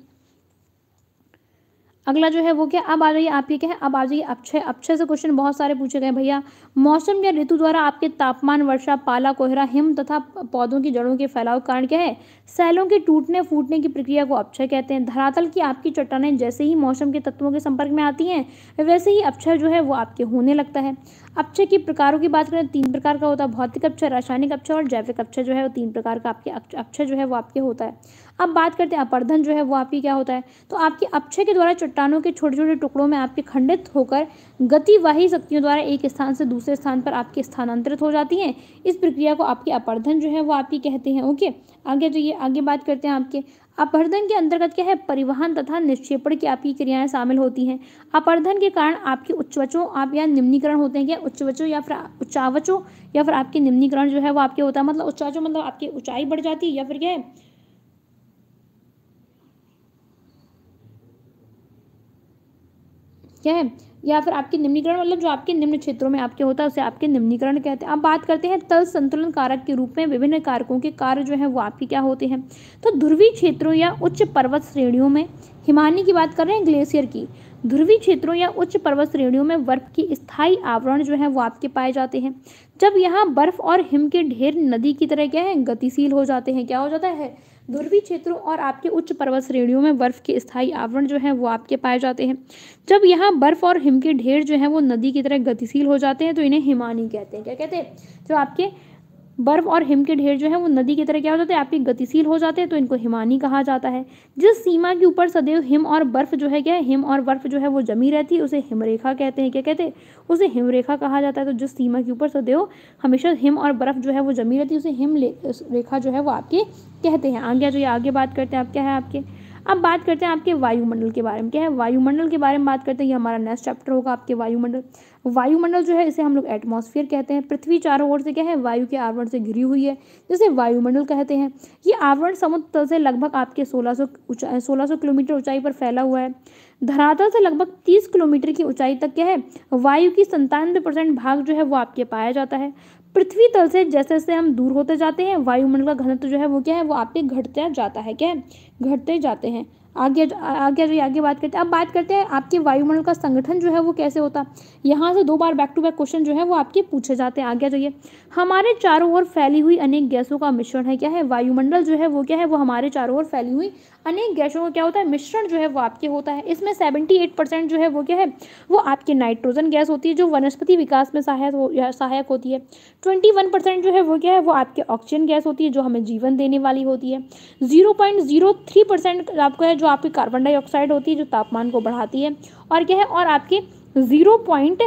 अगला जो है वो क्या अब आ जाइए ये क्या है अब आ जाइए अक्षय अक्षय से क्वेश्चन बहुत सारे पूछे गए भैया मौसम या ऋतु द्वारा आपके तापमान वर्षा पाला कोहरा हिम तथा पौधों की जड़ों के फैलाव कारण क्या है सैलों के टूटने फूटने की प्रक्रिया को अक्षय कहते हैं धरातल की आपकी चट्टाने जैसे ही मौसम के तत्वों के संपर्क में आती हैं वैसे ही अक्षय जो है वो आपके होने लगता है अक्षय के प्रकारों की बात करें तीन प्रकार का होता है भौतिक अक्षय रासायनिक अक्षय और जैविक अक्षय जो है वो तीन प्रकार का आपके अक्षय जो है वो आपके होता है अब बात करते हैं अपर्धन जो है वो आपकी क्या होता है तो आपके अक्षय के द्वारा चट्टानों के छोटे छोटे टुकड़ों में आपके खंडित होकर गतिवाही शक्तियों द्वारा एक स्थान से दूसरे स्थान पर आपके स्थानांतरित हो जाती हैं इस प्रक्रिया को आपके अपर्धन जो है वो आप ही कहते हैं ओके आगे जो ये आगे बात करते हैं आपके अपर्धन के अंतर्गत क्या है परिवहन तथा निक्षेपण की आपकी क्रियाएं शामिल होती हैं अपर्धन के कारण आपके उच्चवचों आप या निम्नीकरण होते हैं क्या उच्चवचों या फिर उच्चावचों या फिर आपके निम्नीकरण जो है वो आपके होता है मतलब उच्चावचों मतलब आपकी ऊंचाई बढ़ जाती है या फिर क्या है क्या है या फिर आपके निम्नीकरण मतलब जो आपके निम्न क्षेत्रों में आपके होता है उसे आपके निम्नीकरण कहते हैं अब बात करते हैं तल संतुलन कारक के रूप में विभिन्न कारकों के कार्य जो है वो आपके क्या होते हैं तो ध्रुवीय क्षेत्रों या उच्च पर्वत श्रेणियों में हिमानी की बात कर रहे हैं ग्लेशियर की ध्रुवीय क्षेत्रों या उच्च पर्वत श्रेणियों में बर्फ की स्थायी आवरण जो है वो आपके पाए जाते हैं जब यहाँ बर्फ और हिम के ढेर नदी की तरह क्या है गतिशील हो जाते हैं क्या हो जाता है ध्रुवी क्षेत्रों और आपके उच्च पर्वत श्रेणियों में बर्फ के स्थायी आवरण जो है वो आपके पाए जाते हैं जब यहाँ बर्फ और हिम के ढेर जो है वो नदी की तरह गतिशील हो जाते हैं तो इन्हें हिमानी कहते हैं क्या कहते हैं जो आपके बर्फ और हिम के ढेर जो है वो नदी की तरह क्या हो जाते हैं आपके गतिशील हो जाते हैं तो इनको हिमानी कहा जाता है जिस सीमा के ऊपर सदैव हिम और बर्फ जो है क्या है हिम और बर्फ जो है वो जमी रहती है उसे हिमरेखा कहते हैं क्या कहते हैं उसे हिमरेखा कहा जाता है तो जिस सीमा के ऊपर सदैव हमेशा हिम और बर्फ जो है वो जमी रहती है उसे हिम रेखा जो है वो आपके कहते हैं आगे जो ये आगे बात करते हैं आप क्या है आपके अब बात करते हैं आपके वायुमंडल के बारे में क्या है वायुमंडल के बारे में बात करते हैं ये हमारा नेक्स्ट चैप्टर होगा आपके वायुमंडल वायुमंडल जो है इसे हम लोग एटमॉस्फेयर कहते हैं पृथ्वी चारों ओर से क्या है वायु के आवरण से घिरी हुई है जिसे वायुमंडल कहते हैं ये आवरण समुद्र से लगभग आपके 1600 ऊंचाई 1600 किलोमीटर ऊंचाई पर फैला हुआ है धरातल से लगभग 30 किलोमीटर की ऊंचाई तक क्या है वायु की संतानवे परसेंट भाग जो है वो आपके पाया जाता है पृथ्वी तल से जैसे जैसे हम दूर होते जाते हैं वायुमंडल का घनत्व जो है वो क्या है वो आपके घटते जाता है क्या है घटते जाते हैं आगे आगे आगे, आगे बात करते हैं अब बात करते हैं आपके वायुमंडल का संगठन जो है वो कैसे होता यहाँ से दो बार बैक टू बैक क्वेश्चन जो है वो आपके पूछे जाते हैं आगे जाइए हमारे चारों ओर फैली हुई अनेक गैसों का मिश्रण है क्या है वायुमंडल जो है वो क्या है वो हमारे चारों ओर फैली हुई अनेक गैसों का क्या होता है मिश्रण जो है वो आपके होता है इसमें सेवेंटी एट परसेंट जो है वो क्या है वो आपके नाइट्रोजन गैस होती है जो वनस्पति विकास में सहायक हो सहायक होती है ट्वेंटी वन परसेंट जो है वो क्या है वो आपके ऑक्सीजन गैस होती है जो हमें जीवन देने वाली होती है zero point zero three percent आपको है जो आपकी कार्बन डाइऑक्साइड होती है जो तापमान को बढ़ाती है और क्या है और आपके zero point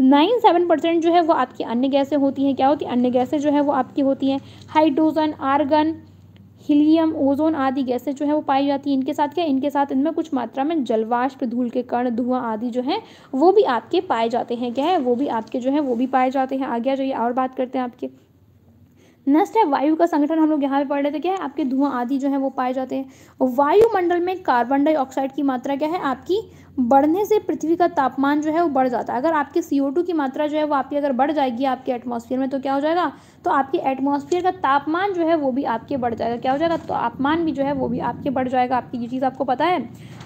nine seven percent जो है वो आपकी अन्य गैसें होती हैं क्या होती है अन्य गैसें जो है वो आपकी होती हैं हाइड्रोजन आर्गन हीलियम ओजोन आदि गैसें जो है वो पाई जाती हैं इनके साथ क्या इनके साथ इनमें कुछ मात्रा में जलवाष्प धूल के कण धुआं आदि जो है वो भी आपके पाए जाते हैं क्या है वो भी आपके जो है वो भी पाए जाते हैं आगे आ जाइए और बात करते हैं आपके नेक्स्ट है वायु का संगठन हम लोग यहाँ पे पढ़ रहे थे क्या है आपके धुआं आदि जो है वो पाए जाते हैं वायुमंडल में कार्बन डाइऑक्साइड की मात्रा क्या है आपकी बढ़ने से पृथ्वी का तापमान जो है वो बढ़ जाता है अगर आपके सी की मात्रा जो है वो आपकी अगर बढ़ जाएगी आपके एटमोसफियर में तो क्या हो जाएगा तो आपके एटमोसफियर का तापमान जो है वो भी आपके बढ़ जाएगा क्या हो जाएगा तो तापमान भी जो है वो भी आपके बढ़ जाएगा आपकी ये चीज़ आपको पता है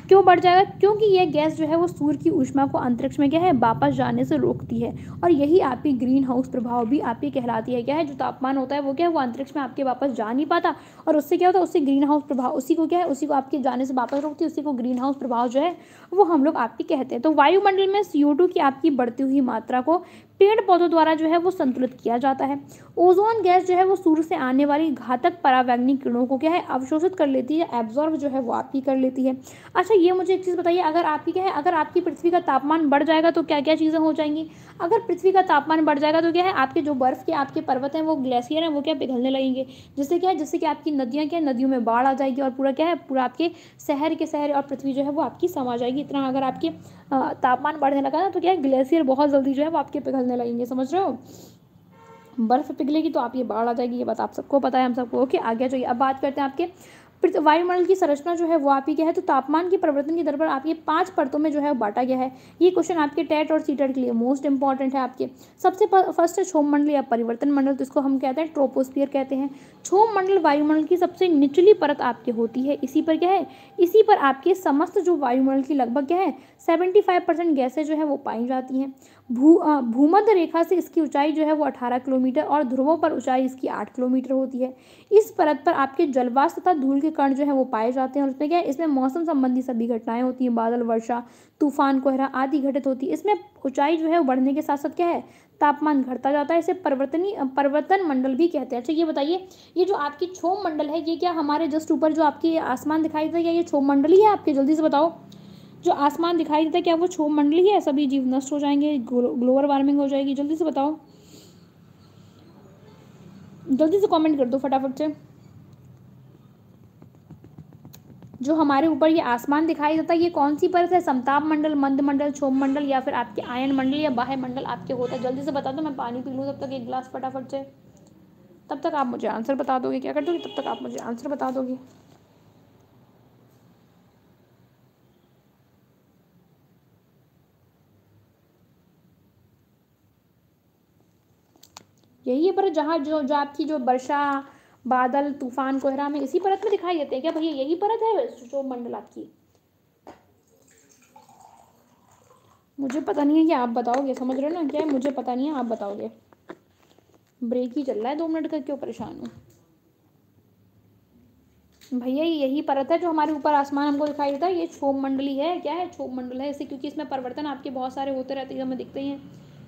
क्यों बढ़ जाएगा क्योंकि यह गैस जो है वो सूर्य की ऊष्मा को अंतरिक्ष में क्या है वापस जाने से रोकती है और यही आपकी ग्रीन हाउस प्रभाव भी आपकी कहलाती है क्या है जो तापमान होता है वो क्या है वो अंतरिक्ष में आपके वापस जा नहीं पाता और उससे क्या होता है उससे ग्रीन हाउस प्रभाव उसी को क्या है उसी को आपके जाने से वापस रोकती है उसी को ग्रीन हाउस प्रभाव जो है वो हम लोग आपकी कहते हैं तो वायुमंडल में सी की आपकी बढ़ती हुई मात्रा को पेड़ पौधों द्वारा जो है वो संतुलित किया जाता है ओजोन गैस जो है वो सूर्य से आने वाली घातक परावैग्निक किरणों को क्या है अवशोषित कर लेती है एब्जॉर्व जो है वो आपकी कर लेती है अच्छा ये मुझे एक चीज़ बताइए अगर आपकी क्या है अगर आपकी पृथ्वी का तापमान बढ़ जाएगा तो क्या क्या चीज़ें हो जाएंगी अगर पृथ्वी का तापमान बढ़ जाएगा तो क्या है आपके जो बर्फ़ के आपके पर्वत हैं वो ग्लेशियर हैं वो क्या पिघलने लगेंगे जिससे क्या है जिससे कि आपकी नदियाँ क्या नदियों में बाढ़ आ जाएगी और पूरा क्या है पूरा आपके शहर के शहर और पृथ्वी जो है वो आपकी समा जाएगी इतना अगर आपके तापमान बढ़ने लगा ना तो क्या है ग्लेशियर बहुत जल्दी जो है वो आपके पिघलने होने लगेंगे समझ रहे हो बर्फ़ पिघलेगी तो आप ये बाढ़ आ जाएगी ये बात आप सबको पता है हम सबको ओके आगे जाइए अब बात करते हैं आपके वायुमंडल की संरचना जो है वो आप ही क्या है तो तापमान की परिवर्तन की दर पर आपके पांच परतों में जो है बांटा गया है ये क्वेश्चन आपके टेट और सीटेट के लिए मोस्ट इंपॉर्टेंट है आपके सबसे फर्स्ट है छोम मंडल या परिवर्तन मंडल तो इसको हम कहते हैं ट्रोपोस्फियर कहते हैं छोम मंडल वायुमंडल की सबसे निचली परत आपकी होती है इसी पर क्या है इसी पर आपके समस्त जो वायुमंडल की लगभग क्या है सेवेंटी फाइव गैसें जो है वो पाई जाती हैं भू भूमध्य रेखा से इसकी ऊंचाई जो है वो 18 किलोमीटर और ध्रुवों पर ऊंचाई इसकी 8 किलोमीटर होती है इस परत पर आपके जलवास तथा धूल के कण जो है वो पाए जाते हैं और उसमें क्या है इसमें मौसम संबंधी सभी घटनाएं होती हैं बादल वर्षा तूफान कोहरा आदि घटित होती है इसमें ऊंचाई जो है वो बढ़ने के साथ साथ क्या है तापमान घटता जाता है इसे परिवर्तनी परिवर्तन मंडल भी कहते हैं अच्छा ये बताइए ये जो आपकी छोम मंडल है ये क्या हमारे जस्ट ऊपर जो आपके आसमान दिखाई देता है क्या ये छोम मंडल ही है आपके जल्दी से बताओ जो आसमान दिखाई देता है क्या वो छो मंडली है सभी जीव नष्ट हो जाएंगे ग्लोबल वार्मिंग हो जाएगी जल्दी से बताओ जल्दी से कमेंट कर दो फटाफट से जो हमारे ऊपर ये आसमान दिखाई देता है ये कौन सी परत है समताप मंडल मंद मंडल छोम मंडल या फिर आपके आयन मंडल या बाह्य मंडल आपके होता है जल्दी से बता दो मैं पानी पी लूँ तब तक एक गिलास फटाफट से तब तक आप मुझे आंसर बता दोगे क्या कर दोगे तब तक आप मुझे आंसर बता दोगे यही है पर जहाँ जो जो आपकी जो वर्षा बादल तूफान कोहरा में इसी परत में दिखाई देते हैं क्या भैया यही परत है जो मंडल आपकी मुझे पता नहीं है कि आप बताओगे समझ रहे हो ना क्या है मुझे पता नहीं है आप बताओगे ब्रेक ही चल रहा है दो मिनट का क्यों परेशान हूँ भैया यही परत है जो हमारे ऊपर आसमान हमको दिखाई देता है ये क्षोभ मंडली है क्या है क्षोभ मंडल है इसे क्योंकि इसमें परिवर्तन आपके बहुत सारे होते रहते हैं हमें दिखते हैं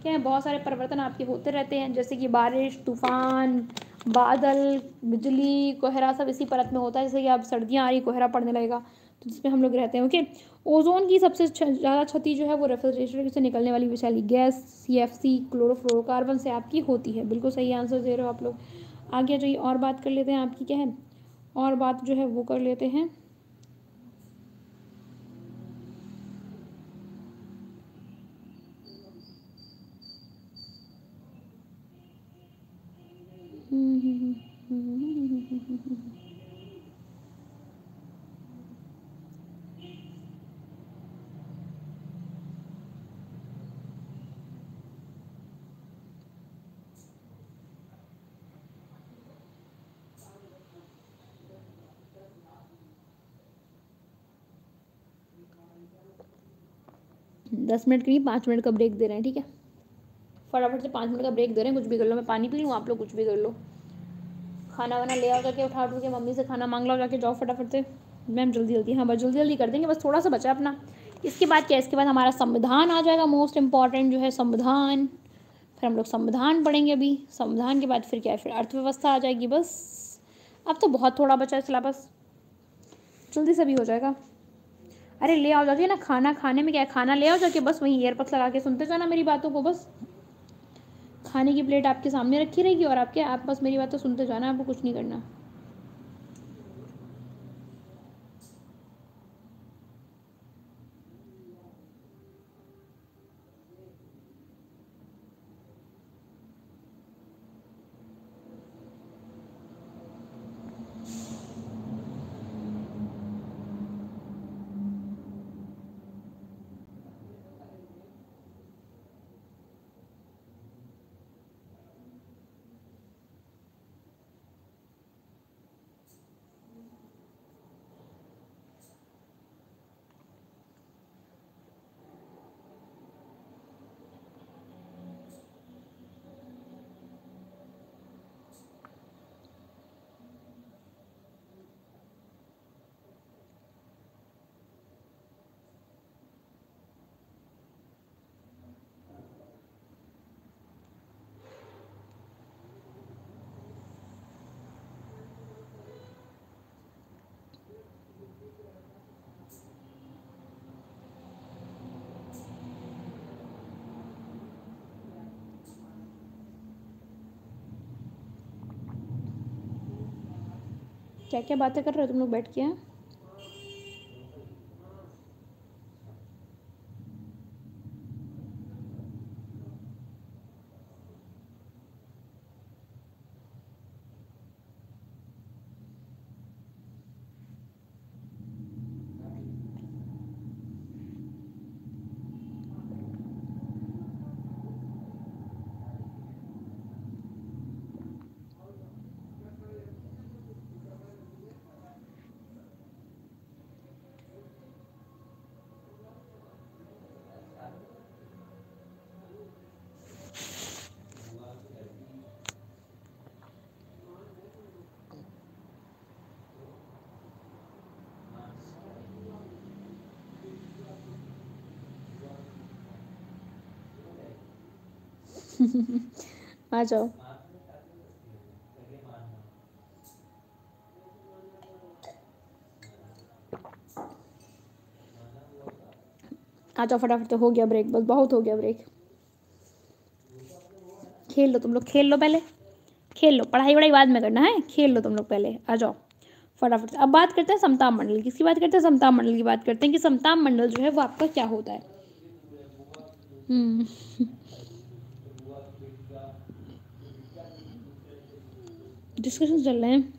क्या है बहुत सारे परिवर्तन आपके होते रहते हैं जैसे कि बारिश तूफान बादल बिजली कोहरा सब इसी परत में होता है जैसे कि अब सर्दियाँ आ रही कोहरा पड़ने लगेगा तो जिसमें हम लोग रहते हैं ओके ओजोन की सबसे ज़्यादा क्षति जो है वो रेफ्रिजरेटर से निकलने वाली विशाली gas C F C chlorofluorocarbon से आपकी होती है बिल्कुल सही आंसर दे रहे हो आप लोग आगे जाइए और बात कर लेते हैं आपकी क्या है और बात जो है वो कर लेते हैं दस मिनट के लिए पाँच मिनट का ब्रेक दे रहे हैं ठीक है फटाफट से पाँच मिनट का ब्रेक दे रहे हैं कुछ भी कर लो मैं पानी पी लूँ आप लोग कुछ भी कर लो खाना वाना ले आओ करके उठा उठ के मम्मी से खाना मांग लो जाके जाओ फटाफट से मैम जल्दी जल्दी हाँ बस जल्दी जल्दी कर देंगे बस थोड़ा सा बचा अपना इसके बाद क्या इसके बाद हमारा संविधान आ जाएगा मोस्ट इम्पॉर्टेंट जो है संविधान फिर हम लोग संविधान पढ़ेंगे अभी संविधान के बाद फिर क्या है फिर अर्थव्यवस्था आ जाएगी बस अब तो बहुत थोड़ा बचा है सिलेबस जल्दी से भी हो जाएगा अरे ले आओ जाके ना खाना खाने में क्या है खाना ले आओ जाके बस वहीं एयरपोर्ट लगा के सुनते जाना मेरी बातों को बस खाने की प्लेट आपके सामने रखी रहेगी और आपके आप बस मेरी बात तो सुनते जाना आपको कुछ नहीं करना क्या क्या बातें कर रहे हो तुम लोग बैठ के आ जाओ आ जाओ फटाफट तो हो गया ब्रेक बस बहुत हो गया ब्रेक खेल लो तुम लोग खेल लो पहले खेल लो पढ़ाई वढ़ाई बाद में करना है खेल लो तुम लोग पहले आ जाओ फटाफट अब बात करते हैं समता मंडल किसकी बात करते हैं समता मंडल की बात करते हैं कि समता मंडल जो है वो आपका क्या होता है हम्म डिस्कशन चल रहे हैं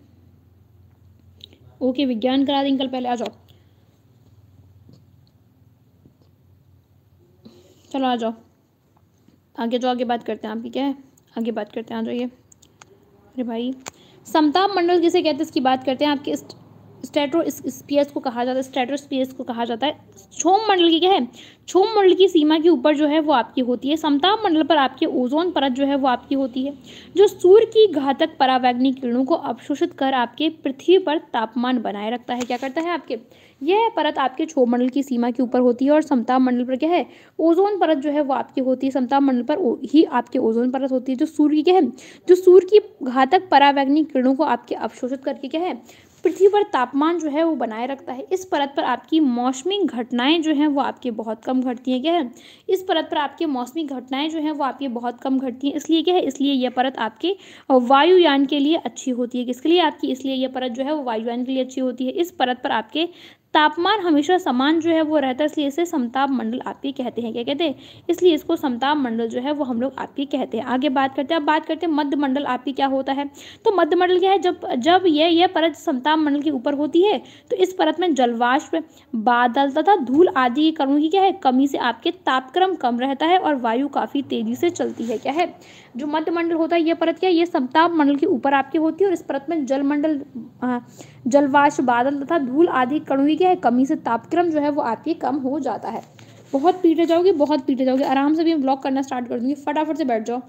ओके विज्ञान करा दें कल पहले आ जाओ चलो आ जाओ आगे जाओ आगे बात करते हैं आपकी क्या है आगे बात करते हैं आ जाइए अरे भाई समताप मंडल किसे कहते हैं इसकी बात करते हैं आपके स्टेट्रो स्पीयर्स को कहा जाता है स्टेटो को कहा जाता है छोम मंडल की क्या है छोम मंडल की सीमा के ऊपर जो है वो आपकी होती है समताप मंडल पर आपके ओजोन परत जो है वो आपकी होती है जो सूर्य की घातक परावैग्निक किरणों को अवशोषित कर आपके पृथ्वी पर तापमान बनाए रखता है क्या करता है आपके यह परत आपके छोम मंडल की सीमा के ऊपर होती है और समताप मंडल पर क्या है ओजोन परत जो है वो आपकी होती है समताप मंडल पर ही आपके ओजोन परत होती है जो सूर्य की क्या है जो सूर्य की घातक परावैग्निक किरणों को आपके अवशोषित करके क्या है पृथ्वी पर तापमान जो है वो बनाए रखता है इस परत पर आपकी मौसमी घटनाएं जो हैं वो आपके बहुत कम घटती हैं क्या है इस परत पर आपके मौसमी घटनाएं जो हैं वो आपके बहुत कम घटती हैं इसलिए क्या है इसलिए यह परत आपके वायुयान के लिए अच्छी होती है किसके लिए आपकी इसलिए यह परत जो है वो वायुयान के लिए अच्छी होती है इस परत पर आपके तापमान हमेशा समान जो है वो रहता है इसलिए इसे समताप मंडल आपके कहते हैं क्या कहते हैं इसलिए इसको समताप मंडल जो है वो हम लोग आपके कहते हैं आगे बात करते हैं अब बात करते हैं मध्य मंडल आपकी क्या होता है तो मध्य मंडल क्या है जब जब ये यह परत समताप मंडल के ऊपर होती है तो इस परत में जलवाष्प बादल तथा धूल आदि के कणों की क्या है कमी से आपके तापक्रम कम रहता है और वायु काफ़ी तेज़ी से चलती है क्या है जो मध्य मंडल होता है यह परत क्या ये समताप मंडल के ऊपर आपकी होती है और इस परत में जल मंडल जलवाष्प बादल तथा धूल आदि कणों की है कमी से तापक्रम जो है वो आपके कम हो जाता है बहुत पीटे जाओगे बहुत पीटे जाओगे आराम से भी मैं ब्लॉक करना स्टार्ट कर दूंगी फटाफट से बैठ जाओ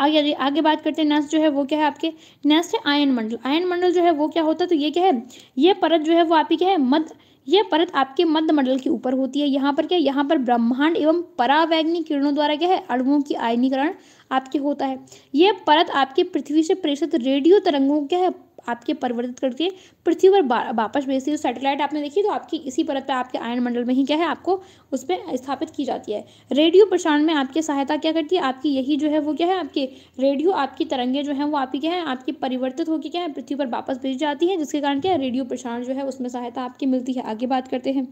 आगे आगे आगे बात करते हैं नेक्स्ट जो है वो क्या है आपके नेक्स्ट है आयन मंडल आयन मंडल जो है वो क्या होता है तो ये क्या है ये परत जो है वो आपकी क्या है मध्य यह परत आपके मध्यमंडल के ऊपर होती है यहाँ पर क्या यहाँ पर ब्रह्मांड एवं परावैग्नि किरणों द्वारा क्या है अणुओं की आयनीकरण आपके होता है यह परत आपके पृथ्वी से प्रेषित रेडियो तरंगों क्या है आपके परिवर्तित करती है पृथ्वी पर वापस भेजती है सैटेलाइट आपने देखी तो आपकी इसी परत पर आपके आयन मंडल में ही क्या है आपको उसमें स्थापित की जाती है रेडियो प्रसारण में आपकी सहायता क्या करती है आपकी यही जो है वो क्या है आपके रेडियो आपकी तरंगे जो है वो आपकी क्या है आपकी परिवर्तित होकर क्या है पृथ्वी पर वापस भेज जाती है जिसके कारण क्या है रेडियो प्रसारण जो है उसमें सहायता आपकी मिलती है आगे बात करते हैं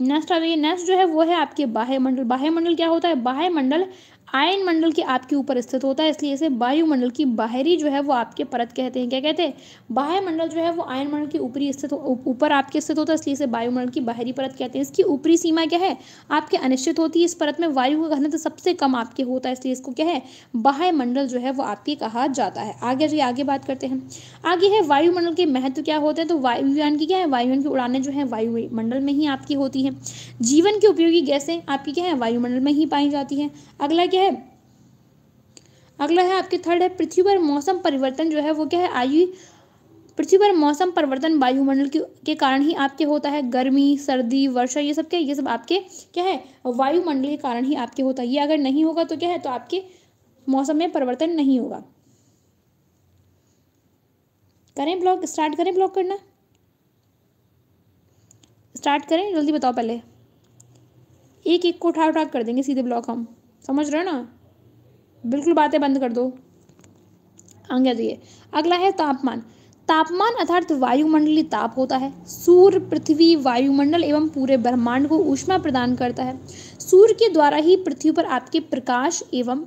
नेक्स्ट आ गई नेक्स्ट जो है वो है आपके बाह्य मंडल बाह्य मंडल क्या होता है बाह्य मंडल आयन मंडल के आपके ऊपर स्थित होता है इसलिए इसे वायुमंडल की बाहरी जो है वो आपके परत कहते हैं क्या कहते हैं मंडल जो है वो आयन मंडल के ऊपरी स्थित ऊपर आपके स्थित होता है इसलिए इसे वायुमंडल की बाहरी परत कहते हैं इसकी ऊपरी सीमा क्या है आपके अनिश्चित होती है इस परत में वायु का घनत्व सबसे कम आपके होता है इसलिए इसको क्या है बाह्यमंडल जो है वो आपके कहा जाता है आगे जी आगे बात करते हैं आगे है वायुमंडल के महत्व क्या होते हैं तो वायुयान की क्या है वायुयान की उड़ानें जो है वायुमंडल में ही आपकी होती है जीवन की उपयोगी गैसें आपकी क्या है वायुमंडल में ही पाई जाती है अगला क्या है है अगला है आपके थर्ड है पृथ्वी पर मौसम परिवर्तन जो है वो क्या है आयु पृथ्वी पर मौसम परिवर्तन वायुमंडल के कारण ही आपके होता है गर्मी सर्दी वर्षा ये सब क्या ये सब आपके क्या है वायुमंडल के कारण ही आपके होता है ये अगर नहीं होगा तो क्या है तो आपके मौसम में परिवर्तन नहीं होगा करें ब्लॉग स्टार्ट करें ब्लॉग करना स्टार्ट करें जल्दी बताओ पहले एक एक को उठा उठा कर देंगे सीधे ब्लॉक हम समझ रहे हो ना बिल्कुल बातें बंद कर दो आगे जाइए अगला है तापमान तापमान अर्थात वायुमंडलीय ताप होता है सूर्य पृथ्वी वायुमंडल एवं पूरे ब्रह्मांड को ऊष्मा प्रदान करता है सूर्य के द्वारा ही पृथ्वी पर आपके प्रकाश एवं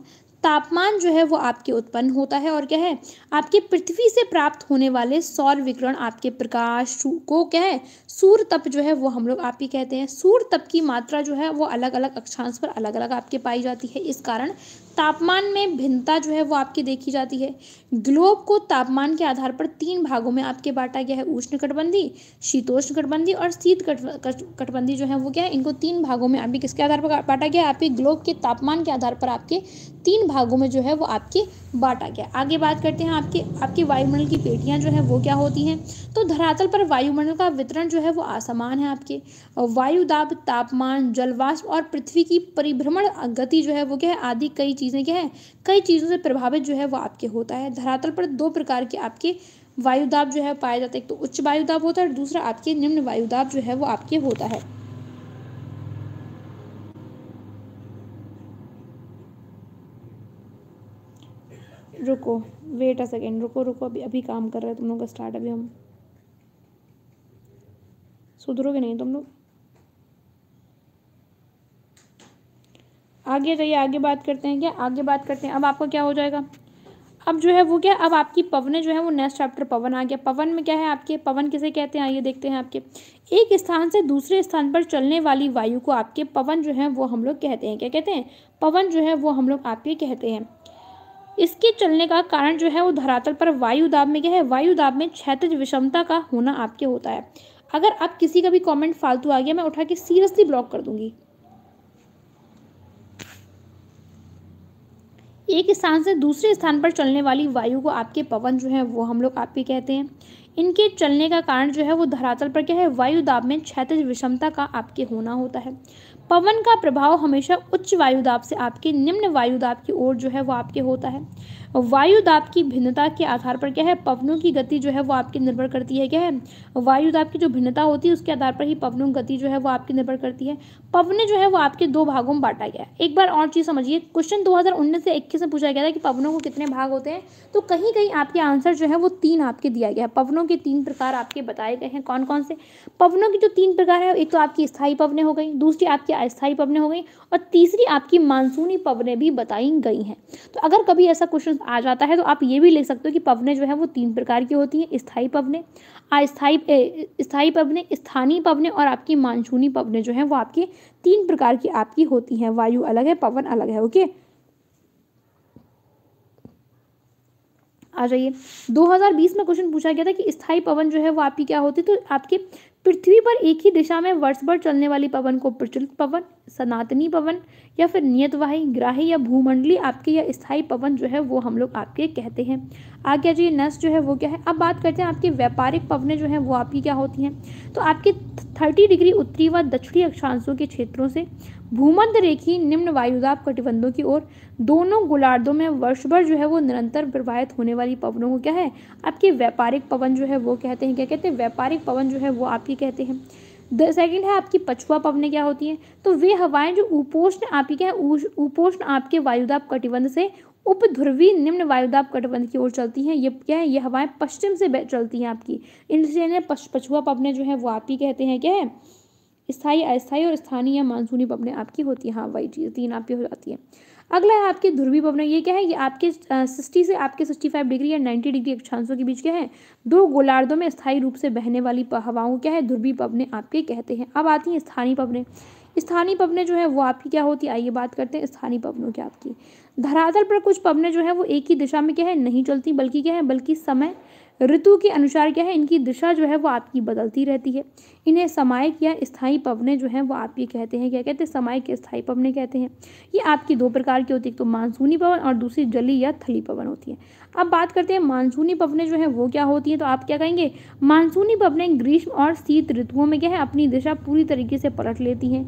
तापमान जो है वो आपके उत्पन्न होता है और क्या है आपके पृथ्वी से प्राप्त होने वाले सौर विकरण आपके प्रकाश को क्या है सूर्य तप जो है वो हम लोग आप ही कहते हैं सूर्य तप की मात्रा जो है वो अलग अलग अक्षांश पर अलग अलग आपके पाई जाती है इस कारण तापमान में भिन्नता जो है वो आपकी देखी जाती है ग्लोब को तापमान के आधार पर तीन भागों में आपके बांटा गया है उष्ण कटबंधी शीतोष्ण कटबंधी और शीत कटबंधी जो है वो क्या है इनको तीन भागों में आपके किसके आधार पर बांटा गया आपके ग्लोब के तापमान के आधार पर आपके तीन भागों में जो है वो आपके बांटा गया आगे बात करते हैं आपके आपकी वायुमंडल की पेटियाँ जो है वो क्या होती हैं तो धरातल पर वायुमंडल का वितरण जो है वो असमान है आपके वायुदाब तापमान जलवाष्प और पृथ्वी की परिभ्रमण गति जो है वो क्या है आदि कई चीज़ चीज़ें क्या है कई चीज़ों से प्रभावित जो है वो आपके होता है धरातल पर दो प्रकार के आपके वायुदाब जो है पाए जाते हैं एक तो उच्च वायुदाब होता है और दूसरा आपके निम्न वायुदाब जो है वो आपके होता है रुको वेट अ सेकेंड रुको रुको अभी अभी काम कर रहे हैं तुम लोग का स्टार्ट अभी हम सुधरोगे नहीं तुम लोग आगे जाइए आगे बात करते हैं क्या आगे बात करते हैं अब आपका क्या हो जाएगा अब जो है वो क्या अब आपकी पवन जो है वो नेक्स्ट चैप्टर पवन आ गया पवन में क्या है आपके पवन किसे कहते हैं आइए देखते हैं आपके एक स्थान से दूसरे स्थान पर चलने वाली वायु को आपके पवन जो है वो हम लोग कहते हैं क्या कहते हैं पवन जो है वो हम लोग आपके कहते हैं इसके चलने का कारण जो है वो धरातल पर वायु दाब में क्या है वायु दाब में क्षेत्र विषमता का होना आपके होता है अगर आप किसी का भी कमेंट फालतू आ गया मैं उठा के सीरियसली ब्लॉक कर दूंगी एक स्थान से दूसरे स्थान पर चलने वाली वायु को आपके पवन जो है वो हम लोग आप भी कहते हैं इनके चलने का कारण जो है वो धरातल पर क्या है वायु दाब में क्षेत्र विषमता का आपके होना होता है पवन का प्रभाव हमेशा उच्च वायु दाब से आपके निम्न वायु दाब की ओर जो है वो आपके होता है वायुदाब की भिन्नता के आधार पर क्या है पवनों की गति जो है वो आपकी निर्भर करती है क्या है वायुदाब की जो भिन्नता होती है उसके आधार पर ही पवनों की गति जो है वो आपकी निर्भर करती है पवने जो है वो आपके दो भागों में बांटा गया एक बार और चीज़ समझिए क्वेश्चन दो से इक्कीस में पूछा गया था कि पवनों को कितने भाग होते हैं तो कहीं कहीं आपके आंसर जो है वो तीन आपके दिया गया है पवनों के तीन प्रकार आपके बताए गए हैं कौन कौन से पवनों की जो तीन प्रकार है एक तो आपकी स्थायी पवने हो गई दूसरी आपकी अस्थायी पवने हो गई और तीसरी आपकी मानसूनी पवने भी बताई गई हैं तो अगर कभी ऐसा क्वेश्चन शब्द आ जाता है तो आप ये भी लिख सकते हो कि पवने जो है वो तीन प्रकार की होती हैं स्थाई पवने अस्थाई स्थाई पवने स्थानीय पवने और आपकी मानसूनी पवने जो है वो आपकी तीन प्रकार की आपकी होती हैं वायु अलग है पवन अलग है ओके आ जाइए 2020 में क्वेश्चन पूछा गया था कि स्थाई पवन जो है वो आपकी क्या होती है तो आपके पृथ्वी पर एक ही दिशा में वर्ष भर चलने वाली पवन को प्रचलित पवन सनातनी पवन या फिर नियतवाही ग्राही या भूमंडली आपके या स्थाई पवन जो है वो हम लोग आपके कहते हैं आगे जी नस जो है वो क्या है अब बात करते हैं आपके व्यापारिक पवनें जो हैं वो आपकी क्या होती हैं तो आपकी थर्टी डिग्री उत्तरी व दक्षिणी अक्षांशों के क्षेत्रों से भूमध्य रेखी निम्न वायुदाब कटिबंधों की ओर दोनों गोलार्धों में वर्ष भर जो है वो निरंतर प्रवाहित होने वाली पवनों को क्या है आपके व्यापारिक पवन जो है वो कहते हैं क्या कहते हैं व्यापारिक पवन जो है वो आपकी कहते हैं द सेकंड है आपकी पछुआ पवने क्या होती हैं तो वे हवाएं जो उपोष्ण आपकी क्या है उपोष्ण आपके वायुदाप कटिबंध से उपध्रुवी निम्न वायुदाप कटिबंध की ओर चलती हैं ये क्या है ये हवाएं पश्चिम से चलती हैं आपकी इनसे इन्हें पछुआ पवने जो है वो आप ही कहते हैं क्या है स्थायी अस्थायी और स्थानीय मानसूनी पवने आपकी होती है हाँ वही चीज़ तीन आपकी हो जाती है अगला है आपके ध्रुवी पवन ये क्या है ये आपके सिक्सटी से आपके सिक्सटी फाइव डिग्री या नाइन्टी डिग्री अक्षांशों के बीच क्या है दो गोलार्धों में स्थायी रूप से बहने वाली हवाओं क्या है ध्रुवी पवने आपके कहते हैं अब आती हैं स्थानीय पवने स्थानीय पवने जो है वो आपकी क्या होती है आइए बात करते हैं स्थानीय पवनों की आपकी धरातल पर कुछ पवने जो है वो एक ही दिशा में क्या है नहीं चलती बल्कि क्या है बल्कि समय ऋतु के अनुसार क्या है इनकी दिशा जो है वो आपकी बदलती रहती है इन्हें समायिक या स्थाई पवने जो हैं वो आप ये कहते हैं क्या कहते हैं समायिक स्थाई पवने कहते हैं ये आपकी दो प्रकार की होती है एक तो मानसूनी पवन और दूसरी जली या थली पवन होती है अब बात करते हैं मानसूनी पवनें जो हैं वो क्या होती हैं तो आप क्या कहेंगे मानसूनी पवनें ग्रीष्म और शीत ऋतुओं में क्या है अपनी दिशा पूरी तरीके से पलट लेती हैं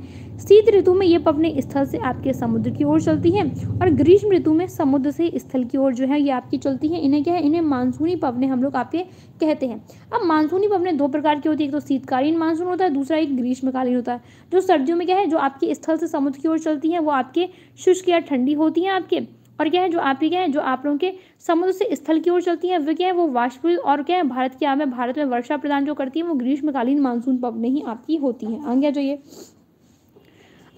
शीत ऋतु में ये पवनें स्थल से आपके समुद्र की ओर चलती हैं और ग्रीष्म ऋतु में समुद्र से स्थल की ओर जो है ये आपकी चलती हैं इन्हें क्या है इन्हें मानसूनी पवनें हम लोग आपके कहते हैं अब मानसूनी पवनें दो प्रकार की होती है एक तो शीतकालीन मानसून होता है दूसरा एक ग्रीष्मकालीन होता है जो सर्दियों में क्या है जो आपके स्थल से समुद्र की ओर चलती हैं वो आपके शुष्क या ठंडी होती हैं आपके और क्या है जो आप ही क्या है जो आप लोगों के समुद्र से स्थल की ओर चलती हैं वे क्या है वो वाष्पूरी और क्या है भारत की आम है भारत में वर्षा प्रदान जो करती है वो ग्रीष्मकालीन मानसून पव नहीं आपकी होती है आगे आ जाइए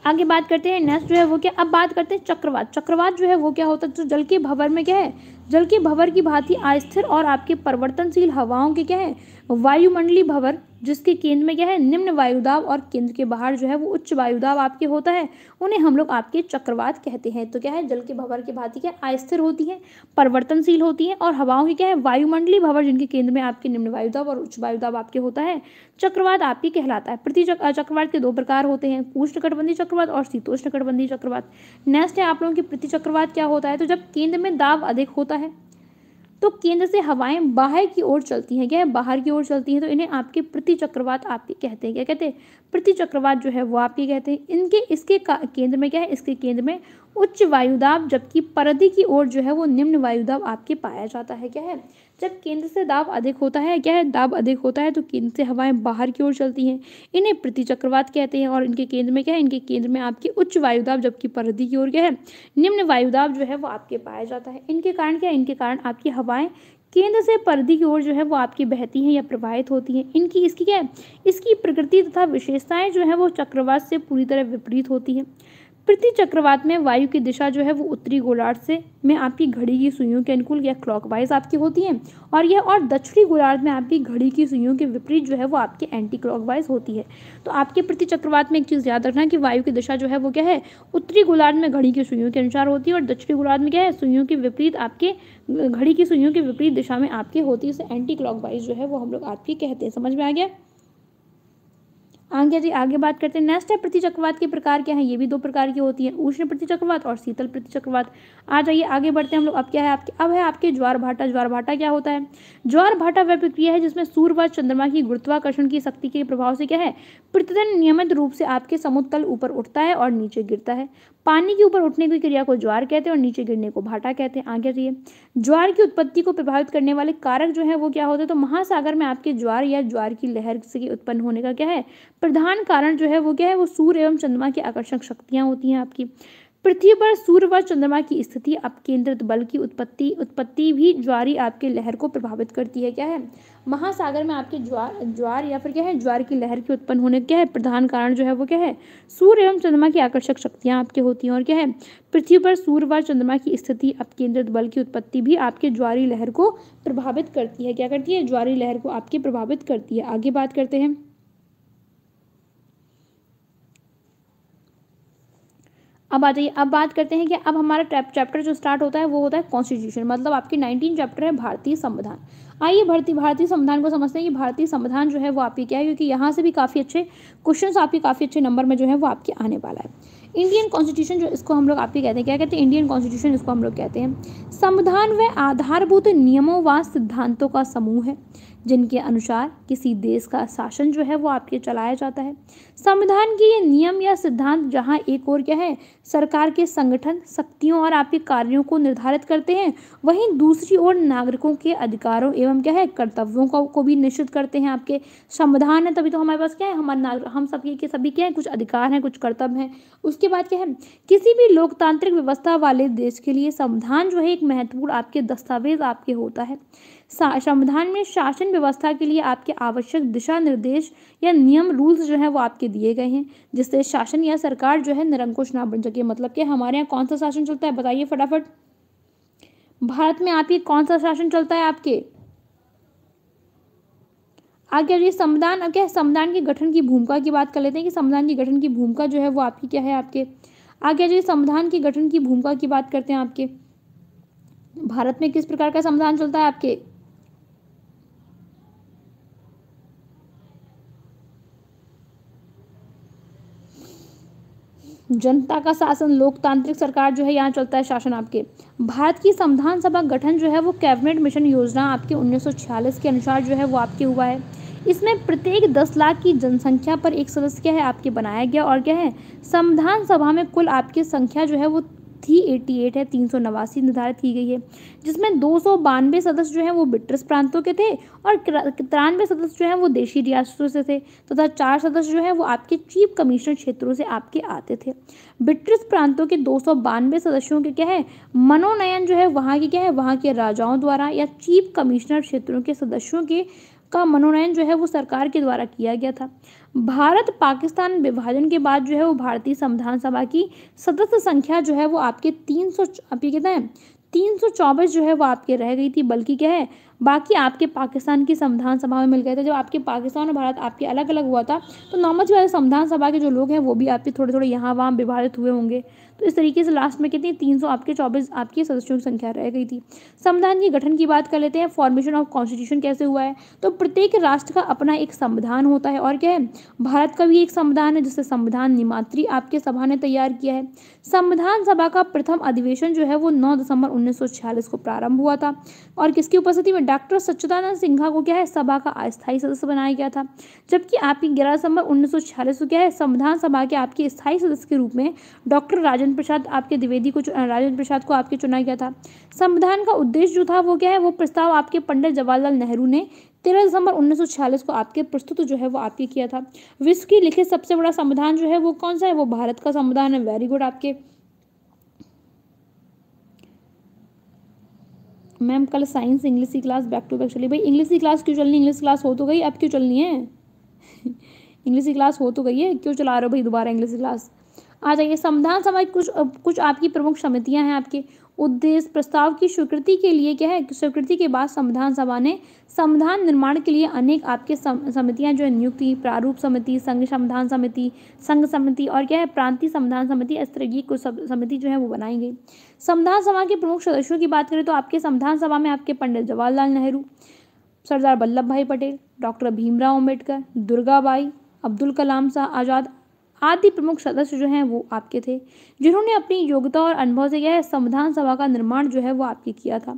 आगे बात करते हैं नेक्स्ट जो है वो क्या अब बात करते हैं चक्रवात चक्रवात जो है वो क्या होता है जो जल के भंवर में क्या है जल के भंवर की भांति अस्थिर और आपके परिवर्तनशील हवाओं के क्या है वायुमंडली भवर जिसके केंद्र में क्या है निम्न वायुदाब और केंद्र के बाहर जो है वो उच्च वायुदाब आपके होता है उन्हें हम लोग आपके चक्रवात कहते हैं तो क्या है जल के भवर की भांति क्या अस्थिर होती है परिवर्तनशील होती है और हवाओं की क्या है वायुमंडली भवर जिनके केंद्र में आपके निम्न वायुदाब और उच्च वायुदाब आपके होता है चक्रवात आपके कहलाता है प्रति चक्रवात के दो प्रकार होते हैं उष्ण कटबंधी चक्रवात और शीतोष्ण कटबंधी चक्रवात नेक्स्ट है आप लोगों के प्रति चक्रवात क्या होता है तो जब केंद्र में दाब अधिक होता है तो केंद्र से हवाएं बाहर की ओर चलती हैं क्या है? बाहर की ओर चलती हैं तो इन्हें आपके प्रति चक्रवात आपके कहते हैं क्या कहते हैं प्रति चक्रवात जो है वो आपके कहते हैं इनके इसके केंद्र में क्या है इसके केंद्र में उच्च वायुदाब जबकि परदी की ओर जो है वो निम्न वायुदाब आपके पाया जाता है क्या है जब केंद्र से दाब अधिक होता है क्या है दाब अधिक होता है तो केंद्र से हवाएं बाहर की ओर चलती हैं इन्हें प्रति चक्रवात कहते हैं और इनके केंद्र में क्या है इनके केंद्र में आपके उच्च वायुदाब जबकि परिधि की ओर क्या है निम्न वायुदाब जो है वो आपके पाया जाता है इनके कारण क्या है इनके कारण आपकी हवाएं केंद्र से परिधि की ओर जो है वो आपकी बहती हैं या प्रवाहित होती हैं इनकी इसकी क्या है इसकी प्रकृति तथा विशेषताएं जो है वो चक्रवात से पूरी तरह विपरीत होती हैं पृथ्वी चक्रवात में वायु की दिशा जो है वो उत्तरी गोलार्ध से में आपकी घड़ी की सुइयों के अनुकूल या क्लॉकवाइज आपकी होती है और यह और दक्षिणी गोलार्ध में आपकी घड़ी की सुइयों के विपरीत जो है वो आपके एंटी क्लॉकवाइज होती है तो आपके पृथ्वी चक्रवात में एक चीज़ याद रखना कि वायु की दिशा जो है वो क्या है उत्तरी गोलार्ध में घड़ी की सुइयों के अनुसार होती है और दक्षिणी गोलार्ध में क्या है सुइयों के विपरीत आपके घड़ी की सुइयों के विपरीत दिशा में आपके होती है इसे एंटी क्लॉकवाइज जो है वो हम लोग आपकी कहते हैं समझ में आ गया आगे जी आगे बात करते हैं नेक्स्ट है चक्रवात के प्रकार क्या है ये भी दो प्रकार की होती है उष्ण चक्रवात और शीतल चक्रवात आ जाइए आगे बढ़ते हैं हम लोग अब क्या है आपके अब है आपके ज्वार भाटा ज्वार भाटा क्या होता है ज्वार भाटा वह प्रक्रिया है जिसमें सूर्य व चंद्रमा की गुरुत्वाकर्षण की शक्ति के प्रभाव से क्या है प्रतिदिन नियमित रूप से आपके समुद्र तल ऊपर उठता है और नीचे गिरता है पानी के ऊपर उठने की क्रिया को ज्वार कहते हैं और नीचे गिरने को भाटा कहते हैं आगे रहिए ज्वार की उत्पत्ति को प्रभावित करने वाले कारक जो है वो क्या होते हैं तो महासागर में आपके ज्वार या ज्वार की लहर से उत्पन्न होने का क्या है प्रधान कारण जो है वो क्या है वो सूर्य एवं चंद्रमा की आकर्षक शक्तियाँ होती हैं आपकी पृथ्वी पर सूर्य व चंद्रमा की स्थिति अपकेंद्रित बल की उत्पत्ति उत्पत्ति भी ज्वारी आपके लहर को प्रभावित करती है क्या है महासागर में आपके ज्वार ज्वार या फिर क्या है ज्वार की लहर के उत्पन्न होने क्या है प्रधान कारण जो है वो क्या है सूर्य एवं चंद्रमा की आकर्षक शक्तियाँ आपके होती हैं और क्या है पृथ्वी पर सूर्य व चंद्रमा की स्थिति अपकेंद्रित बल की उत्पत्ति भी आपके ज्वारी लहर को प्रभावित करती है क्या करती है ज्वारी लहर को आपके प्रभावित करती है आगे बात करते हैं अब आ जाइए अब बात करते हैं कि अब हमारा चैप्टर जो स्टार्ट होता है वो होता है कॉन्स्टिट्यूशन मतलब आपकी नाइनटीन चैप्टर है भारतीय संविधान आइए भारतीय भारतीय संविधान को समझते हैं कि भारतीय संविधान जो है वो आपकी क्या है क्योंकि यहाँ से भी काफ़ी अच्छे क्वेश्चन आपके काफ़ी अच्छे नंबर में जो है वो आपके आने वाला है इंडियन कॉन्स्टिट्यूशन जो इसको हम लोग आपके कहते हैं क्या कहते हैं इंडियन कॉन्स्टिट्यूशन इसको हम लोग कहते हैं संविधान व आधारभूत नियमों व सिद्धांतों का समूह है जिनके अनुसार किसी देश का शासन जो है वो आपके चलाया जाता है संविधान के ये नियम या सिद्धांत जहाँ एक और क्या है सरकार के संगठन शक्तियों और आपके कार्यों को निर्धारित करते हैं वहीं दूसरी ओर नागरिकों के अधिकारों एवं क्या है कर्तव्यों को, को भी निश्चित करते हैं आपके संविधान है तभी तो हमारे पास क्या है हमारे नागरिक हम सभी के सभी क्या है कुछ अधिकार हैं कुछ कर्तव्य हैं उसके बाद क्या है किसी भी लोकतांत्रिक व्यवस्था वाले देश के लिए संविधान जो है एक महत्वपूर्ण आपके दस्तावेज आपके होता है संविधान में शासन व्यवस्था के लिए आपके आवश्यक दिशा निर्देश या नियम रूल्स जो है वो आपके दिए गए हैं जिससे शासन या सरकार जो है निरंकुश ना बन सके मतलब कि हमारे यहाँ कौन सा शासन चलता है बताइए फटाफट भारत में आपके कौन सा शासन चलता है आपके आगे ये संविधान अब क्या संविधान के गठन की भूमिका की बात कर लेते हैं कि संविधान के गठन की भूमिका जो है वो आपकी क्या है आपके आगे जो संविधान के गठन की भूमिका की बात करते हैं आपके भारत में किस प्रकार का संविधान चलता है आपके जनता का शासन लोकतांत्रिक सरकार जो है यहाँ चलता है शासन आपके भारत की संविधान सभा गठन जो है वो कैबिनेट मिशन योजना आपके 1946 के अनुसार जो है वो आपके हुआ है इसमें प्रत्येक 10 लाख की जनसंख्या पर एक सदस्य क्या है आपके बनाया गया और क्या है संविधान सभा में कुल आपकी संख्या जो है वो थ्री एटी एट है तीन सौ नवासी निर्धारित की गई है जिसमें दो सौ बानवे सदस्य जो है वो ब्रिटिश प्रांतों के थे और तिरानवे सदस्य जो है वो देशी रियासतों से थे तथा तो चार सदस्य जो है वो आपके चीफ कमिश्नर क्षेत्रों से आपके आते थे ब्रिटिश प्रांतों के दो सौ बानवे सदस्यों के क्या है मनोनयन जो है वहाँ के क्या है वहाँ के राजाओं द्वारा या चीफ कमिश्नर क्षेत्रों के सदस्यों के का मनोनयन जो है वो सरकार के द्वारा किया गया था भारत पाकिस्तान विभाजन के बाद जो है वो भारतीय संविधान सभा की सदस्य संख्या जो है वो आपके तीन सौ आप ये कहते हैं तीन सौ चौबीस जो है वो आपके रह गई थी बल्कि क्या है बाकी आपके पाकिस्तान की संविधान सभा में मिल गए थे जब आपके पाकिस्तान और भारत आपके अलग अलग हुआ था तो नॉर्मल जो है संविधान सभा के जो लोग हैं वो भी आपके थोड़े थोड़े यहाँ वहाँ विभाजित हुए होंगे तो इस तरीके से लास्ट में कितनी तीन सौ आपके चौबीस आपकी सदस्यों की संख्या रह गई थी संविधान के गठन की बात कर लेते हैं फॉर्मेशन ऑफ कॉन्स्टिट्यूशन कैसे हुआ है तो प्रत्येक राष्ट्र का अपना एक संविधान होता है और क्या है भारत का भी एक संविधान है जिसे संविधान निमात्री आपके सभा ने तैयार किया है संविधान सभा का प्रथम अधिवेशन जो है वो नौ दिसंबर उन्नीस को प्रारंभ हुआ था और किसकी उपस्थिति में डॉक्टर सच्चिदानंद सिन्हा को क्या है सभा का अस्थायी सदस्य बनाया गया था जबकि आपकी ग्यारह दिसंबर उन्नीस को क्या है संविधान सभा के आपके स्थायी सदस्य के रूप में डॉक्टर राजेंद्र राजेंद्र प्रसाद आपके द्विवेदी को राजेंद्र प्रसाद को आपके चुना गया था संविधान का उद्देश्य जो था वो क्या है वो प्रस्ताव आपके पंडित जवाहरलाल नेहरू ने तेरह दिसंबर उन्नीस को आपके प्रस्तुत जो है वो आपके किया था विश्व की लिखित सबसे बड़ा संविधान जो है वो कौन सा है वो भारत का संविधान है वेरी गुड आपके मैम कल साइंस इंग्लिश की क्लास बैक टू बैक चली भाई इंग्लिश की क्लास क्यों चलनी इंग्लिश क्लास हो तो गई अब क्यों चलनी है इंग्लिश की क्लास हो तो गई है क्यों चला रहे हो भाई दोबारा इंग्लिश की क्लास आ जाइए संविधान सभा कुछ कुछ आपकी प्रमुख समितियां हैं आपके उद्देश्य प्रस्ताव की स्वीकृति के लिए क्या है स्वीकृति के बाद संविधान सभा ने संविधान निर्माण के लिए अनेक आपके समितियां जो है नियुक्ति प्रारूप समिति संघ संविधान समिति संघ समिति और क्या है प्रांतीय संविधान समिति इस तरह की कुछ समिति जो है वो बनाई गई संविधान सभा के प्रमुख सदस्यों की बात करें तो आपके संविधान सभा में आपके पंडित जवाहरलाल नेहरू सरदार वल्लभ भाई पटेल डॉक्टर भीमराव अम्बेडकर दुर्गाबाई अब्दुल कलाम शाह आज़ाद आदि प्रमुख सदस्य जो हैं वो आपके थे जिन्होंने अपनी योग्यता और अनुभव से यह संविधान सभा का निर्माण जो है वो आपके किया था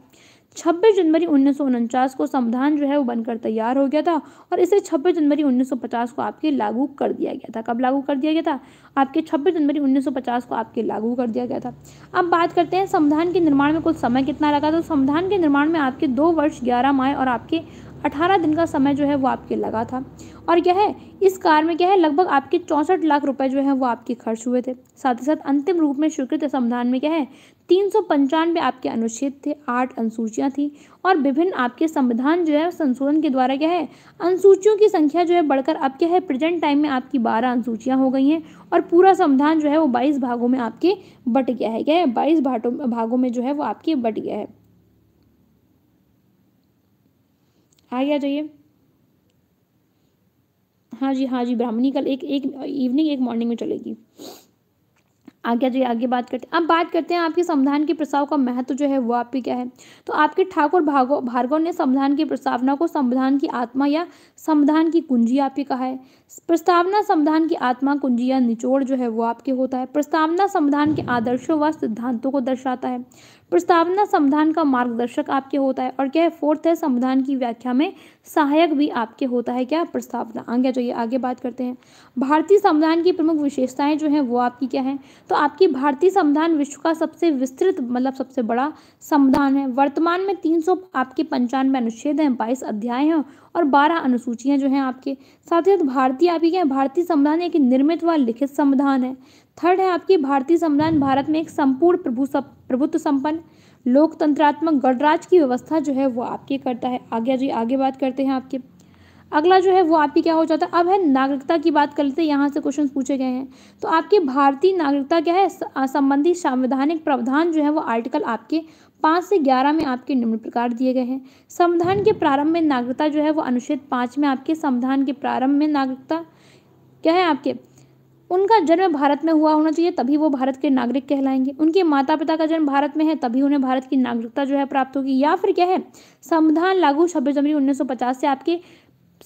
26 जनवरी उन्नीस को संविधान जो है वो बनकर तैयार हो गया था और इसे 26 जनवरी 1950 को आपके लागू कर दिया गया था कब लागू कर दिया गया था आपके 26 जनवरी 1950 को आपके लागू कर दिया गया था अब बात करते हैं संविधान के निर्माण में कुल समय कितना लगा था तो संविधान के निर्माण में आपके दो वर्ष ग्यारह माह और आपके अठारह दिन का समय जो है वो आपके लगा था और क्या है इस कार में क्या है लगभग आपके चौंसठ लाख रुपए जो है वो आपके खर्च हुए थे साथ ही साथ अंतिम रूप में स्वीकृत संविधान में क्या है तीन सौ पंचानवे आपके अनुच्छेद थे आठ अनुसूचियाँ थी और विभिन्न आपके संविधान जो है संशोधन के द्वारा क्या है अनुसूचियों की संख्या जो है बढ़कर अब क्या है प्रेजेंट टाइम में आपकी बारह अनुसूचियाँ हो गई हैं और पूरा संविधान जो है वो बाईस भागों में आपके बट गया है क्या है बाईस भागों में जो है वो आपके बट गया है आगे आ जाइए हाँ जी हाँ जी ब्राह्मणी कल एक एक इवनिंग एक मॉर्निंग में चलेगी आगे जी आगे बात करते अब बात करते हैं आपके संविधान के प्रस्ताव का महत्व जो है वो आपके क्या है तो आपके ठाकुर भागो भार्गव ने संविधान की प्रस्तावना को संविधान की आत्मा या संविधान की कुंजी आपकी कहा है प्रस्तावना संविधान की आत्मा कुंजी या निचोड़ जो है वो आपके होता है प्रस्तावना संविधान के आदर्शों व सिद्धांतों को दर्शाता है प्रस्तावना संविधान का मार्गदर्शक आपके होता है और क्या है फोर्थ है संविधान की व्याख्या में सहायक भी आपके होता है क्या प्रस्तावना आगे जाइए आगे बात करते हैं भारतीय संविधान की प्रमुख विशेषताएं जो है वो आपकी क्या है तो आपकी भारतीय संविधान विश्व का सबसे विस्तृत मतलब सबसे बड़ा संविधान है वर्तमान में तीन आपके पंचानवे अनुच्छेद हैं बाईस अध्याय हैं और बारह अनुसूचियाँ जो हैं आपके साथ ही साथ भारतीय आप ही भारतीय संविधान एक निर्मित व लिखित संविधान है थर्ड है आपकी भारतीय संविधान भारत में एक संपूर्ण प्रभु प्रभुत्व संपन्न लोकतंत्रात्मक गणराज की व्यवस्था जो है वो आपके करता है आगे जी आगे बात करते हैं आपके अगला जो है वो आपकी क्या हो जाता है अब है नागरिकता की बात कर लेते हैं यहाँ से क्वेश्चन पूछे गए हैं तो आपके भारतीय नागरिकता क्या है संबंधी संवैधानिक प्रावधान जो है वो आर्टिकल आपके पाँच से ग्यारह में आपके निम्न प्रकार दिए गए हैं संविधान के प्रारंभ में नागरिकता जो है वो अनुच्छेद पाँच में आपके संविधान के प्रारंभ में नागरिकता क्या है आपके उनका जन्म भारत में हुआ होना चाहिए तभी वो भारत के नागरिक कहलाएंगे उनके माता पिता का जन्म भारत में है तभी उन्हें भारत की नागरिकता जो है प्राप्त होगी या फिर क्या है संविधान लागू छब्बीस जनवरी 1950 से आपके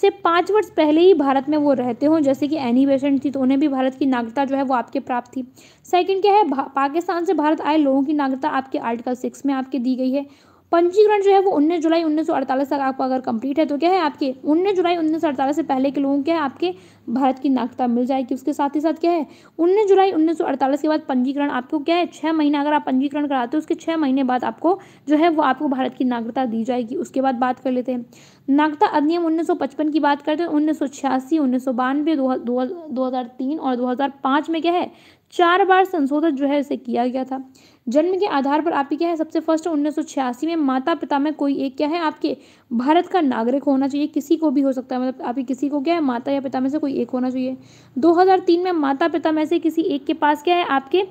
से पाँच वर्ष पहले ही भारत में वो रहते हों जैसे कि एनी बेसेंट थी तो उन्हें भी भारत की नागरिकता जो है वो आपके प्राप्त थी सेकंड क्या है पाकिस्तान से भारत आए लोगों की नागरिकता आपके आर्टिकल सिक्स में आपके दी गई है पंजीकरण जो है वो उन्नीस जुलाई उन्नीस तक आपका अगर कंप्लीट है तो क्या है आपके उन्नीस जुलाई उन्नीस से पहले के लोगों के है आपके भारत की नागरिकता मिल जाएगी उसके साथ ही साथ क्या है उन्नीस जुलाई उन्नीस के बाद पंजीकरण आपको क्या है छः महीना अगर आप पंजीकरण कराते हो उसके छः महीने बाद आपको जो है वो आपको भारत की नागरिकता दी जाएगी उसके बाद बात कर लेते हैं नागरिकता अधिनियम पचपन की बात करते हैं उन्नीस सौ छियासी उन्नीस सौ बानवे दो हज़ार तीन और 2005 में क्या है चार बार संशोधन जो है इसे किया गया था जन्म के आधार पर आपकी क्या है सबसे फर्स्ट उन्नीस में माता पिता में कोई एक क्या है आपके भारत का नागरिक होना चाहिए किसी को भी हो सकता है मतलब आपके किसी को क्या है माता या पिता में से कोई एक होना चाहिए 2003 में माता पिता में से किसी एक के पास क्या है आपके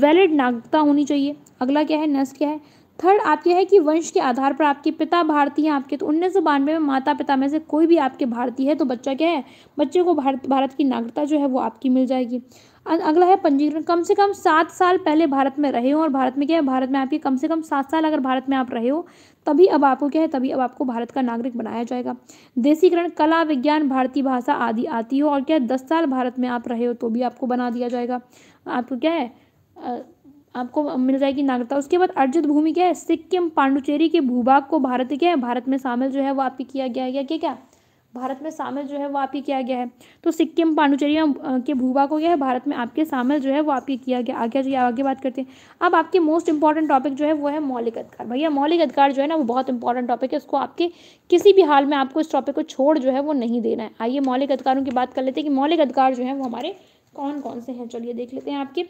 वैलिड नागरिकता होनी चाहिए अगला क्या है नेक्स्ट क्या है थर्ड आपके है कि वंश के आधार पर आपके पिता भारतीय हैं आपके तो उन्नीस में माता पिता में से कोई भी आपके भारतीय है तो बच्चा क्या है बच्चे को भारत भारत की नागरिकता जो है वो आपकी मिल जाएगी अगला है पंजीकरण कम से कम सात साल पहले भारत में रहे हो और भारत में क्या है भारत में आपके कम से कम सात साल अगर भारत में आप रहे हो तभी अब आपको क्या है तभी अब आपको भारत का नागरिक बनाया जाएगा देसीकरण कला विज्ञान भारतीय भाषा आदि आती हो और क्या है दस साल भारत में आप रहे हो तो भी आपको बना दिया जाएगा आपको क्या है आपको मिल जाएगी नागरिकता उसके बाद अर्जित भूमि क्या है सिक्किम पांडुचेरी के भूभाग को भारत क्या है भारत में शामिल जो है वो आपके किया गया है क्या क्या भारत में शामिल जो है वो आपके किया गया है तो सिक्किम पांडुचेरिया के भूभाग को यह है भारत में आपके शामिल जो है वो आपके किया गया आगे जो आगे बात करते हैं अब आपके मोस्ट इंपॉर्टेंट टॉपिक जो है वो है मौलिक अधिकार भैया मौलिक अधिकार जो है ना वो बहुत इंपॉर्टेंट टॉपिक है इसको आपके किसी भी हाल में आपको इस टॉपिक को छोड़ जो है वो नहीं देना है आइए मौलिक अधिकारों की बात कर लेते हैं कि मौलिक अधिकार जो है वो हमारे कौन कौन से हैं चलिए देख लेते हैं आपके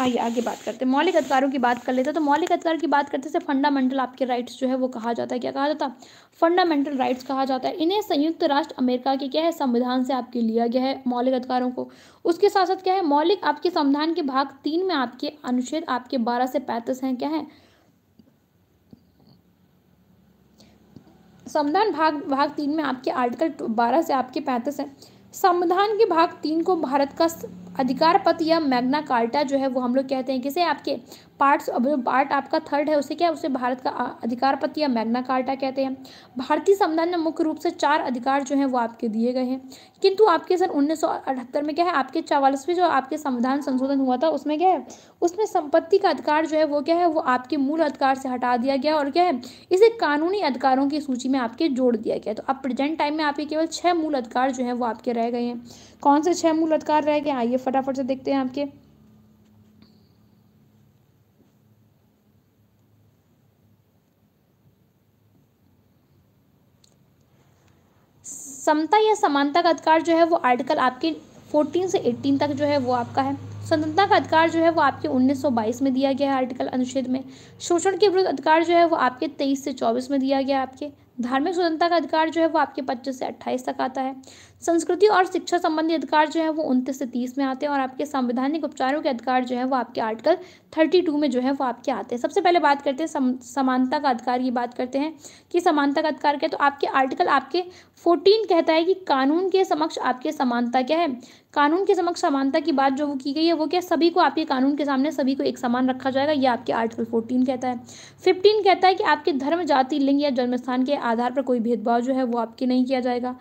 आइए आगे बात करते हैं मौलिक अधिकारों की बात कर लेते हैं तो मौलिक अधिकार की बात करते से फंडामेंटल आपके राइट्स जो है वो कहा जाता है क्या कहा जाता है फंडामेंटल राइट्स कहा जाता है इन्हें संयुक्त राष्ट्र अमेरिका के क्या है संविधान से आपके लिया गया है मौलिक अधिकारों को उसके साथ साथ क्या है मौलिक आपके संविधान के भाग तीन में आपके अनुच्छेद आपके बारह से पैंतीस हैं क्या है संविधान भाग भाग तीन में आपके आर्टिकल बारह से आपके पैंतीस है संविधान के भाग तीन को भारत का अधिकार पत्र या मैग्ना कार्टा जो है वो हम लोग कहते हैं किसे आपके पार्ट्स पार्ट आपका थर्ड है उसे क्या उसे भारत का अधिकार पत्र या मैग्ना कार्टा कहते हैं भारतीय संविधान में मुख्य रूप से चार अधिकार जो हैं वो आपके दिए गए हैं किंतु आपके सन उन्नीस में क्या है आपके चवालीसवें जो आपके संविधान संशोधन हुआ था उसमें क्या है उसमें संपत्ति का अधिकार जो है वो क्या है वो आपके मूल अधिकार से हटा दिया गया और क्या है इसे कानूनी अधिकारों की सूची में आपके जोड़ दिया गया तो अब प्रेजेंट टाइम में आपके केवल छः मूल अधिकार जो है वो आपके रह गए हैं कौन से छह मूल अधिकार रह गए आइए फटाफट से देखते हैं आपके समता या समानता का अधिकार जो है वो आर्टिकल आपके 14 से 18 तक जो है वो आपका है स्वतंत्रता का अधिकार जो है वो आपके 1922 में दिया गया है आर्टिकल अनुच्छेद में शोषण के विरुद्ध अधिकार जो है वो आपके 23 से 24 में दिया गया है आपके धार्मिक स्वतंत्रता का अधिकार जो है वो आपके 25 से 28 तक आता है संस्कृति और शिक्षा संबंधी अधिकार जो है वो उनतीस से तीस में आते हैं और आपके संवैधानिक उपचारों के अधिकार जो है वो आपके आर्टिकल थर्टी टू में जो है वो आपके आते हैं सबसे पहले बात करते हैं सम, समानता का अधिकार की बात करते हैं कि समानता का अधिकार क्या है तो आपके आर्टिकल आपके फोर्टीन कहता है कि कानून के समक्ष आपके समानता क्या है कानून के समक्ष समानता की बात जो वो की गई है वो क्या सभी को आपके कानून के सामने सभी को एक समान रखा जाएगा ये आपके आर्टिकल फोर्टीन कहता है फिफ्टीन कहता है कि आपके धर्म जाति लिंग या जन्म स्थान के आधार पर कोई भेदभाव जो है वो आपके नहीं किया जाएगा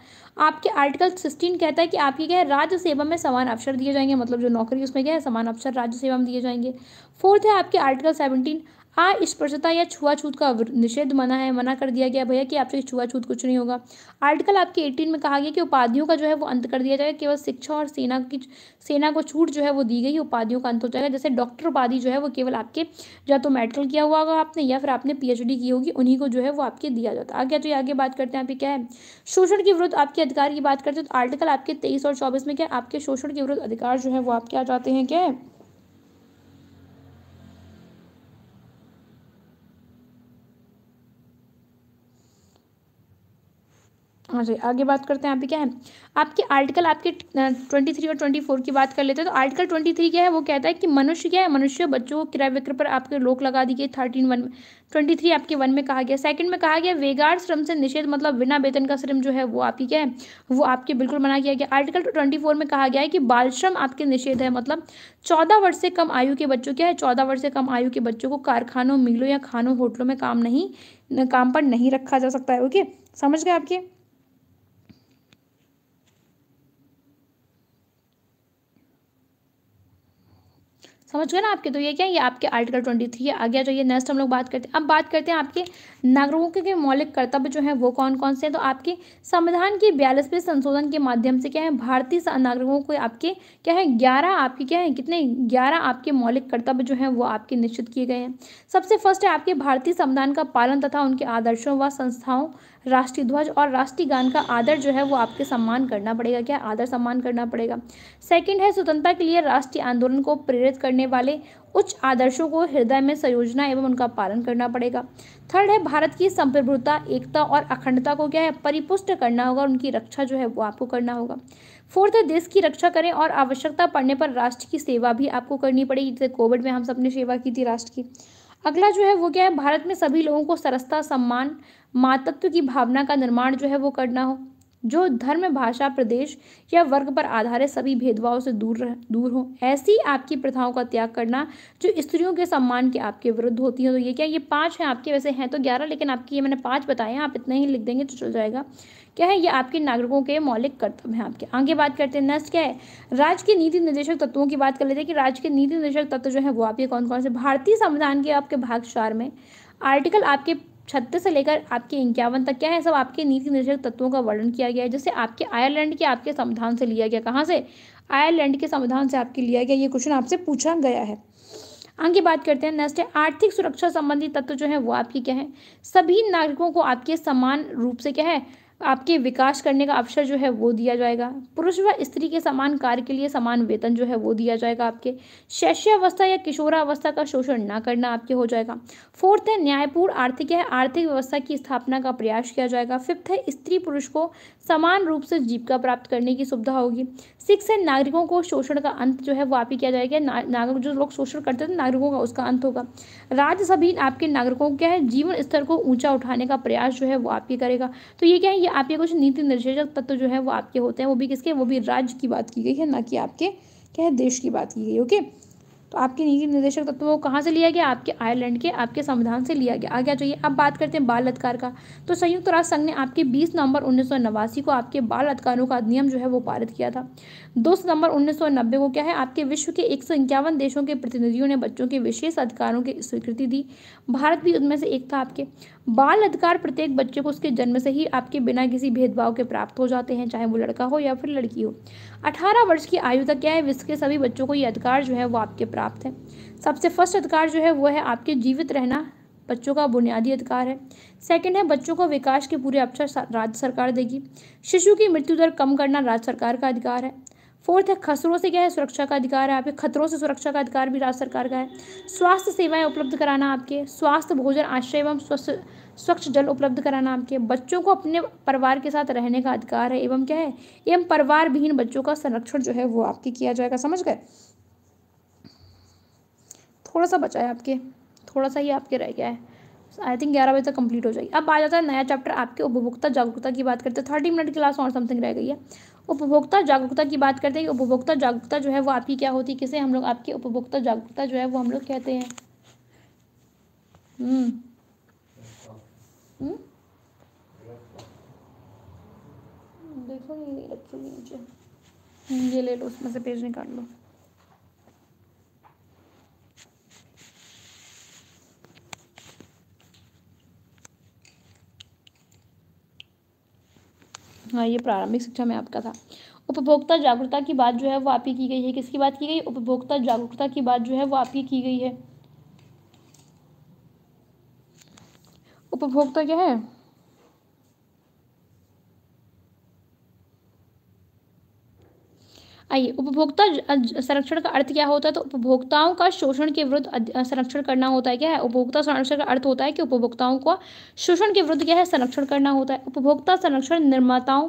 आपके आर्टिकल सिक्सटीन कहता है कि आपके क्या है राज्य सेवा में समान अवसर दिए जाएंगे मतलब जो नौकरी उसमें क्या है समान अवसर राज्य सेवा में दिए जाएंगे फोर्थ है आपके आर्टिकल सेवनटीन अस्पर्शता हाँ, या छुआछूत का निषेध मना है मना कर दिया गया भैया कि आपसे छुआछूत कुछ नहीं होगा आर्टिकल आपके एटीन में कहा गया कि उपाधियों का जो है वो अंत कर दिया जाएगा केवल शिक्षा और सेना की सेना को छूट जो है वो दी गई उपाधियों का अंत हो जाएगा जैसे डॉक्टर उपाधि जो है वो केवल आपके या तो मेडिकल किया हुआ होगा आपने या फिर आपने पी की होगी उन्हीं को जो है वो आपके दिया जाता है आगे तो आगे बात करते हैं आपकी क्या है शोषण के विरुद्ध आपके अधिकार की बात करते हैं तो आर्टिकल आपके तेईस और चौबीस में क्या आपके शोषण के विरुद्ध अधिकार जो है वो आपके आ जाते हैं क्या है अच्छा आगे बात करते हैं यहाँ क्या है आपके आर्टिकल आपके ट्वेंटी थ्री और ट्वेंटी फोर की बात कर लेते हैं तो आर्टिकल ट्वेंटी थ्री क्या है वो कहता है कि मनुष्य क्या है मनुष्य बच्चों को किराए विक्र पर आपके लोक लगा दी गई थर्टीन वन में ट्वेंटी थ्री आपके वन में कहा गया सेकंड में कहा गया वेगार श्रम से निषेध मतलब बिना वेतन का श्रम जो है वो आपकी क्या है वो आपके बिल्कुल मना किया गया आर्टिकल ट्वेंटी फोर में कहा गया है कि बाल श्रम आपके निषेध है मतलब चौदह वर्ष से कम आयु के बच्चों क्या है चौदह वर्ष से कम आयु के बच्चों को कारखानों मिलों या खानों होटलों में काम नहीं काम पर नहीं रखा जा सकता है ओके समझ गए आपके समझ गए ना आपके तो ये क्या ये आपके आर्टिकल ट्वेंटी थ्री आ गया जो ये नेक्स्ट हम लोग बात करते हैं अब बात करते हैं आपके नागरिकों के मौलिक कर्तव्य जो है वो कौन कौन से हैं तो आपके संविधान के बयालीसवें संशोधन के माध्यम से क्या है भारतीय नागरिकों को आपके क्या है ग्यारह आपके क्या है कितने ग्यारह आपके मौलिक कर्तव्य जो हैं वो आपके निश्चित किए गए हैं सबसे फर्स्ट है आपके भारतीय संविधान का पालन तथा उनके आदर्शों व संस्थाओं राष्ट्रीय ध्वज और राष्ट्रीय गान का आदर जो है वो आपके सम्मान करना पड़ेगा क्या आदर सम्मान करना पड़ेगा सेकंड है स्वतंत्रता के लिए राष्ट्रीय आंदोलन को प्रेरित करने वाले उच्च आदर्शों को हृदय में संयोजना एवं उनका पालन करना पड़ेगा थर्ड है भारत की संप्रभुता एकता और अखंडता को क्या है परिपुष्ट करना होगा उनकी रक्षा जो है वो आपको करना होगा फोर्थ है देश की रक्षा करें और आवश्यकता पड़ने पर राष्ट्र की सेवा भी आपको करनी पड़ेगी जैसे कोविड में हम सबने सेवा की थी राष्ट्र की अगला जो है वो क्या है भारत में सभी लोगों को सरसता सम्मान मातत्व की भावना का निर्माण जो है वो करना हो जो धर्म भाषा प्रदेश या वर्ग पर आधारित सभी भेदभाव से दूर रह, दूर हो ऐसी आपकी प्रथाओं का त्याग करना जो स्त्रियों के सम्मान के आपके विरुद्ध होती है तो ये क्या ये पांच हैं आपके वैसे हैं तो ग्यारह लेकिन आपकी ये मैंने पांच बताए हैं आप इतने ही लिख देंगे तो चल जाएगा क्या है ये आपके नागरिकों के मौलिक कर्तव्य हैं आपके आगे बात करते हैं नेक्स्ट क्या है राज्य के नीति निर्देशक तत्वों की बात कर लेते हैं कि राज्य के नीति निर्देशक तत्व जो है वो आपके कौन कौन से भारतीय संविधान के आपके भाग चार में आर्टिकल आपके छत्तीस से लेकर आपके इक्यावन तक क्या है सब आपके नीति निर्देशक तत्वों का वर्णन किया गया है जैसे आपके आयरलैंड के आपके संविधान से लिया गया कहाँ से आयरलैंड के संविधान से आपके लिया गया ये क्वेश्चन आपसे पूछा गया है आगे बात करते हैं नेक्स्ट है आर्थिक सुरक्षा संबंधी तत्व जो है वो आपकी क्या है सभी नागरिकों को आपके समान रूप से क्या है आपके विकास करने का अवसर जो है वो दिया जाएगा पुरुष व स्त्री के समान कार्य के लिए समान वेतन जो है वो दिया जाएगा आपके शैश्यावस्था या किशोरावस्था का शोषण ना करना आपके हो जाएगा फोर्थ है न्यायपूर्ण आर्थिक है आर्थिक व्यवस्था की स्थापना का प्रयास किया जाएगा फिफ्थ है स्त्री पुरुष को समान रूप से जीविका प्राप्त करने की सुविधा होगी सिक्स है नागरिकों को शोषण का अंत जो है वो आप ही किया जाएगा नागरिक जो लोग शोषण करते थे नागरिकों का उसका अंत होगा राज्य सभी आपके नागरिकों क्या है जीवन स्तर को ऊंचा उठाने का प्रयास जो है वो आप ही करेगा तो ये क्या है ये आपके कुछ नीति निर्देशक तत्व जो है वो आपके होते हैं वो भी किसके वो भी राज्य की बात की गई है ना कि आपके क्या है देश की बात की गई ओके तो आपके नीति निर्देशक तत्व वो कहाँ से लिया गया आपके आयरलैंड के आपके संविधान से लिया गया आगे चाहिए अब बात करते हैं बाल अधिकार का तो संयुक्त राष्ट्र संघ ने आपके 20 नवंबर उन्नीस को आपके बाल अधिकारों का अधिनियम जो है वो पारित किया था 2 सितंबर उन्नीस को क्या है आपके विश्व के एक देशों के प्रतिनिधियों ने बच्चों के विशेष अधिकारों की स्वीकृति दी भारत भी उनमें से एक था आपके बाल अधिकार प्रत्येक बच्चे को उसके जन्म से ही आपके बिना किसी भेदभाव के प्राप्त हो जाते हैं चाहे वो लड़का हो या फिर लड़की हो अठारह वर्ष की आयु तक क्या है विश्व के सभी बच्चों को ये अधिकार जो है वो आपके प्राप्त है सबसे फर्स्ट अधिकार जो है वो है आपके जीवित रहना बच्चों का बुनियादी अधिकार है सेकंड है बच्चों को विकास के पूरे अवसर राज्य सरकार देगी शिशु की मृत्यु दर कम करना राज्य सरकार का अधिकार है फोर्थ है खसरों से क्या है सुरक्षा का अधिकार है आपके खतरों से सुरक्षा का अधिकार भी राज्य सरकार का है स्वास्थ्य सेवाएं उपलब्ध कराना आपके स्वास्थ्य भोजन आश्रय एवं स्वच्छ स्वच्छ जल उपलब्ध कराना आपके बच्चों को अपने परिवार के साथ रहने का अधिकार है एवं क्या है एवं परिवार विहीन बच्चों का संरक्षण जो है वो आपके किया जाएगा समझ गए थोड़ा सा बचा है आपके थोड़ा सा ही आपके रह गया है आई थिंक ग्यारह बजे तक कंप्लीट हो जाएगी अब आ जाता है नया चैप्टर आपके उपभोक्ता जागरूकता की बात करते हैं थर्टी मिनट की क्लास और समथिंग रह गई है उपभोक्ता जागरूकता की बात करते हैं उपभोक्ता जागरूकता जो है वो आपकी क्या होती है किसे हम लोग आपकी उपभोक्ता जागरूकता जो है वो हम लोग कहते हैं हम्म। हम्म। देखो ये ये ले लो उसमें से पेज निकाल लो हाँ ये प्रारंभिक शिक्षा में आपका था उपभोक्ता जागरूकता की बात जो है वो आपकी की गई है किसकी बात की गई उपभोक्ता जागरूकता की बात जो है वो आपकी की गई है उपभोक्ता क्या है आइए उपभोक्ता संरक्षण का अर्थ क्या होता है तो उपभोक्ताओं का शोषण के विरुद्ध संरक्षण करना होता है क्या है उपभोक्ता संरक्षण का अर्थ होता है कि उपभोक्ताओं का शोषण के विरुद्ध क्या है संरक्षण करना होता है उपभोक्ता संरक्षण निर्माताओं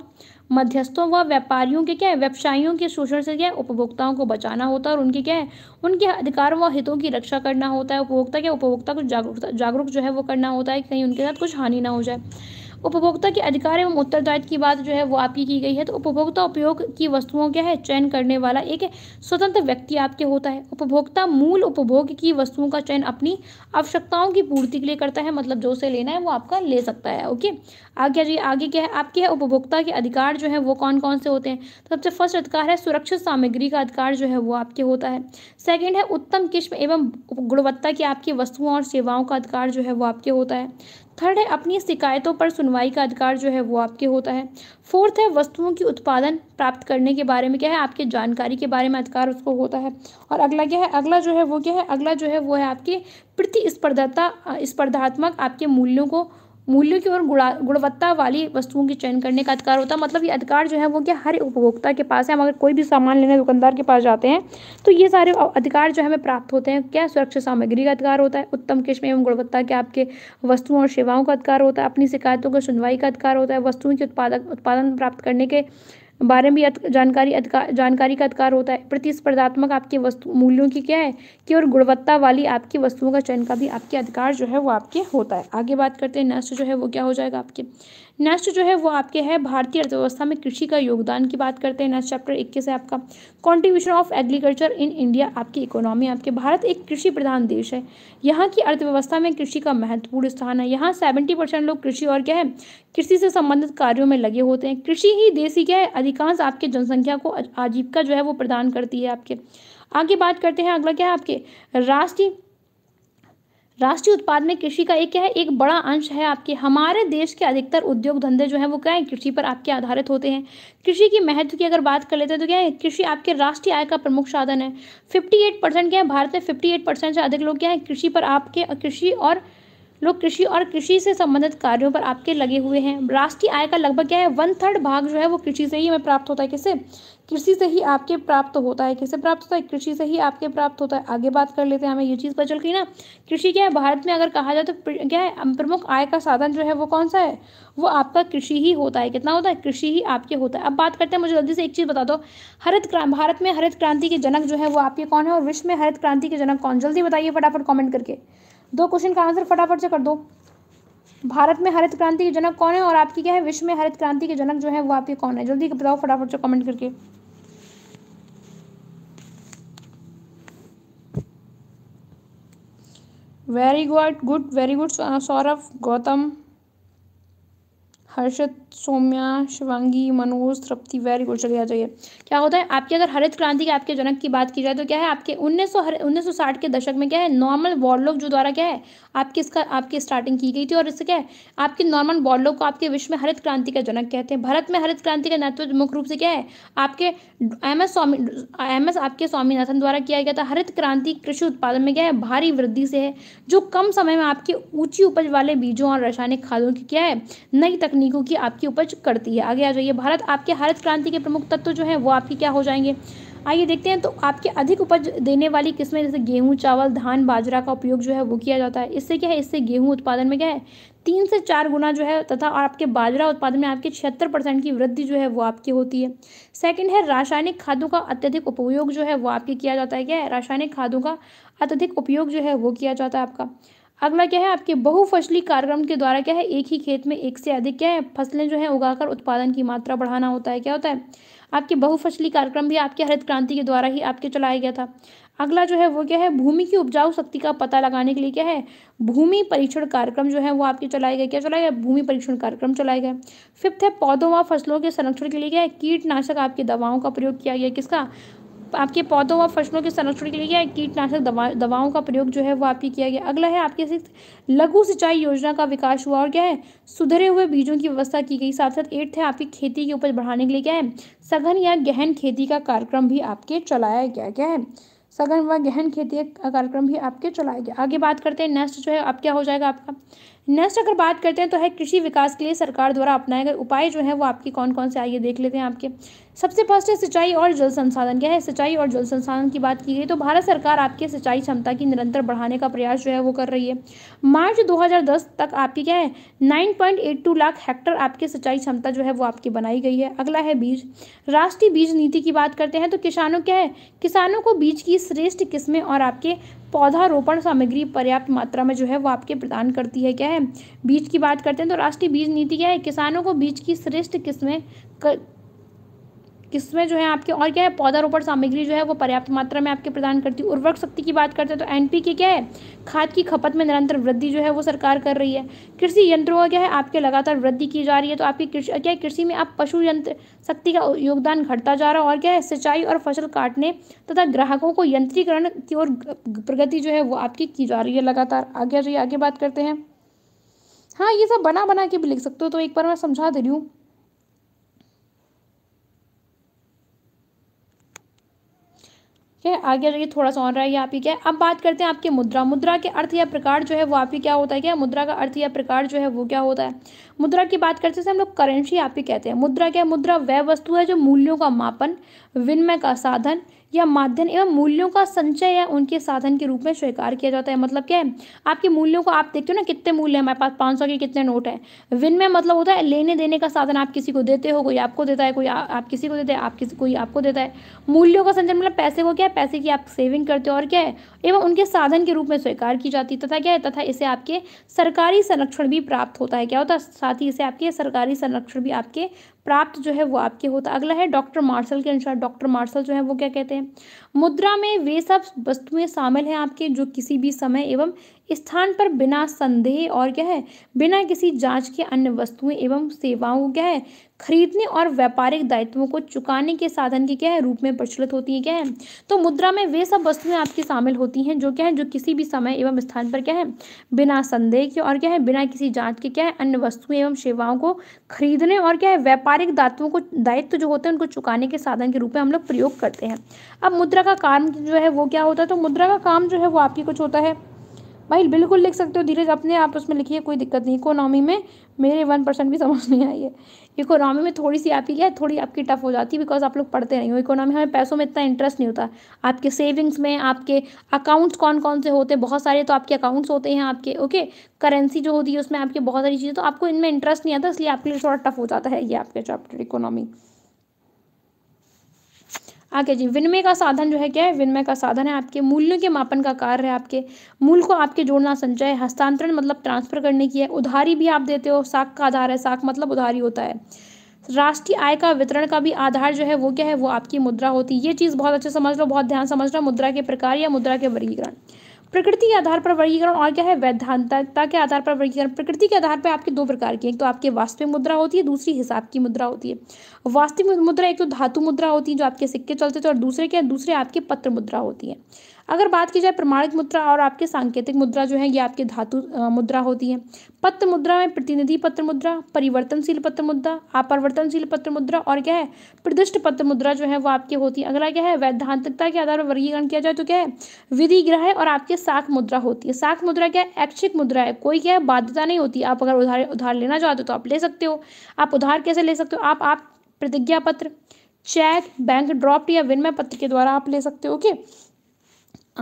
मध्यस्थों व व्यापारियों के क्या है व्यवसायियों के शोषण से क्या है उपभोक्ताओं को बचाना होता है और उनके क्या है उनके अधिकारों व हितों की रक्षा करना होता है उपभोक्ता क्या उपभोक्ता को जागरूकता जागरूक जो है वो करना होता है कहीं उनके साथ कुछ हानि ना हो जाए उपभोक्ता के अधिकार एवं उत्तरदायित्व की बात जो है वो आपकी की गई है तो उपभोक्ता उपयोग की वस्तुओं क्या है चयन करने वाला एक स्वतंत्र व्यक्ति आपके होता है उपभोक्ता मूल उपभोग की वस्तुओं का चयन अपनी आवश्यकताओं की पूर्ति के लिए करता है मतलब जो उसे लेना है वो आपका ले सकता है ओके आगे जी आगे क्या है आपके है उपभोक्ता के अधिकार जो है वो कौन कौन से होते हैं तो सबसे फर्स्ट अधिकार है सुरक्षित सामग्री का अधिकार जो है वो आपके होता है सेकेंड है उत्तम किस्म एवं गुणवत्ता की आपकी वस्तुओं और सेवाओं का अधिकार जो है वो आपके होता है थर्ड है अपनी शिकायतों पर सुनवाई का अधिकार जो है वो आपके होता है फोर्थ है वस्तुओं की उत्पादन प्राप्त करने के बारे में क्या है आपके जानकारी के बारे में अधिकार उसको होता है और अगला क्या है अगला जो है वो क्या है अगला जो है वो है आपके प्रतिस्पर्धाता स्पर्धात्मक आपके मूल्यों को मूल्यों की और गुणवत्ता वाली वस्तुओं की चयन करने का अधिकार होता है मतलब ये अधिकार जो है वो क्या हर उपभोक्ता के पास है हम अगर कोई भी सामान लेने दुकानदार के पास जाते हैं तो ये सारे अधिकार जो हमें प्राप्त होते हैं क्या सुरक्षा सामग्री का अधिकार होता है उत्तम किस्म एवं गुणवत्ता के आपके वस्तुओं और सेवाओं का अधिकार होता है अपनी शिकायतों की सुनवाई का अधिकार होता है वस्तुओं के उत्पादक उत्पादन प्राप्त करने के में जानकारी अधिकार जानकारी का अधिकार होता है प्रतिस्पर्धात्मक आपके वस्तु मूल्यों की क्या है कि और गुणवत्ता वाली आपकी वस्तुओं का चयन का भी आपके अधिकार जो है वो आपके होता है आगे बात करते हैं नेक्स्ट जो है वो क्या हो जाएगा आपके नेक्स्ट जो है वो आपके है भारतीय अर्थव्यवस्था में कृषि का योगदान की बात करते हैं नेक्स्ट चैप्टर इक्कीस है आपका contribution of agriculture in India आपकी इकोनॉमी आपके भारत एक कृषि प्रधान देश है यहाँ की अर्थव्यवस्था में कृषि का महत्वपूर्ण स्थान है यहाँ सेवेंटी परसेंट लोग कृषि और क्या है कृषि से संबंधित कार्यों में लगे होते हैं कृषि ही देसी क्या है अधिकांश आपके जनसंख्या को आजीविका जो है वो प्रदान करती है आपके आगे बात करते हैं अगला क्या है आपके राष्ट्रीय राष्ट्रीय उत्पाद में कृषि का एक क्या है एक बड़ा अंश है आपके हमारे देश के अधिकतर उद्योग धंधे जो है वो क्या है कृषि पर आपके आधारित होते हैं कृषि की महत्व की अगर बात कर लेते हैं तो क्या है कृषि आपके राष्ट्रीय आय का प्रमुख साधन है फिफ्टी एट परसेंट क्या है भारत में फिफ्टी एट परसेंट से अधिक लोग क्या है कृषि पर आपके कृषि और लोग कृषि और कृषि से संबंधित कार्यों पर आपके लगे हुए हैं राष्ट्रीय आय का लगभग क्या है वन थर्ड भाग जो है वो कृषि से ही हमें प्राप्त होता है किससे कृषि से ही आपके प्राप्त होता है कैसे प्राप्त होता है कृषि से ही आपके प्राप्त होता है आगे बात कर लेते हैं हमें ये चीज़ पता चल गई ना कृषि क्या है भारत में अगर कहा जाए तो क्या है प्रमुख आय का साधन जो है वो कौन सा है वो आपका कृषि ही होता है कितना होता है कृषि ही आपके होता है अब बात करते हैं मुझे जल्दी से एक चीज़ बता दो हरित क्रांति भारत में हरित क्रांति के जनक जो है वो आपके कौन है और विश्व में हरित क्रांति के जनक कौन जल्दी बताइए फटाफट कॉमेंट करके दो क्वेश्चन का आंसर फटाफट से कर दो भारत में हरित क्रांति के जनक कौन है और आपकी क्या है विश्व में हरित क्रांति के जनक जो है वो आपके कौन है जल्दी बताओ फटाफट से कमेंट करके very good good very good Saurabh Gautam Harshit Somya Shivangi Manoj Tripti very good चलिए जाइए क्या होता है आपकी अगर हरित क्रांति के आपके जनक की बात की जाए तो क्या है आपके 1900 1960 के दशक में क्या है नॉर्मल वॉर्लोक जो द्वारा क्या है आपकी इसका आपकी स्टार्टिंग की गई थी और इससे क्या है आपके नॉर्मल वॉर्लोक को आपके विश्व में हरित क्रांति का जनक कहते हैं भारत में हरित क्रांति का नेतृत्व मुख्य रूप से क्या है आपके M S Swami M S आपके स्वामीनाथन द्वारा किया गया था हरित क्रांति कृषि उत्पादन में क्या है भारी वृद्धि से है जो कम समय में आपके ऊंची उपज वाले बीजों और रासायनिक खादों की क्या है नई तकनीकों की आपकी आपकी उपज करती है आगे आ जाइए भारत आपके हरित क्रांति के प्रमुख तत्व जो है वो आपके क्या हो जाएंगे आइए देखते हैं तो आपके अधिक उपज देने वाली किस्में जैसे गेहूं चावल धान बाजरा का उपयोग जो है वो किया जाता है इससे क्या है इससे गेहूं उत्पादन में क्या है तीन से चार गुना जो है तथा आपके बाजरा उत्पादन में आपके छिहत्तर परसेंट की वृद्धि जो है वो आपकी होती है सेकंड है रासायनिक खादों का अत्यधिक उपयोग जो है वो आपके किया जाता है क्या है रासायनिक खादों का अत्यधिक उपयोग जो है वो किया जाता है आपका अगला क्या है आपके बहुफसली कार्यक्रम के द्वारा क्या है एक ही खेत में एक से अधिक क्या है फसलें जो है उगाकर उत्पादन की मात्रा बढ़ाना होता है क्या होता है आपके बहुफसली कार्यक्रम भी आपके हरित क्रांति के द्वारा ही आपके चलाया गया था अगला जो है वो क्या है भूमि की उपजाऊ शक्ति का पता लगाने के लिए क्या है भूमि परीक्षण कार्यक्रम जो है वो आपके चलाए गए क्या चलाए गए भूमि परीक्षण कार्यक्रम चलाए गए फिफ्थ है पौधों व फसलों के संरक्षण के लिए क्या है कीटनाशक आपके दवाओं का प्रयोग किया गया किसका आपके पौधों व फसलों के संरक्षण के लिए कीटनाशक दवा दवाओं का प्रयोग जो है वो आपके किया गया अगला है आपके सिक्स लघु सिंचाई योजना का विकास हुआ और क्या है सुधरे हुए बीजों की व्यवस्था की गई साथ साथ एट्थ है आपकी खेती की उपज बढ़ाने के लिए क्या है सघन या गहन खेती का कार्यक्रम भी आपके चलाया गया क्या है सघन व गहन खेती का कार्यक्रम भी आपके चलाया गया आगे बात करते हैं नेक्स्ट जो है आप क्या हो जाएगा आपका नेक्स्ट अगर बात करते हैं तो है कृषि विकास के लिए सरकार द्वारा अपनाए गए उपाय जो है वो आपके कौन कौन से आइए देख लेते हैं आपके सबसे फर्स्ट है सिंचाई और जल संसाधन क्या है सिंचाई और जल संसाधन की बात की गई तो भारत सरकार आपके सिंचाई क्षमता की निरंतर बढ़ाने का प्रयास जो है वो कर रही है मार्च दो तक आपकी क्या है नाइन लाख हेक्टर आपके सिंचाई क्षमता जो है वो आपकी बनाई गई है अगला है बीज राष्ट्रीय बीज नीति की बात करते हैं तो किसानों क्या है किसानों को बीज की श्रेष्ठ किस्में और आपके पौधारोपण सामग्री पर्याप्त मात्रा में जो है वो आपके प्रदान करती है क्या है बीज की बात करते हैं तो राष्ट्रीय बीज नीति क्या है किसानों को बीज की श्रेष्ठ किस्में किसमें जो है आपके और क्या है पौधारोपण सामग्री जो है वो पर्याप्त मात्रा में आपके प्रदान करती है उर्वरक शक्ति की बात करते हैं तो एन के क्या है खाद की खपत में निरंतर वृद्धि जो है वो सरकार कर रही है कृषि यंत्रों का क्या है आपके लगातार वृद्धि की जा रही है तो आपकी कृषि क्या है कृषि में आप पशु यंत्र शक्ति का योगदान घटता जा रहा है और क्या है सिंचाई और फसल काटने तथा ग्राहकों को यंत्रीकरण की ओर प्रगति जो है वो आपकी की जा रही है लगातार आगे जो आगे बात करते हैं हाँ ये सब बना बना के भी लिख सकते हो तो एक बार मैं समझा दे रही हूँ ठीक है आगे जाइए थोड़ा सा और रहा है ही क्या है अब बात करते हैं आपके मुद्रा मुद्रा के अर्थ या प्रकार जो है वो आप ही क्या होता है क्या मुद्रा का अर्थ या प्रकार जो है वो क्या होता है मुद्रा की बात करते हैं हम लोग करेंसी आप ही कहते हैं मुद्रा क्या है मुद्रा वह वस्तु है जो मूल्यों का मापन विनिमय का साधन या माध्यम एवं मूल्यों का संचय है उनके साधन के रूप में स्वीकार किया जाता है मतलब क्या है आपके मूल्यों को आप देखते हो ना कितने मूल्य हैं हमारे पास पाँच सौ के कितने नोट है विन में मतलब होता है लेने देने का साधन आप किसी को देते हो कोई आपको देता है कोई आ, आप किसी को देते हैं आप किसी कोई आपको देता है मूल्यों का संचय मतलब पैसे को क्या है पैसे की आप सेविंग करते हो और क्या है एवं उनके साधन के रूप में स्वीकार की जाती है तथा क्या है तथा इसे आपके सरकारी संरक्षण भी प्राप्त होता है क्या होता है साथ ही इसे आपके सरकारी संरक्षण भी आपके प्राप्त जो है वो आपके होता अगला है डॉक्टर मार्शल के अनुसार डॉक्टर मार्शल जो है वो क्या कहते हैं मुद्रा में वे सब वस्तुएं शामिल हैं आपके जो किसी भी समय एवं स्थान पर बिना संदेह और क्या है बिना किसी जांच के अन्य वस्तुएं एवं सेवाओं क्या है खरीदने और व्यापारिक दायित्वों को चुकाने के साधन के क्या है रूप में प्रचलित होती है क्या है तो मुद्रा में वे सब वस्तुएं आपकी शामिल होती हैं जो क्या है जो किसी भी समय एवं स्थान पर क्या है बिना संदेह के और क्या है बिना किसी जाँच के क्या है अन्य वस्तुएं एवं सेवाओं को खरीदने और क्या है व्यापारिक दायित्वों को दायित्व जो होते हैं उनको चुकाने के साधन के रूप में हम लोग प्रयोग करते हैं अब मुद्रा का काम जो है वो क्या होता है तो मुद्रा का काम जो है वो आपकी कुछ होता है भाई बिल्कुल लिख सकते हो धीरे अपने आप उसमें लिखिए कोई दिक्कत नहीं इकोनॉमी में मेरे वन परसेंट भी समझ नहीं आई है इकोनॉमी में थोड़ी सी आपकी क्या है थोड़ी आपकी टफ हो जाती है बिकॉज आप लोग पढ़ते नहीं हो इकोनॉमी हमें पैसों में इतना इंटरेस्ट नहीं होता आपके सेविंग्स में आपके अकाउंट्स कौन कौन से होते हैं बहुत सारे तो आपके अकाउंट्स होते हैं आपके ओके करेंसी जो होती है उसमें आपके बहुत सारी चीज़ें तो आपको इनमें इंटरेस्ट नहीं आता इसलिए आपके लिए थोड़ा टफ हो जाता है ये आपके चैप्टर इकोनॉमी आगे जी विनिमय का साधन जो है क्या है विनिमय का साधन है आपके मूल्यों के मापन का कार्य है आपके मूल को आपके जोड़ना संचय हस्तांतरण मतलब ट्रांसफर करने की है उधारी भी आप देते हो साख का आधार है साख मतलब उधारी होता है राष्ट्रीय आय का वितरण का भी आधार जो है वो क्या है वो आपकी मुद्रा होती है ये चीज़ बहुत अच्छे समझ लो बहुत ध्यान समझ लो मुद्रा के प्रकार या मुद्रा के वर्गीकरण प्रकृति के आधार पर वर्गीकरण और क्या है वैधानता के आधार पर वर्गीकरण प्रकृति के आधार पर आपके दो प्रकार की एक तो आपके वास्तविक मुद्रा होती है दूसरी हिसाब की मुद्रा होती है वास्तविक मुद्रा एक तो धातु मुद्रा होती है जो आपके सिक्के चलते थे और दूसरे क्या दूसरे आपके पत्र मुद्रा होती है अगर बात की जाए प्रमाणिक मुद्रा और आपके सांकेतिक मुद्रा जो है ये आपके धातु मुद्रा होती है पत्र मुद्रा में प्रतिनिधि पत्र मुद्रा परिवर्तनशील पत्र मुद्रा अपरिवर्तनशील पत्र मुद्रा और क्या है प्रदिष्ट पत्र मुद्रा जो है वो आपके होती है अगला क्या है वैधांतिकता के आधार पर वर्गीकरण किया जाए तो क्या है विधि ग्रह और आपके साख मुद्रा होती है साख मुद्रा क्या है ऐच्छिक मुद्रा है कोई क्या है बाध्यता नहीं होती आप अगर उधार उधार लेना चाहते हो तो आप ले सकते हो आप उधार कैसे ले सकते हो आप प्रतिज्ञा पत्र चेक बैंक ड्राफ्ट या विनिमय पत्र के द्वारा आप ले सकते हो ओके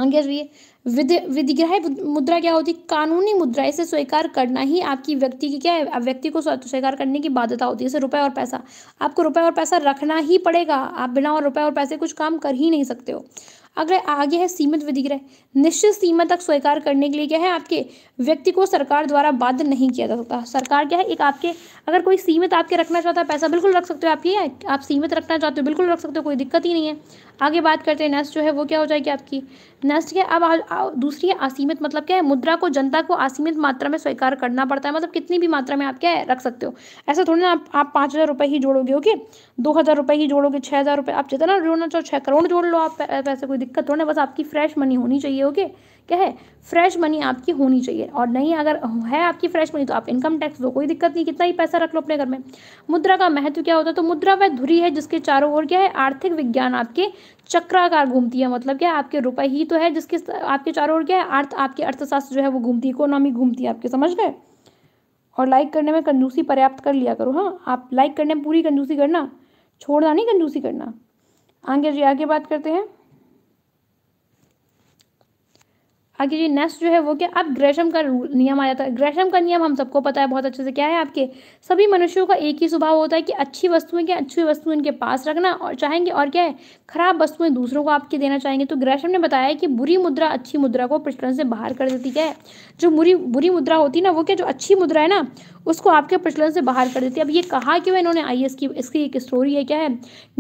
आगे रहिए विधिग्राही मुद्रा क्या होती है कानूनी मुद्रा इसे स्वीकार करना ही आपकी व्यक्ति की क्या है व्यक्ति को स्वीकार करने की बाध्यता होती है जैसे रुपए और पैसा आपको रुपए और पैसा रखना ही पड़ेगा आप बिना और रुपए और पैसे कुछ काम कर ही नहीं सकते हो अगर आगे है सीमित विधिग्रह निश्चित सीमा तक स्वीकार करने के लिए क्या है आपके व्यक्ति को सरकार द्वारा बाध्य नहीं किया जा सकता सरकार क्या है एक आपके अगर कोई सीमित आपके रखना चाहता है पैसा बिल्कुल रख सकते हो आपकी आप सीमित रखना चाहते हो बिल्कुल रख सकते हो कोई दिक्कत ही नहीं है आगे बात करते हैं नेक्स्ट जो है वो क्या हो जाएगी आपकी नेक्स्ट क्या अब दूसरी है असीमित मतलब क्या है मुद्रा को जनता को असीमित मात्रा में स्वीकार करना पड़ता है मतलब कितनी भी मात्रा में आप क्या रख सकते हो ऐसा थोड़ी ना आप आप पाँच हज़ार रुपये ही जोड़ोगे ओके दो हज़ार रुपये ही जोड़ोगे छः हज़ार रुपये आप जितना जोड़ना चाहो छः करोड़ जोड़ लो आप पैसे कोई दिक्कत थोड़ी ना बस आपकी फ्रेश मनी होनी चाहिए ओके क्या है फ्रेश मनी आपकी होनी चाहिए और नहीं अगर है आपकी फ्रेश मनी तो आप इनकम टैक्स दो कोई दिक्कत नहीं कितना ही पैसा रख लो अपने घर में मुद्रा का महत्व क्या होता है तो मुद्रा वह धुरी है जिसके चारों ओर क्या है आर्थिक विज्ञान आपके चक्राकार घूमती है मतलब क्या आपके रुपए ही तो है जिसके आपके चारों ओर क्या है अर्थ आपके अर्थशास्त्र जो है वो घूमती है इकोनॉमी घूमती है आपके समझ गए और लाइक करने में कंजूसी पर्याप्त कर लिया करो हाँ आप लाइक करने में पूरी कंजूसी करना छोड़ना नहीं कंजूसी करना आगे जी आगे बात करते हैं आगे जी नेक्स्ट जो है वो क्या अब ग्रेशम का रूल नियम आ जाता है ग्रेशम का नियम हम सबको पता है बहुत अच्छे से क्या है आपके सभी मनुष्यों का एक ही स्वभाव होता है कि अच्छी वस्तुएं क्या अच्छी वस्तुएं इनके पास रखना और चाहेंगे और क्या है खराब वस्तुएं दूसरों को आपके देना चाहेंगे तो ग्रैशम ने बताया कि बुरी मुद्रा अच्छी मुद्रा को प्रचलन से बाहर कर देती है जो बुरी बुरी मुद्रा होती है ना वो क्या जो अच्छी मुद्रा है ना उसको आपके प्रचलन से बाहर कर देती है अब ये कहा वह इन्होंने आई की इसकी एक स्टोरी है क्या है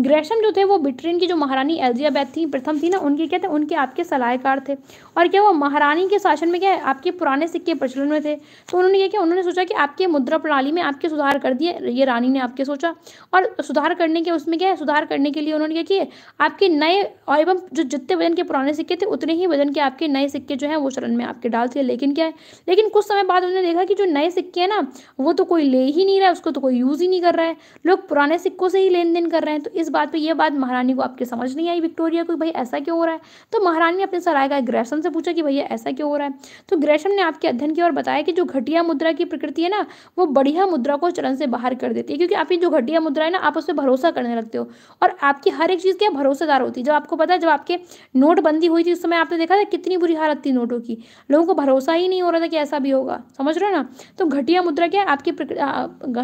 ग्रैशम जो थे वो ब्रिटेन की जो महारानी एलिजाबैथ थी प्रथम थी ना उनके क्या थे उनके आपके सलाहकार थे और क्या वो महारानी के शासन में क्या है आपके पुराने सिक्के प्रचलन में थे तो उन्होंने क्या किया उन्होंने सोचा कि आपके मुद्रा प्रणाली में आपके सुधार कर दिए ये रानी ने आपके सोचा और सुधार करने के उसमें क्या है सुधार करने के लिए उन्होंने क्या किया आपके नए और एवं जो जितने वजन के पुराने सिक्के थे उतने ही वजन के आपके नए सिक्के जो हैं वो चरण में आपके डाल दिए लेकिन क्या है लेकिन कुछ समय बाद उन्होंने देखा कि जो नए सिक्के हैं ना वो तो कोई ले ही नहीं रहा है उसको तो कोई यूज़ ही नहीं कर रहा है लोग पुराने सिक्कों से ही लेन देन कर रहे हैं तो इस बात पर यह बात महारानी को आपके समझ नहीं आई विक्टोरिया को भाई ऐसा क्यों हो रहा है तो महारानी ने अपने सराय का ग्रेसम से पूछा कि भैया ऐसा क्यों हो रहा है तो ग्रेसम ने आपके अध्ययन किया और बताया कि जो घटिया मुद्रा की प्रकृति है ना वो बढ़िया मुद्रा को चरण से बाहर कर देती है क्योंकि आपकी जो घटिया मुद्रा है ना आप उस पर भरोसा करने लगते हो और आपकी हर एक चीज़ क्या भरोसा भरोसेदार होती है जब आपको पता है जब आपके नोटबंदी हुई थी उस समय आपने देखा था कितनी बुरी हालत थी नोटों की लोगों को भरोसा ही नहीं हो रहा था कि ऐसा भी होगा समझ रहे हो ना तो घटिया मुद्रा क्या आपकी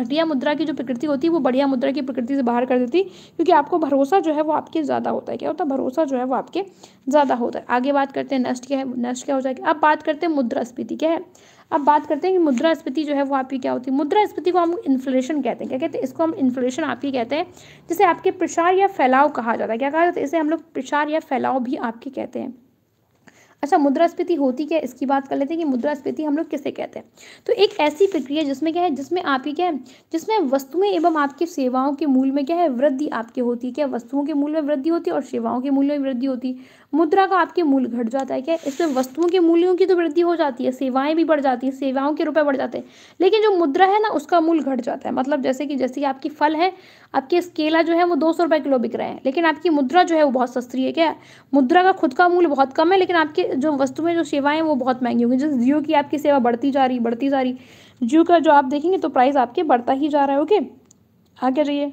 घटिया मुद्रा की जो प्रकृति होती है वो बढ़िया मुद्रा की प्रकृति से बाहर कर देती क्योंकि आपको भरोसा जो है वो आपके ज़्यादा होता है क्या होता है भरोसा जो है वो आपके ज़्यादा होता है आगे बात करते हैं नेक्स्ट क्या है नेक्स्ट क्या हो जाएगा अब बात करते हैं मुद्रास्फीति क्या है अब बात करते हैं कि मुद्रास्फीति जो है वो आपकी क्या होती है मुद्रास्फीति को हम इन्फ्लेशन कहते हैं क्या कहते हैं इसको हम इन्फ्लेशन आप ही कहते हैं जिसे आपके प्रसार या फैलाव कहा जाता है क्या कहा जाता है इसे हम लोग प्रसार या फैलाव भी आपके कहते हैं अच्छा मुद्रास्फीति होती क्या इसकी बात कर लेते हैं कि मुद्रास्फीति हम लोग किसे कहते हैं तो एक ऐसी प्रक्रिया जिसमें क्या है जिसमें आपकी क्या है जिसमें वस्तुएं एवं आपकी सेवाओं के मूल में क्या है वृद्धि आपके होती है क्या वस्तुओं के मूल में वृद्धि होती है और सेवाओं के मूल में वृद्धि होती है मुद्रा का आपके मूल्य घट जाता है क्या इससे वस्तुओं के मूल्यों की तो वृद्धि हो जाती है सेवाएं भी बढ़ जाती है सेवाओं के रुपए बढ़ जाते हैं लेकिन जो मुद्रा है ना उसका मूल्य घट जाता है मतलब जैसे कि जैसे कि आपकी फल है आपके केला जो है वो दो सौ किलो बिक रहे हैं लेकिन आपकी मुद्रा जो है वो बहुत सस्ती है क्या मुद्रा का खुद का मूल्य बहुत कम है लेकिन आपके जो वस्तुएं जो सेवाएं वो बहुत महंगी होंगी जैसे जियो की आपकी सेवा बढ़ती जा रही बढ़ती जा रही जियो का जो आप देखेंगे तो प्राइस आपके बढ़ता ही जा रहा है ओके आगे जाइए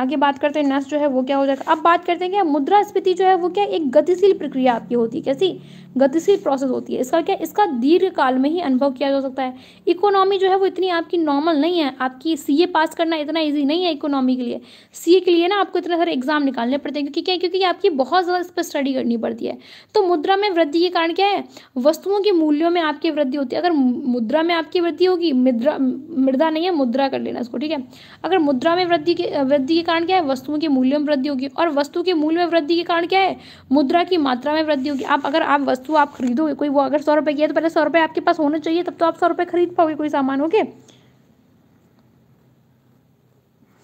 आगे बात करते हैं नेक्स्ट जो है वो क्या हो जाएगा अब बात करते हैं क्या मुद्रास्फीति जो है वो क्या एक गतिशील प्रक्रिया आपकी होती है कैसी गतिशील प्रोसेस होती है इसका क्या इसका दीर्घ काल में ही अनुभव किया जा सकता है इकोनॉमी जो है वो इतनी आपकी नॉर्मल नहीं है आपकी सीए पास करना इतना ईजी नहीं है इकोनॉमी के लिए सीए के लिए ना आपको इतने सारे एग्जाम निकालने पड़ते हैं क्योंकि क्या क्योंकि आपकी बहुत ज़्यादा इस पर स्टडी करनी पड़ती है तो मुद्रा में वृद्धि के कारण क्या है वस्तुओं के मूल्यों में आपकी वृद्धि होती है अगर मुद्रा में आपकी वृद्धि होगी मुद्रा मृदा नहीं है मुद्रा कर लेना इसको ठीक है अगर मुद्रा में वृद्धि के वृद्धि के कारण क्या है वस्तुओं के मूल्य में वृद्धि होगी और वस्तु के मूल्य में वृद्धि के कारण क्या है मुद्रा की मात्रा में वृद्धि होगी आप अगर आप वस्तु आप खरीदोगे कोई वो अगर सौ रुपये की है तो पहले सौ रुपये आपके पास होना चाहिए तब तो आप सौ रुपये खरीद पाओगे कोई सामान ओके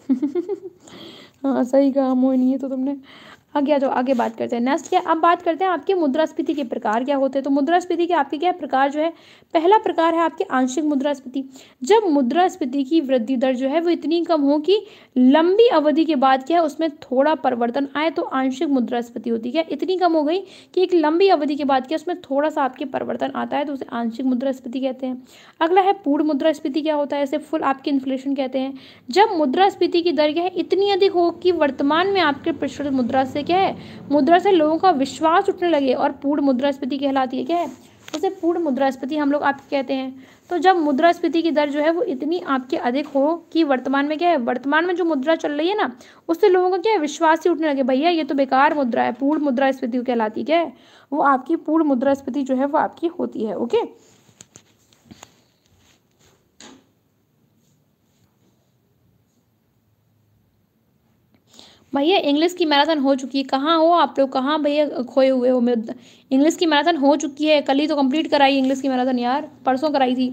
हाँ सही कहा मोहिनी ये तो तुमने आगे आ जाओ आगे बात करते हैं नेक्स्ट क्या अब बात करते हैं आपके मुद्रास्फीति के प्रकार क्या होते हैं तो मुद्रास्फीति के आपके क्या प्रकार जो है पहला प्रकार है आपके आंशिक मुद्रास्फीति जब मुद्रास्फीति की वृद्धि दर जो है वो इतनी कम हो कि लंबी अवधि के बाद क्या है उसमें थोड़ा परिवर्तन आए तो आंशिक मुद्रास्फीति होती है इतनी कम हो गई कि एक लंबी अवधि के बाद क्या उसमें थोड़ा सा आपके परिवर्तन आता है तो उसे आंशिक मुद्रास्फीति कहते हैं अगला है पूर्ण मुद्रास्फीति क्या होता है ऐसे फुल आपके इन्फ्लेशन कहते हैं जब मुद्रास्फीति की दर क्या है इतनी अधिक हो कि वर्तमान में आपके प्रचलित मुद्रा से से क्या है मुद्रा से लोगों का विश्वास उठने लगे और पूर्ण मुद्रास्फीति कहलाती है क्या है उसे पूर्ण मुद्रास्फीति हम लोग आप कहते हैं तो जब मुद्रास्फीति की दर जो है वो इतनी आपके अधिक हो कि वर्तमान में क्या है वर्तमान में जो मुद्रा चल रही है ना उससे लोगों का क्या है विश्वास ही उठने लगे भैया ये तो बेकार मुद्रा है पूर्ण मुद्रास्फीति कहलाती है वो आपकी पूर्ण मुद्रास्फीति जो है वो आपकी होती है ओके भैया इंग्लिश की मैराथन हो चुकी है कहाँ हो आप लोग कहाँ भैया खोए हुए हो मेरे इंग्लिश की मैराथन हो चुकी है कल ही तो कंप्लीट कराई इंग्लिश की मैराथन यार परसों कराई थी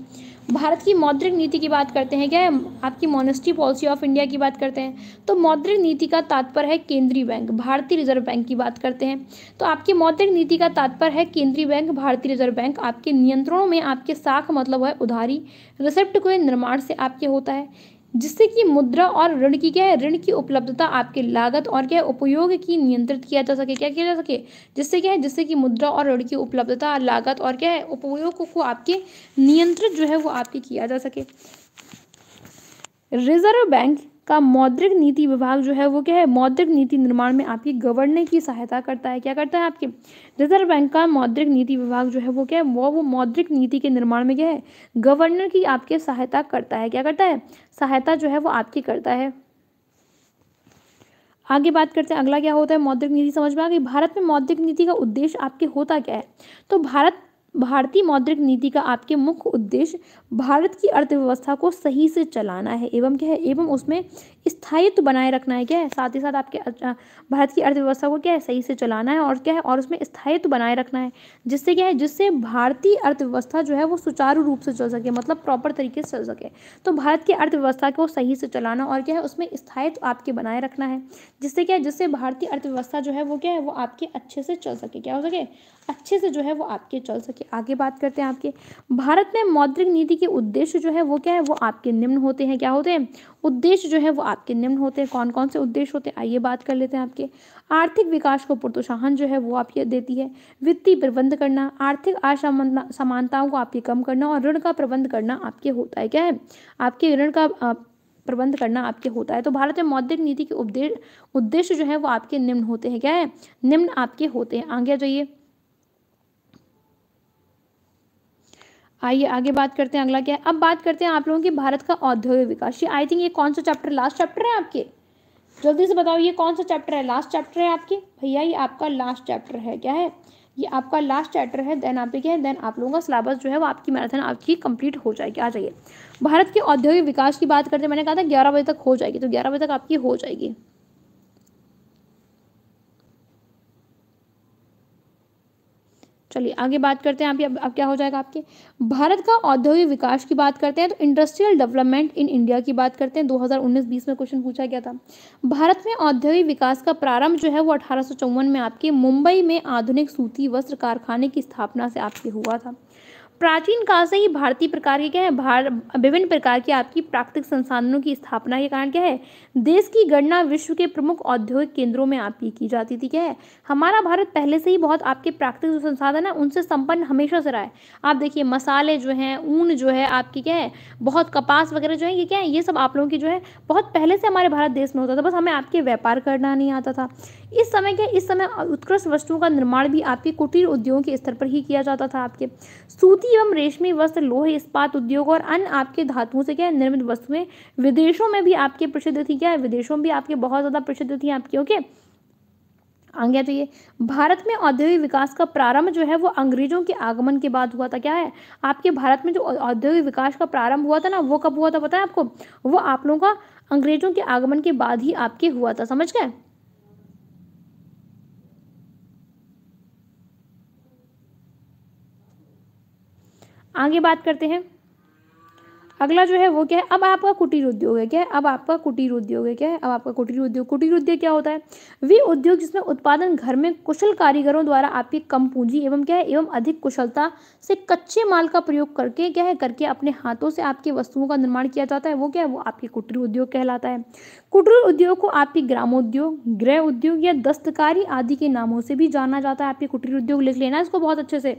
भारत की मौद्रिक नीति की बात करते हैं क्या है? आपकी मोनेस्टी पॉलिसी ऑफ इंडिया की बात करते हैं तो मौद्रिक नीति का तात्पर्य है केंद्रीय बैंक भारतीय रिजर्व बैंक की बात करते हैं तो आपकी मौद्रिक नीति का तात्पर्य है केंद्रीय बैंक भारतीय रिजर्व बैंक आपके नियंत्रणों में आपके साख मतलब है उधारी रिसेप्ट के निर्माण से आपके होता है जिससे कि मुद्रा और ऋण की क्या है ऋण की उपलब्धता आपके लागत और क्या उपयोग की नियंत्रित किया जा सके क्या किया जा सके जिससे क्या है जिससे कि मुद्रा और ऋण की उपलब्धता लागत और क्या है उपयोग को आपके नियंत्रित जो है वो आपके किया जा सके रिजर्व बैंक का मौद्रिक नीति विभाग जो है वो क्या है मौद्रिक नीति निर्माण में आपकी गवर्नर की सहायता करता है क्या करता है आपके रिजर्व बैंक का मौद्रिक नीति विभाग जो है वो क्या है वो वो मौद्रिक नीति के निर्माण में क्या है गवर्नर की आपके सहायता करता है क्या करता है सहायता जो है वो आपकी करता है आगे बात करते हैं अगला क्या होता है मौद्रिक नीति समझ में आ गई भारत में मौद्रिक नीति का उद्देश्य आपके होता क्या है तो भारत भारतीय मौद्रिक नीति का आपके मुख्य उद्देश्य भारत की अर्थव्यवस्था को सही से चलाना है एवं क्या है एवं उसमें स्थायित्व बनाए रखना है क्या है साथ ही साथ आपके भारत की अर्थव्यवस्था को क्या है सही से चलाना है और क्या है और उसमें स्थायित्व बनाए रखना है जिससे क्या है जिससे भारतीय अर्थव्यवस्था जो है वो सुचारू रूप से चल सके मतलब प्रॉपर तरीके से चल सके तो भारत की अर्थव्यवस्था को सही से चलाना और क्या है उसमें स्थायित्व आपके बनाए रखना है जिससे क्या है जिससे भारतीय अर्थव्यवस्था जो है वो क्या है वो आपके अच्छे से चल सके क्या हो सके अच्छे से जो है वो आपके चल सके आगे बात करते हैं आपके भारत में मौद्रिक नीति के उद्देश्य जो है वो क्या है वो आपके निम्न होते हैं क्या होते हैं उद्देश्य जो है वो आपके निम्न होते हैं कौन कौन से उद्देश्य होते हैं आइए बात कर लेते हैं आपके आर्थिक विकास को प्रोत्साहन जो है वो आप ये देती है वित्तीय प्रबंध करना आर्थिक असमानताओं को आपके कम करना और ऋण का प्रबंध करना आपके होता है क्या है आपके ऋण का प्रबंध करना आपके होता है तो भारत में मौद्रिक नीति के उद्देश्य जो है वो आपके निम्न होते हैं क्या है निम्न आपके होते हैं आगे जाइए आइए आगे बात करते हैं अगला क्या है अब बात करते हैं आप लोगों की भारत का औद्योगिक विकास ये आई थिंक ये कौन सा चैप्टर लास्ट चैप्टर है आपके जल्दी से बताओ ये कौन सा चैप्टर है लास्ट चैप्टर है आपके भैया ये आपका लास्ट चैप्टर है क्या है ये आपका लास्ट चैप्टर है देन आप क्या है देन आप लोगों का सिलेबस जो है वो आपकी मैराथन आपकी कंप्लीट हो जाएगी आ जाइए भारत के औद्योगिक विकास की बात करते मैंने कहा था ग्यारह बजे तक हो जाएगी तो ग्यारह बजे तक आपकी हो जाएगी चलिए आगे बात करते हैं आप अब, अब क्या हो जाएगा आपके भारत का औद्योगिक विकास की बात करते हैं तो इंडस्ट्रियल डेवलपमेंट इन इंडिया की बात करते हैं 2019-20 में क्वेश्चन पूछा गया था भारत में औद्योगिक विकास का प्रारंभ जो है वो अठारह में आपके मुंबई में आधुनिक सूती वस्त्र कारखाने की स्थापना से आपके हुआ था प्राचीन काल से ही भारतीय प्रकार के क्या है भार विभिन्न प्रकार की आपकी प्राकृतिक संसाधनों की स्थापना के कारण क्या है देश की गणना विश्व के प्रमुख औद्योगिक केंद्रों में आपकी की जाती थी क्या है हमारा भारत पहले से ही बहुत आपके प्राकृतिक जो संसाधन है उनसे संपन्न हमेशा से रहा है आप देखिए मसाले जो हैं ऊन जो है आपकी क्या है बहुत कपास वगैरह जो है ये क्या है ये सब आप लोगों की जो है बहुत पहले से हमारे भारत देश में होता था बस हमें आपके व्यापार करना नहीं आता था इस समय क्या इस समय उत्कृष्ट वस्तुओं का निर्माण भी आपके कुटीर उद्योग के स्तर पर ही किया जाता था आपके सूती सूती एवं रेशमी वस्त्र लोहे इस्पात उद्योग और अन्य आपके धातुओं से क्या निर्मित वस्तुएं विदेशों में भी आपके प्रसिद्ध थी क्या विदेशों में भी आपके बहुत ज़्यादा प्रसिद्ध थी आपकी ओके okay? आ गया भारत में औद्योगिक विकास का प्रारंभ जो है वो अंग्रेजों के आगमन के बाद हुआ था क्या है आपके भारत में जो औद्योगिक विकास का प्रारंभ हुआ था ना वो कब हुआ था पता है आपको वो आप लोगों का अंग्रेजों के आगमन के बाद ही आपके हुआ था समझ गए आगे बात करते हैं अगला जो है वो क्या है अब आपका कुटीर उद्योग है क्या है अब आपका कुटीर उद्योग है क्या है अब आपका कुटीर उद्योग कुटीर उद्योग क्या होता है वे उद्योग जिसमें उत्पादन घर में कुशल कारीगरों द्वारा आपकी कम पूंजी एवं क्या है एवं अधिक कुशलता से कच्चे माल का प्रयोग करके क्या है करके अपने हाथों से आपकी वस्तुओं का निर्माण किया जाता है वो क्या है वो आपकी कुटीर उद्योग कहलाता है कुटीर उद्योग को आपकी ग्रामोद्योग गृह उद्योग या दस्तकारी आदि के नामों से भी जाना जाता है आपके कुटीर उद्योग लिख लेना इसको बहुत अच्छे से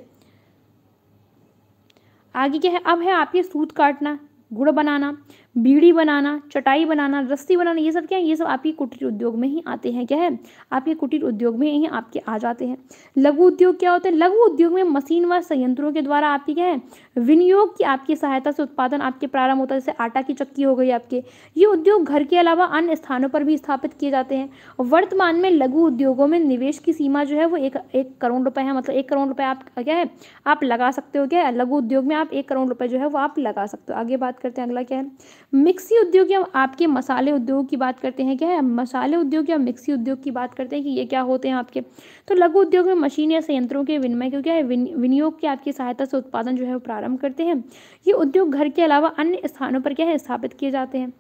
आगे क्या है अब है आपके सूत काटना गुड़ बनाना बीड़ी बनाना चटाई बनाना रस्सी बनाना ये सब क्या है ये सब आपके कुटीर उद्योग में ही आते हैं क्या है आपके कुटीर उद्योग में ही आपके आ जाते हैं लघु उद्योग क्या होते हैं लघु उद्योग में मशीन व संयंत्रों के द्वारा आपकी क्या है विनियोग की आपकी सहायता से उत्पादन आपके प्रारंभ होता है जैसे आटा की चक्की हो गई आपके ये उद्योग घर के अलावा अन्य स्थानों पर भी स्थापित किए जाते हैं वर्तमान में लघु उद्योगों में निवेश की सीमा जो है वो एक एक करोड़ रुपए है मतलब एक करोड़ रुपए आप क्या है आप लगा सकते हो क्या लघु उद्योग में आप एक करोड़ रुपए जो है वो आप लगा सकते हो आगे बात करते हैं अगला क्या है मिक्सी उद्योग या आपके मसाले उद्योग की बात करते हैं क्या है मसाले उद्योग या मिक्सी उद्योग की बात करते हैं कि ये क्या होते हैं आपके तो लघु उद्योग में मशीन या संयंत्रों के विनिमय क्योंकि है विनियोग की आपकी सहायता से उत्पादन जो है वो प्रारंभ करते हैं ये उद्योग घर के अलावा अन्य स्थानों पर क्या है स्थापित किए जाते हैं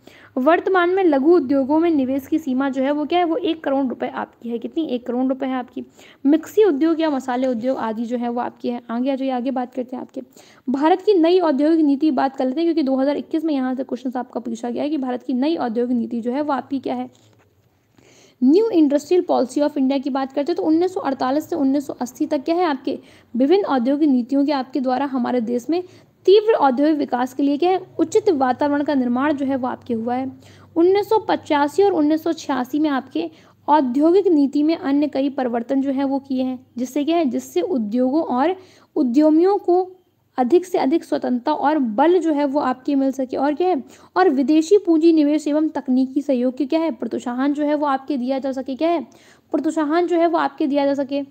वर्तमान में लघु उद्योगों में निवेश की सीमा जो है वो क्या है वो एक करोड़ रुपए आपकी है कितनी एक करोड़ रुपए है आपकी मिक्सी उद्योग या मसाले उद्योग आदि जो है वो आपकी है आगे आ जाइए आगे बात करते हैं आपके भारत की नई औद्योगिक नीति बात कर लेते हैं क्योंकि दो में यहाँ से क्वेश्चन आपका पूछा गया है कि भारत की नई औद्योगिक नीति जो है वो आपकी क्या है new industrial policy of India की बात करते हैं तो 1948 से 1980 तक क्या है आपके विभिन्न औद्योगिक नीतियों के आपके द्वारा हमारे देश में तीव्र औद्योगिक विकास के लिए क्या है उचित वातावरण का निर्माण जो है वो आपके हुआ है उन्नीस और उन्नीस में आपके औद्योगिक नीति में अन्य कई परिवर्तन जो है वो किए हैं जिससे क्या है जिससे उद्योगों और उद्यमियों को अधिक से अधिक स्वतंत्रता और बल जो है वो आपकी मिल सके और क्या है और विदेशी पूंजी निवेश एवं तकनीकी सहयोग की क्या है प्रोत्साहन जो है वो आपके दिया जा सके क्या है प्रोत्साहन जो है वो आपके दिया जा सके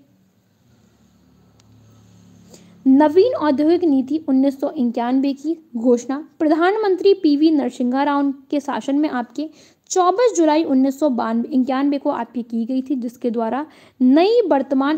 नवीन औद्योगिक नीति उन्नीस की घोषणा प्रधानमंत्री पीवी नरसिंह राव के शासन में आपके चौबीस जुलाई उन्नीस सौ इक्यानवे को आपकी की गई थी जिसके द्वारा नई वर्तमान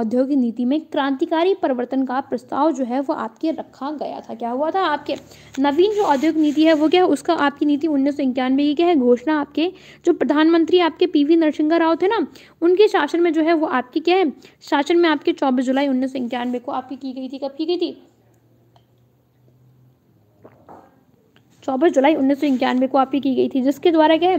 औद्योगिक नीति में क्रांतिकारी परिवर्तन का प्रस्ताव जो है वो आपके रखा गया था क्या हुआ था आपके नवीन जो औद्योगिक नीति है वो क्या है उसका आपकी नीति उन्नीस सौ इक्यानवे की क्या है घोषणा आपके जो प्रधानमंत्री आपके पी वी नरसिंह राव थे ना उनके शासन में जो है वो आपकी क्या है शासन में आपके चौबीस जुलाई उन्नीस सौ इक्यानवे को आपकी की गई थी कब की गई थी चौबीस जुलाई उन्नीस को आपकी की गई थी जिसके द्वारा क्या है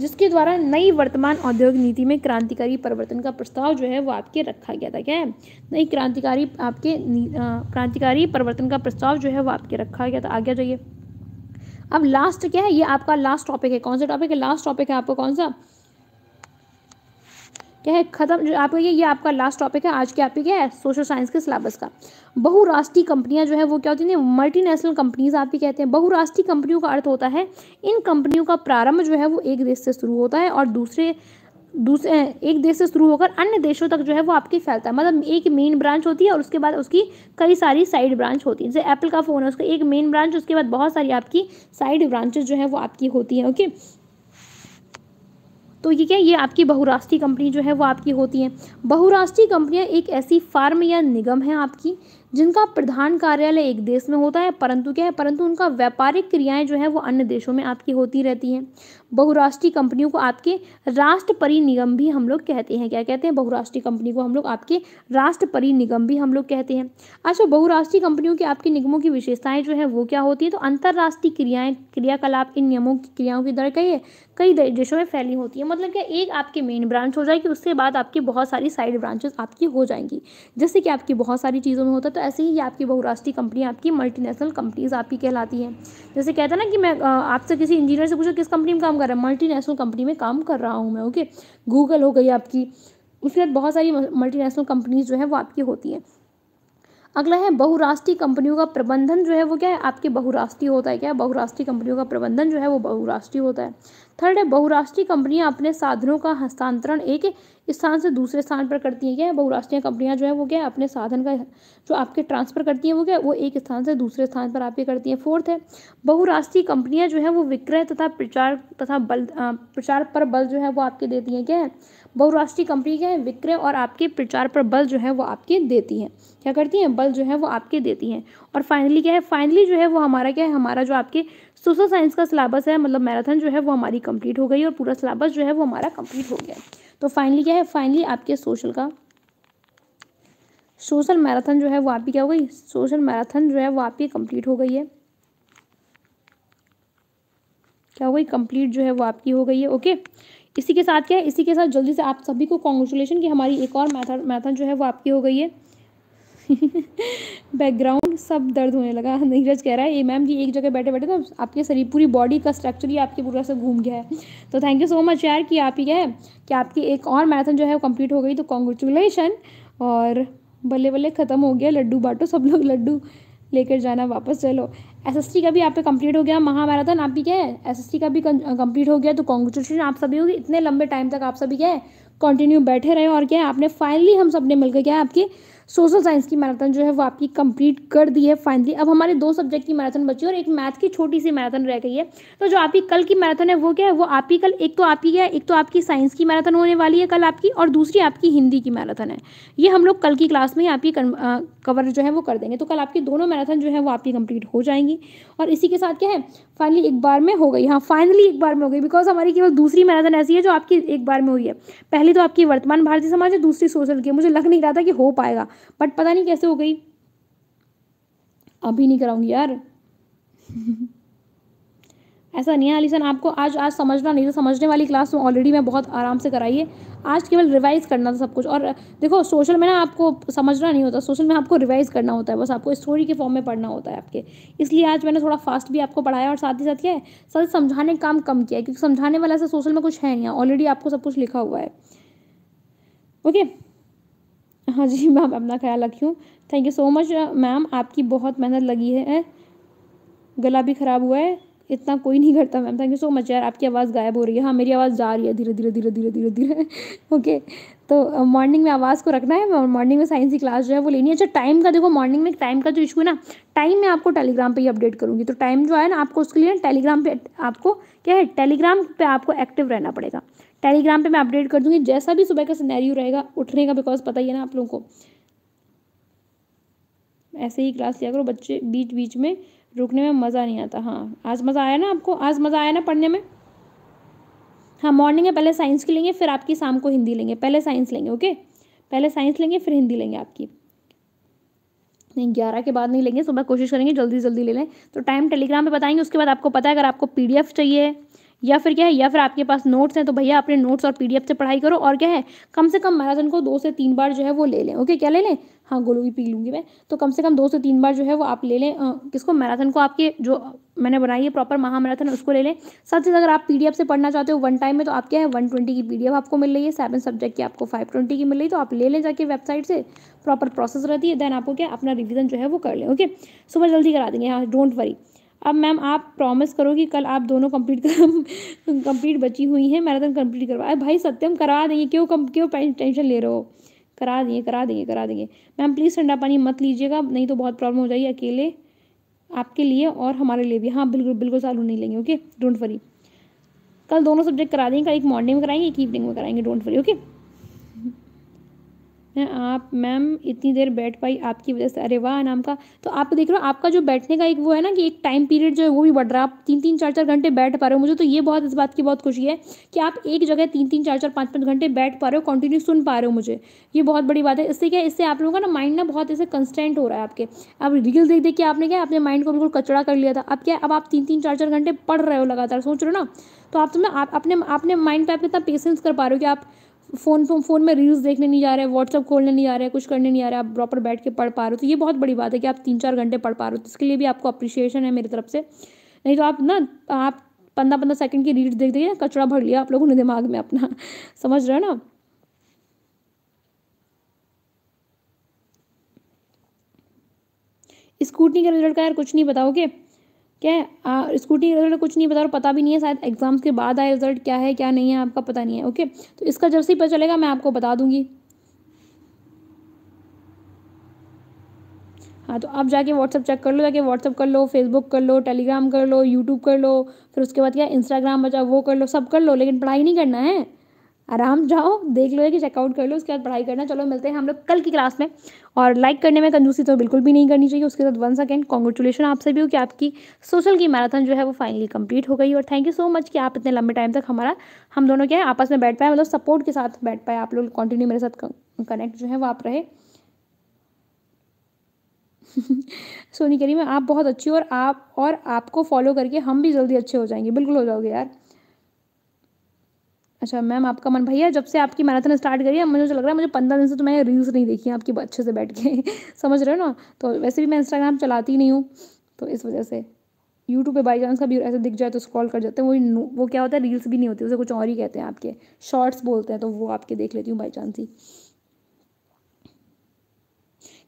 जिसके द्वारा नई वर्तमान औद्योगिक नीति में क्रांतिकारी परिवर्तन का प्रस्ताव जो है वो आपके रखा गया था क्या है नई क्रांतिकारी आपके क्रांतिकारी परिवर्तन का प्रस्ताव जो है वो आपके रखा गया था आगे जाइए अब लास्ट क्या है ये आपका लास्ट टॉपिक है कौन सा टॉपिक है लास्ट टॉपिक है आपका कौन सा क्या है खत्म जो आपका ये ये आपका लास्ट टॉपिक है आज के आपके क्या है सोशल साइंस के सिलेबस का बहुराष्ट्रीय कंपनियां जो है वो क्या होती हैं मल्टीनेशनल कंपनीज आप भी कहते हैं बहुराष्ट्रीय कंपनियों का अर्थ होता है इन कंपनियों का प्रारंभ जो है वो एक देश से शुरू होता है और दूसरे दूसरे एक देश से शुरू होकर अन्य देशों तक जो है वो आपकी फैलता है मतलब एक मेन ब्रांच होती है और उसके बाद उसकी कई सारी साइड ब्रांच होती है जैसे एप्पल का फ़ोन है उसका एक मेन ब्रांच उसके बाद बहुत सारी आपकी साइड ब्रांचेज जो है वो आपकी होती है ओके तो ये क्या ये आपकी बहुराष्ट्रीय कंपनी जो है वो आपकी होती है बहुराष्ट्रीय कंपनियां एक ऐसी फार्म या निगम है आपकी जिनका प्रधान कार्यालय एक देश में होता है परंतु क्या है परंतु उनका व्यापारिक क्रियाएं जो है वो अन्य देशों में आपकी होती रहती हैं बहुराष्ट्रीय कंपनियों को आपके राष्ट्र परि निगम भी हम लोग कहते हैं क्या कहते हैं बहुराष्ट्रीय कंपनी को हम लोग आपके राष्ट्र परि निगम भी हम लोग कहते हैं अच्छा बहुराष्ट्रीय कंपनियों के आपके निगमों की विशेषताएं जो है वो क्या होती है तो अंतर्राष्ट्रीय क्रियाएं क्रियाकलाप इन नियमों की क्रियाओं की दर कही कई देशों में फैली होती है मतलब क्या एक आपके मेन ब्रांच हो जाएगी उसके बाद आपकी बहुत सारी साइड ब्रांचेस आपकी हो जाएंगी जैसे कि आपकी बहुत सारी चीज़ों में होता है तो ऐसे ही आपकी बहुराष्ट्रीय कंपनी आपकी मल्टीनेशनल कंपनीज आपकी कहलाती हैं जैसे कहता है ना कि मैं आपसे किसी इंजीनियर से पूछो किस कंपनी में काम कर रहा है मल्टीनेशनल कंपनी में काम कर रहा हूँ मैं ओके गूगल हो गई आपकी उसके बाद बहुत सारी मल्टीनेशनल कंपनीज जो है वो आपकी होती हैं अगला है बहुराष्ट्रीय कंपनियों का प्रबंधन जो है वो क्या है आपके बहुराष्ट्रीय होता है क्या बहुराष्ट्रीय कंपनियों का प्रबंधन जो है वो बहुराष्ट्रीय होता है थर्ड है बहुराष्ट्रीय कंपनियां अपने साधनों का हस्तांतरण एक स्थान से दूसरे स्थान पर करती हैं क्या बहुराष्ट्रीय कंपनियां जो है वो क्या अपने साधन का जो आपके ट्रांसफर करती हैं वो क्या वो एक स्थान से दूसरे स्थान पर आपके करती हैं फोर्थ है बहुराष्ट्रीय कंपनियां जो है वो विक्रय तथा प्रचार तथा बल प्रचार पर बल जो है वो आपके देती हैं क्या है बहुराष्ट्रीय कंपनी क्या है विक्रय और आपके प्रचार पर बल जो है वो आपके देती हैं क्या करती हैं बल जो है वो आपके देती हैं और फाइनली क्या है फाइनली जो है वो हमारा क्या है हमारा जो आपके सोशल साइंस का सिलेबस है मतलब मैराथन जो है वो हमारी कंप्लीट हो गई और पूरा सिलेबस जो है वो हमारा कंप्लीट हो गया तो फाइनली क्या है फाइनली आपके सोशल का सोशल मैराथन जो है वो आपकी क्या हो गई सोशल मैराथन जो है वो आपकी कंप्लीट हो गई है क्या हो गई कंप्लीट जो है वो आपकी हो गई है ओके okay? इसी के साथ क्या है इसी के साथ जल्दी से आप सभी को कॉन्ग्रेचुलेशन की हमारी एक और मैथन मैथन जो है वो आपकी हो गई है बैकग्राउंड सब दर्द होने लगा नीरज कह रहा है ये मैम जी एक जगह बैठे बैठे तो ना आपके शरीर पूरी बॉडी का स्ट्रक्चर ही आपके पूरा से घूम गया है तो थैंक यू सो मच यार कि आप ही है कि आपकी एक और मैराथन जो है वो कंप्लीट हो गई तो कॉन्ग्रेचुलेशन और बल्ले बल्ले ख़त्म हो गया लड्डू बांटो सब लोग लड्डू लेकर जाना वापस चलो एसएसटी का भी आपका कंप्लीट हो गया महामैराथन भी क्या है एसएसटी का भी कंप्लीट हो गया तो कॉन्ग्रेचुलेशन आप सभी होगी इतने लंबे टाइम तक आप सभी क्या है कंटिन्यू बैठे रहे और क्या है आपने फाइनली हम सब ने मिलकर क्या है आपकी सोशल साइंस की मैराथन जो है वो आपकी कंप्लीट कर दी है फाइनली अब हमारे दो सब्जेक्ट की मैराथन बची और एक मैथ की छोटी सी मैराथन रह गई है तो जो आपकी कल की मैराथन है वो क्या है वो आपकी कल एक तो आपकी क्या है एक तो आपकी साइंस की मैराथन होने वाली है कल आपकी और दूसरी आपकी हिंदी की मैराथन है ये हम लोग कल की क्लास में ही आपकी कवर जो है वो कर देंगे तो कल आपकी दोनों मैराथन जो है वो आपकी कंप्लीट हो जाएंगी और इसी के साथ क्या है फाइनली एक बार में हो गई हाँ फाइनली एक बार में हो गई बिकॉज हमारी केवल दूसरी मैराथन ऐसी है जो आपकी एक बार में हुई है पहली तो आपकी वर्तमान भारतीय समाज है दूसरी सोशल की मुझे लग नहीं रहा था कि हो पाएगा बट पता नहीं कैसे हो गई अभी नहीं कराऊंगी यार ऐसा नहीं है अलीसन आपको आज आज समझना नहीं था समझने वाली क्लास में ऑलरेडी मैं बहुत आराम से कराई है आज केवल रिवाइज करना था सब कुछ और देखो सोशल में ना आपको समझना नहीं होता सोशल में आपको रिवाइज करना होता है बस आपको स्टोरी के फॉर्म में पढ़ना होता है आपके इसलिए आज मैंने थोड़ा फास्ट भी आपको पढ़ाया और साथ ही साथ क्या है साथ समझाने का काम कम किया है क्योंकि समझाने वाला ऐसा सोशल में कुछ है नहीं ऑलरेडी आपको सब कुछ लिखा हुआ है ओके हाँ जी मैम अपना ख्याल रखी हूँ thank you so much ma'am आपकी बहुत मेहनत लगी है गला भी ख़राब हुआ है इतना कोई नहीं करता ma'am thank you so much यार आपकी आवाज़ गायब हो रही है हाँ मेरी आवाज़ जा रही है धीरे धीरे धीरे धीरे धीरे धीरे ओके तो मॉर्निंग में आवाज़ को रखना है मॉर्निंग में साइंस की क्लास जो है वो लेनी है अच्छा टाइम का देखो मॉर्निंग में टाइम का जो इशू है ना टाइम मैं आपको टेलीग्राम पर ही अपडेट करूँगी तो टाइम जो है ना आपको उसके लिए टेलीग्राम पे आपको क्या है टेलीग्राम पर आपको एक्टिव रहना पड़ेगा टेलीग्राम पर मैं अपडेट कर दूँगी जैसा भी सुबह का सिनेरियो रहेगा उठने का बिकॉज पता ही है ना आप लोगों को ऐसे ही क्लास लिया करो बच्चे बीच बीच में रुकने में मज़ा नहीं आता हाँ आज मज़ा आया ना आपको आज मज़ा आया ना पढ़ने में हाँ मॉर्निंग में पहले साइंस की लेंगे फिर आपकी शाम को हिंदी लेंगे पहले साइंस लेंगे ओके पहले साइंस लेंगे फिर हिंदी लेंगे आपकी नहीं ग्यारह के बाद नहीं लेंगे सुबह कोशिश करेंगे जल्दी जल्दी ले लें तो टाइम टेलीग्राम पे बताएंगे उसके बाद आपको पता है अगर आपको पीडीएफ चाहिए या फिर क्या है या फिर आपके पास नोट्स हैं तो भैया अपने नोट्स और पीडीएफ से पढ़ाई करो और क्या है कम से कम मैराथन को दो से तीन बार जो है वो ले लें ओके क्या ले लें हाँ गोलू भी पी लूँगी मैं तो कम से कम दो से तीन बार जो है वो आप ले लें किसको मैराथन को आपके जो मैंने बनाई है प्रॉपर महा मैराथन उसको ले लें साथ ही अगर आप पीडीएफ से पढ़ना चाहते हो वन टाइम में तो आप क्या है वन ट्वेंटी की पीडीएफ आपको मिल रही है सेवन सब्जेक्ट की आपको फाइव ट्वेंटी की मिल रही तो आप ले लें जाके वेबसाइट से प्रॉपर प्रोसेस रहती है देन आपको क्या अपना रिविजन जो है वो कर लें ओके सुबह जल्दी करा देंगे हाँ डोंट वरी अब मैम आप प्रॉमिस करो कि कल आप दोनों कंप्लीट कर कंप्लीट बची हुई हैं मैराथन कंप्लीट करवा भाई सत्यम करा देंगे क्यों कम क्यों टेंशन ले रहे हो करा देंगे करा देंगे करा देंगे मैम प्लीज़ ठंडा पानी मत लीजिएगा नहीं तो बहुत प्रॉब्लम हो जाएगी अकेले आपके लिए और हमारे लिए भी हाँ बिल्कुल बिल्कुल सालू नहीं लेंगे ओके डोंट वरी कल दोनों सब्जेक्ट करा देंगे कल एक मॉर्निंग में कराएंगे एक इवनिंग में कराएंगे डोंट वरी ओके हैं आप मैम इतनी देर बैठ पाई आपकी वजह से अरे वाह नाम का तो आप देख रहे हो आपका जो बैठने का एक वो है ना कि एक टाइम पीरियड जो है वो भी बढ़ रहा है आप तीन तीन चार चार घंटे बैठ पा रहे हो मुझे तो ये बहुत इस बात की बहुत खुशी है कि आप एक जगह तीन तीन चार चार पाँच पाँच घंटे बैठ पा रहे हो कंटिन्यू सुन पा रहे हो मुझे ये बहुत बड़ी बात है इससे क्या इससे आप लोगों का ना माइंड ना बहुत ऐसे कंस्टेंट हो रहा है आपके अब रील देख देख के आपने क्या अपने माइंड को बिल्कुल कचड़ा कर लिया था अब क्या अब आप तीन तीन चार चार घंटे पढ़ रहे हो लगातार सोच रहे हो ना तो आप तो ना आप अपने अपने माइंड पे आप कितना पेशेंस कर पा रहे हो कि आप फ़ोन फ़ोन में रील्स देखने नहीं जा रहे हैं व्हाट्सअप खोलने नहीं आ रहे हैं कुछ करने नहीं आ रहा आप प्रॉपर बैठ के पढ़ पा रहे हो तो ये बहुत बड़ी बात है कि आप तीन चार घंटे पढ़ पा रहे हो तो इसके लिए भी आपको अप्रिशिएशन है मेरी तरफ से नहीं तो आप ना आप पंद्रह पंद्रह सेकंड की रील्स देख देखिए कचरा भर लिया आप लोगों ने दिमाग में अपना समझ रहे हो ना स्कूटनी का रिजल्ट का यार कुछ नहीं बताओगे क्या है स्कूटी रिजल्ट कुछ नहीं पता और पता भी नहीं है शायद एग्ज़ाम्स के बाद आए रिजल्ट क्या है क्या नहीं है आपका पता नहीं है ओके तो इसका जब से पता चलेगा मैं आपको बता दूंगी हाँ तो आप जाके व्हाट्सअप चेक कर लो जाके व्हाट्सअप कर लो फेसबुक कर लो टेलीग्राम कर लो यूट्यूब कर लो फिर उसके बाद क्या इंस्टाग्राम बचा वो कर लो सब कर लो लेकिन पढ़ाई नहीं करना है आराम जाओ देख लो कि चेकआउट कर लो उसके बाद पढ़ाई करना चलो मिलते हैं हम लोग कल की क्लास में और लाइक करने में कंजूसी तो बिल्कुल भी नहीं करनी चाहिए उसके साथ वन सेकेंड कॉन्ग्रेचुलेशन आपसे भी हो कि आपकी सोशल की मैराथन जो है वो फाइनली कंप्लीट हो गई और थैंक यू सो मच कि आप इतने लंबे टाइम तक हमारा हम दोनों क्या है आपस में बैठ पाए मतलब सपोर्ट के साथ बैठ पाए आप लोग कॉन्टिन्यू मेरे साथ कनेक्ट जो है वो आप रहे सोनी मैं आप बहुत अच्छी और आप और आपको फॉलो करके हम भी जल्दी अच्छे हो जाएंगे बिल्कुल हो जाओगे यार अच्छा मैम आपका मन भैया जब से आपकी मैराथन स्टार्ट करी है मुझे तो लग रहा है मुझे पंद्रह दिन से तो मैंने रील्स नहीं देखी आपकी अच्छे से बैठ के समझ रहे हो ना तो वैसे भी मैं इंस्टाग्राम चलाती नहीं हूँ तो इस वजह से यूट्यूब पे बाई चांस भी ऐसे दिख जाए तो स्क्रॉल कर जाते हैं वो वो क्या होता है रील्स भी नहीं होती उसे कुछ और ही कहते हैं आपके शॉर्ट्स बोलते हैं तो वो आपके देख लेती हूँ बाई चांस ही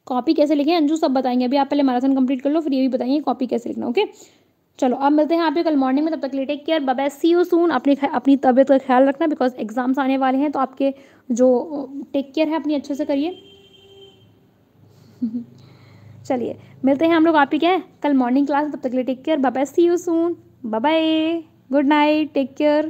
कॉपी कैसे लिखें अंजू सब बताएंगे अभी आप पहले मैराथन कंप्लीट कर लो फिर ये भी बताइए कॉपी कैसे लिखना ओके चलो अब मिलते हैं आपको कल मॉर्निंग में तब तक लिए take care bye see you soon अपनी अपनी तबीयत का ख्याल रखना बिकॉज एग्ज़ाम्स आने वाले हैं तो आपके जो टेक केयर है अपनी अच्छे से करिए चलिए मिलते हैं हम लोग ही क्या है कल मॉर्निंग क्लास तब तक लिए take care bye see you soon bye good night take care